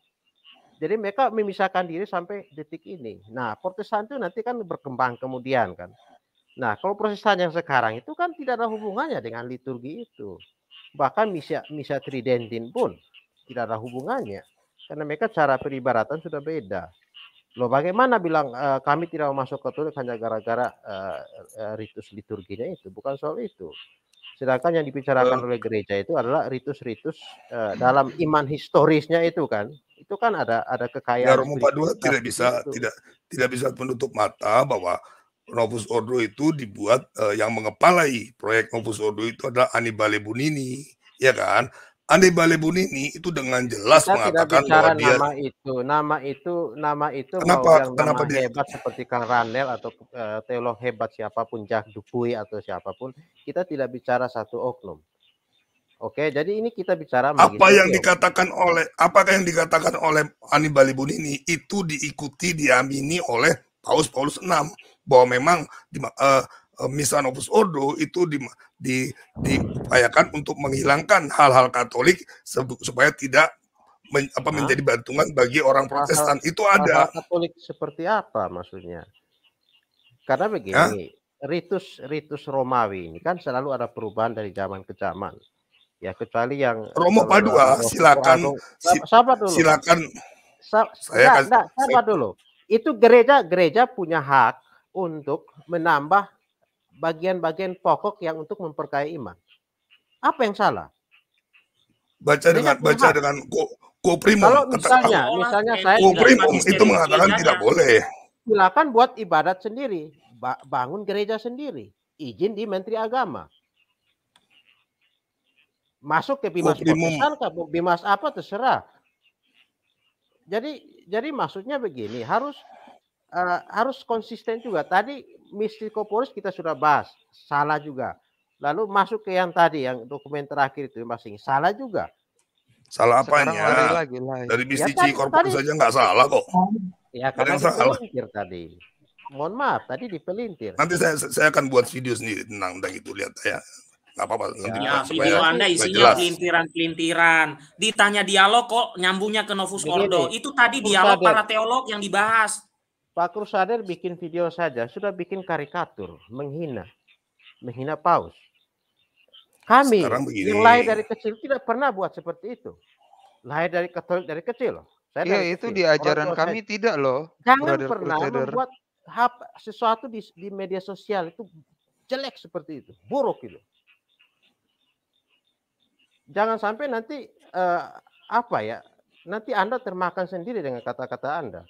Jadi mereka memisahkan diri sampai detik ini. Nah, Protestan itu nanti kan berkembang kemudian kan. Nah, kalau Protestan yang sekarang itu kan tidak ada hubungannya dengan liturgi itu. Bahkan misa misa Tridentin pun tidak ada hubungannya karena mereka cara peribaratan sudah beda. Loh, bagaimana bilang e, kami tidak masuk ke Katolik hanya gara-gara e, e, ritus liturginya itu, bukan soal itu. Sedangkan yang dibicarakan oleh gereja itu adalah ritus-ritus e, dalam iman historisnya itu kan itu kan ada ada kekayaan. Ya, Romo Padua tidak bisa itu. tidak tidak bisa menutup mata bahwa Novus Ordo itu dibuat uh, yang mengepalai proyek Novus Ordo itu adalah Anibale Bunini, ya kan? Anibale Bunini itu dengan jelas Kita mengatakan tidak bahwa dia nama itu, nama itu, nama itu kenapa, yang nama dia... hebat seperti Kang Ranel atau uh, teolog hebat siapapun Jack Dupuy atau siapapun, kita tidak bicara satu oknum. Oke, jadi ini kita bicara apa yang ya? dikatakan oleh apakah yang dikatakan oleh Ani Anibali ini itu diikuti diamini oleh Paus Paulus VI bahwa memang di, uh, eh, eh, Misa Opus Ordo itu di, di, diupayakan untuk menghilangkan hal-hal Katolik supaya tidak men, apa, nah, menjadi bantungan bagi orang Protestan hal itu ada. Hal Katolik seperti apa maksudnya? Karena begini, ritus-ritus Romawi ini kan selalu ada perubahan dari zaman ke zaman ya kecuali yang Romo Padua, ah silakan siapa dulu silakan Sa saya enggak, enggak, sabar dulu itu gereja gereja punya hak untuk menambah bagian-bagian pokok yang untuk memperkaya iman apa yang salah baca gereja dengan baca hak. dengan ko, ko primum, kalau misalnya Kata, misalnya saya itu mengatakan tidak boleh silakan buat ibadat sendiri bangun gereja sendiri izin di menteri agama masuk ke Bimas Putusan ke Bimas apa terserah. Jadi jadi maksudnya begini, harus uh, harus konsisten juga. Tadi Mistikopolis kita sudah bahas, salah juga. Lalu masuk ke yang tadi yang dokumen terakhir itu masing salah juga. Salah apa apanya? Lagi, lagi, Dari Mistici ya, korporasi saja nggak salah kok. Ya karena yang salah. tadi. Mohon maaf, tadi dipelintir. Nanti saya saya akan buat video sendiri tentang tentang itu lihat ya nggak apa-apa. Ya, video ya. Anda isinya kelintiran-kelintiran. Ditanya dialog kok nyambungnya ke Novus Ordo. Itu tadi dialog para teolog yang dibahas. Pak Krusader bikin video saja, sudah bikin karikatur, menghina. Menghina paus. Kami mulai dari kecil tidak pernah buat seperti itu. Lahir dari Katolik dari kecil. Saya ya, dari itu kecil. di ajaran Orang kami saya, tidak loh. Jangan pernah membuat hap, sesuatu di, di media sosial itu jelek seperti itu, buruk itu jangan sampai nanti uh, apa ya nanti Anda termakan sendiri dengan kata-kata Anda.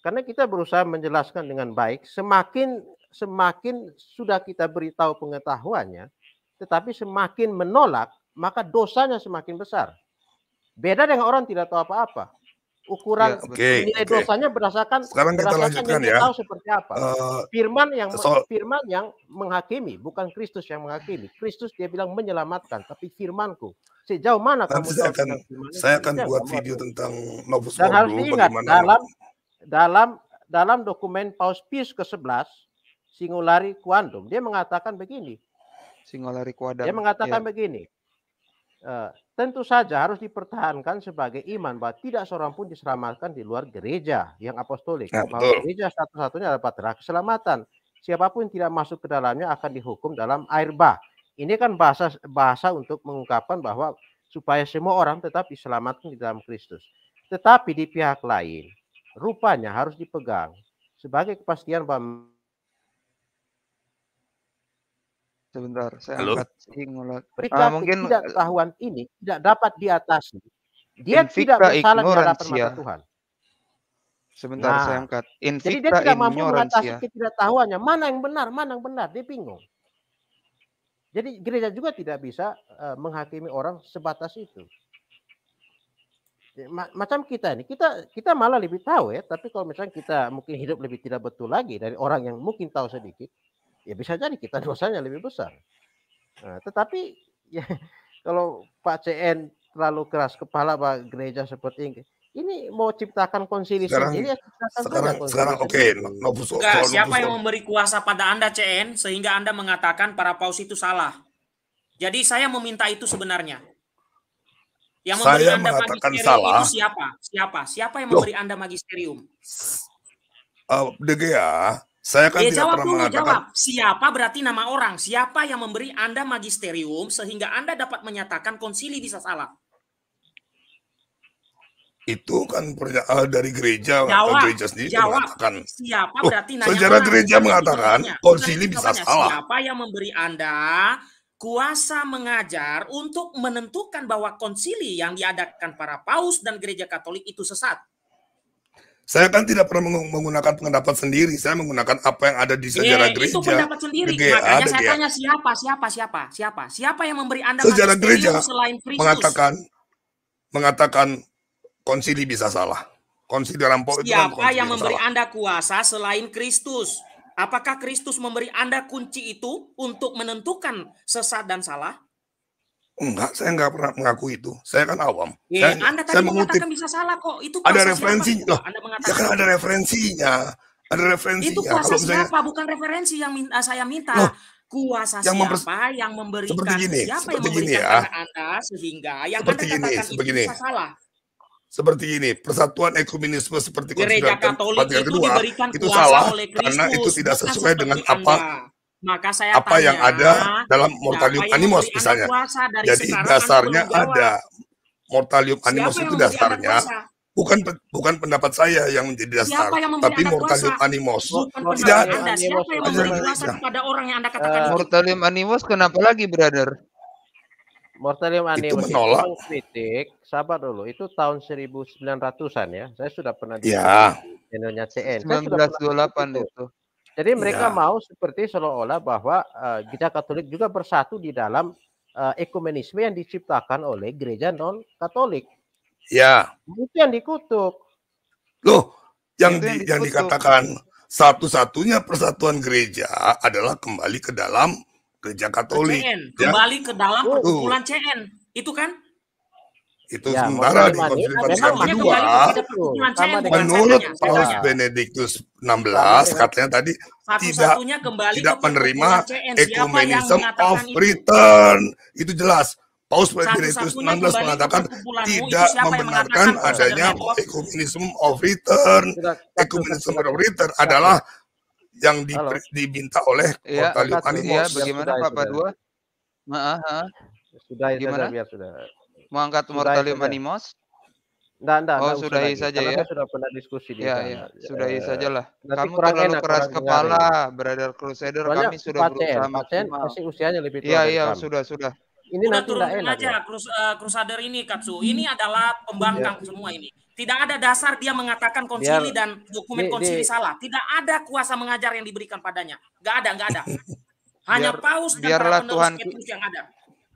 Karena kita berusaha menjelaskan dengan baik, semakin semakin sudah kita beritahu pengetahuannya, tetapi semakin menolak, maka dosanya semakin besar. Beda dengan orang tidak tahu apa-apa ukuran okay, nilai okay. dosanya berdasarkan sekarang kita lanjutkan ya tahu seperti apa uh, firman yang so, firman yang menghakimi bukan Kristus yang menghakimi Kristus dia bilang menyelamatkan tapi firmanku sejauh mana kamu saya akan saya akan buat video tentang Novus dan harus diingat dalam dalam dalam dokumen Paus Pius ke-11 Singulari Quandum dia mengatakan begini Singulari Quandum dia mengatakan iya. begini uh, tentu saja harus dipertahankan sebagai iman bahwa tidak seorang pun diselamatkan di luar gereja yang apostolik. Bahwa ya, gereja satu-satunya adalah patra keselamatan. Siapapun tidak masuk ke dalamnya akan dihukum dalam air bah. Ini kan bahasa bahasa untuk mengungkapkan bahwa supaya semua orang tetap diselamatkan di dalam Kristus. Tetapi di pihak lain, rupanya harus dipegang sebagai kepastian bahwa Sebentar, saya Halo? angkat singular. ah, mungkin eh, tahuan ini tidak dapat diatasi. Dia tidak bersalah di hadapan mata Tuhan. Sebentar nah, saya angkat. Invicta jadi dia tidak mampu mengatasi ketidaktahuannya. Mana yang benar, mana yang benar. Dia bingung. Jadi gereja juga tidak bisa uh, menghakimi orang sebatas itu. Macam kita ini, kita kita malah lebih tahu ya. Tapi kalau misalnya kita mungkin hidup lebih tidak betul lagi dari orang yang mungkin tahu sedikit, ya bisa jadi kita dosanya lebih besar. Nah, tetapi ya kalau Pak CN terlalu keras kepala Pak gereja seperti ini, ini mau ciptakan konsili sekarang, sendiri ya sekarang, konsili sekarang oke okay. Nobus, Enggak, nobus, siapa nobus. yang memberi kuasa pada Anda CN sehingga Anda mengatakan para paus itu salah. Jadi saya meminta itu sebenarnya. Yang memberi saya Anda magisterium salah. itu siapa? Siapa? Siapa yang memberi Loh. Anda magisterium? Uh, eh, DGA saya kan ya, tidak jawab pernah mengatakan. Jawab. Siapa berarti nama orang? Siapa yang memberi Anda magisterium sehingga Anda dapat menyatakan konsili bisa salah? Itu kan pernyataan eh, dari gereja eh, jawab, atau gereja sendiri jawab. mengatakan. Siapa berarti oh, Sejarah orang? gereja mengatakan konsili bisa siapa salah. Siapa yang memberi Anda kuasa mengajar untuk menentukan bahwa konsili yang diadakan para paus dan gereja Katolik itu sesat? Saya kan tidak pernah menggunakan pendapat sendiri, saya menggunakan apa yang ada di sejarah yeah, gereja. Itu pendapat sendiri, GA, gitu ya, makanya saya tanya siapa, siapa, siapa, siapa, siapa yang memberi anda sejarah gereja selain Kristus? Mengatakan, mengatakan konsili bisa salah. Konsili rampok itu kan Siapa kan yang memberi salah. anda kuasa selain Kristus? Apakah Kristus memberi anda kunci itu untuk menentukan sesat dan salah? Enggak, saya enggak pernah mengaku itu. Saya kan awam. Ya, saya, anda tadi saya mengutip. bisa salah kok. Itu ada referensinya. Apa? Loh, anda mengatakan. Ya kan ada referensinya. Ada referensinya. Itu kuasa Kalau misalnya, siapa? Bukan referensi yang minta, eh, saya minta. Loh, kuasa yang memper... siapa yang memberikan seperti gini, siapa seperti yang memberikan gini ya. Anda sehingga yang seperti Anda gini, seperti gini. bisa salah. Seperti ini, persatuan ekumenisme seperti gereja Katolik itu kedua, diberikan itu kuasa salah oleh Kristus, karena itu tidak sesuai dengan anda. apa maka saya apa tanya, yang ada dalam mortalium animus misalnya. Jadi dasarnya ada mortalium animus itu dasarnya bukan bukan pendapat saya yang menjadi dasar, tapi mortalium kuasa? animus bukan tidak ada. Siapa yang memberi kuasa iya. kepada orang yang Anda katakan? Uh, mortalium animus kenapa lagi, brother? Mortalium animus itu menolak. Itu kritik, sabar dulu. Itu tahun 1900-an ya. Saya sudah pernah iya. di ya. channelnya CN. 1928 itu. Jadi mereka ya. mau seperti seolah-olah bahwa uh, gereja Katolik juga bersatu di dalam uh, ekumenisme yang diciptakan oleh gereja non Katolik. Ya. Nah, itu yang dikutuk. Loh, yang, di, yang, dikatakan satu-satunya persatuan gereja adalah kembali ke dalam gereja Katolik. Ke CN. Ya. Kembali ke dalam perkumpulan CN, itu kan? itu ya, sementara di Konstitusi kedua menurut Paus Benediktus 16 katanya tadi Satu tidak tidak menerima ekumenisme of return itu jelas Paus Benediktus 16 mengatakan tidak membenarkan adanya ekumenisme of return ekumenisme of return adalah yang di, diminta oleh ya, Kota Lipanimos. Ya, bagaimana Pak Padua? Maaf. Sudah, sudah, sudah. Mengangkat mortalium animos? Enggak, enggak, oh, sudahi saja ya. sudah pernah diskusi ya, di Ya, ya sudahi uh, eh, saja lah. Kamu terlalu enak, keras kepala, ya. Brother Crusader. Banyak kami sudah paten, berusaha paten masih usianya lebih tua. Iya, iya, sudah, sudah. Ini sudah turun enak, aja ya. Crus, uh, Crusader ini Katsu. Hmm. Ini adalah pembangkang yeah. semua ini. Tidak ada dasar dia mengatakan konsili Biar, dan dokumen di, konsili di, salah. Tidak ada kuasa mengajar yang diberikan padanya. Gak ada, gak ada. Hanya biar, paus dan biarlah Tuhan yang ada.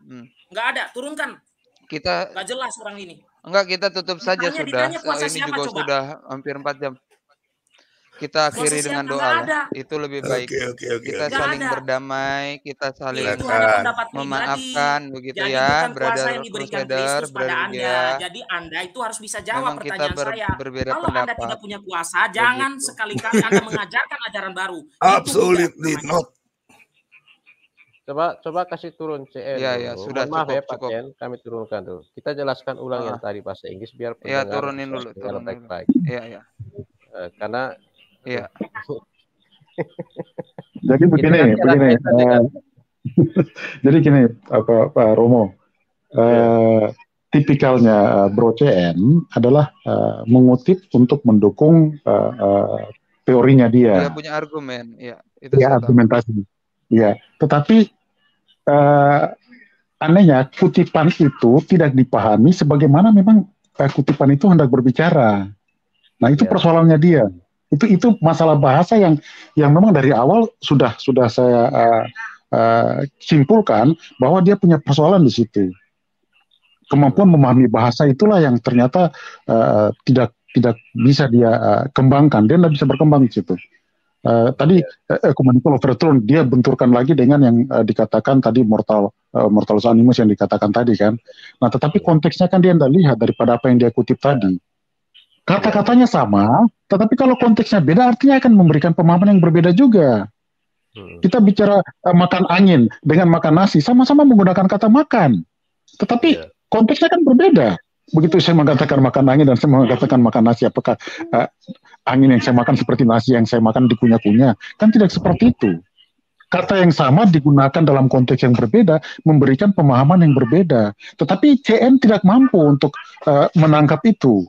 Hmm. Gak ada, turunkan kita nggak jelas orang ini. Enggak, kita tutup saja sudah. Ditanya eh, ini siapa, juga coba? sudah hampir empat jam. Kita akhiri dengan doa. Ya. Itu lebih baik. Okay, okay, okay, kita okay. saling ada. berdamai, kita saling itu memaafkan begitu ya, brother Crusader, brother Jadi Anda itu harus bisa jawab Memang pertanyaan ber saya. Berbeda Kalau pendapat. Anda tidak punya kuasa, jangan sekali-kali Anda mengajarkan ajaran baru. Absolutely not. Coba coba kasih turun CN. Iya, iya, sudah Maaf cukup, maaf ya Pak cukup. Ken, kami turunkan dulu. Kita jelaskan ulang ah. yang tadi bahasa Inggris biar Iya, turunin dulu, turunin baik-baik. Iya, iya. Uh, karena iya. Jadi begini, kan begini. uh, jadi gini, apa Pak Romo. Uh, tipikalnya Bro CN adalah uh, mengutip untuk mendukung uh, uh, teorinya dia. Dia punya argumen, ya. Itu ya, argumentasi. Tahu Ya, tetapi uh, anehnya kutipan itu tidak dipahami sebagaimana memang uh, kutipan itu hendak berbicara. Nah, itu ya. persoalannya dia. Itu itu masalah bahasa yang yang memang dari awal sudah sudah saya uh, uh, simpulkan bahwa dia punya persoalan di situ. Kemampuan ya. memahami bahasa itulah yang ternyata uh, tidak tidak bisa dia uh, kembangkan. Dia tidak bisa berkembang di situ. Uh, tadi yeah. Iya. ecumenical eh, overthrown dia benturkan lagi dengan yang uh, dikatakan tadi mortal uh, mortal animus yang dikatakan tadi kan. Nah, tetapi iya. konteksnya kan dia tidak lihat daripada apa yang dia kutip tadi. Iya. Kata-katanya sama, tetapi kalau konteksnya beda artinya akan memberikan pemahaman yang berbeda juga. Hmm. Kita bicara uh, makan angin dengan makan nasi sama-sama menggunakan kata makan. Tetapi konteksnya kan berbeda begitu saya mengatakan makan angin dan saya mengatakan makan nasi apakah uh, angin yang saya makan seperti nasi yang saya makan dikunyah-kunyah kan tidak seperti itu kata yang sama digunakan dalam konteks yang berbeda memberikan pemahaman yang berbeda tetapi CN tidak mampu untuk uh, menangkap itu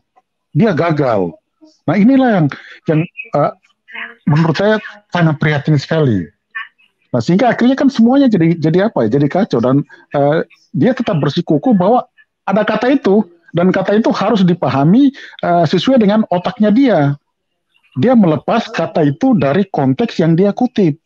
dia gagal nah inilah yang yang uh, menurut saya sangat prihatin sekali Nah, sehingga akhirnya kan semuanya jadi jadi apa ya? Jadi kacau dan uh, dia tetap bersikuku bahwa ada kata itu dan kata itu harus dipahami uh, sesuai dengan otaknya dia. Dia melepas kata itu dari konteks yang dia kutip.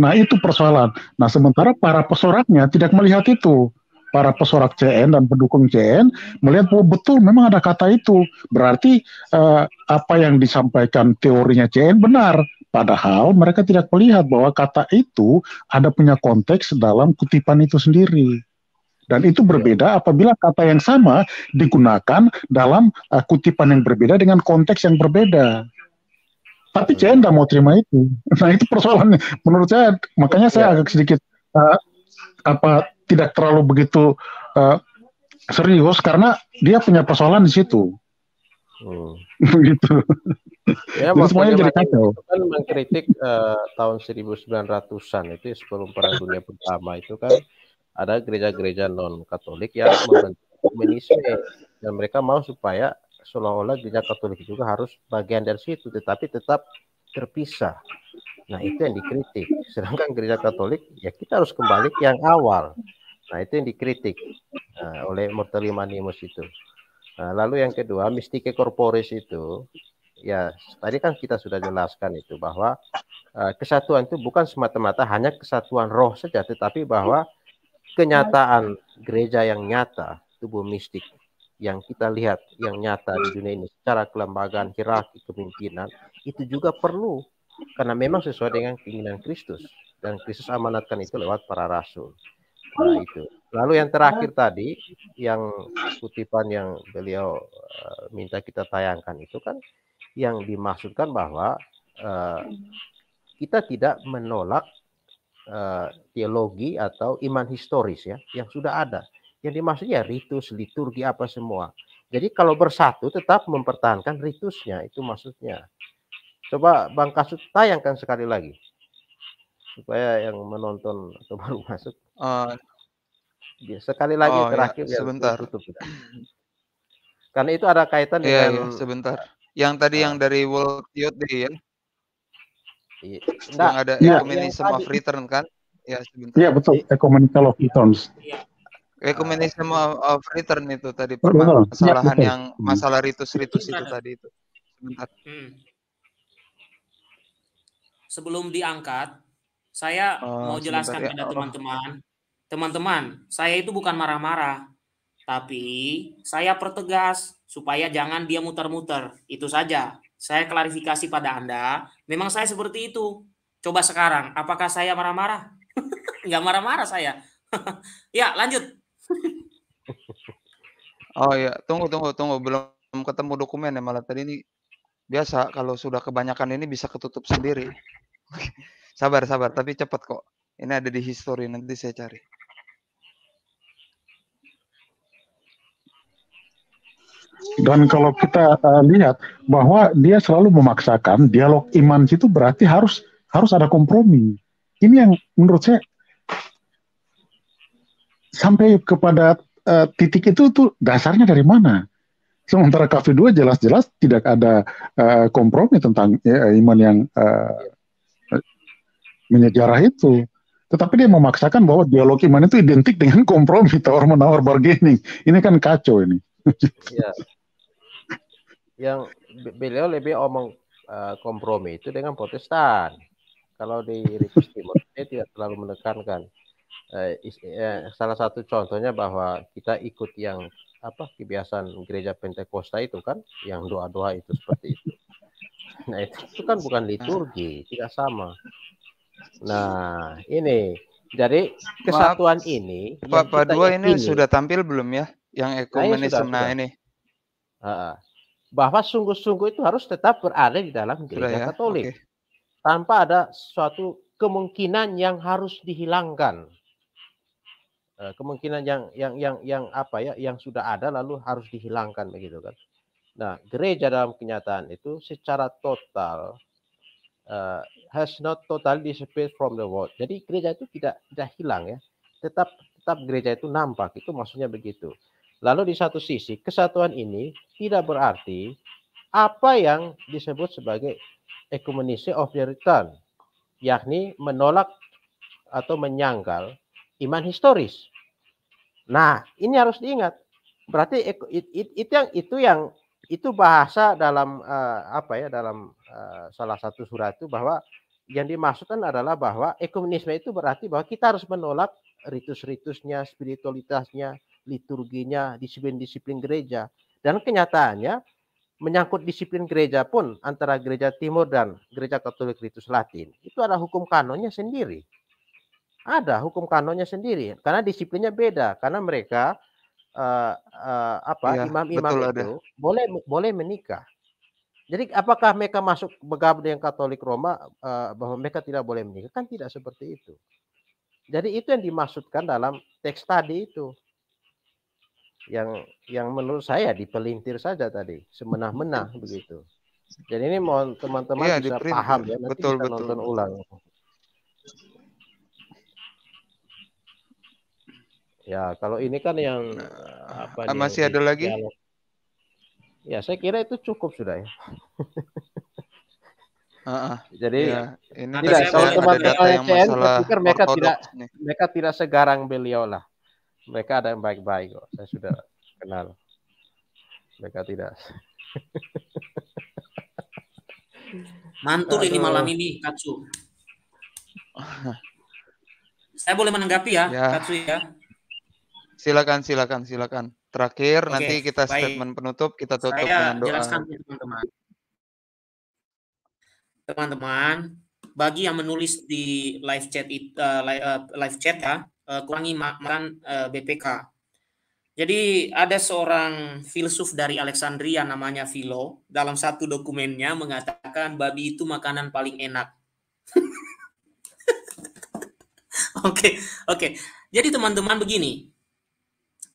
Nah itu persoalan. Nah sementara para pesoraknya tidak melihat itu para pesorak CN dan pendukung CN melihat bahwa betul memang ada kata itu. Berarti uh, apa yang disampaikan teorinya CN benar. Padahal mereka tidak melihat bahwa kata itu ada punya konteks dalam kutipan itu sendiri. Dan itu berbeda iya. apabila kata yang sama digunakan dalam uh, kutipan yang berbeda dengan konteks yang berbeda. Tapi saya tidak mau terima itu. Nah itu persoalannya. Menurut saya makanya saya iya. agak sedikit uh, apa tidak terlalu begitu uh, serius karena dia punya persoalan di situ. Hmm. gitu. Ya, jadi semuanya jadi kacau. Kan mengkritik uh, tahun 1900-an itu ya, sebelum perang dunia pertama itu kan ada gereja-gereja non Katolik yang membentuk komunisme dan mereka mau supaya seolah-olah gereja Katolik juga harus bagian dari situ, tetapi tetap terpisah. Nah itu yang dikritik. Sedangkan gereja Katolik ya kita harus kembali ke yang awal. Nah itu yang dikritik uh, oleh Mortali Manimus itu. Nah, lalu yang kedua mistike corporis itu ya tadi kan kita sudah jelaskan itu bahwa uh, kesatuan itu bukan semata-mata hanya kesatuan roh saja, tetapi bahwa kenyataan gereja yang nyata, tubuh mistik yang kita lihat yang nyata di dunia ini secara kelembagaan, hierarki, kepemimpinan itu juga perlu karena memang sesuai dengan keinginan Kristus dan Kristus amanatkan itu lewat para rasul. Nah, itu. Lalu yang terakhir tadi yang kutipan yang beliau uh, minta kita tayangkan itu kan yang dimaksudkan bahwa uh, kita tidak menolak Eh, teologi atau iman historis ya yang sudah ada. Yang dimaksudnya ritus, liturgi apa semua. Jadi kalau bersatu tetap mempertahankan ritusnya itu maksudnya. Coba Bang Kasut tayangkan sekali lagi supaya yang menonton atau baru masuk. Uh, sekali lagi oh, ya, terakhir ya, sebentar. Ya, tutup. Karena itu ada kaitan iya, dengan ya, sebentar. Yang tadi uh, yang dari World Youth Day ya. Iya. Nah, ada ya, ecumenism of tadi. return kan? Ya, sebentar. Iya, betul. Iya. Ecumenical of returns. Iya. Ecumenism ah. of, return itu tadi oh, permasalahan iya, ya, yang hmm. masalah ritus-ritus itu tadi itu. Sebentar. Hmm. Sebelum diangkat, saya oh, mau jelaskan ya. pada oh. teman-teman. Teman-teman, saya itu bukan marah-marah, tapi saya pertegas supaya jangan dia muter-muter. Itu saja. Saya klarifikasi pada Anda Memang saya seperti itu. Coba sekarang, apakah saya marah-marah? Enggak marah-marah saya. ya, lanjut. oh ya, tunggu, tunggu, tunggu. Belum ketemu dokumen ya malah tadi ini. Biasa kalau sudah kebanyakan ini bisa ketutup sendiri. sabar, sabar. Tapi cepat kok. Ini ada di history, nanti saya cari. Dan kalau kita uh, lihat bahwa dia selalu memaksakan dialog iman itu berarti harus harus ada kompromi. Ini yang menurut saya sampai kepada uh, titik itu tuh dasarnya dari mana? Sementara kafir dua jelas-jelas tidak ada uh, kompromi tentang uh, iman yang uh, menyejarah itu. Tetapi dia memaksakan bahwa dialog iman itu identik dengan kompromi, tawar menawar bargaining. Ini kan kacau ini ya. Yang beliau lebih omong uh, kompromi itu dengan Protestan. Kalau di Rikus Timur dia tidak terlalu menekankan. Uh, is, uh, salah satu contohnya bahwa kita ikut yang apa kebiasaan gereja Pentakosta itu kan, yang doa-doa itu seperti itu. Nah itu, itu kan bukan liturgi, tidak sama. Nah ini jadi kesatuan Maaf, ini. Pak Dua ini sudah tampil belum ya? yang ekumenisme nah, ini. Uh, bahwa sungguh-sungguh itu harus tetap berada di dalam gereja ya? Katolik. Okay. Tanpa ada suatu kemungkinan yang harus dihilangkan. Eh, kemungkinan yang yang yang yang apa ya yang sudah ada lalu harus dihilangkan begitu kan. Nah, gereja dalam kenyataan itu secara total uh, has not totally disappeared from the world. Jadi gereja itu tidak tidak hilang ya. Tetap tetap gereja itu nampak. Itu maksudnya begitu. Lalu di satu sisi kesatuan ini tidak berarti apa yang disebut sebagai ekumenisme of the return, yakni menolak atau menyangkal iman historis. Nah, ini harus diingat. Berarti itu yang itu yang itu bahasa dalam uh, apa ya dalam uh, salah satu surat itu bahwa yang dimaksudkan adalah bahwa ekumenisme itu berarti bahwa kita harus menolak ritus-ritusnya, spiritualitasnya, liturginya, disiplin-disiplin gereja. Dan kenyataannya menyangkut disiplin gereja pun antara gereja timur dan gereja katolik Ritus Latin. Itu ada hukum kanonnya sendiri. Ada hukum kanonnya sendiri. Karena disiplinnya beda. Karena mereka uh, uh, apa iya, imam-imam ya, itu boleh boleh menikah. Jadi apakah mereka masuk bergabung dengan Katolik Roma uh, bahwa mereka tidak boleh menikah? Kan tidak seperti itu. Jadi itu yang dimaksudkan dalam teks tadi itu yang yang menurut saya dipelintir saja tadi semena-mena begitu. Jadi ini mohon teman-teman ya, bisa diprint. paham ya nanti betul, kita betul. nonton ulang. Ya, kalau ini kan yang nah, eh, apa ah, masih ada lagi? Dialog. Ya, saya kira itu cukup sudah ya. Uh, uh, Jadi ya, ini tidak kalau teman-teman yang CN mereka tidak mereka tidak segarang beliau lah mereka ada yang baik-baik kok. Saya sudah kenal. Mereka tidak. Mantul ini malam ini, Katsu. Saya boleh menanggapi ya, ya. Katsu ya. Silakan, silakan, silakan. Terakhir Oke, nanti kita baik. statement penutup kita tutup Saya dengan doa. jelaskan ya, teman-teman. Teman-teman, bagi yang menulis di live chat uh, live chat ya, uh, kurangi makan uh, eh, BPK. Jadi ada seorang filsuf dari Alexandria namanya Philo dalam satu dokumennya mengatakan babi itu makanan paling enak. Oke, oke. Okay, okay. Jadi teman-teman begini.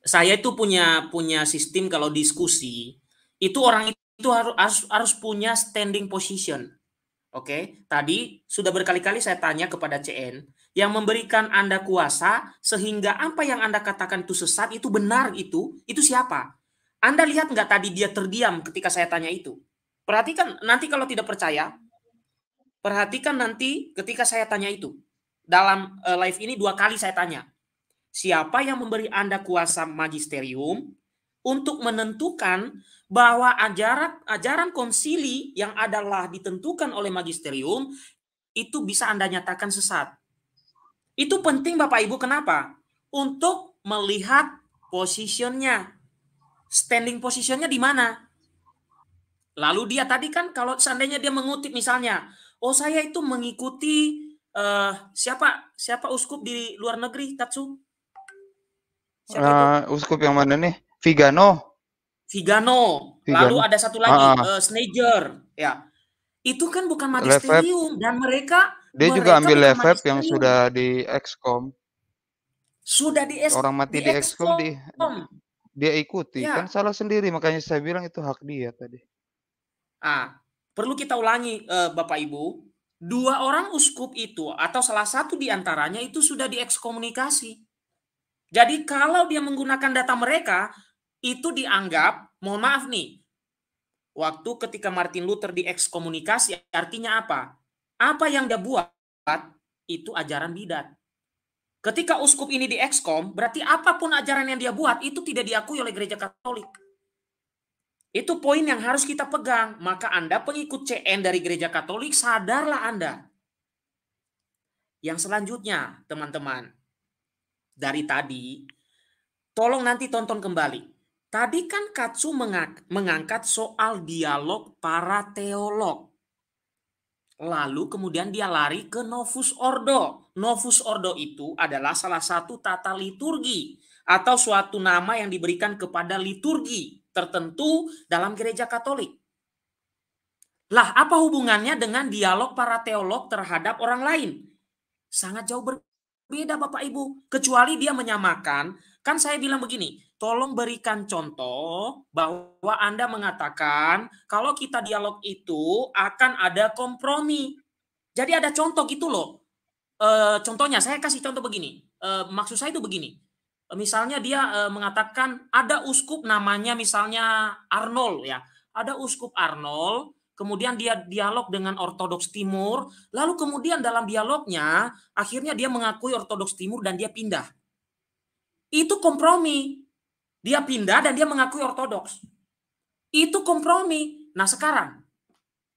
Saya itu punya punya sistem kalau diskusi itu orang itu harus harus, harus punya standing position. Oke, okay? tadi sudah berkali-kali saya tanya kepada CN, yang memberikan Anda kuasa sehingga apa yang Anda katakan itu sesat, itu benar itu, itu siapa? Anda lihat nggak tadi dia terdiam ketika saya tanya itu? Perhatikan nanti kalau tidak percaya, perhatikan nanti ketika saya tanya itu. Dalam e, live ini dua kali saya tanya. Siapa yang memberi Anda kuasa magisterium untuk menentukan bahwa ajaran ajaran konsili yang adalah ditentukan oleh magisterium itu bisa Anda nyatakan sesat. Itu penting Bapak Ibu kenapa? Untuk melihat posisinya Standing posisinya di mana? Lalu dia tadi kan kalau seandainya dia mengutip misalnya, oh saya itu mengikuti uh, siapa siapa uskup di luar negeri Tatsu? Siapa uh, itu? Eh, uskup yang mana nih? Vigano. Vigano. Vigano. Lalu ada satu lagi ah. uh, ah. eh, Snager. Ya, itu kan bukan magisterium dan mereka dia juga ambil levap yang ya? sudah di XCOM. Sudah di XCOM. Orang mati di, di XCOM, di dia ikuti. Ya. Kan salah sendiri makanya saya bilang itu hak dia tadi. Ah, perlu kita ulangi uh, Bapak Ibu, dua orang uskup itu atau salah satu di antaranya itu sudah di diekskomunikasi. Jadi kalau dia menggunakan data mereka itu dianggap, mohon maaf nih, waktu ketika Martin Luther di diekskomunikasi artinya apa? apa yang dia buat itu ajaran bidat. Ketika uskup ini diekskom, berarti apapun ajaran yang dia buat itu tidak diakui oleh gereja Katolik. Itu poin yang harus kita pegang. Maka Anda pengikut CN dari gereja Katolik, sadarlah Anda. Yang selanjutnya, teman-teman, dari tadi, tolong nanti tonton kembali. Tadi kan Katsu mengangkat soal dialog para teolog. Lalu kemudian dia lari ke Novus Ordo. Novus Ordo itu adalah salah satu tata liturgi atau suatu nama yang diberikan kepada liturgi tertentu dalam gereja Katolik. Lah, apa hubungannya dengan dialog para teolog terhadap orang lain? Sangat jauh berbeda Bapak Ibu, kecuali dia menyamakan. Kan saya bilang begini, tolong berikan contoh bahwa Anda mengatakan kalau kita dialog itu akan ada kompromi. Jadi ada contoh gitu loh. E, contohnya saya kasih contoh begini. E, maksud saya itu begini. E, misalnya dia e, mengatakan ada uskup namanya misalnya Arnold ya. Ada uskup Arnold, kemudian dia dialog dengan Ortodoks Timur, lalu kemudian dalam dialognya akhirnya dia mengakui Ortodoks Timur dan dia pindah. Itu kompromi, dia pindah dan dia mengakui ortodoks. Itu kompromi. Nah sekarang,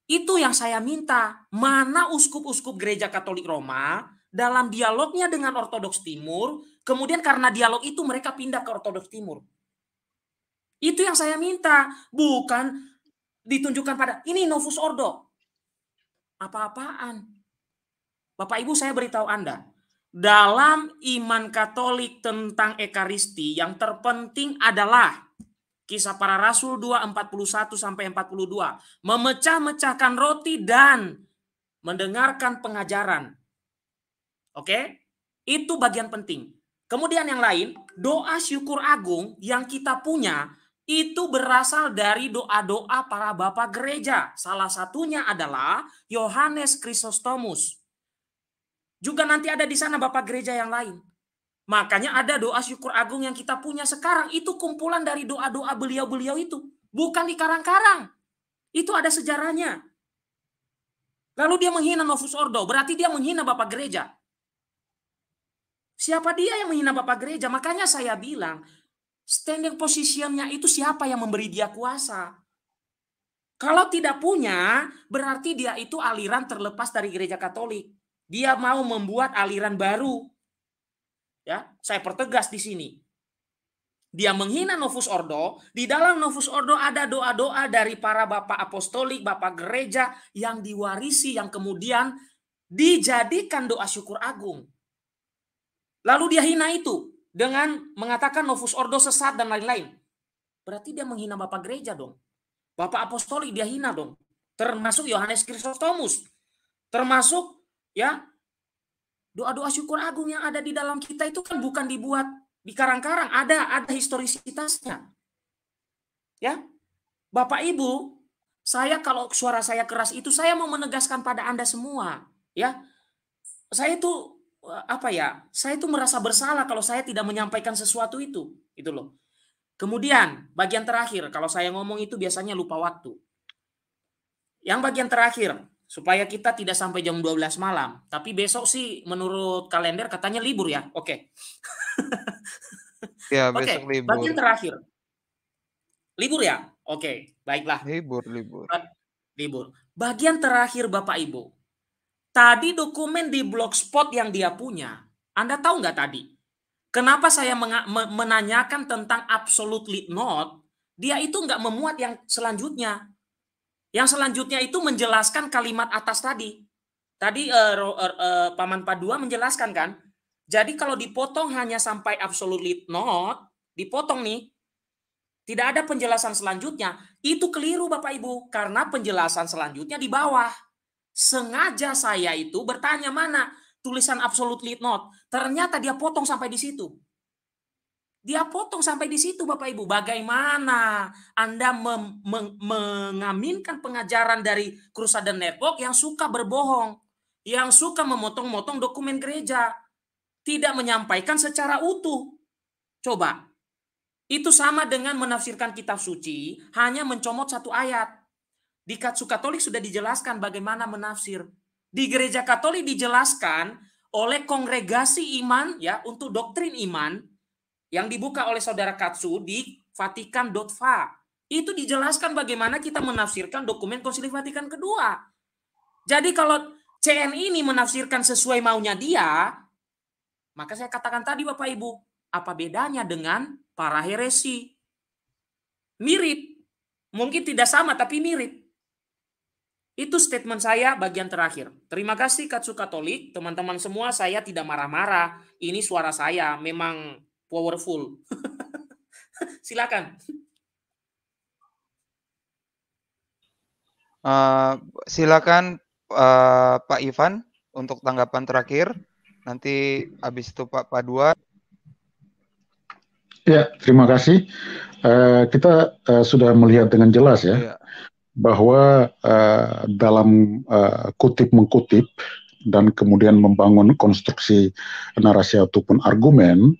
itu yang saya minta. Mana uskup-uskup gereja Katolik Roma dalam dialognya dengan Ortodoks Timur, kemudian karena dialog itu mereka pindah ke Ortodoks Timur. Itu yang saya minta, bukan ditunjukkan pada ini Novus Ordo. Apa-apaan? Bapak Ibu saya beritahu Anda, dalam iman Katolik tentang Ekaristi yang terpenting adalah kisah para rasul 2 41 sampai 42 memecah-mecahkan roti dan mendengarkan pengajaran. Oke? Itu bagian penting. Kemudian yang lain, doa syukur agung yang kita punya itu berasal dari doa-doa para bapak gereja. Salah satunya adalah Yohanes Chrysostomus. Juga nanti ada di sana Bapak gereja yang lain. Makanya ada doa syukur agung yang kita punya sekarang. Itu kumpulan dari doa-doa beliau-beliau itu. Bukan di karang-karang. Itu ada sejarahnya. Lalu dia menghina Novus Ordo. Berarti dia menghina Bapak gereja. Siapa dia yang menghina Bapak gereja? Makanya saya bilang, standing positionnya itu siapa yang memberi dia kuasa. Kalau tidak punya, berarti dia itu aliran terlepas dari gereja Katolik. Dia mau membuat aliran baru. Ya, saya pertegas di sini. Dia menghina Novus Ordo. Di dalam Novus Ordo ada doa-doa dari para bapak apostolik, bapak gereja yang diwarisi, yang kemudian dijadikan doa syukur agung. Lalu dia hina itu dengan mengatakan Novus Ordo sesat dan lain-lain. Berarti dia menghina bapak gereja dong. Bapak apostolik dia hina dong. Termasuk Yohanes Kristostomus. Termasuk ya doa-doa syukur agung yang ada di dalam kita itu kan bukan dibuat di karang-karang, ada ada historisitasnya. Ya. Bapak Ibu, saya kalau suara saya keras itu saya mau menegaskan pada Anda semua, ya. Saya itu apa ya? Saya itu merasa bersalah kalau saya tidak menyampaikan sesuatu itu, itu loh. Kemudian, bagian terakhir kalau saya ngomong itu biasanya lupa waktu. Yang bagian terakhir, supaya kita tidak sampai jam 12 malam. Tapi besok sih menurut kalender katanya libur ya. Oke. Okay. ya, besok okay. libur. Bagian terakhir. Libur ya? Oke, okay. baiklah. Libur, libur. Libur. Bagian terakhir Bapak Ibu. Tadi dokumen di blogspot yang dia punya, Anda tahu nggak tadi? Kenapa saya menanyakan tentang absolutely not? Dia itu nggak memuat yang selanjutnya yang selanjutnya itu menjelaskan kalimat atas tadi. Tadi uh, uh, uh, Paman Padua menjelaskan kan. Jadi kalau dipotong hanya sampai absolutely not, dipotong nih, tidak ada penjelasan selanjutnya. Itu keliru Bapak Ibu, karena penjelasan selanjutnya di bawah. Sengaja saya itu bertanya mana tulisan absolutely not. Ternyata dia potong sampai di situ. Dia potong sampai di situ Bapak Ibu. Bagaimana Anda mengaminkan pengajaran dari Crusader Nepok yang suka berbohong, yang suka memotong-motong dokumen gereja, tidak menyampaikan secara utuh. Coba. Itu sama dengan menafsirkan kitab suci hanya mencomot satu ayat. Di Katolik sudah dijelaskan bagaimana menafsir. Di gereja Katolik dijelaskan oleh kongregasi iman ya untuk doktrin iman yang dibuka oleh saudara Katsu di Vatikan.va. Itu dijelaskan bagaimana kita menafsirkan dokumen Konsili Vatikan kedua. Jadi kalau CN ini menafsirkan sesuai maunya dia, maka saya katakan tadi Bapak Ibu, apa bedanya dengan para heresi? Mirip. Mungkin tidak sama tapi mirip. Itu statement saya bagian terakhir. Terima kasih Katsu Katolik, teman-teman semua saya tidak marah-marah. Ini suara saya memang powerful. Silakan. Uh, silakan uh, Pak Ivan untuk tanggapan terakhir. Nanti habis itu Pak Padua. Ya, terima kasih. Uh, kita uh, sudah melihat dengan jelas ya, ya. bahwa uh, dalam uh, kutip mengkutip dan kemudian membangun konstruksi narasi ataupun argumen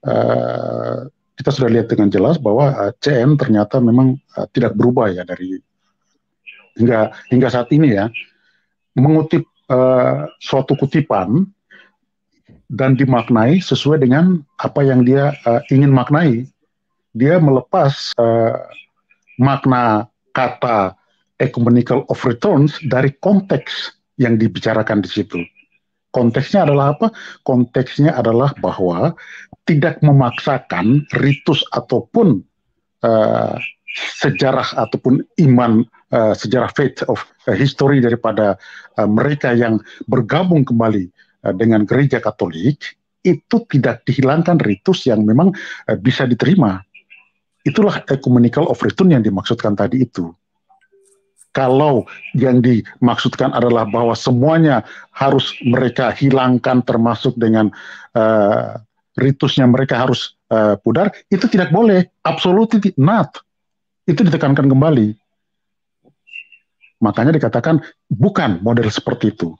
Eh, kita sudah lihat dengan jelas bahwa uh, eh, CN ternyata memang eh, tidak berubah ya dari hingga hingga saat ini ya mengutip uh, suatu kutipan dan dimaknai sesuai dengan apa yang dia uh, ingin maknai dia melepas uh, makna kata ecumenical of returns dari konteks yang dibicarakan di situ. Konteksnya adalah apa? Konteksnya adalah bahwa tidak memaksakan ritus ataupun uh, sejarah ataupun iman uh, sejarah faith of eh, history daripada uh, mereka yang bergabung kembali uh, dengan gereja Katolik itu tidak dihilangkan ritus yang memang uh, bisa diterima. Itulah ecumenical of return yang dimaksudkan tadi itu. Kalau yang dimaksudkan adalah bahwa semuanya harus mereka hilangkan termasuk dengan uh, ritusnya mereka harus uh, pudar, itu tidak boleh. Absolutely not. Itu ditekankan kembali. Makanya dikatakan bukan model seperti itu.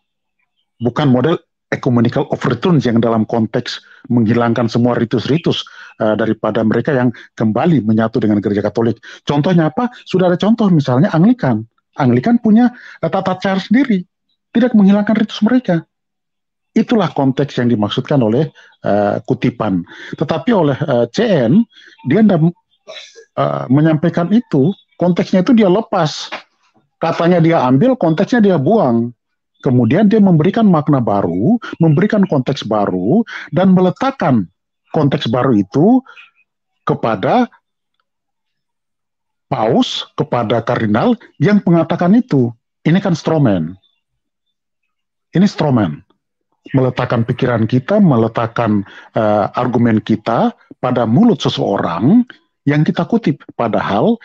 Bukan model ecumenical overtones yang dalam konteks menghilangkan semua ritus-ritus uh, daripada mereka yang kembali menyatu dengan gereja katolik. Contohnya apa? Sudah ada contoh misalnya Anglikan. Anglikan punya eh, tata cara sendiri. Tidak menghilangkan ritus mereka. Itulah konteks yang dimaksudkan oleh uh, kutipan. Tetapi oleh uh, eh, CN dia tidak uh, eh, menyampaikan itu, konteksnya itu dia lepas. Katanya dia ambil, konteksnya dia buang. Kemudian dia memberikan makna baru, memberikan konteks baru, dan meletakkan konteks baru itu kepada paus, kepada kardinal yang mengatakan itu. Ini kan stroman. Ini stroman meletakkan pikiran kita, meletakkan uh, argumen kita pada mulut seseorang yang kita kutip, padahal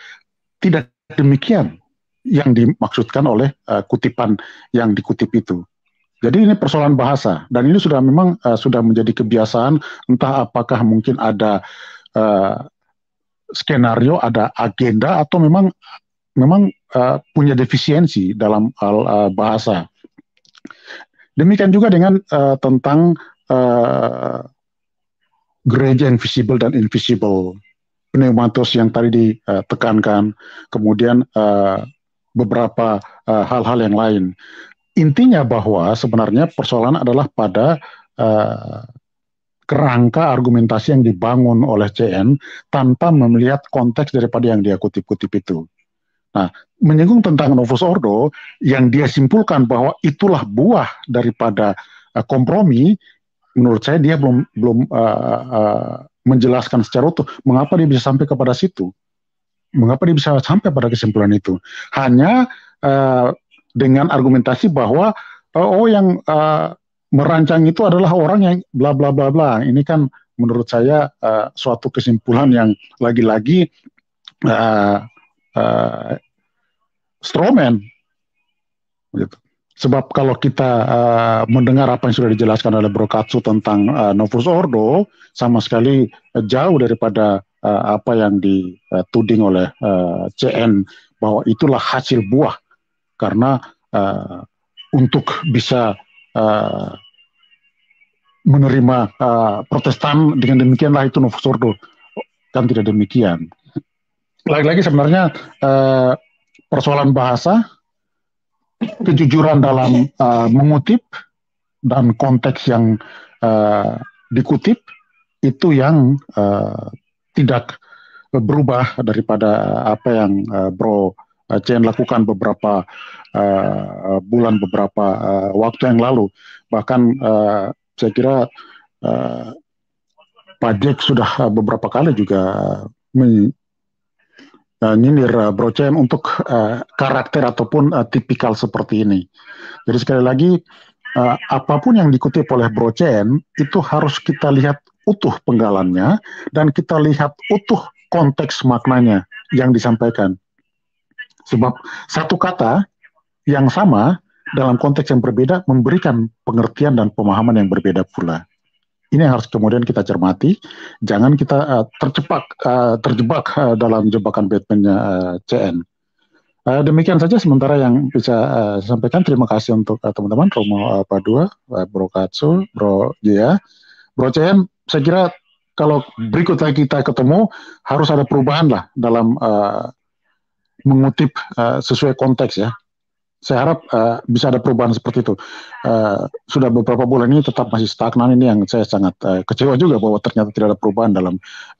tidak demikian yang dimaksudkan oleh uh, kutipan yang dikutip itu. Jadi ini persoalan bahasa dan ini sudah memang uh, sudah menjadi kebiasaan entah apakah mungkin ada uh, skenario, ada agenda atau memang memang uh, punya defisiensi dalam uh, bahasa. Demikian juga dengan uh, tentang uh, gereja invisible dan invisible. Pneumatos yang tadi ditekankan, eh, kemudian uh, beberapa hal-hal uh, yang lain. Intinya bahwa sebenarnya persoalan adalah pada uh, kerangka argumentasi yang dibangun oleh CN tanpa melihat konteks daripada yang dia kutip-kutip itu. Nah, menyinggung tentang Novus Ordo yang dia simpulkan bahwa itulah buah daripada uh, kompromi menurut saya dia belum belum uh, uh, menjelaskan secara utuh mengapa dia bisa sampai kepada situ mengapa dia bisa sampai pada kesimpulan itu hanya uh, dengan argumentasi bahwa uh, oh yang uh, merancang itu adalah orang yang bla bla bla bla ini kan menurut saya uh, suatu kesimpulan yang lagi-lagi uh, uh strawman. Gitu. Sebab kalau kita uh, mendengar apa yang sudah dijelaskan oleh Brokatsu tentang uh, Novus Ordo, sama sekali eh, jauh daripada uh, apa yang dituding oleh uh, CN bahwa itulah hasil buah. Karena uh, untuk bisa uh, menerima uh, Protestan dengan demikianlah itu Novus Ordo kan tidak demikian. Lagi-lagi sebenarnya uh, persoalan bahasa, kejujuran dalam uh, mengutip dan konteks yang uh, dikutip itu yang uh, tidak berubah daripada apa yang uh, Bro Chen lakukan beberapa uh, bulan beberapa uh, waktu yang lalu bahkan uh, saya kira uh, Pak Jack sudah beberapa kali juga uh, uh, Bro Cem untuk uh, karakter ataupun uh, tipikal seperti ini. Jadi sekali lagi uh, apapun yang dikutip oleh Bro Cem itu harus kita lihat utuh penggalannya dan kita lihat utuh konteks maknanya yang disampaikan. Sebab satu kata yang sama dalam konteks yang berbeda memberikan pengertian dan pemahaman yang berbeda pula. Ini yang harus kemudian kita cermati. Jangan kita uh, terjebak uh, terjebak uh, dalam jebakan Batman-nya uh, CN. Uh, demikian saja sementara yang bisa uh, sampaikan. Terima kasih untuk uh, teman-teman Romo uh, Padua, uh, Bro Katsu, Bro Gia, Bro CN. Saya kira kalau berikutnya kita ketemu harus ada perubahan lah dalam uh, mengutip uh, sesuai konteks ya saya harap uh, bisa ada perubahan seperti itu. Uh, sudah beberapa bulan ini tetap masih stagnan ini yang saya sangat uh, kecewa juga bahwa ternyata tidak ada perubahan dalam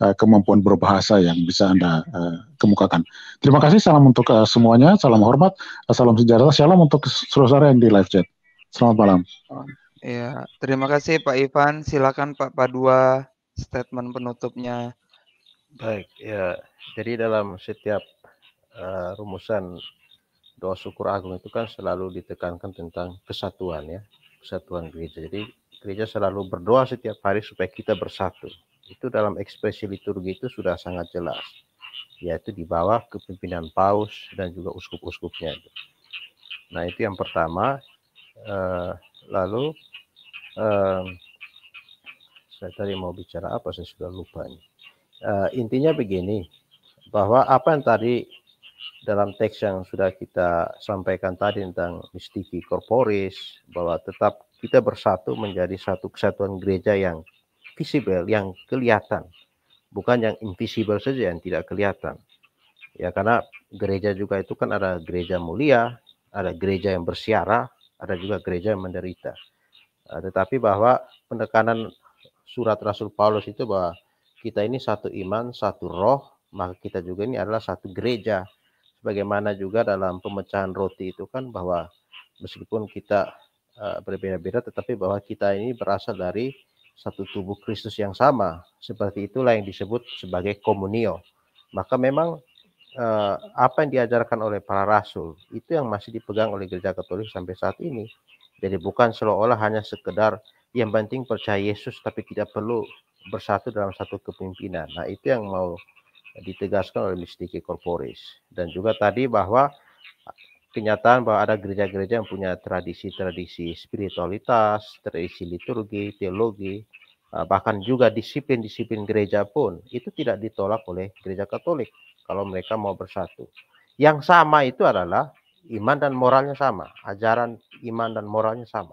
uh, kemampuan berbahasa yang bisa anda uh, kemukakan. Terima kasih, salam untuk uh, semuanya, salam hormat, uh, salam sejarah, salam untuk saudara yang di live chat. Selamat malam. Ya, terima kasih Pak Ivan. Silakan Pak Padua statement penutupnya. Baik, ya. Jadi dalam setiap uh, rumusan doa syukur agung itu kan selalu ditekankan tentang kesatuan ya, kesatuan gereja. Jadi gereja selalu berdoa setiap hari supaya kita bersatu. Itu dalam ekspresi liturgi itu sudah sangat jelas, yaitu di bawah kepimpinan paus dan juga uskup-uskupnya. Nah itu yang pertama. Eh, lalu eh, saya tadi mau bicara apa saya sudah lupa. Eh, intinya begini, bahwa apa yang tadi dalam teks yang sudah kita sampaikan tadi tentang mistiki korporis bahwa tetap kita bersatu menjadi satu kesatuan gereja yang visible, yang kelihatan, bukan yang invisible saja yang tidak kelihatan. Ya karena gereja juga itu kan ada gereja mulia, ada gereja yang bersiara, ada juga gereja yang menderita. Nah, tetapi bahwa penekanan surat Rasul Paulus itu bahwa kita ini satu iman, satu roh, maka kita juga ini adalah satu gereja sebagaimana juga dalam pemecahan roti itu kan bahwa meskipun kita eh, berbeda-beda tetapi bahwa kita ini berasal dari satu tubuh Kristus yang sama. Seperti itulah yang disebut sebagai komunio. Maka memang eh, apa yang diajarkan oleh para rasul itu yang masih dipegang oleh gereja Katolik sampai saat ini. Jadi bukan seolah-olah hanya sekedar yang penting percaya Yesus tapi tidak perlu bersatu dalam satu kepimpinan. Nah, itu yang mau ditegaskan oleh Mistiki Corporis dan juga tadi bahwa kenyataan bahwa ada gereja-gereja yang punya tradisi-tradisi spiritualitas, tradisi liturgi, teologi, eh, bahkan juga disiplin-disiplin gereja pun itu tidak ditolak oleh gereja Katolik kalau mereka mau bersatu. Yang sama itu adalah iman dan moralnya sama, ajaran iman dan moralnya sama.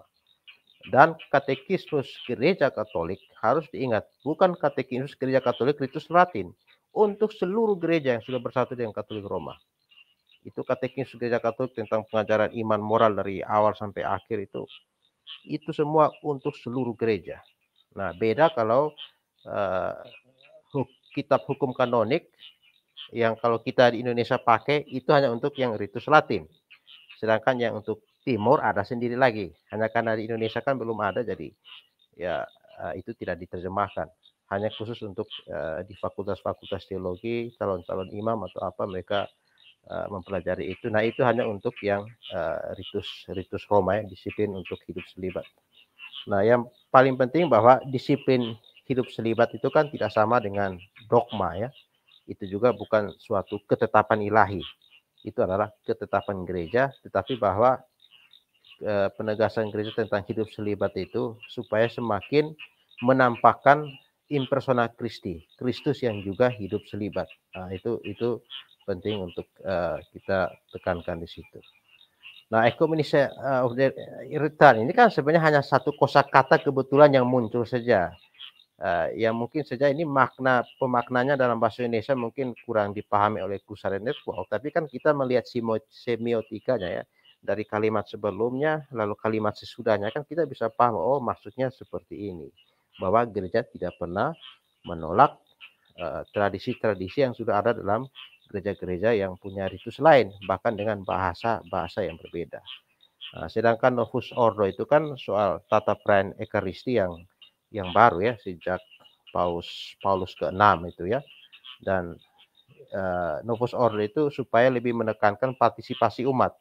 Dan katekismus gereja Katolik harus diingat, bukan katekismus gereja Katolik ritus Latin untuk seluruh gereja yang sudah bersatu dengan Katolik Roma. Itu katekis gereja Katolik tentang pengajaran iman moral dari awal sampai akhir itu. Itu semua untuk seluruh gereja. Nah, beda kalau uh, kitab hukum kanonik yang kalau kita di Indonesia pakai itu hanya untuk yang ritus Latin. Sedangkan yang untuk Timur ada sendiri lagi. Hanya karena di Indonesia kan belum ada jadi ya uh, itu tidak diterjemahkan hanya khusus untuk uh, di fakultas-fakultas teologi calon-calon imam atau apa mereka uh, mempelajari itu. Nah itu hanya untuk yang ritus ritus ritus Roma ya disiplin untuk hidup selibat. Nah yang paling penting bahwa disiplin hidup selibat itu kan tidak sama dengan dogma ya. Itu juga bukan suatu ketetapan ilahi. Itu adalah ketetapan gereja, tetapi bahwa e, penegasan gereja tentang hidup selibat itu supaya semakin menampakkan impersona Christi, Kristus yang juga hidup selibat. Nah, itu itu penting untuk uh, kita tekankan di situ. Nah, ekumenisme uh, of the return ini kan sebenarnya hanya satu kosakata kebetulan yang muncul saja. Uh, eh, yang mungkin saja ini makna pemaknanya dalam bahasa Indonesia mungkin kurang dipahami oleh Kusare Network, tapi kan kita melihat semiotikanya ya dari kalimat sebelumnya lalu kalimat sesudahnya kan kita bisa paham oh maksudnya seperti ini bahwa gereja tidak pernah menolak eh, tradisi-tradisi uh, yang sudah ada dalam gereja-gereja yang punya ritus lain bahkan dengan bahasa-bahasa yang berbeda. Nah, sedangkan Novus Ordo itu kan soal tata peran ekaristi yang yang baru ya sejak Paus Paulus ke-6 itu ya. Dan uh, Novus Ordo itu supaya lebih menekankan partisipasi umat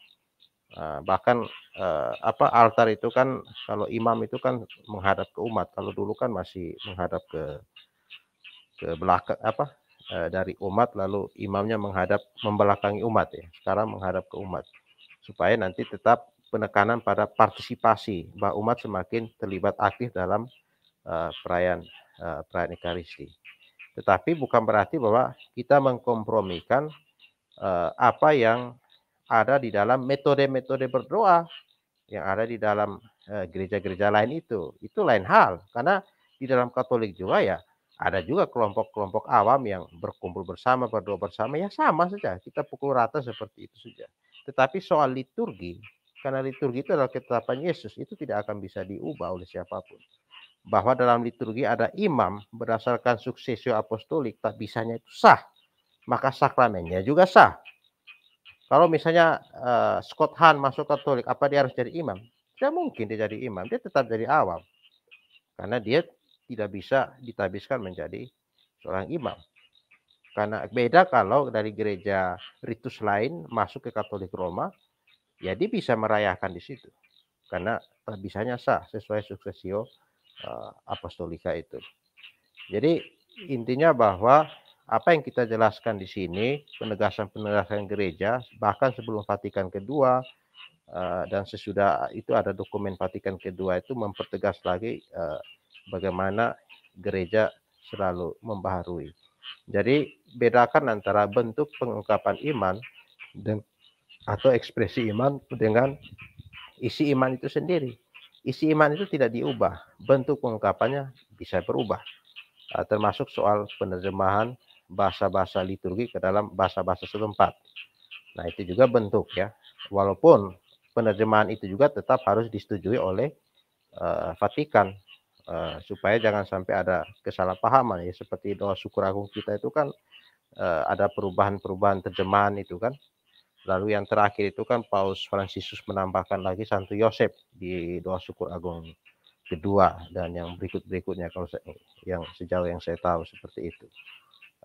Nah, bahkan uh, apa altar itu kan kalau imam itu kan menghadap ke umat. Kalau dulu kan masih menghadap ke ke belakang apa uh, dari umat lalu imamnya menghadap membelakangi umat ya. Sekarang menghadap ke umat supaya nanti tetap penekanan pada partisipasi bahwa umat semakin terlibat aktif dalam uh, perayaan uh, perayaan Ekaristi. Tetapi bukan berarti bahwa kita mengkompromikan uh, apa yang ada di dalam metode-metode berdoa yang ada di dalam eh, gereja-gereja lain itu. Itu lain hal karena di dalam Katolik juga ya ada juga kelompok-kelompok awam yang berkumpul bersama, berdoa bersama ya sama saja. Kita pukul rata seperti itu saja. Tetapi soal liturgi, karena liturgi itu adalah ketetapan Yesus, itu tidak akan bisa diubah oleh siapapun. Bahwa dalam liturgi ada imam berdasarkan suksesio apostolik, tak bisanya itu sah. Maka sakramennya juga sah. Kalau misalnya uh, Scott Hahn masuk Katolik, apa dia harus jadi imam? Tidak mungkin dia jadi imam, dia tetap jadi awam. Karena dia tidak bisa ditabiskan menjadi seorang imam. Karena beda kalau dari gereja ritus lain masuk ke Katolik Roma, ya dia bisa merayakan di situ. Karena eh, bisanya sah sesuai suksesio uh, apostolika itu. Jadi intinya bahwa apa yang kita jelaskan di sini, penegasan-penegasan gereja, bahkan sebelum Vatikan kedua uh, dan sesudah itu ada dokumen Vatikan kedua itu mempertegas lagi uh, bagaimana gereja selalu membaharui. Jadi bedakan antara bentuk pengungkapan iman dan atau ekspresi iman dengan isi iman itu sendiri. Isi iman itu tidak diubah, bentuk pengungkapannya bisa berubah. Eh, termasuk soal penerjemahan bahasa-bahasa liturgi ke dalam bahasa-bahasa setempat. Nah, itu juga bentuk ya. Walaupun penerjemahan itu juga tetap harus disetujui oleh uh, Vatikan uh, supaya jangan sampai ada kesalahpahaman ya seperti doa syukur agung kita itu kan uh, ada perubahan-perubahan terjemahan itu kan. Lalu yang terakhir itu kan Paus Fransiskus menambahkan lagi Santo Yosef di doa syukur agung kedua dan yang berikut-berikutnya kalau saya, yang sejauh yang saya tahu seperti itu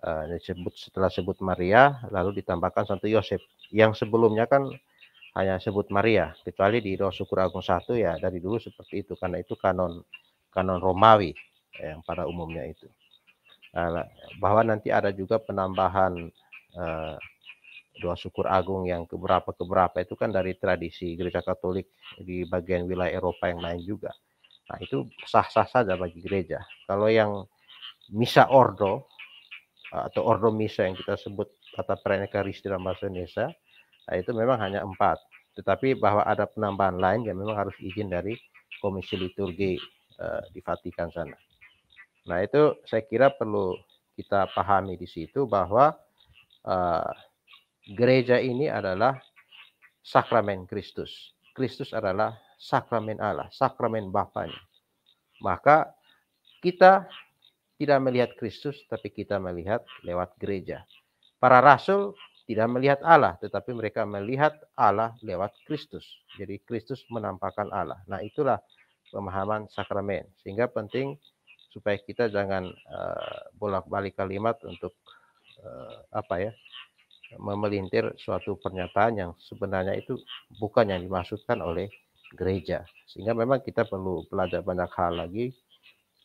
disebut eh, setelah sebut Maria lalu ditambahkan Santo Yosef yang sebelumnya kan hanya sebut Maria kecuali di doa syukur agung satu ya dari dulu seperti itu karena itu kanon kanon Romawi ya, yang pada umumnya itu nah, bahwa nanti ada juga penambahan eh, doa syukur agung yang keberapa keberapa itu kan dari tradisi gereja Katolik di bagian wilayah Eropa yang lain juga nah itu sah sah saja bagi gereja kalau yang misa ordo Eh, atau ordo misa yang kita sebut kata pernikaris dalam bahasa Indonesia nah, itu memang hanya empat tetapi bahwa ada penambahan lain yang memang harus izin dari komisi liturgi uh, di Vatikan sana nah itu saya kira perlu kita pahami di situ bahwa uh, gereja ini adalah sakramen Kristus Kristus adalah sakramen Allah sakramen Bapaknya maka kita tidak melihat Kristus, tapi kita melihat lewat gereja. Para rasul tidak melihat Allah, tetapi mereka melihat Allah lewat Kristus. Jadi Kristus menampakkan Allah. Nah itulah pemahaman sakramen. Sehingga penting supaya kita jangan uh, bolak-balik kalimat untuk uh, apa ya memelintir suatu pernyataan yang sebenarnya itu bukan yang dimaksudkan oleh gereja. Sehingga memang kita perlu belajar banyak hal lagi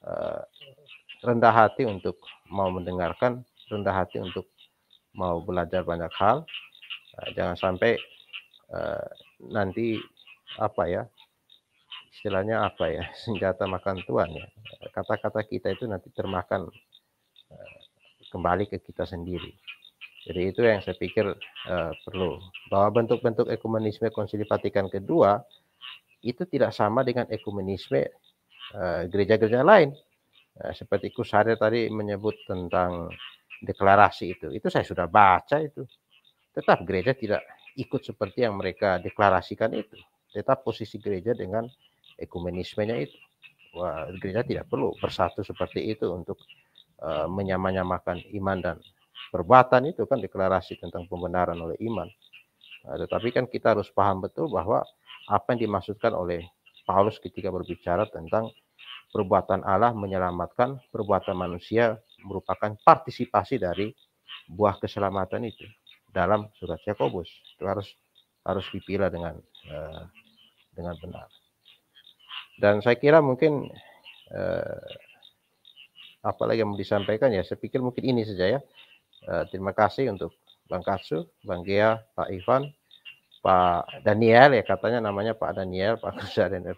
eh, rendah hati untuk mau mendengarkan, rendah hati untuk mau belajar banyak hal. Eh, jangan sampai uh, nanti apa ya istilahnya apa ya senjata makan tuan ya kata-kata kita itu nanti termakan uh, kembali ke kita sendiri jadi itu yang saya pikir uh, perlu bahwa bentuk-bentuk ekumenisme konsili Vatikan kedua itu tidak sama dengan ekumenisme gereja-gereja uh, gereja -gereja lain Eh, seperti Kusari tadi menyebut tentang deklarasi itu. Itu saya sudah baca itu. Tetap gereja tidak ikut seperti yang mereka deklarasikan itu. Tetap posisi gereja dengan ekumenismenya itu. Wah, gereja tidak perlu bersatu seperti itu untuk uh, menyamanyamakan iman dan perbuatan itu kan deklarasi tentang pembenaran oleh iman. Nah, tetapi kan kita harus paham betul bahwa apa yang dimaksudkan oleh Paulus ketika berbicara tentang perbuatan Allah menyelamatkan perbuatan manusia merupakan partisipasi dari buah keselamatan itu dalam surat Yakobus. Itu harus harus dipilah dengan eh, dengan benar. Dan saya kira mungkin eh, apalagi yang mau disampaikan ya, saya pikir mungkin ini saja ya. Eh, terima kasih untuk Bang Katsu, Bang Gia, Pak Ivan, Pak Daniel ya katanya namanya Pak Daniel, Pak Kusarin dan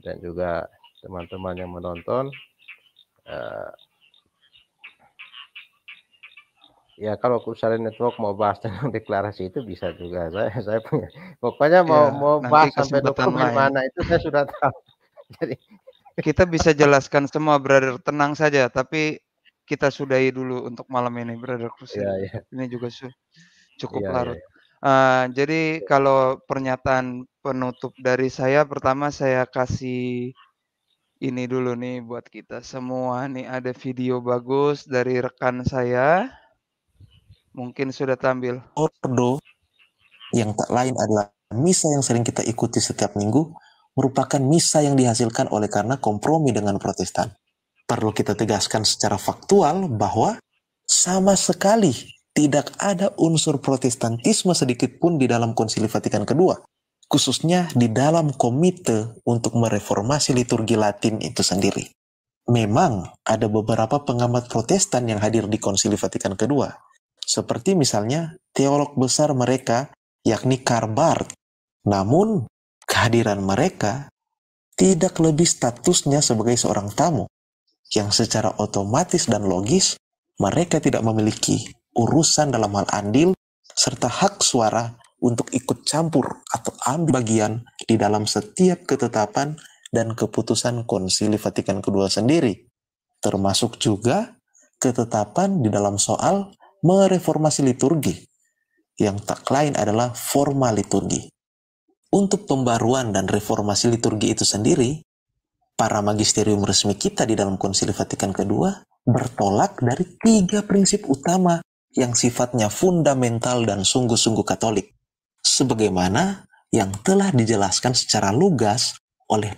dan juga teman-teman yang menonton. Uh, ya kalau Kusari Network mau bahas tentang deklarasi itu bisa juga saya saya punya pokoknya iya, mau ya, mau bahas sampai dokumen lain. mana itu saya sudah tahu jadi kita bisa jelaskan semua brother tenang saja tapi kita sudahi dulu untuk malam ini brother Kusari ya, ya. ini juga cukup ya, larut ya, ya. Uh, jadi kalau pernyataan penutup dari saya pertama saya kasih ini dulu nih buat kita semua nih ada video bagus dari rekan saya. Mungkin sudah tampil. Ordo yang tak lain adalah misa yang sering kita ikuti setiap minggu merupakan misa yang dihasilkan oleh karena kompromi dengan Protestan. Perlu kita tegaskan secara faktual bahwa sama sekali tidak ada unsur Protestantisme sedikit pun di dalam Konsili Vatikan Kedua khususnya di dalam komite untuk mereformasi liturgi Latin itu sendiri. Memang ada beberapa pengamat protestan yang hadir di konsili Vatikan II, seperti misalnya teolog besar mereka yakni Karbart. Namun, kehadiran mereka tidak lebih statusnya sebagai seorang tamu, yang secara otomatis dan logis mereka tidak memiliki urusan dalam hal andil serta hak suara untuk ikut campur atau ambil bagian di dalam setiap ketetapan dan keputusan konsili Vatikan kedua sendiri, termasuk juga ketetapan di dalam soal mereformasi liturgi, yang tak lain adalah formal liturgi. Untuk pembaruan dan reformasi liturgi itu sendiri, para magisterium resmi kita di dalam konsili Vatikan kedua bertolak dari tiga prinsip utama yang sifatnya fundamental dan sungguh-sungguh katolik sebagaimana yang telah dijelaskan secara lugas oleh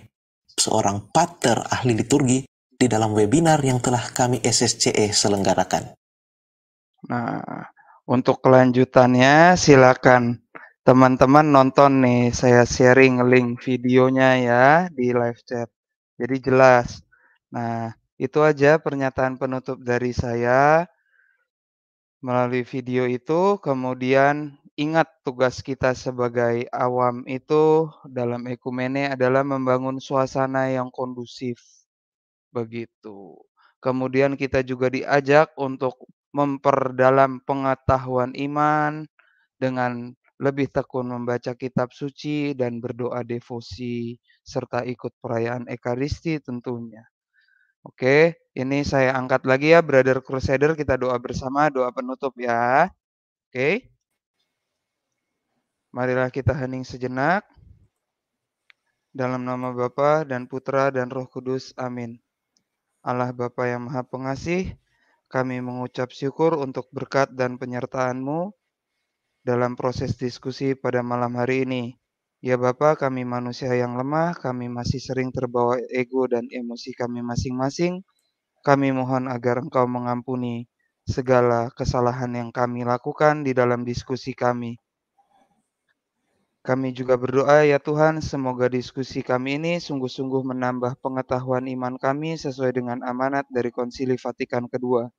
seorang pater ahli liturgi di dalam webinar yang telah kami SSCE selenggarakan. Nah, untuk kelanjutannya silakan teman-teman nonton nih saya sharing link videonya ya di live chat. Jadi jelas. Nah, itu aja pernyataan penutup dari saya melalui video itu. Kemudian ingat tugas kita sebagai awam itu dalam ekumene adalah membangun suasana yang kondusif. Begitu. Kemudian kita juga diajak untuk memperdalam pengetahuan iman dengan lebih tekun membaca kitab suci dan berdoa devosi serta ikut perayaan ekaristi tentunya. Oke, ini saya angkat lagi ya Brother Crusader kita doa bersama, doa penutup ya. Oke. Marilah kita hening sejenak. Dalam nama Bapa dan Putra dan Roh Kudus. Amin. Allah Bapa yang Maha Pengasih, kami mengucap syukur untuk berkat dan penyertaan-Mu dalam proses diskusi pada malam hari ini. Ya Bapa, kami manusia yang lemah, kami masih sering terbawa ego dan emosi kami masing-masing. Kami mohon agar Engkau mengampuni segala kesalahan yang kami lakukan di dalam diskusi kami. Kami juga berdoa ya Tuhan, semoga diskusi kami ini sungguh-sungguh menambah pengetahuan iman kami sesuai dengan amanat dari Konsili Vatikan kedua.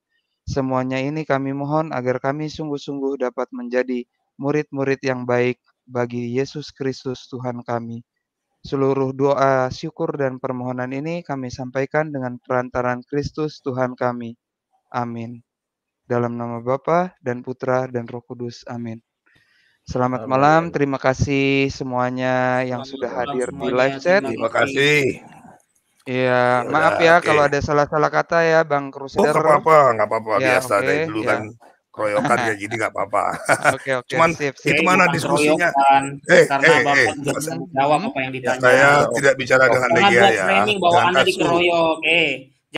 Semuanya ini kami mohon agar kami sungguh-sungguh dapat menjadi murid-murid yang baik bagi Yesus Kristus Tuhan kami. Seluruh doa, syukur, dan permohonan ini kami sampaikan dengan perantaran Kristus Tuhan kami. Amin. Dalam nama Bapa dan Putra dan Roh Kudus. Amin. Selamat malam, terima kasih semuanya yang Selamat sudah hadir di live chat. Terima kasih. Iya, ya maaf ya okay. kalau ada salah-salah kata ya, Bang oh, Crusader. Oh, apa-apa, nggak apa-apa ya, biasa okay, dari dulu ya. kan keroyokan kayak gini nggak apa-apa. Oke, oke. Cuman sip, sip. itu mana diskusinya? Eh, karena eh, Bapak eh, jawab apa yang ya, ditanya. saya tidak bicara dengan Legia ya. bahwa Anda dikeroyok. Eh,